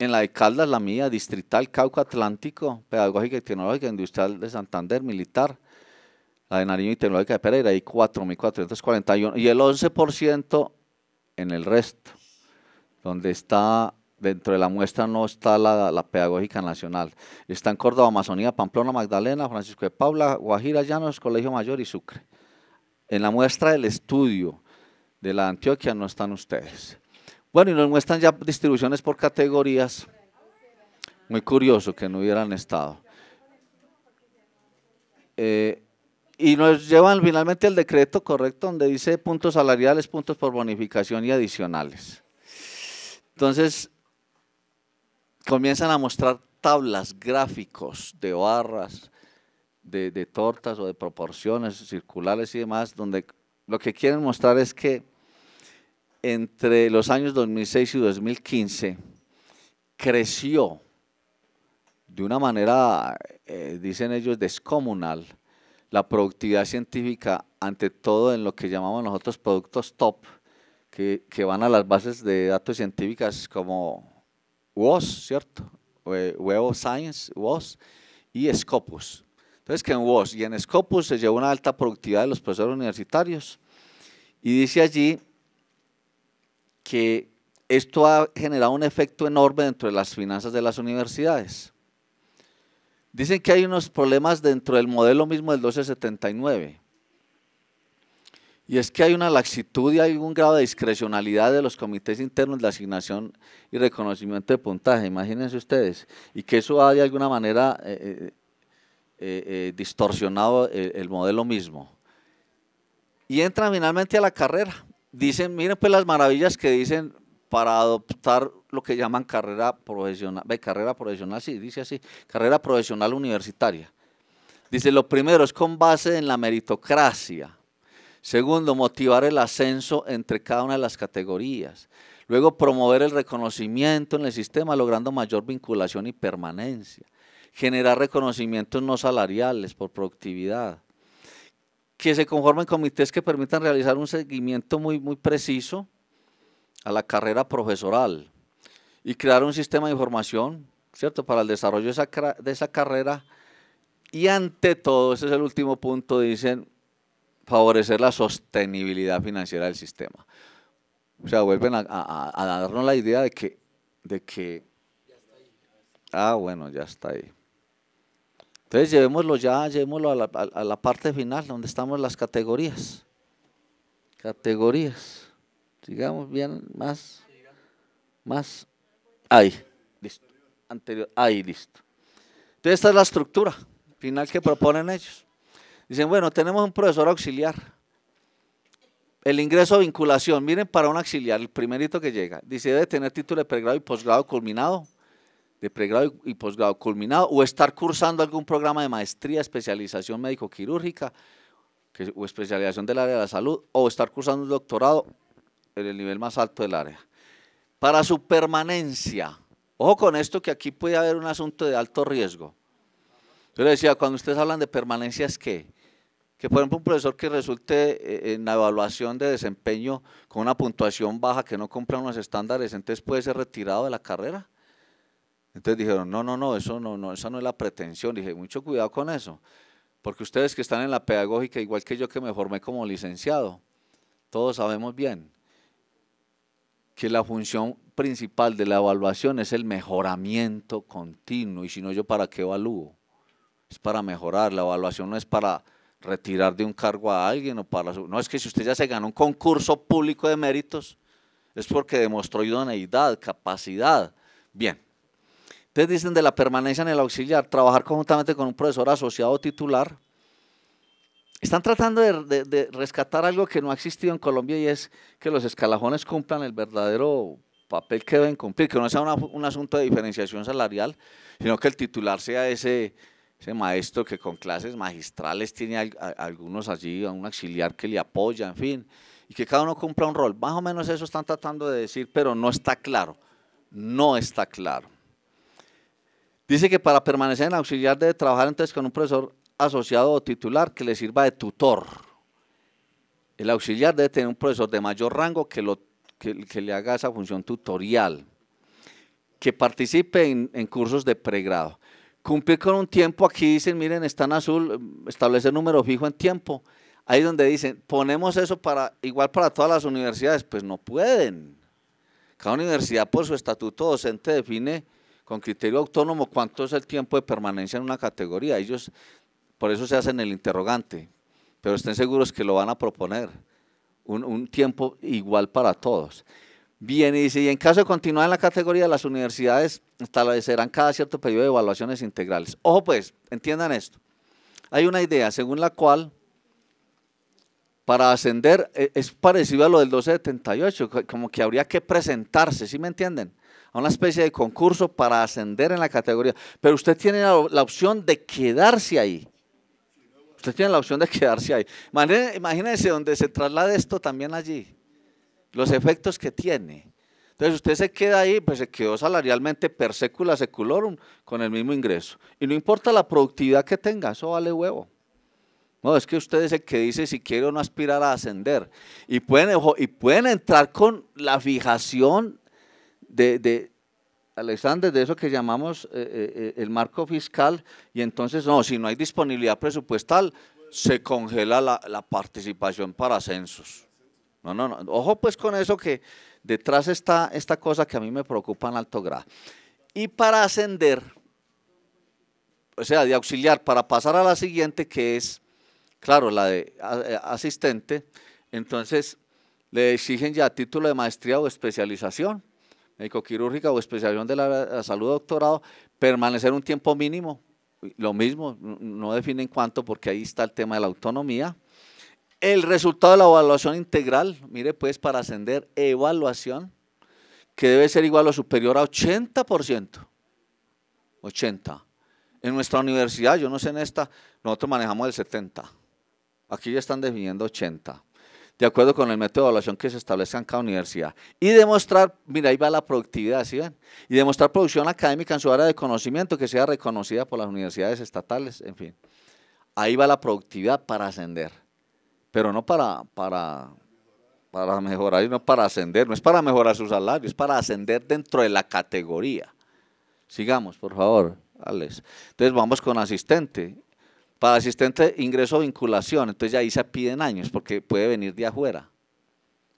en la de Caldas, la mía, Distrital, Cauca Atlántico, Pedagógica y Tecnológica, Industrial de Santander, Militar, la de Nariño y Tecnológica de Pereira, y 4.441, y el 11% en el resto, donde está, dentro de la muestra no está la, la Pedagógica Nacional, está en Córdoba, Amazonía, Pamplona, Magdalena, Francisco de Paula, Guajira, Llanos, Colegio Mayor y Sucre en la muestra del estudio de la Antioquia no están ustedes. Bueno, y nos muestran ya distribuciones por categorías. Muy curioso que no hubieran estado. Eh, y nos llevan finalmente el decreto correcto donde dice puntos salariales, puntos por bonificación y adicionales. Entonces, comienzan a mostrar tablas, gráficos de barras, de, tortas o de proporciones circulares y demás, donde lo que quieren mostrar es que entre los años 2006 y 2015 creció de una manera, eh, dicen ellos, descomunal la productividad científica, ante todo en lo que llamamos nosotros productos top, que, van a las bases de datos científicas como WOS, ¿cierto? Eh, Web of Science, WOS, y Scopus. Entonces, que en WOS y en Scopus se llevó una alta productividad de los profesores universitarios. Y dice allí que esto ha generado un efecto enorme dentro de las finanzas de las universidades. Dicen que hay unos problemas dentro del modelo mismo del 1279. Y es que hay una laxitud y hay un grado de discrecionalidad de los comités internos de asignación y reconocimiento de puntaje, imagínense ustedes. Y que eso ha de alguna manera eh, eh, eh, eh, distorsionado el, modelo mismo. Y entra finalmente a la carrera. Dicen, miren pues las maravillas que dicen para adoptar lo que llaman carrera profesional, carrera profesional, sí, dice así, carrera profesional universitaria. Dice, lo primero es con base en la meritocracia. Segundo, motivar el ascenso entre cada una de las categorías. Luego, promover el reconocimiento en el sistema, logrando mayor vinculación y permanencia generar reconocimientos no salariales por productividad, que se conformen comités que permitan realizar un seguimiento muy, muy preciso a la carrera profesoral y crear un sistema de información, ¿cierto?, para el desarrollo de esa, carrera. Y ante todo, ese es el último punto, dicen, favorecer la sostenibilidad financiera del sistema. O sea, vuelven a, darnos la idea de que, de que... Ah, bueno, ya está ahí. Entonces llevémoslo ya, llevémoslo a la, parte final, donde estamos las categorías. Categorías. Sigamos bien, más, más. Ahí, listo. Anterior, ahí, listo. Entonces esta es la estructura final que proponen ellos. Dicen, bueno, tenemos un profesor auxiliar. El ingreso a vinculación, miren para un auxiliar, el primerito que llega. Dice, debe tener título de pregrado y posgrado culminado, de pregrado y posgrado culminado o estar cursando algún programa de maestría, especialización médico-quirúrgica o especialización del área de la salud o estar cursando un doctorado en el nivel más alto del área. Para su permanencia, ojo con esto que aquí puede haber un asunto de alto riesgo. Yo le decía, cuando ustedes hablan de permanencia es que, que por ejemplo un profesor que resulte eh, en la evaluación de desempeño con una puntuación baja que no cumpla unos estándares, entonces puede ser retirado de la carrera. Entonces dijeron, no, no, no, eso no, no, esa no es la pretensión. Dije, mucho cuidado con eso, porque ustedes que están en la pedagógica, igual que yo que me formé como licenciado, todos sabemos bien que la función principal de la evaluación es el mejoramiento continuo, y si no, yo para qué evalúo? Es para mejorar, la evaluación no es para retirar de un cargo a alguien o para... No, es que si usted ya se ganó un concurso público de méritos, es porque demostró idoneidad, capacidad. Bien, Ustedes dicen de la permanencia en el auxiliar, trabajar conjuntamente con un profesor asociado titular. Están tratando de, rescatar algo que no ha existido en Colombia y es que los escalajones cumplan el verdadero papel que deben cumplir, que no sea un asunto de diferenciación salarial, sino que el titular sea ese, maestro que con clases magistrales tiene algunos allí, a un auxiliar que le apoya, en fin, y que cada uno cumpla un rol. Más o menos eso están tratando de decir, pero no está claro, no está claro. Dice que para permanecer en auxiliar debe trabajar entonces con un profesor asociado o titular que le sirva de tutor. El auxiliar debe tener un profesor de mayor rango que, lo, que, le haga esa función tutorial, que participe en, cursos de pregrado. Cumplir con un tiempo, aquí dicen, miren, está en azul, establecer número fijo en tiempo. Ahí donde dicen, ponemos eso para igual para todas las universidades, pues no pueden. Cada universidad por su estatuto docente define con criterio autónomo cuánto es el tiempo de permanencia en una categoría. Ellos, por eso se hacen el interrogante, pero estén seguros que lo van a proponer. Un, tiempo igual para todos. Bien, y si en caso de continuar en la categoría, las universidades establecerán cada cierto periodo de evaluaciones integrales. Ojo pues, entiendan esto. Hay una idea según la cual para ascender eh, es parecido a lo del 1278, como que habría que presentarse, ¿sí me entienden? a una especie de concurso para ascender en la categoría, pero usted tiene la, opción de quedarse ahí. Usted tiene la opción de quedarse ahí. Imagínense donde se traslada esto también allí, los efectos que tiene. Entonces usted se queda ahí, pues se quedó salarialmente per secula seculorum con el mismo ingreso. Y no importa la productividad que tenga, eso vale huevo. No, es que usted es el que dice si quiere o no aspirar a ascender. Y pueden, y pueden entrar con la fijación de, de Alexander, de eso que llamamos eh, eh, eh, el marco fiscal, y entonces, no, si no hay disponibilidad presupuestal, se congela la, la, participación para ascensos No, no, no. Ojo pues con eso que detrás está esta cosa que a mí me preocupa en alto grado. Y para ascender, o sea, de auxiliar, para pasar a la siguiente, que es, claro, la de asistente, entonces le exigen ya título de maestría o especialización médico-quirúrgica o especialización de la salud doctorado, permanecer un tiempo mínimo, lo mismo, no definen cuánto porque ahí está el tema de la autonomía. El resultado de la evaluación integral, mire pues para ascender evaluación, que debe ser igual o superior a 80%. 80. En nuestra universidad, yo no sé en esta, nosotros manejamos el 70. Aquí ya están definiendo 80 de acuerdo con el método de evaluación que se establezca en cada universidad. Y demostrar, mira, ahí va la productividad, ¿sí ven? Y demostrar producción académica en su área de conocimiento que sea reconocida por las universidades estatales, en fin. Ahí va la productividad para ascender, pero no para, para, para mejorar, no para ascender, no es para mejorar su salario, es para ascender dentro de la categoría. Sigamos, por favor, Alex. Entonces vamos con asistente. Para asistente ingreso o vinculación, entonces ya ahí se piden años, porque puede venir de afuera,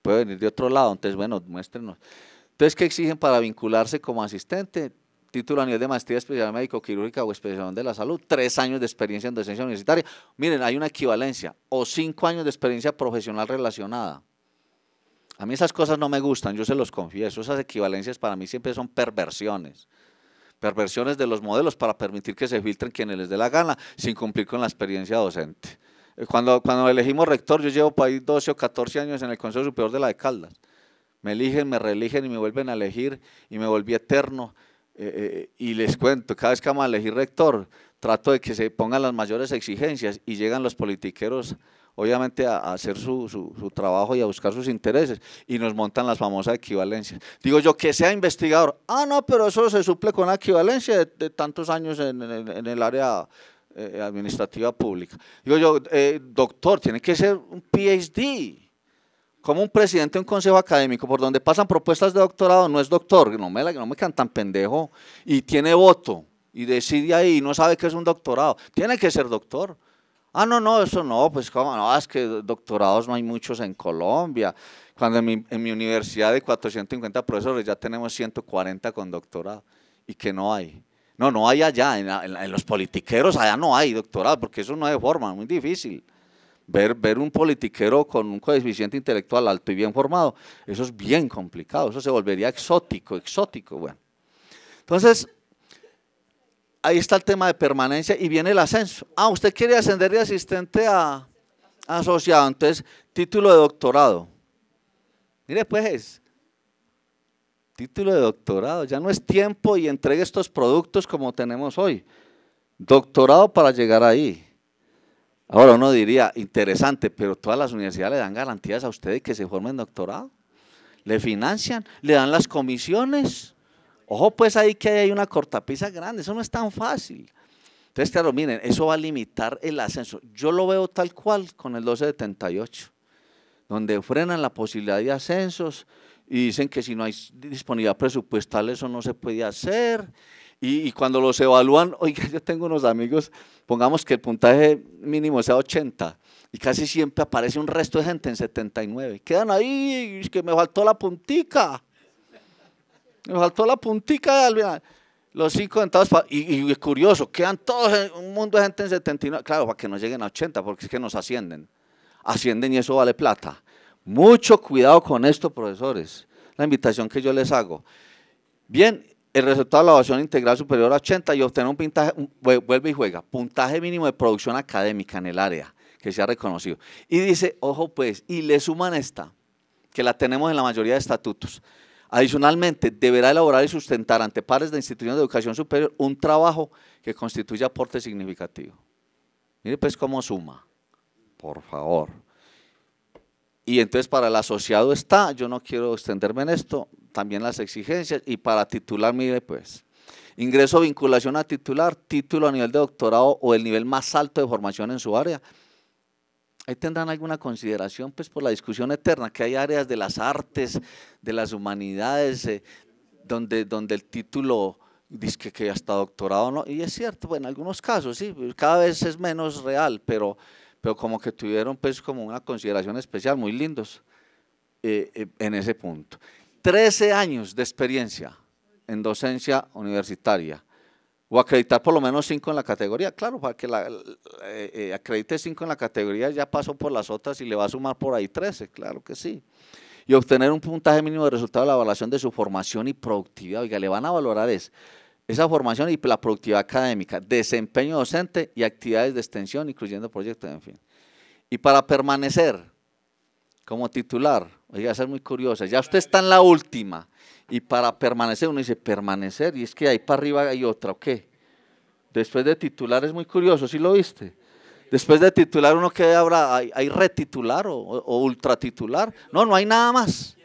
puede venir de otro lado, entonces bueno, muéstrenos. Entonces, ¿qué exigen para vincularse como asistente? Título a nivel de maestría especial médico quirúrgica o especialidad de la salud, tres años de experiencia en docencia universitaria. Miren, hay una equivalencia, o cinco años de experiencia profesional relacionada. A mí esas cosas no me gustan, yo se los confieso, esas equivalencias para mí siempre son perversiones perversiones de los modelos para permitir que se filtren quienes les dé la gana, sin cumplir con la experiencia docente. Eh, cuando, cuando elegimos rector, yo llevo país ahí 12 o 14 años en el Consejo Superior de la Decalda, Me eligen, me reeligen y me vuelven a elegir y me volví eterno. Eh, eh, y les cuento, cada vez que vamos a elegir rector, trato de que se pongan las mayores exigencias y llegan los politiqueros obviamente a, hacer su, su, trabajo y a buscar sus intereses y nos montan las famosas equivalencias. Digo yo, que sea investigador, ah, no, pero eso se suple con la equivalencia de, tantos años en, el área eh, administrativa pública. Digo yo, eh, doctor, tiene que ser un PhD como un presidente de un consejo académico por donde pasan propuestas de doctorado, no es doctor, no me, no me quedan pendejo, y tiene voto, y decide ahí, y no sabe que es un doctorado, tiene que ser doctor. Ah, no, no, eso no, pues cómo, no, es que doctorados no hay muchos en Colombia. Cuando en mi, universidad de 450 profesores ya tenemos 140 con doctorado y que no hay. No, no hay allá, en, los politiqueros allá no hay doctorado, porque eso no hay forma, es muy difícil. Ver, ver un politiquero con un coeficiente intelectual alto y bien formado, eso es bien complicado, eso se volvería exótico, exótico. Bueno, entonces ahí está el tema de permanencia y viene el ascenso. Ah, usted quiere ascender de asistente a, asociado, entonces título de doctorado. Mire pues, título de doctorado, ya no es tiempo y entregue estos productos como tenemos hoy. Doctorado para llegar ahí. Ahora uno diría, interesante, pero todas las universidades le dan garantías a ustedes que se formen doctorado. Le financian, le dan las comisiones. Ojo pues ahí que hay una cortapisa grande, eso no es tan fácil. Entonces, claro, miren, eso va a limitar el ascenso. Yo lo veo tal cual con el 1278, donde frenan la posibilidad de ascensos y dicen que si no hay disponibilidad presupuestal eso no se puede hacer. Y, cuando los evalúan, oiga, yo tengo unos amigos, pongamos que el puntaje mínimo sea 80 y casi siempre aparece un resto de gente en 79. Quedan ahí, que me faltó la puntica. Nos faltó la puntica de los cinco centavos. Y, y, curioso, quedan todos, un mundo de gente en 79. Claro, para que no lleguen a 80, porque es que nos ascienden. Ascienden y eso vale plata. Mucho cuidado con esto, profesores. La invitación que yo les hago. Bien, el resultado de la evaluación integral superior a 80 y obtener un puntaje, vuelve y juega, puntaje mínimo de producción académica en el área que sea reconocido. Y dice, ojo pues, y le suman esta, que la tenemos en la mayoría de estatutos. Adicionalmente, deberá elaborar y sustentar ante pares de instituciones de educación superior un trabajo que constituya aporte significativo. Mire pues cómo suma, por favor. Y entonces para el asociado está, yo no quiero extenderme en esto, también las exigencias. Y para titular, mire pues, ingreso, vinculación a titular, título a nivel de doctorado o el nivel más alto de formación en su área, Ahí tendrán alguna consideración pues, por la discusión eterna, que hay áreas de las artes, de las humanidades, eh, donde, donde el título dice que, ya está doctorado no, y es cierto, bueno, en algunos casos sí, cada vez es menos real, pero, pero como que tuvieron pues como una consideración especial, muy lindos eh, eh, en ese punto. 13 años de experiencia en docencia universitaria o acreditar por lo menos cinco en la categoría. Claro, para que eh, eh, acredite cinco en la categoría ya pasó por las otras y le va a sumar por ahí 13, claro que sí. Y obtener un puntaje mínimo de resultado de la evaluación de su formación y productividad. Oiga, le van a valorar esa formación y la productividad académica, desempeño docente y actividades de extensión, incluyendo proyectos, en fin. Y para permanecer como titular, oiga, ser es muy curiosa, ya usted está en la última y para permanecer, uno dice, permanecer, y es que ahí para arriba hay otra, ¿o qué? Después de titular es muy curioso, ¿sí lo viste? Después de titular uno que ahora ¿hay, retitular o, o, ultratitular? No, no hay nada más.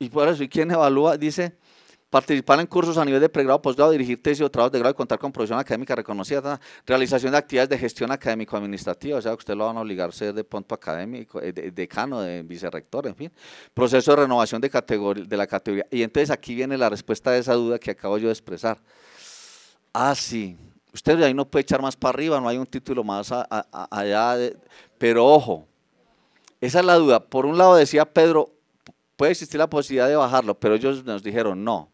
Y por eso, ¿y quién evalúa? Dice, participar en cursos a nivel de pregrado, posgrado, dirigir tesis o trabajos de grado y contar con profesión académica reconocida, realización de actividades de gestión académico-administrativa, o sea, que usted lo van a obligar a ser de punto académico, eh, decano, de vicerrector, en fin, proceso de renovación de, de la categoría. Y entonces aquí viene la respuesta de esa duda que acabo yo de expresar. Ah, sí, usted ahí no puede echar más para arriba, no hay un título más allá, pero ojo, esa es la duda. Por un lado decía Pedro, puede existir la posibilidad de bajarlo, pero ellos nos dijeron no.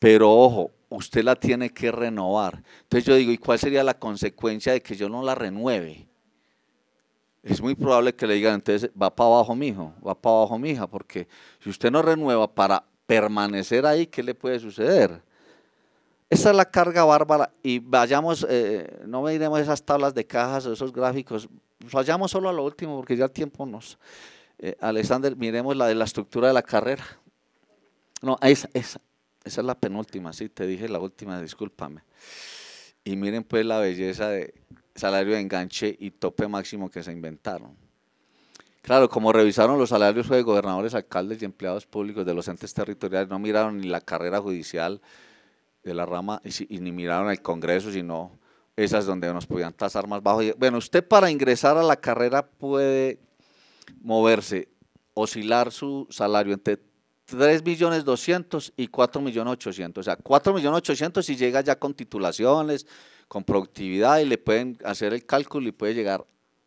Pero ojo, usted la tiene que renovar. Entonces yo digo, ¿y cuál sería la consecuencia de que yo no la renueve? Es muy probable que le digan, entonces va para abajo, hijo, va para abajo, hija, porque si usted no renueva para permanecer ahí, ¿qué le puede suceder? Esa es la carga bárbara y vayamos, eh, no miremos esas tablas de cajas o esos gráficos, vayamos solo a lo último porque ya el tiempo nos... Eh, Alexander, miremos la de la estructura de la carrera. No, esa, esa, esa es la penúltima, sí, te dije la última, discúlpame. Y miren pues la belleza de salario de enganche y tope máximo que se inventaron. Claro, como revisaron los salarios de gobernadores, alcaldes y empleados públicos de los entes territoriales, no miraron ni la carrera judicial de la rama y, ni miraron el Congreso, sino esas donde nos podían tasar más bajo. Bueno, usted para ingresar a la carrera puede moverse, oscilar su salario entre 3.200.000 y 4.800.000, O sea, 4.800.000 si llega ya con titulaciones, con productividad y le pueden hacer el cálculo y puede llegar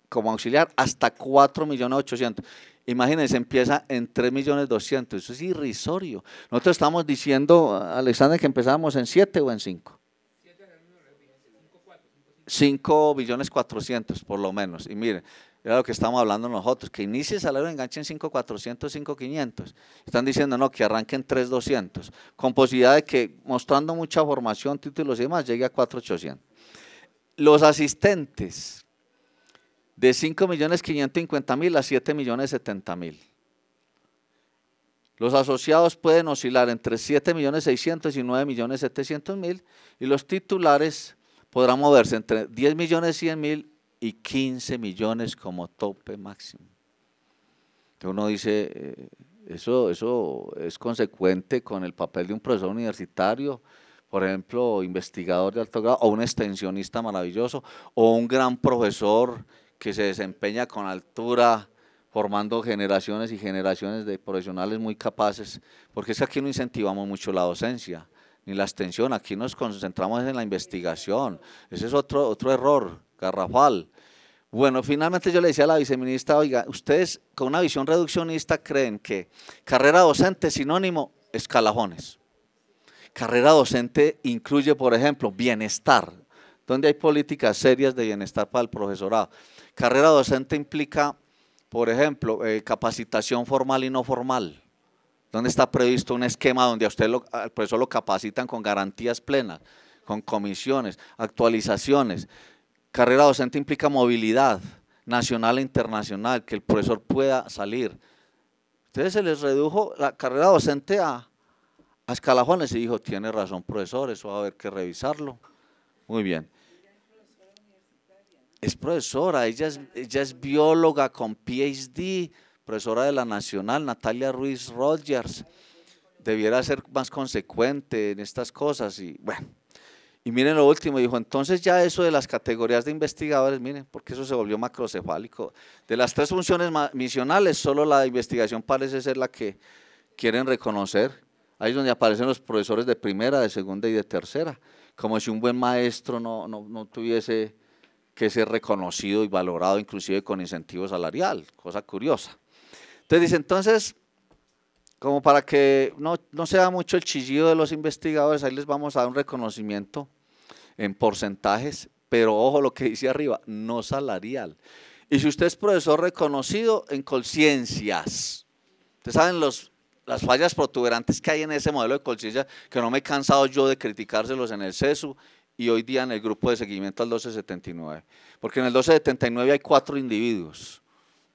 como auxiliar hasta 4.800.000, Imagínense, empieza en 3.200.000, Eso es irrisorio. Nosotros estamos diciendo, Alexander, que empezamos en 7 o en 5. 5.400.000 por lo menos. Y miren, era lo que estamos hablando nosotros, que inicie el salario de enganche en 5,400, 5,500. Están diciendo, no, que arranque en 3,200, con posibilidad de que, mostrando mucha formación, títulos y demás, llegue a 4,800. Los asistentes, de 5.550.000 a 7.070.000. Los asociados pueden oscilar entre 7.600.000 y 9.700.000 y los titulares podrán moverse entre 10.100.000 y 15 millones como tope máximo. Entonces uno dice, eh, eso, eso es consecuente con el papel de un profesor universitario, por ejemplo, investigador de alto grado, o un extensionista maravilloso, o un gran profesor que se desempeña con altura, formando generaciones y generaciones de profesionales muy capaces, porque es que aquí no incentivamos mucho la docencia ni la extensión, aquí nos concentramos en la investigación, ese es otro, otro error garrafal, bueno, finalmente yo le decía a la viceministra, oiga, ustedes con una visión reduccionista creen que carrera docente sinónimo escalajones. Carrera docente incluye, por ejemplo, bienestar, donde hay políticas serias de bienestar para el profesorado. Carrera docente implica, por ejemplo, eh, capacitación formal y no formal, donde está previsto un esquema donde a usted lo, al profesor lo capacitan con garantías plenas, con comisiones, actualizaciones. Carrera docente implica movilidad nacional e internacional, que el profesor pueda salir. Entonces se les redujo la carrera docente a, a escalajones y dijo, tiene razón profesor, eso va a haber que revisarlo. Muy bien. Es profesora, ella es, ella es bióloga con PhD, profesora de la Nacional, Natalia Ruiz Rogers. Debiera ser más consecuente en estas cosas y bueno. Y miren lo último, dijo, entonces ya eso de las categorías de investigadores, miren, porque eso se volvió macrocefálico. De las tres funciones misionales, solo la investigación parece ser la que quieren reconocer. Ahí es donde aparecen los profesores de primera, de segunda y de tercera, como si un buen maestro no, no tuviese que ser reconocido y valorado, inclusive con incentivo salarial, cosa curiosa. Entonces dice, entonces como para que no, sea mucho el chillido de los investigadores, ahí les vamos a dar un reconocimiento en porcentajes, pero ojo lo que dice arriba, no salarial. Y si usted es profesor reconocido en conciencias, ustedes saben los, las fallas protuberantes que hay en ese modelo de conciencia, que no me he cansado yo de criticárselos en el CESU y hoy día en el grupo de seguimiento al 1279. Porque en el 1279 hay cuatro individuos,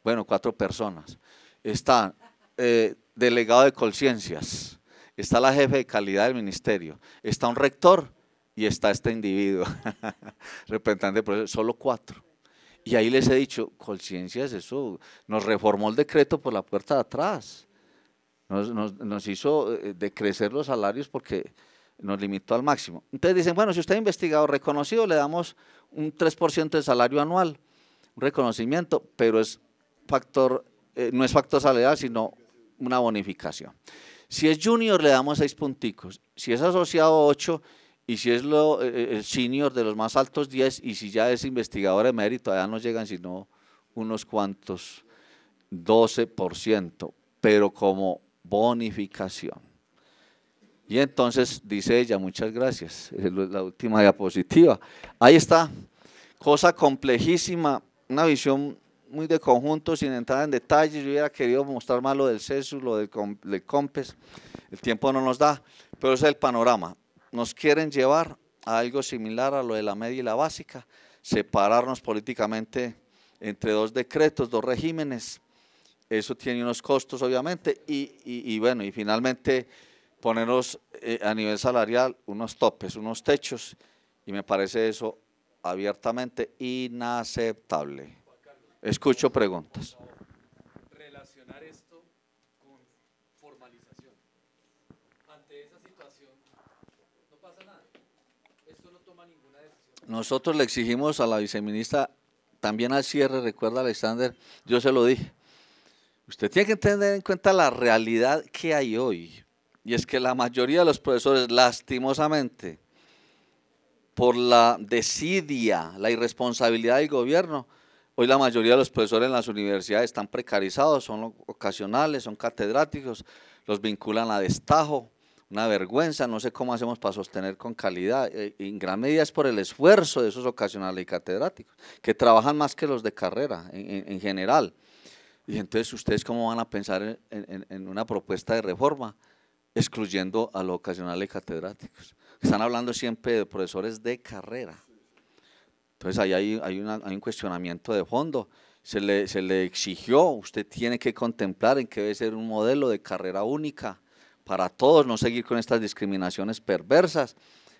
bueno, cuatro personas. Están eh, delegado de conciencias, está la jefe de calidad del ministerio, está un rector y está este individuo, representante, solo cuatro. Y ahí les he dicho, conciencias, eso nos reformó el decreto por la puerta de atrás. Nos, hizo eh, decrecer los salarios porque nos limitó al máximo. Entonces dicen, bueno, si usted es investigado reconocido, le damos un 3% de salario anual, un reconocimiento, pero es factor, eh, no es factor salarial, sino una bonificación. Si es junior le damos seis punticos, si es asociado ocho y si es lo, eh, eh, el senior de los más altos diez y si ya es investigador de mérito, allá no llegan sino unos cuantos, 12%, pero como bonificación. Y entonces dice ella, muchas gracias, es la última diapositiva. Ahí está, cosa complejísima, una visión muy de conjunto, sin entrar en detalles. Yo hubiera querido mostrar más lo del CESU, lo del, COMPES. El tiempo no nos da, pero es el panorama. Nos quieren llevar a algo similar a lo de la media y la básica, separarnos políticamente entre dos decretos, dos regímenes. Eso tiene unos costos, obviamente, y, bueno, y finalmente ponernos eh, a nivel salarial unos topes, unos techos, y me parece eso abiertamente inaceptable. Escucho preguntas. Relacionar esto con formalización. Ante esa situación no pasa nada. Esto no toma ninguna decisión. Nosotros le exigimos a la viceministra también al cierre, recuerda Alexander, yo se lo dije. Usted tiene que tener en cuenta la realidad que hay hoy. Y es que la mayoría de los profesores, lastimosamente, por la desidia, la irresponsabilidad del gobierno, Hoy la mayoría de los profesores en las universidades están precarizados, son ocasionales, son catedráticos, los vinculan a destajo, una vergüenza, no sé cómo hacemos para sostener con calidad. Eh, en gran medida es por el esfuerzo de esos ocasionales y catedráticos, que trabajan más que los de carrera en, general. Y entonces, ¿ustedes cómo van a pensar en, en una propuesta de reforma? Excluyendo a los ocasionales y catedráticos. Están hablando siempre de profesores de carrera. Entonces ahí hay, un cuestionamiento de fondo. Se le, se le, exigió, usted tiene que contemplar en que debe ser un modelo de carrera única para todos, no seguir con estas discriminaciones perversas.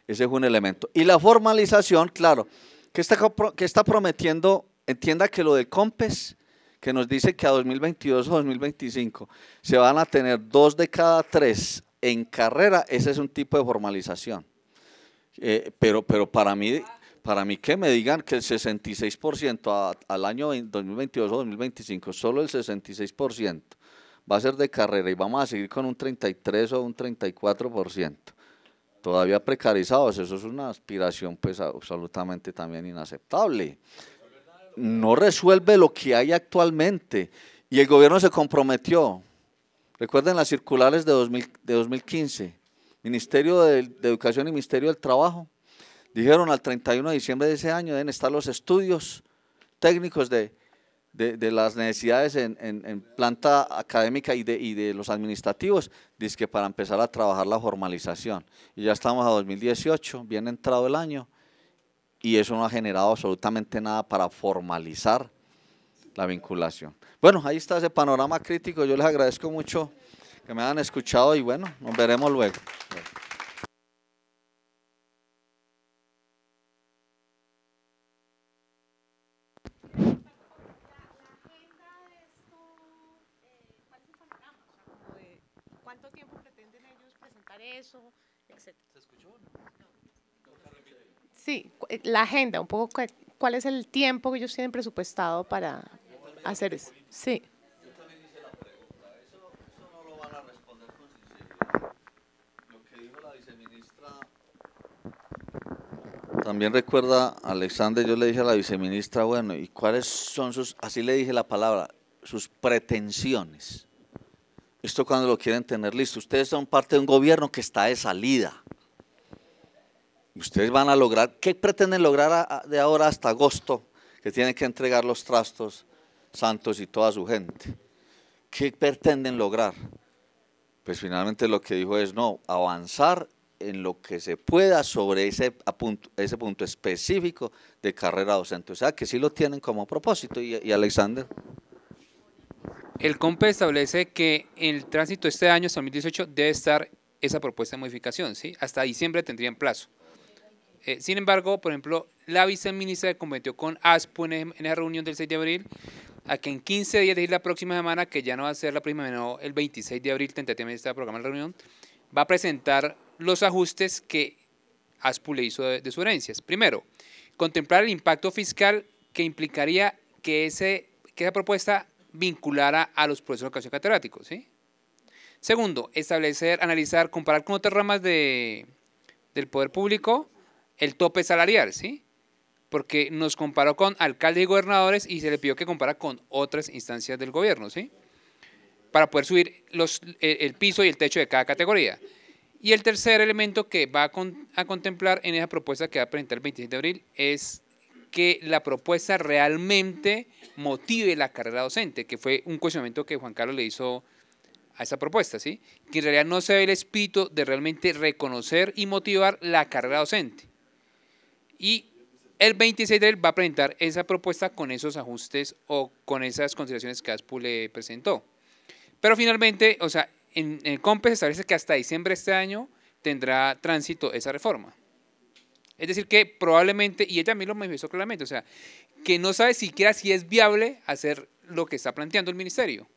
Ese es un elemento. Y la formalización, claro, que está, que está prometiendo, entienda que lo de COMPES, que nos dice que a 2022 o 2025 se van a tener dos de cada tres en carrera, ese es un tipo de formalización. Eh, pero, pero para mí para mí que me digan que el 66% al año 2022 o 2025, solo el 66% va a ser de carrera y vamos a seguir con un 33 o un 34%. Todavía precarizados, eso es una aspiración pues absolutamente también inaceptable. No resuelve lo que hay actualmente y el gobierno se comprometió. Recuerden las circulares de, 2015, Ministerio de Educación y Ministerio del Trabajo, Dijeron al 31 de diciembre de ese año deben estar los estudios técnicos de, de, las necesidades en, planta académica y de, y de los administrativos, dice que para empezar a trabajar la formalización. Y ya estamos a 2018, bien entrado el año, y eso no ha generado absolutamente nada para formalizar la vinculación. Bueno, ahí está ese panorama crítico. Yo les agradezco mucho que me hayan escuchado y bueno, nos veremos luego. Sí, eh, la agenda, un poco cuál es el tiempo que ellos tienen presupuestado para hacer eso. Sí. También recuerda, Alexander, yo le dije a la viceministra, bueno, ¿y cuáles son sus, así le dije la palabra, sus pretensiones? Esto cuando lo quieren tener listo. Ustedes son parte de un gobierno que está de salida. Ustedes van a lograr, ¿qué pretenden lograr de ahora hasta agosto? Que tienen que entregar los trastos santos y toda su gente. ¿Qué pretenden lograr? Pues finalmente lo que dijo es, no, avanzar en lo que se pueda sobre ese punto, ese punto específico de carrera docente. O sea, que sí lo tienen como propósito. y Alexander? El COMPE establece que en el tránsito este año, hasta 2018, debe estar esa propuesta de modificación, ¿sí? Hasta diciembre tendrían plazo. Eh, sin embargo, por ejemplo, la viceministra convenció con ASPU en, la esa reunión del 6 de abril a que en 15 días, de la próxima semana, que ya no va a ser la próxima el 26 de abril, tentativamente está programada la reunión, va a presentar los ajustes que ASPU le hizo de, su Primero, contemplar el impacto fiscal que implicaría que, ese, que esa propuesta vinculara a los procesos de educación catedráticos. ¿sí? Segundo, establecer, analizar, comparar con otras ramas del poder público el tope salarial, ¿sí? porque nos comparó con alcaldes y gobernadores y se le pidió que compara con otras instancias del gobierno, ¿sí? para poder subir los, el, piso y el techo de cada categoría. Y el tercer elemento que va a, contemplar en esa propuesta que va a presentar el 26 de abril es que la propuesta realmente motive la carrera docente, que fue un cuestionamiento que Juan Carlos le hizo a esa propuesta, ¿sí? Que en realidad no se ve el espíritu de realmente reconocer y motivar la carrera docente. Y el 26 de él va a presentar esa propuesta con esos ajustes o con esas consideraciones que ASPU le presentó. Pero finalmente, o sea, en, en el COMPES se establece que hasta diciembre de este año tendrá tránsito esa reforma. Es decir, que probablemente, y ella mí lo manifestó claramente, o sea, que no sabe siquiera si es viable hacer lo que está planteando el ministerio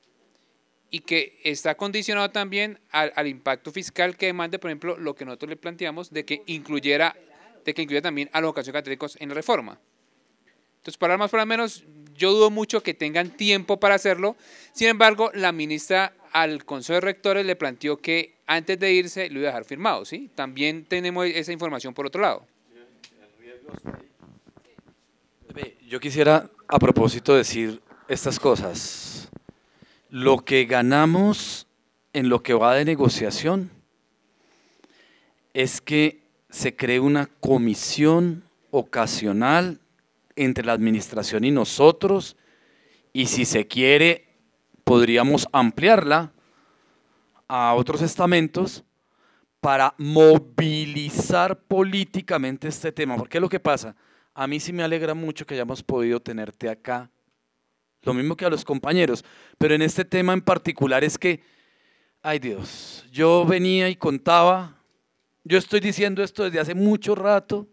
y que está condicionado también al, impacto fiscal que demande, por ejemplo, lo que nosotros le planteamos de que incluyera, de que incluyera también a los ocasiones católicos en la reforma. Entonces, para más para menos, yo dudo mucho que tengan tiempo para hacerlo. Sin embargo, la ministra al Consejo de Rectores le planteó que antes de irse lo iba a dejar firmado, ¿sí? También tenemos esa información por otro lado. Yo quisiera a propósito decir estas cosas. Lo que ganamos en lo que va de negociación es que se cree una comisión ocasional entre la administración y nosotros y si se quiere podríamos ampliarla a otros estamentos para movilizar políticamente este tema. Porque es lo que pasa. A mí sí me alegra mucho que hayamos podido tenerte acá. Lo mismo que a los compañeros. Pero en este tema en particular es que, ay Dios, yo venía y contaba. Yo estoy diciendo esto desde hace mucho rato.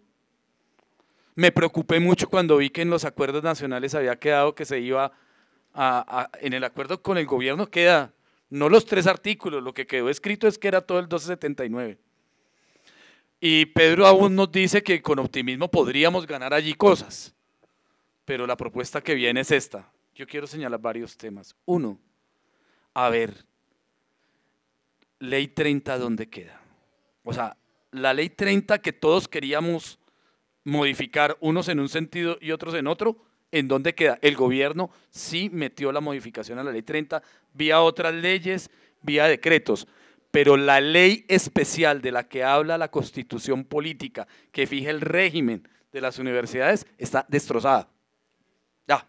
Me preocupé mucho cuando vi que en los acuerdos nacionales había quedado que se iba a, en el acuerdo con el gobierno queda no los tres artículos, lo que quedó escrito es que era todo el 1279. Y Pedro aún nos dice que con optimismo podríamos ganar allí cosas, pero la propuesta que viene es esta. Yo quiero señalar varios temas. Uno, a ver, ley 30, ¿dónde queda? O sea, la ley 30 que todos queríamos modificar, unos en un sentido y otros en otro, ¿en dónde queda? El gobierno sí metió la modificación a la ley 30 vía otras leyes, vía decretos, pero la ley especial de la que habla la constitución política, que fija el régimen de las universidades, está destrozada. Ya.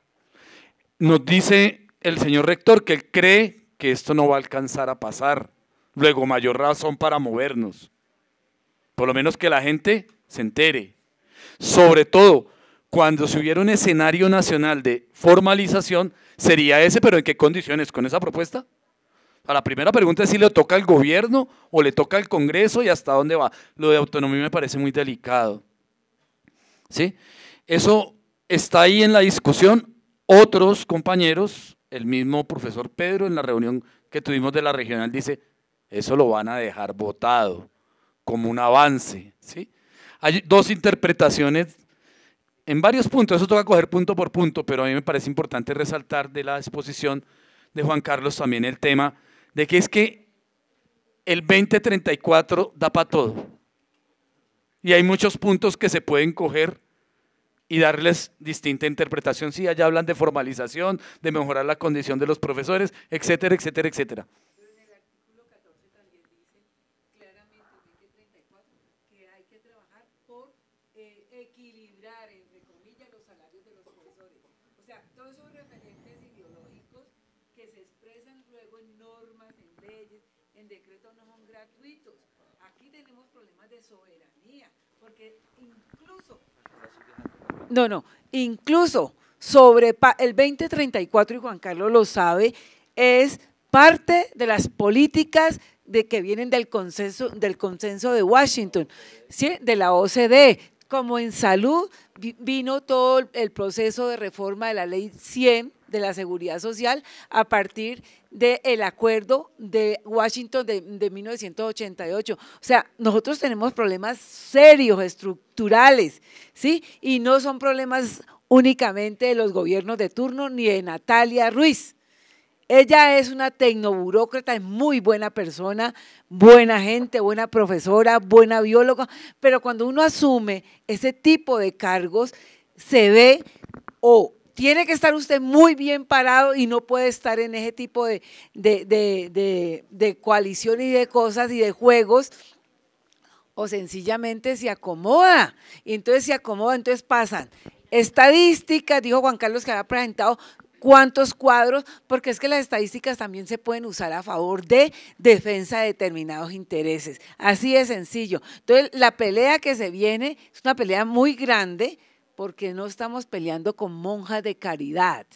Nos dice el señor rector que él cree que esto no va a alcanzar a pasar. Luego, mayor razón para movernos. Por lo menos que la gente se entere. Sobre todo, cuando se hubiera un escenario nacional de formalización, sería ese, pero ¿en qué condiciones? ¿Con esa propuesta? la primera pregunta es si le toca al gobierno o le toca al Congreso y hasta dónde va. Lo de autonomía me parece muy delicado. ¿Sí? Eso está ahí en la discusión. Otros compañeros, el mismo profesor Pedro en la reunión que tuvimos de la regional dice, eso lo van a dejar votado como un avance. ¿sí? Hay dos interpretaciones en varios puntos, eso toca coger punto por punto, pero a mí me parece importante resaltar de la exposición de Juan Carlos también el tema de que es que el 2034 da para todo. Y hay muchos puntos que se pueden coger y darles distinta interpretación. Sí, allá hablan de formalización, de mejorar la condición de los profesores, etcétera, etcétera, etcétera. porque incluso... No, no, incluso sobre el 2034, y Juan Carlos lo sabe, es parte de las políticas de que vienen del consenso, del consenso de Washington, de la OCDE. Como en salud vino todo el proceso de reforma de la ley 100 de la Seguridad Social a partir del el acuerdo de Washington de, de 1988. O sea, nosotros tenemos problemas serios, estructurales, ¿sí? Y no son problemas únicamente de los gobiernos de turno ni de Natalia Ruiz. Ella es una tecnoburócrata, es muy buena persona, buena gente, buena profesora, buena bióloga, pero cuando uno asume ese tipo de cargos, se ve o tiene que estar usted muy bien parado y no puede estar en ese tipo de, de, y de cosas y de juegos o sencillamente se acomoda. Y entonces se acomoda, entonces pasan estadísticas, dijo Juan Carlos que había presentado cuántos cuadros, porque es que las estadísticas también se pueden usar a favor de defensa de determinados intereses. Así de sencillo. Entonces, la pelea que se viene es una pelea muy grande porque no estamos peleando con monjas de caridad.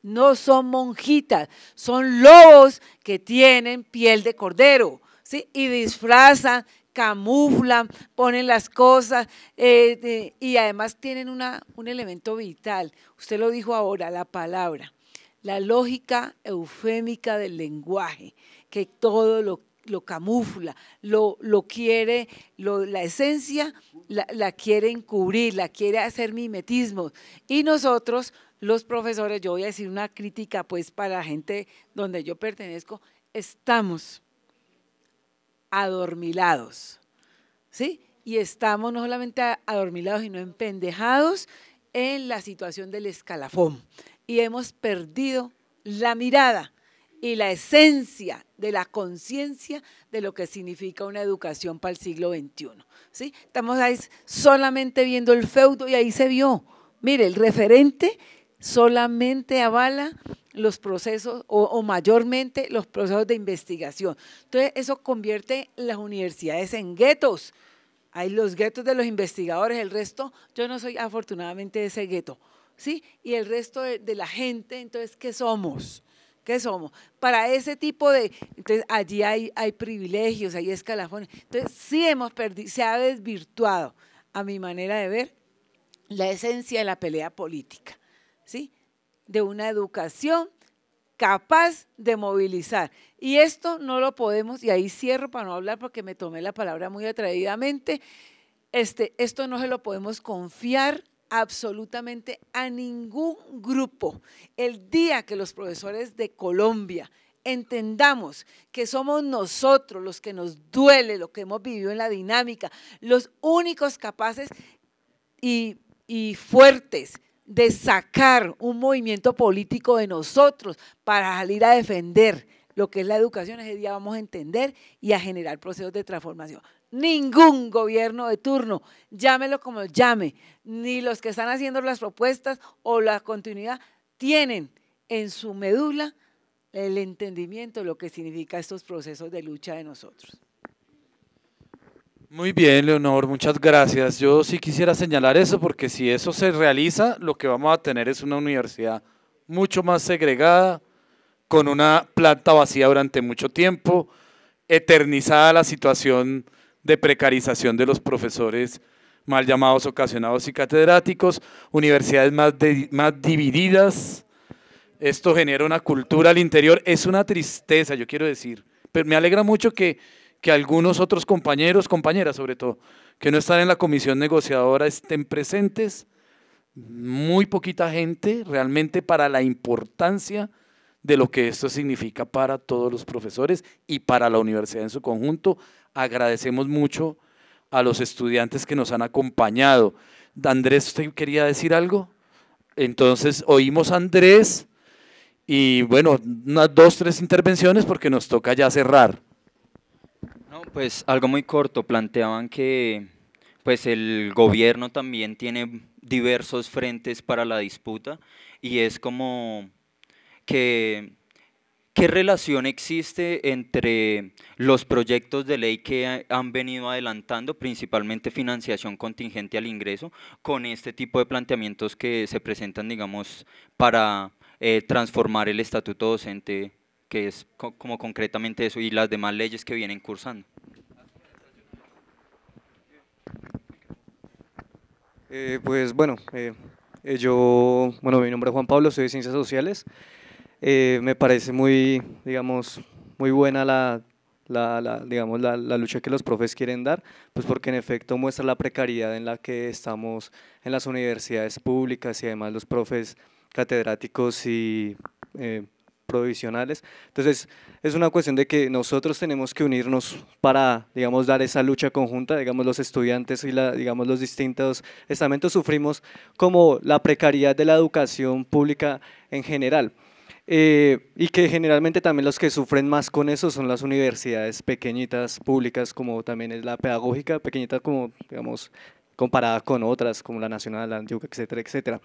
No son monjitas, son lobos que tienen piel de cordero ¿sí? y disfrazan, camuflan, ponen las cosas eh, y además tienen una, un elemento vital. Usted lo dijo ahora, la palabra, la lógica eufémica del lenguaje, que todo lo lo camufla, lo, lo quiere, la esencia la, la, quiere encubrir, la quiere hacer mimetismo. Y nosotros, los profesores, yo voy a decir una crítica pues para la gente donde yo pertenezco, estamos adormilados, ¿sí? Y estamos no solamente adormilados, sino empendejados en la situación del escalafón. Y hemos perdido la mirada y la esencia de la conciencia de lo que significa una educación para el siglo XXI. ¿sí? Estamos ahí solamente viendo el feudo y ahí se vio. Mire, el referente solamente avala los procesos o, mayormente los procesos de investigación. Entonces eso convierte las universidades en guetos. Hay los guetos de los investigadores, el resto, yo no soy afortunadamente de ese gueto, ¿sí? Y el resto de la gente, entonces, ¿qué somos? ¿Qué somos? Para ese tipo de... Entonces, allí hay, hay privilegios, hay escalafones. Entonces, sí hemos perdido, se ha desvirtuado, a mi manera de ver, la esencia de la pelea política, ¿sí? De una educación capaz de movilizar. Y esto no lo podemos, y ahí cierro para no hablar porque me tomé la palabra muy atrevidamente, este, esto no se lo podemos confiar absolutamente a ningún grupo. El día que los profesores de Colombia entendamos que somos nosotros los que nos duele, lo que hemos vivido en la dinámica, los únicos capaces y, y fuertes de sacar un movimiento político de nosotros para salir a defender lo que es la educación, ese día vamos a entender y a generar procesos de transformación ningún gobierno de turno, llámelo como llame, ni los que están haciendo las propuestas o la continuidad, tienen en su medula el entendimiento de lo que significa estos procesos de lucha de nosotros. Muy bien, Leonor, muchas gracias. Yo sí quisiera señalar eso porque si eso se realiza, lo que vamos a tener es una universidad mucho más segregada, con una planta vacía durante mucho tiempo, eternizada la situación de precarización de los profesores mal llamados ocasionados y catedráticos, universidades más, más divididas. Esto genera una cultura al interior. Es una tristeza, yo quiero decir. Pero me alegra mucho que, que algunos otros compañeros, compañeras sobre todo, que no están en la comisión negociadora estén presentes. Muy poquita gente realmente para la importancia de lo que esto significa para todos los profesores y para la universidad en su conjunto. Agradecemos mucho a los estudiantes que nos han acompañado. Andrés, ¿usted quería decir algo? Entonces, oímos a Andrés y bueno, unas dos, tres intervenciones porque nos toca ya cerrar. No, pues algo muy corto, planteaban que pues el gobierno también tiene diversos frentes para la disputa y es como ¿Qué relación existe entre los proyectos de ley que han venido adelantando, principalmente financiación contingente al ingreso, con este tipo de planteamientos que se presentan, digamos, para eh, transformar el estatuto docente, que es como concretamente eso, y las demás leyes que vienen cursando? Eh, pues bueno, eh, yo, bueno, mi nombre es Juan Pablo, soy de Ciencias Sociales. Eh, me parece muy, digamos, muy buena la, lucha que los profes quieren dar, pues porque en efecto muestra la precariedad en la que estamos en las universidades públicas y además los profes catedráticos y eh, provisionales. Entonces, es una cuestión de que nosotros tenemos que unirnos para, digamos, dar esa lucha conjunta, digamos, los estudiantes y, los distintos estamentos sufrimos como la precariedad de la educación pública en general. Eh, y que generalmente también los que sufren más con eso son las universidades pequeñitas, públicas, como también es la pedagógica, pequeñita como, digamos, comparada con otras, como la nacional, la antigua, etcétera, etcétera.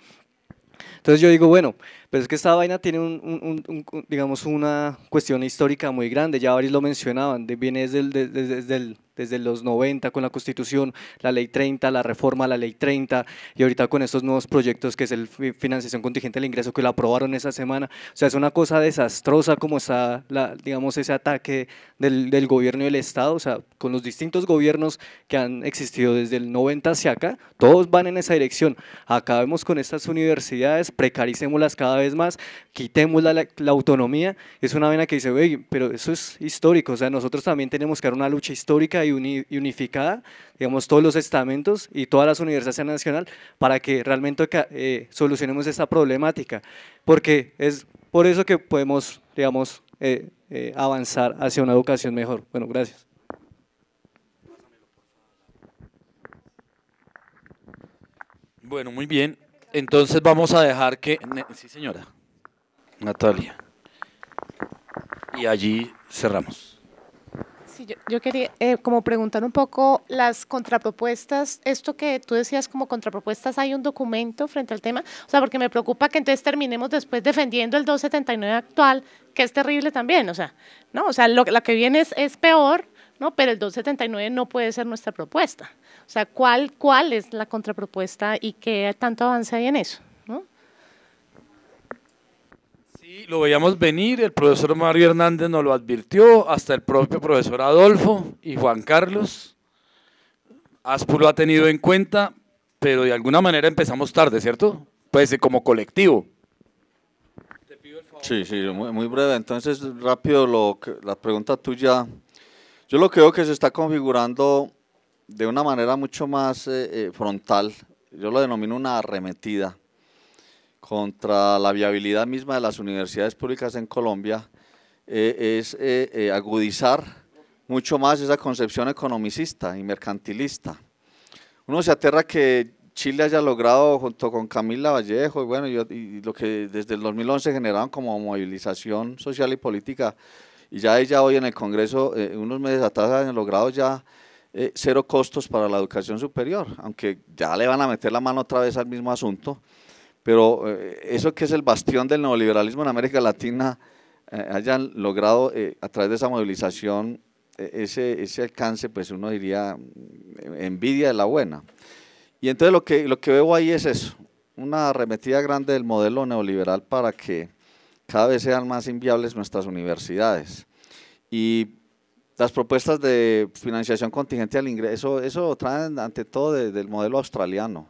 Entonces yo digo, bueno, pero pues es que esta vaina tiene un, digamos, una cuestión histórica muy grande, ya varios lo mencionaban, viene desde, desde, desde los 90 con la Constitución, la Ley 30, la reforma a la Ley 30, y ahorita con estos nuevos proyectos que es el financiación contingente del ingreso que lo aprobaron esa semana. O sea, es una cosa desastrosa como está, la, digamos, ese ataque del, gobierno y del Estado, o sea, con los distintos gobiernos que han existido desde el 90 hacia acá, todos van en esa dirección. Acabemos con estas universidades, precaricemos las cada vez más, quitemos la, autonomía, es una vena que dice, pero eso es histórico, o sea, nosotros también tenemos que dar una lucha histórica y, unificada, digamos, todos los estamentos y todas las universidades nacionales para que realmente eh, solucionemos esta problemática, porque es por eso que podemos, digamos, eh, eh, avanzar hacia una educación mejor. Bueno, gracias. Bueno, muy bien. Entonces vamos a dejar que... Sí, señora. Natalia. Y allí cerramos. Sí, yo, quería eh, como preguntar un poco las contrapropuestas, esto que tú decías como contrapropuestas, ¿hay un documento frente al tema? O sea, porque me preocupa que entonces terminemos después defendiendo el 279 actual, que es terrible también, o sea, ¿no? O sea, lo, la que viene es, es peor, ¿no? Pero el 279 no puede ser nuestra propuesta. O sea, ¿cuál, cuál es la contrapropuesta y qué tanto avance hay en eso? Sí, lo veíamos venir, el profesor Mario Hernández nos lo advirtió, hasta el propio profesor Adolfo y Juan Carlos. Aspu lo ha tenido en cuenta, pero de alguna manera empezamos tarde, ¿cierto? Pues eh, como colectivo. Sí, sí, muy, breve. Entonces, rápido, lo que, la pregunta tuya. Yo lo creo que se está configurando de una manera mucho más eh, eh, frontal, yo lo denomino una arremetida contra la viabilidad misma de las universidades públicas en Colombia, eh, es agudizar mucho más esa concepción economicista y mercantilista. Uno se aterra que Chile haya logrado junto con Camila Vallejo y bueno, y lo que desde el 2011 generaron como movilización social y política y ya ella hoy en el Congreso, unos meses atrás, han logrado ya eh, cero costos para la educación superior, aunque ya le van a meter la mano otra vez al mismo asunto, pero eh, eso que es el bastión del neoliberalismo en América Latina, eh, hayan logrado a través de esa movilización ese, ese alcance, pues uno diría mm, envidia de la buena. Y entonces lo que, lo que veo ahí es eso, una arremetida grande del modelo neoliberal para que cada vez sean más inviables nuestras universidades. Y las propuestas de financiación contingente al ingreso, eso traen ante todo del modelo australiano.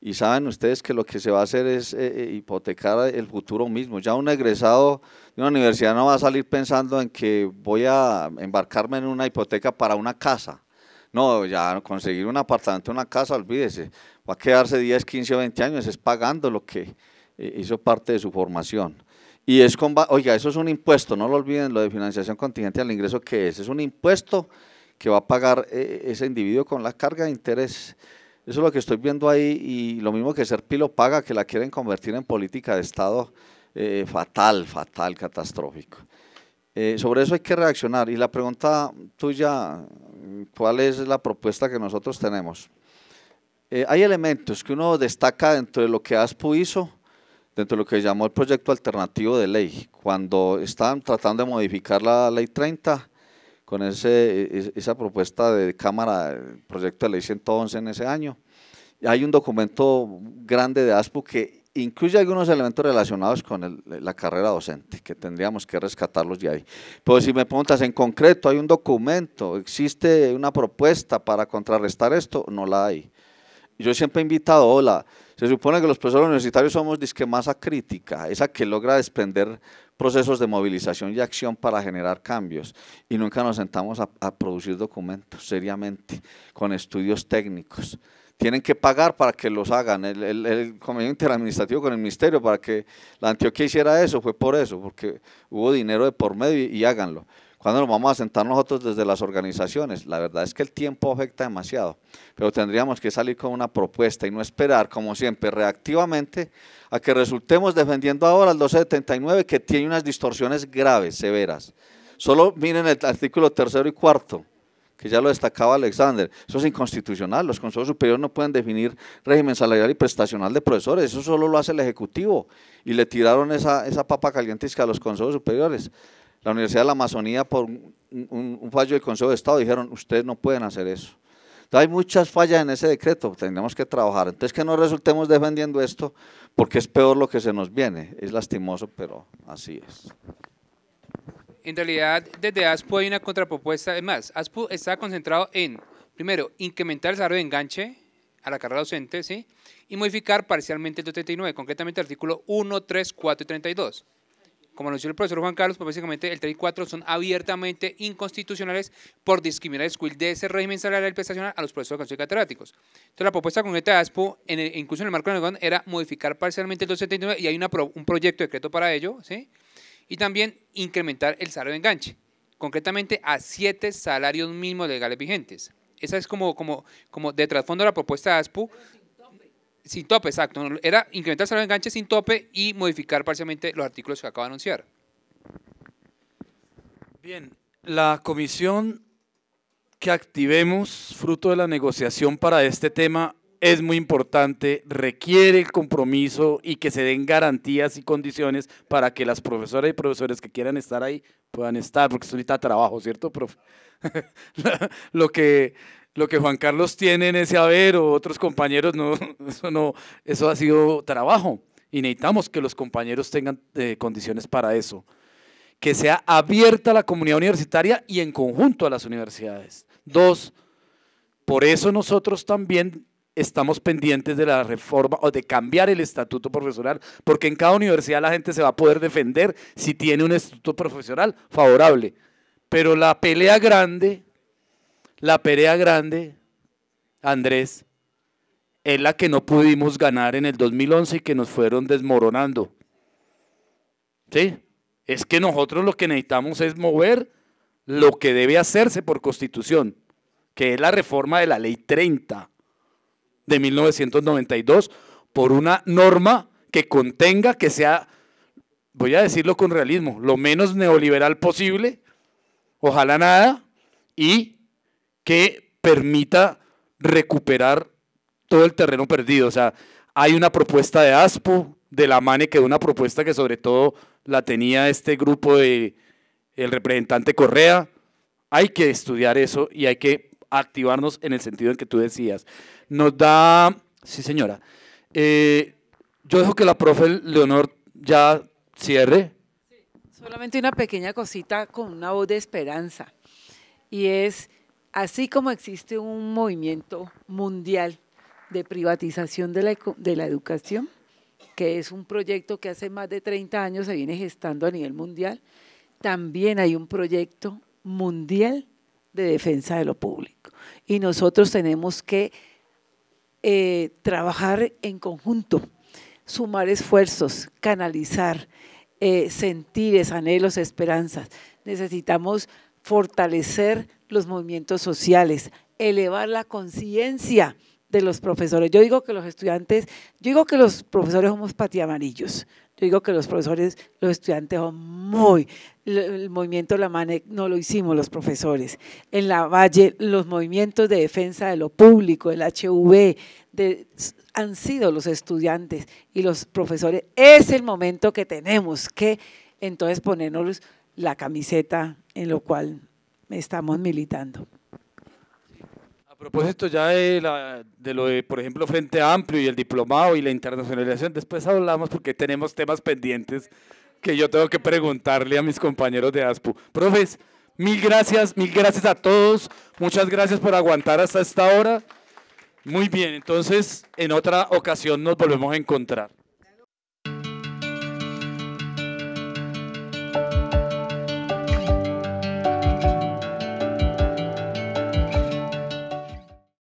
Y saben ustedes que lo que se va a hacer es eh, eh, hipotecar el futuro mismo. Ya un egresado de una universidad no va a salir pensando en que voy a embarcarme en una hipoteca para una casa. No, ya conseguir un apartamento, una casa, olvídese. Va a quedarse 10, 15 o 20 años, es pagando lo que eh, hizo parte de su formación. Y es con, oiga, eso es un impuesto, no lo olviden, lo de financiación contingente al ingreso, que es? Es un impuesto que va a pagar eh, ese individuo con la carga de interés. Eso es lo que estoy viendo ahí y lo mismo que Serpilo paga, que la quieren convertir en política de Estado eh, fatal, fatal, catastrófico. Eh, sobre eso hay que reaccionar. Y la pregunta tuya, ¿cuál es la propuesta que nosotros tenemos? hay elementos que uno destaca dentro de lo que ASPU hizo dentro de lo que llamó el proyecto alternativo de ley. Cuando estaban tratando de modificar la ley 30, con ese, e, e, esa propuesta de Cámara, proyecto de ley 111 en ese año, hay un documento grande de ASPU que incluye algunos elementos relacionados con la carrera docente, que tendríamos que rescatarlos de ahí. Pero si me preguntas en concreto, ¿hay un documento? ¿Existe una propuesta para contrarrestar esto? No la hay. Yo siempre he invitado, hola, se supone que los profesores universitarios somos disque masa crítica, esa que logra desprender procesos de movilización y acción para generar cambios y nunca nos sentamos a, producir documentos seriamente con estudios técnicos tienen que pagar para que los hagan. El, el, convenio interadministrativo con el ministerio para que la Antioquia hiciera eso fue por eso, porque hubo dinero de por medio y háganlo. ¿Cuándo nos vamos a sentar nosotros desde las organizaciones? La verdad es que el tiempo afecta demasiado, pero tendríamos que salir con una propuesta y no esperar, como siempre, reactivamente a que resultemos defendiendo ahora el 1279 que tiene unas distorsiones graves, severas. Solo miren el artículo tercero y cuarto que ya lo destacaba Alexander, eso es inconstitucional, los consejos superiores no pueden definir régimen salarial y prestacional de profesores, eso solo lo hace el Ejecutivo, y le tiraron esa, esa papa caliente a los consejos superiores la Universidad de la Amazonía, por un, fallo del Consejo de Estado, dijeron, ustedes no pueden hacer eso. Entonces hay muchas fallas en ese decreto, tenemos que trabajar. Entonces que no resultemos defendiendo esto, porque es peor lo que se nos viene. Es lastimoso, pero así es. En realidad, desde ASPU hay una contrapropuesta. Además, más, está concentrado en, primero, incrementar el salario de enganche a la carrera docente, ¿sí? Y modificar parcialmente el 239, concretamente el artículo 1, 3, 4 y 32 como anunció el profesor Juan Carlos, pues básicamente el 3 y 4 son abiertamente inconstitucionales por discriminar el de ese régimen salarial prestacional a los profesores de canción catedráticos. Entonces la propuesta concreta de ASPU, en incluso en el marco de la era modificar parcialmente el 279 y hay una un proyecto de decreto para ello, ¿sí? y también incrementar el salario de enganche, concretamente a siete salarios mínimos legales vigentes. Esa es como, como, como de trasfondo la propuesta de ASPU, sin tope, exacto. Era incrementar el salario enganche sin tope y modificar parcialmente los artículos que acabo de anunciar. Bien, la comisión que activemos fruto de la negociación para este tema es muy importante, requiere el compromiso y que se den garantías y condiciones para que las profesoras y profesores que quieran estar ahí puedan estar, porque es ahorita trabajo, ¿cierto, profe? lo que lo que Juan Carlos tiene en ese haber o otros compañeros, no, eso, no, eso ha sido trabajo. Y necesitamos que los compañeros tengan eh, condiciones para eso. Que sea abierta la comunidad universitaria y en conjunto a las universidades. Dos, por eso nosotros también estamos pendientes de la reforma o de cambiar el estatuto profesional, porque en cada universidad la gente se va a poder defender si tiene un estatuto profesional favorable. Pero la pelea grande la Perea Grande, Andrés, es la que no pudimos ganar en el 2011 y que nos fueron desmoronando. ¿Sí? Es que nosotros lo que necesitamos es mover lo que debe hacerse por constitución, que es la reforma de la ley 30 de 1992 por una norma que contenga, que sea, voy a decirlo con realismo, lo menos neoliberal posible, ojalá nada, y que permita recuperar todo el terreno perdido. O sea, hay una propuesta de ASPO, de la MANE, que una propuesta que sobre todo la tenía este grupo de el representante Correa. Hay que estudiar eso y hay que activarnos en el sentido en que tú decías. Nos da, sí señora, eh, yo dejo que la profe Leonor ya cierre. solamente una pequeña cosita con una voz de esperanza y es así como existe un movimiento mundial de privatización de la, educación, que es un proyecto que hace más de 30 años se viene gestando a nivel mundial, también hay un proyecto mundial de defensa de lo público. Y nosotros tenemos que eh, trabajar en conjunto, sumar esfuerzos, canalizar, eh, sentir anhelos, esperanzas. Necesitamos fortalecer los movimientos sociales, elevar la conciencia de los profesores. Yo digo que los estudiantes, yo digo que los profesores somos patiamarillos. Yo digo que los profesores, los estudiantes son muy, el movimiento La Mane no lo hicimos los profesores. En la Valle, los movimientos de defensa de lo público, el HV, han sido los estudiantes y los profesores. Es el momento que tenemos que entonces ponernos la camiseta en lo cual estamos militando. A propósito ya de, de lo de, por ejemplo, Frente Amplio y el diplomado y la internacionalización, después hablamos porque tenemos temas pendientes que yo tengo que preguntarle a mis compañeros de ASPU. Profes, mil gracias, mil gracias a todos, muchas gracias por aguantar hasta esta hora. Muy bien, entonces en otra ocasión nos volvemos a encontrar.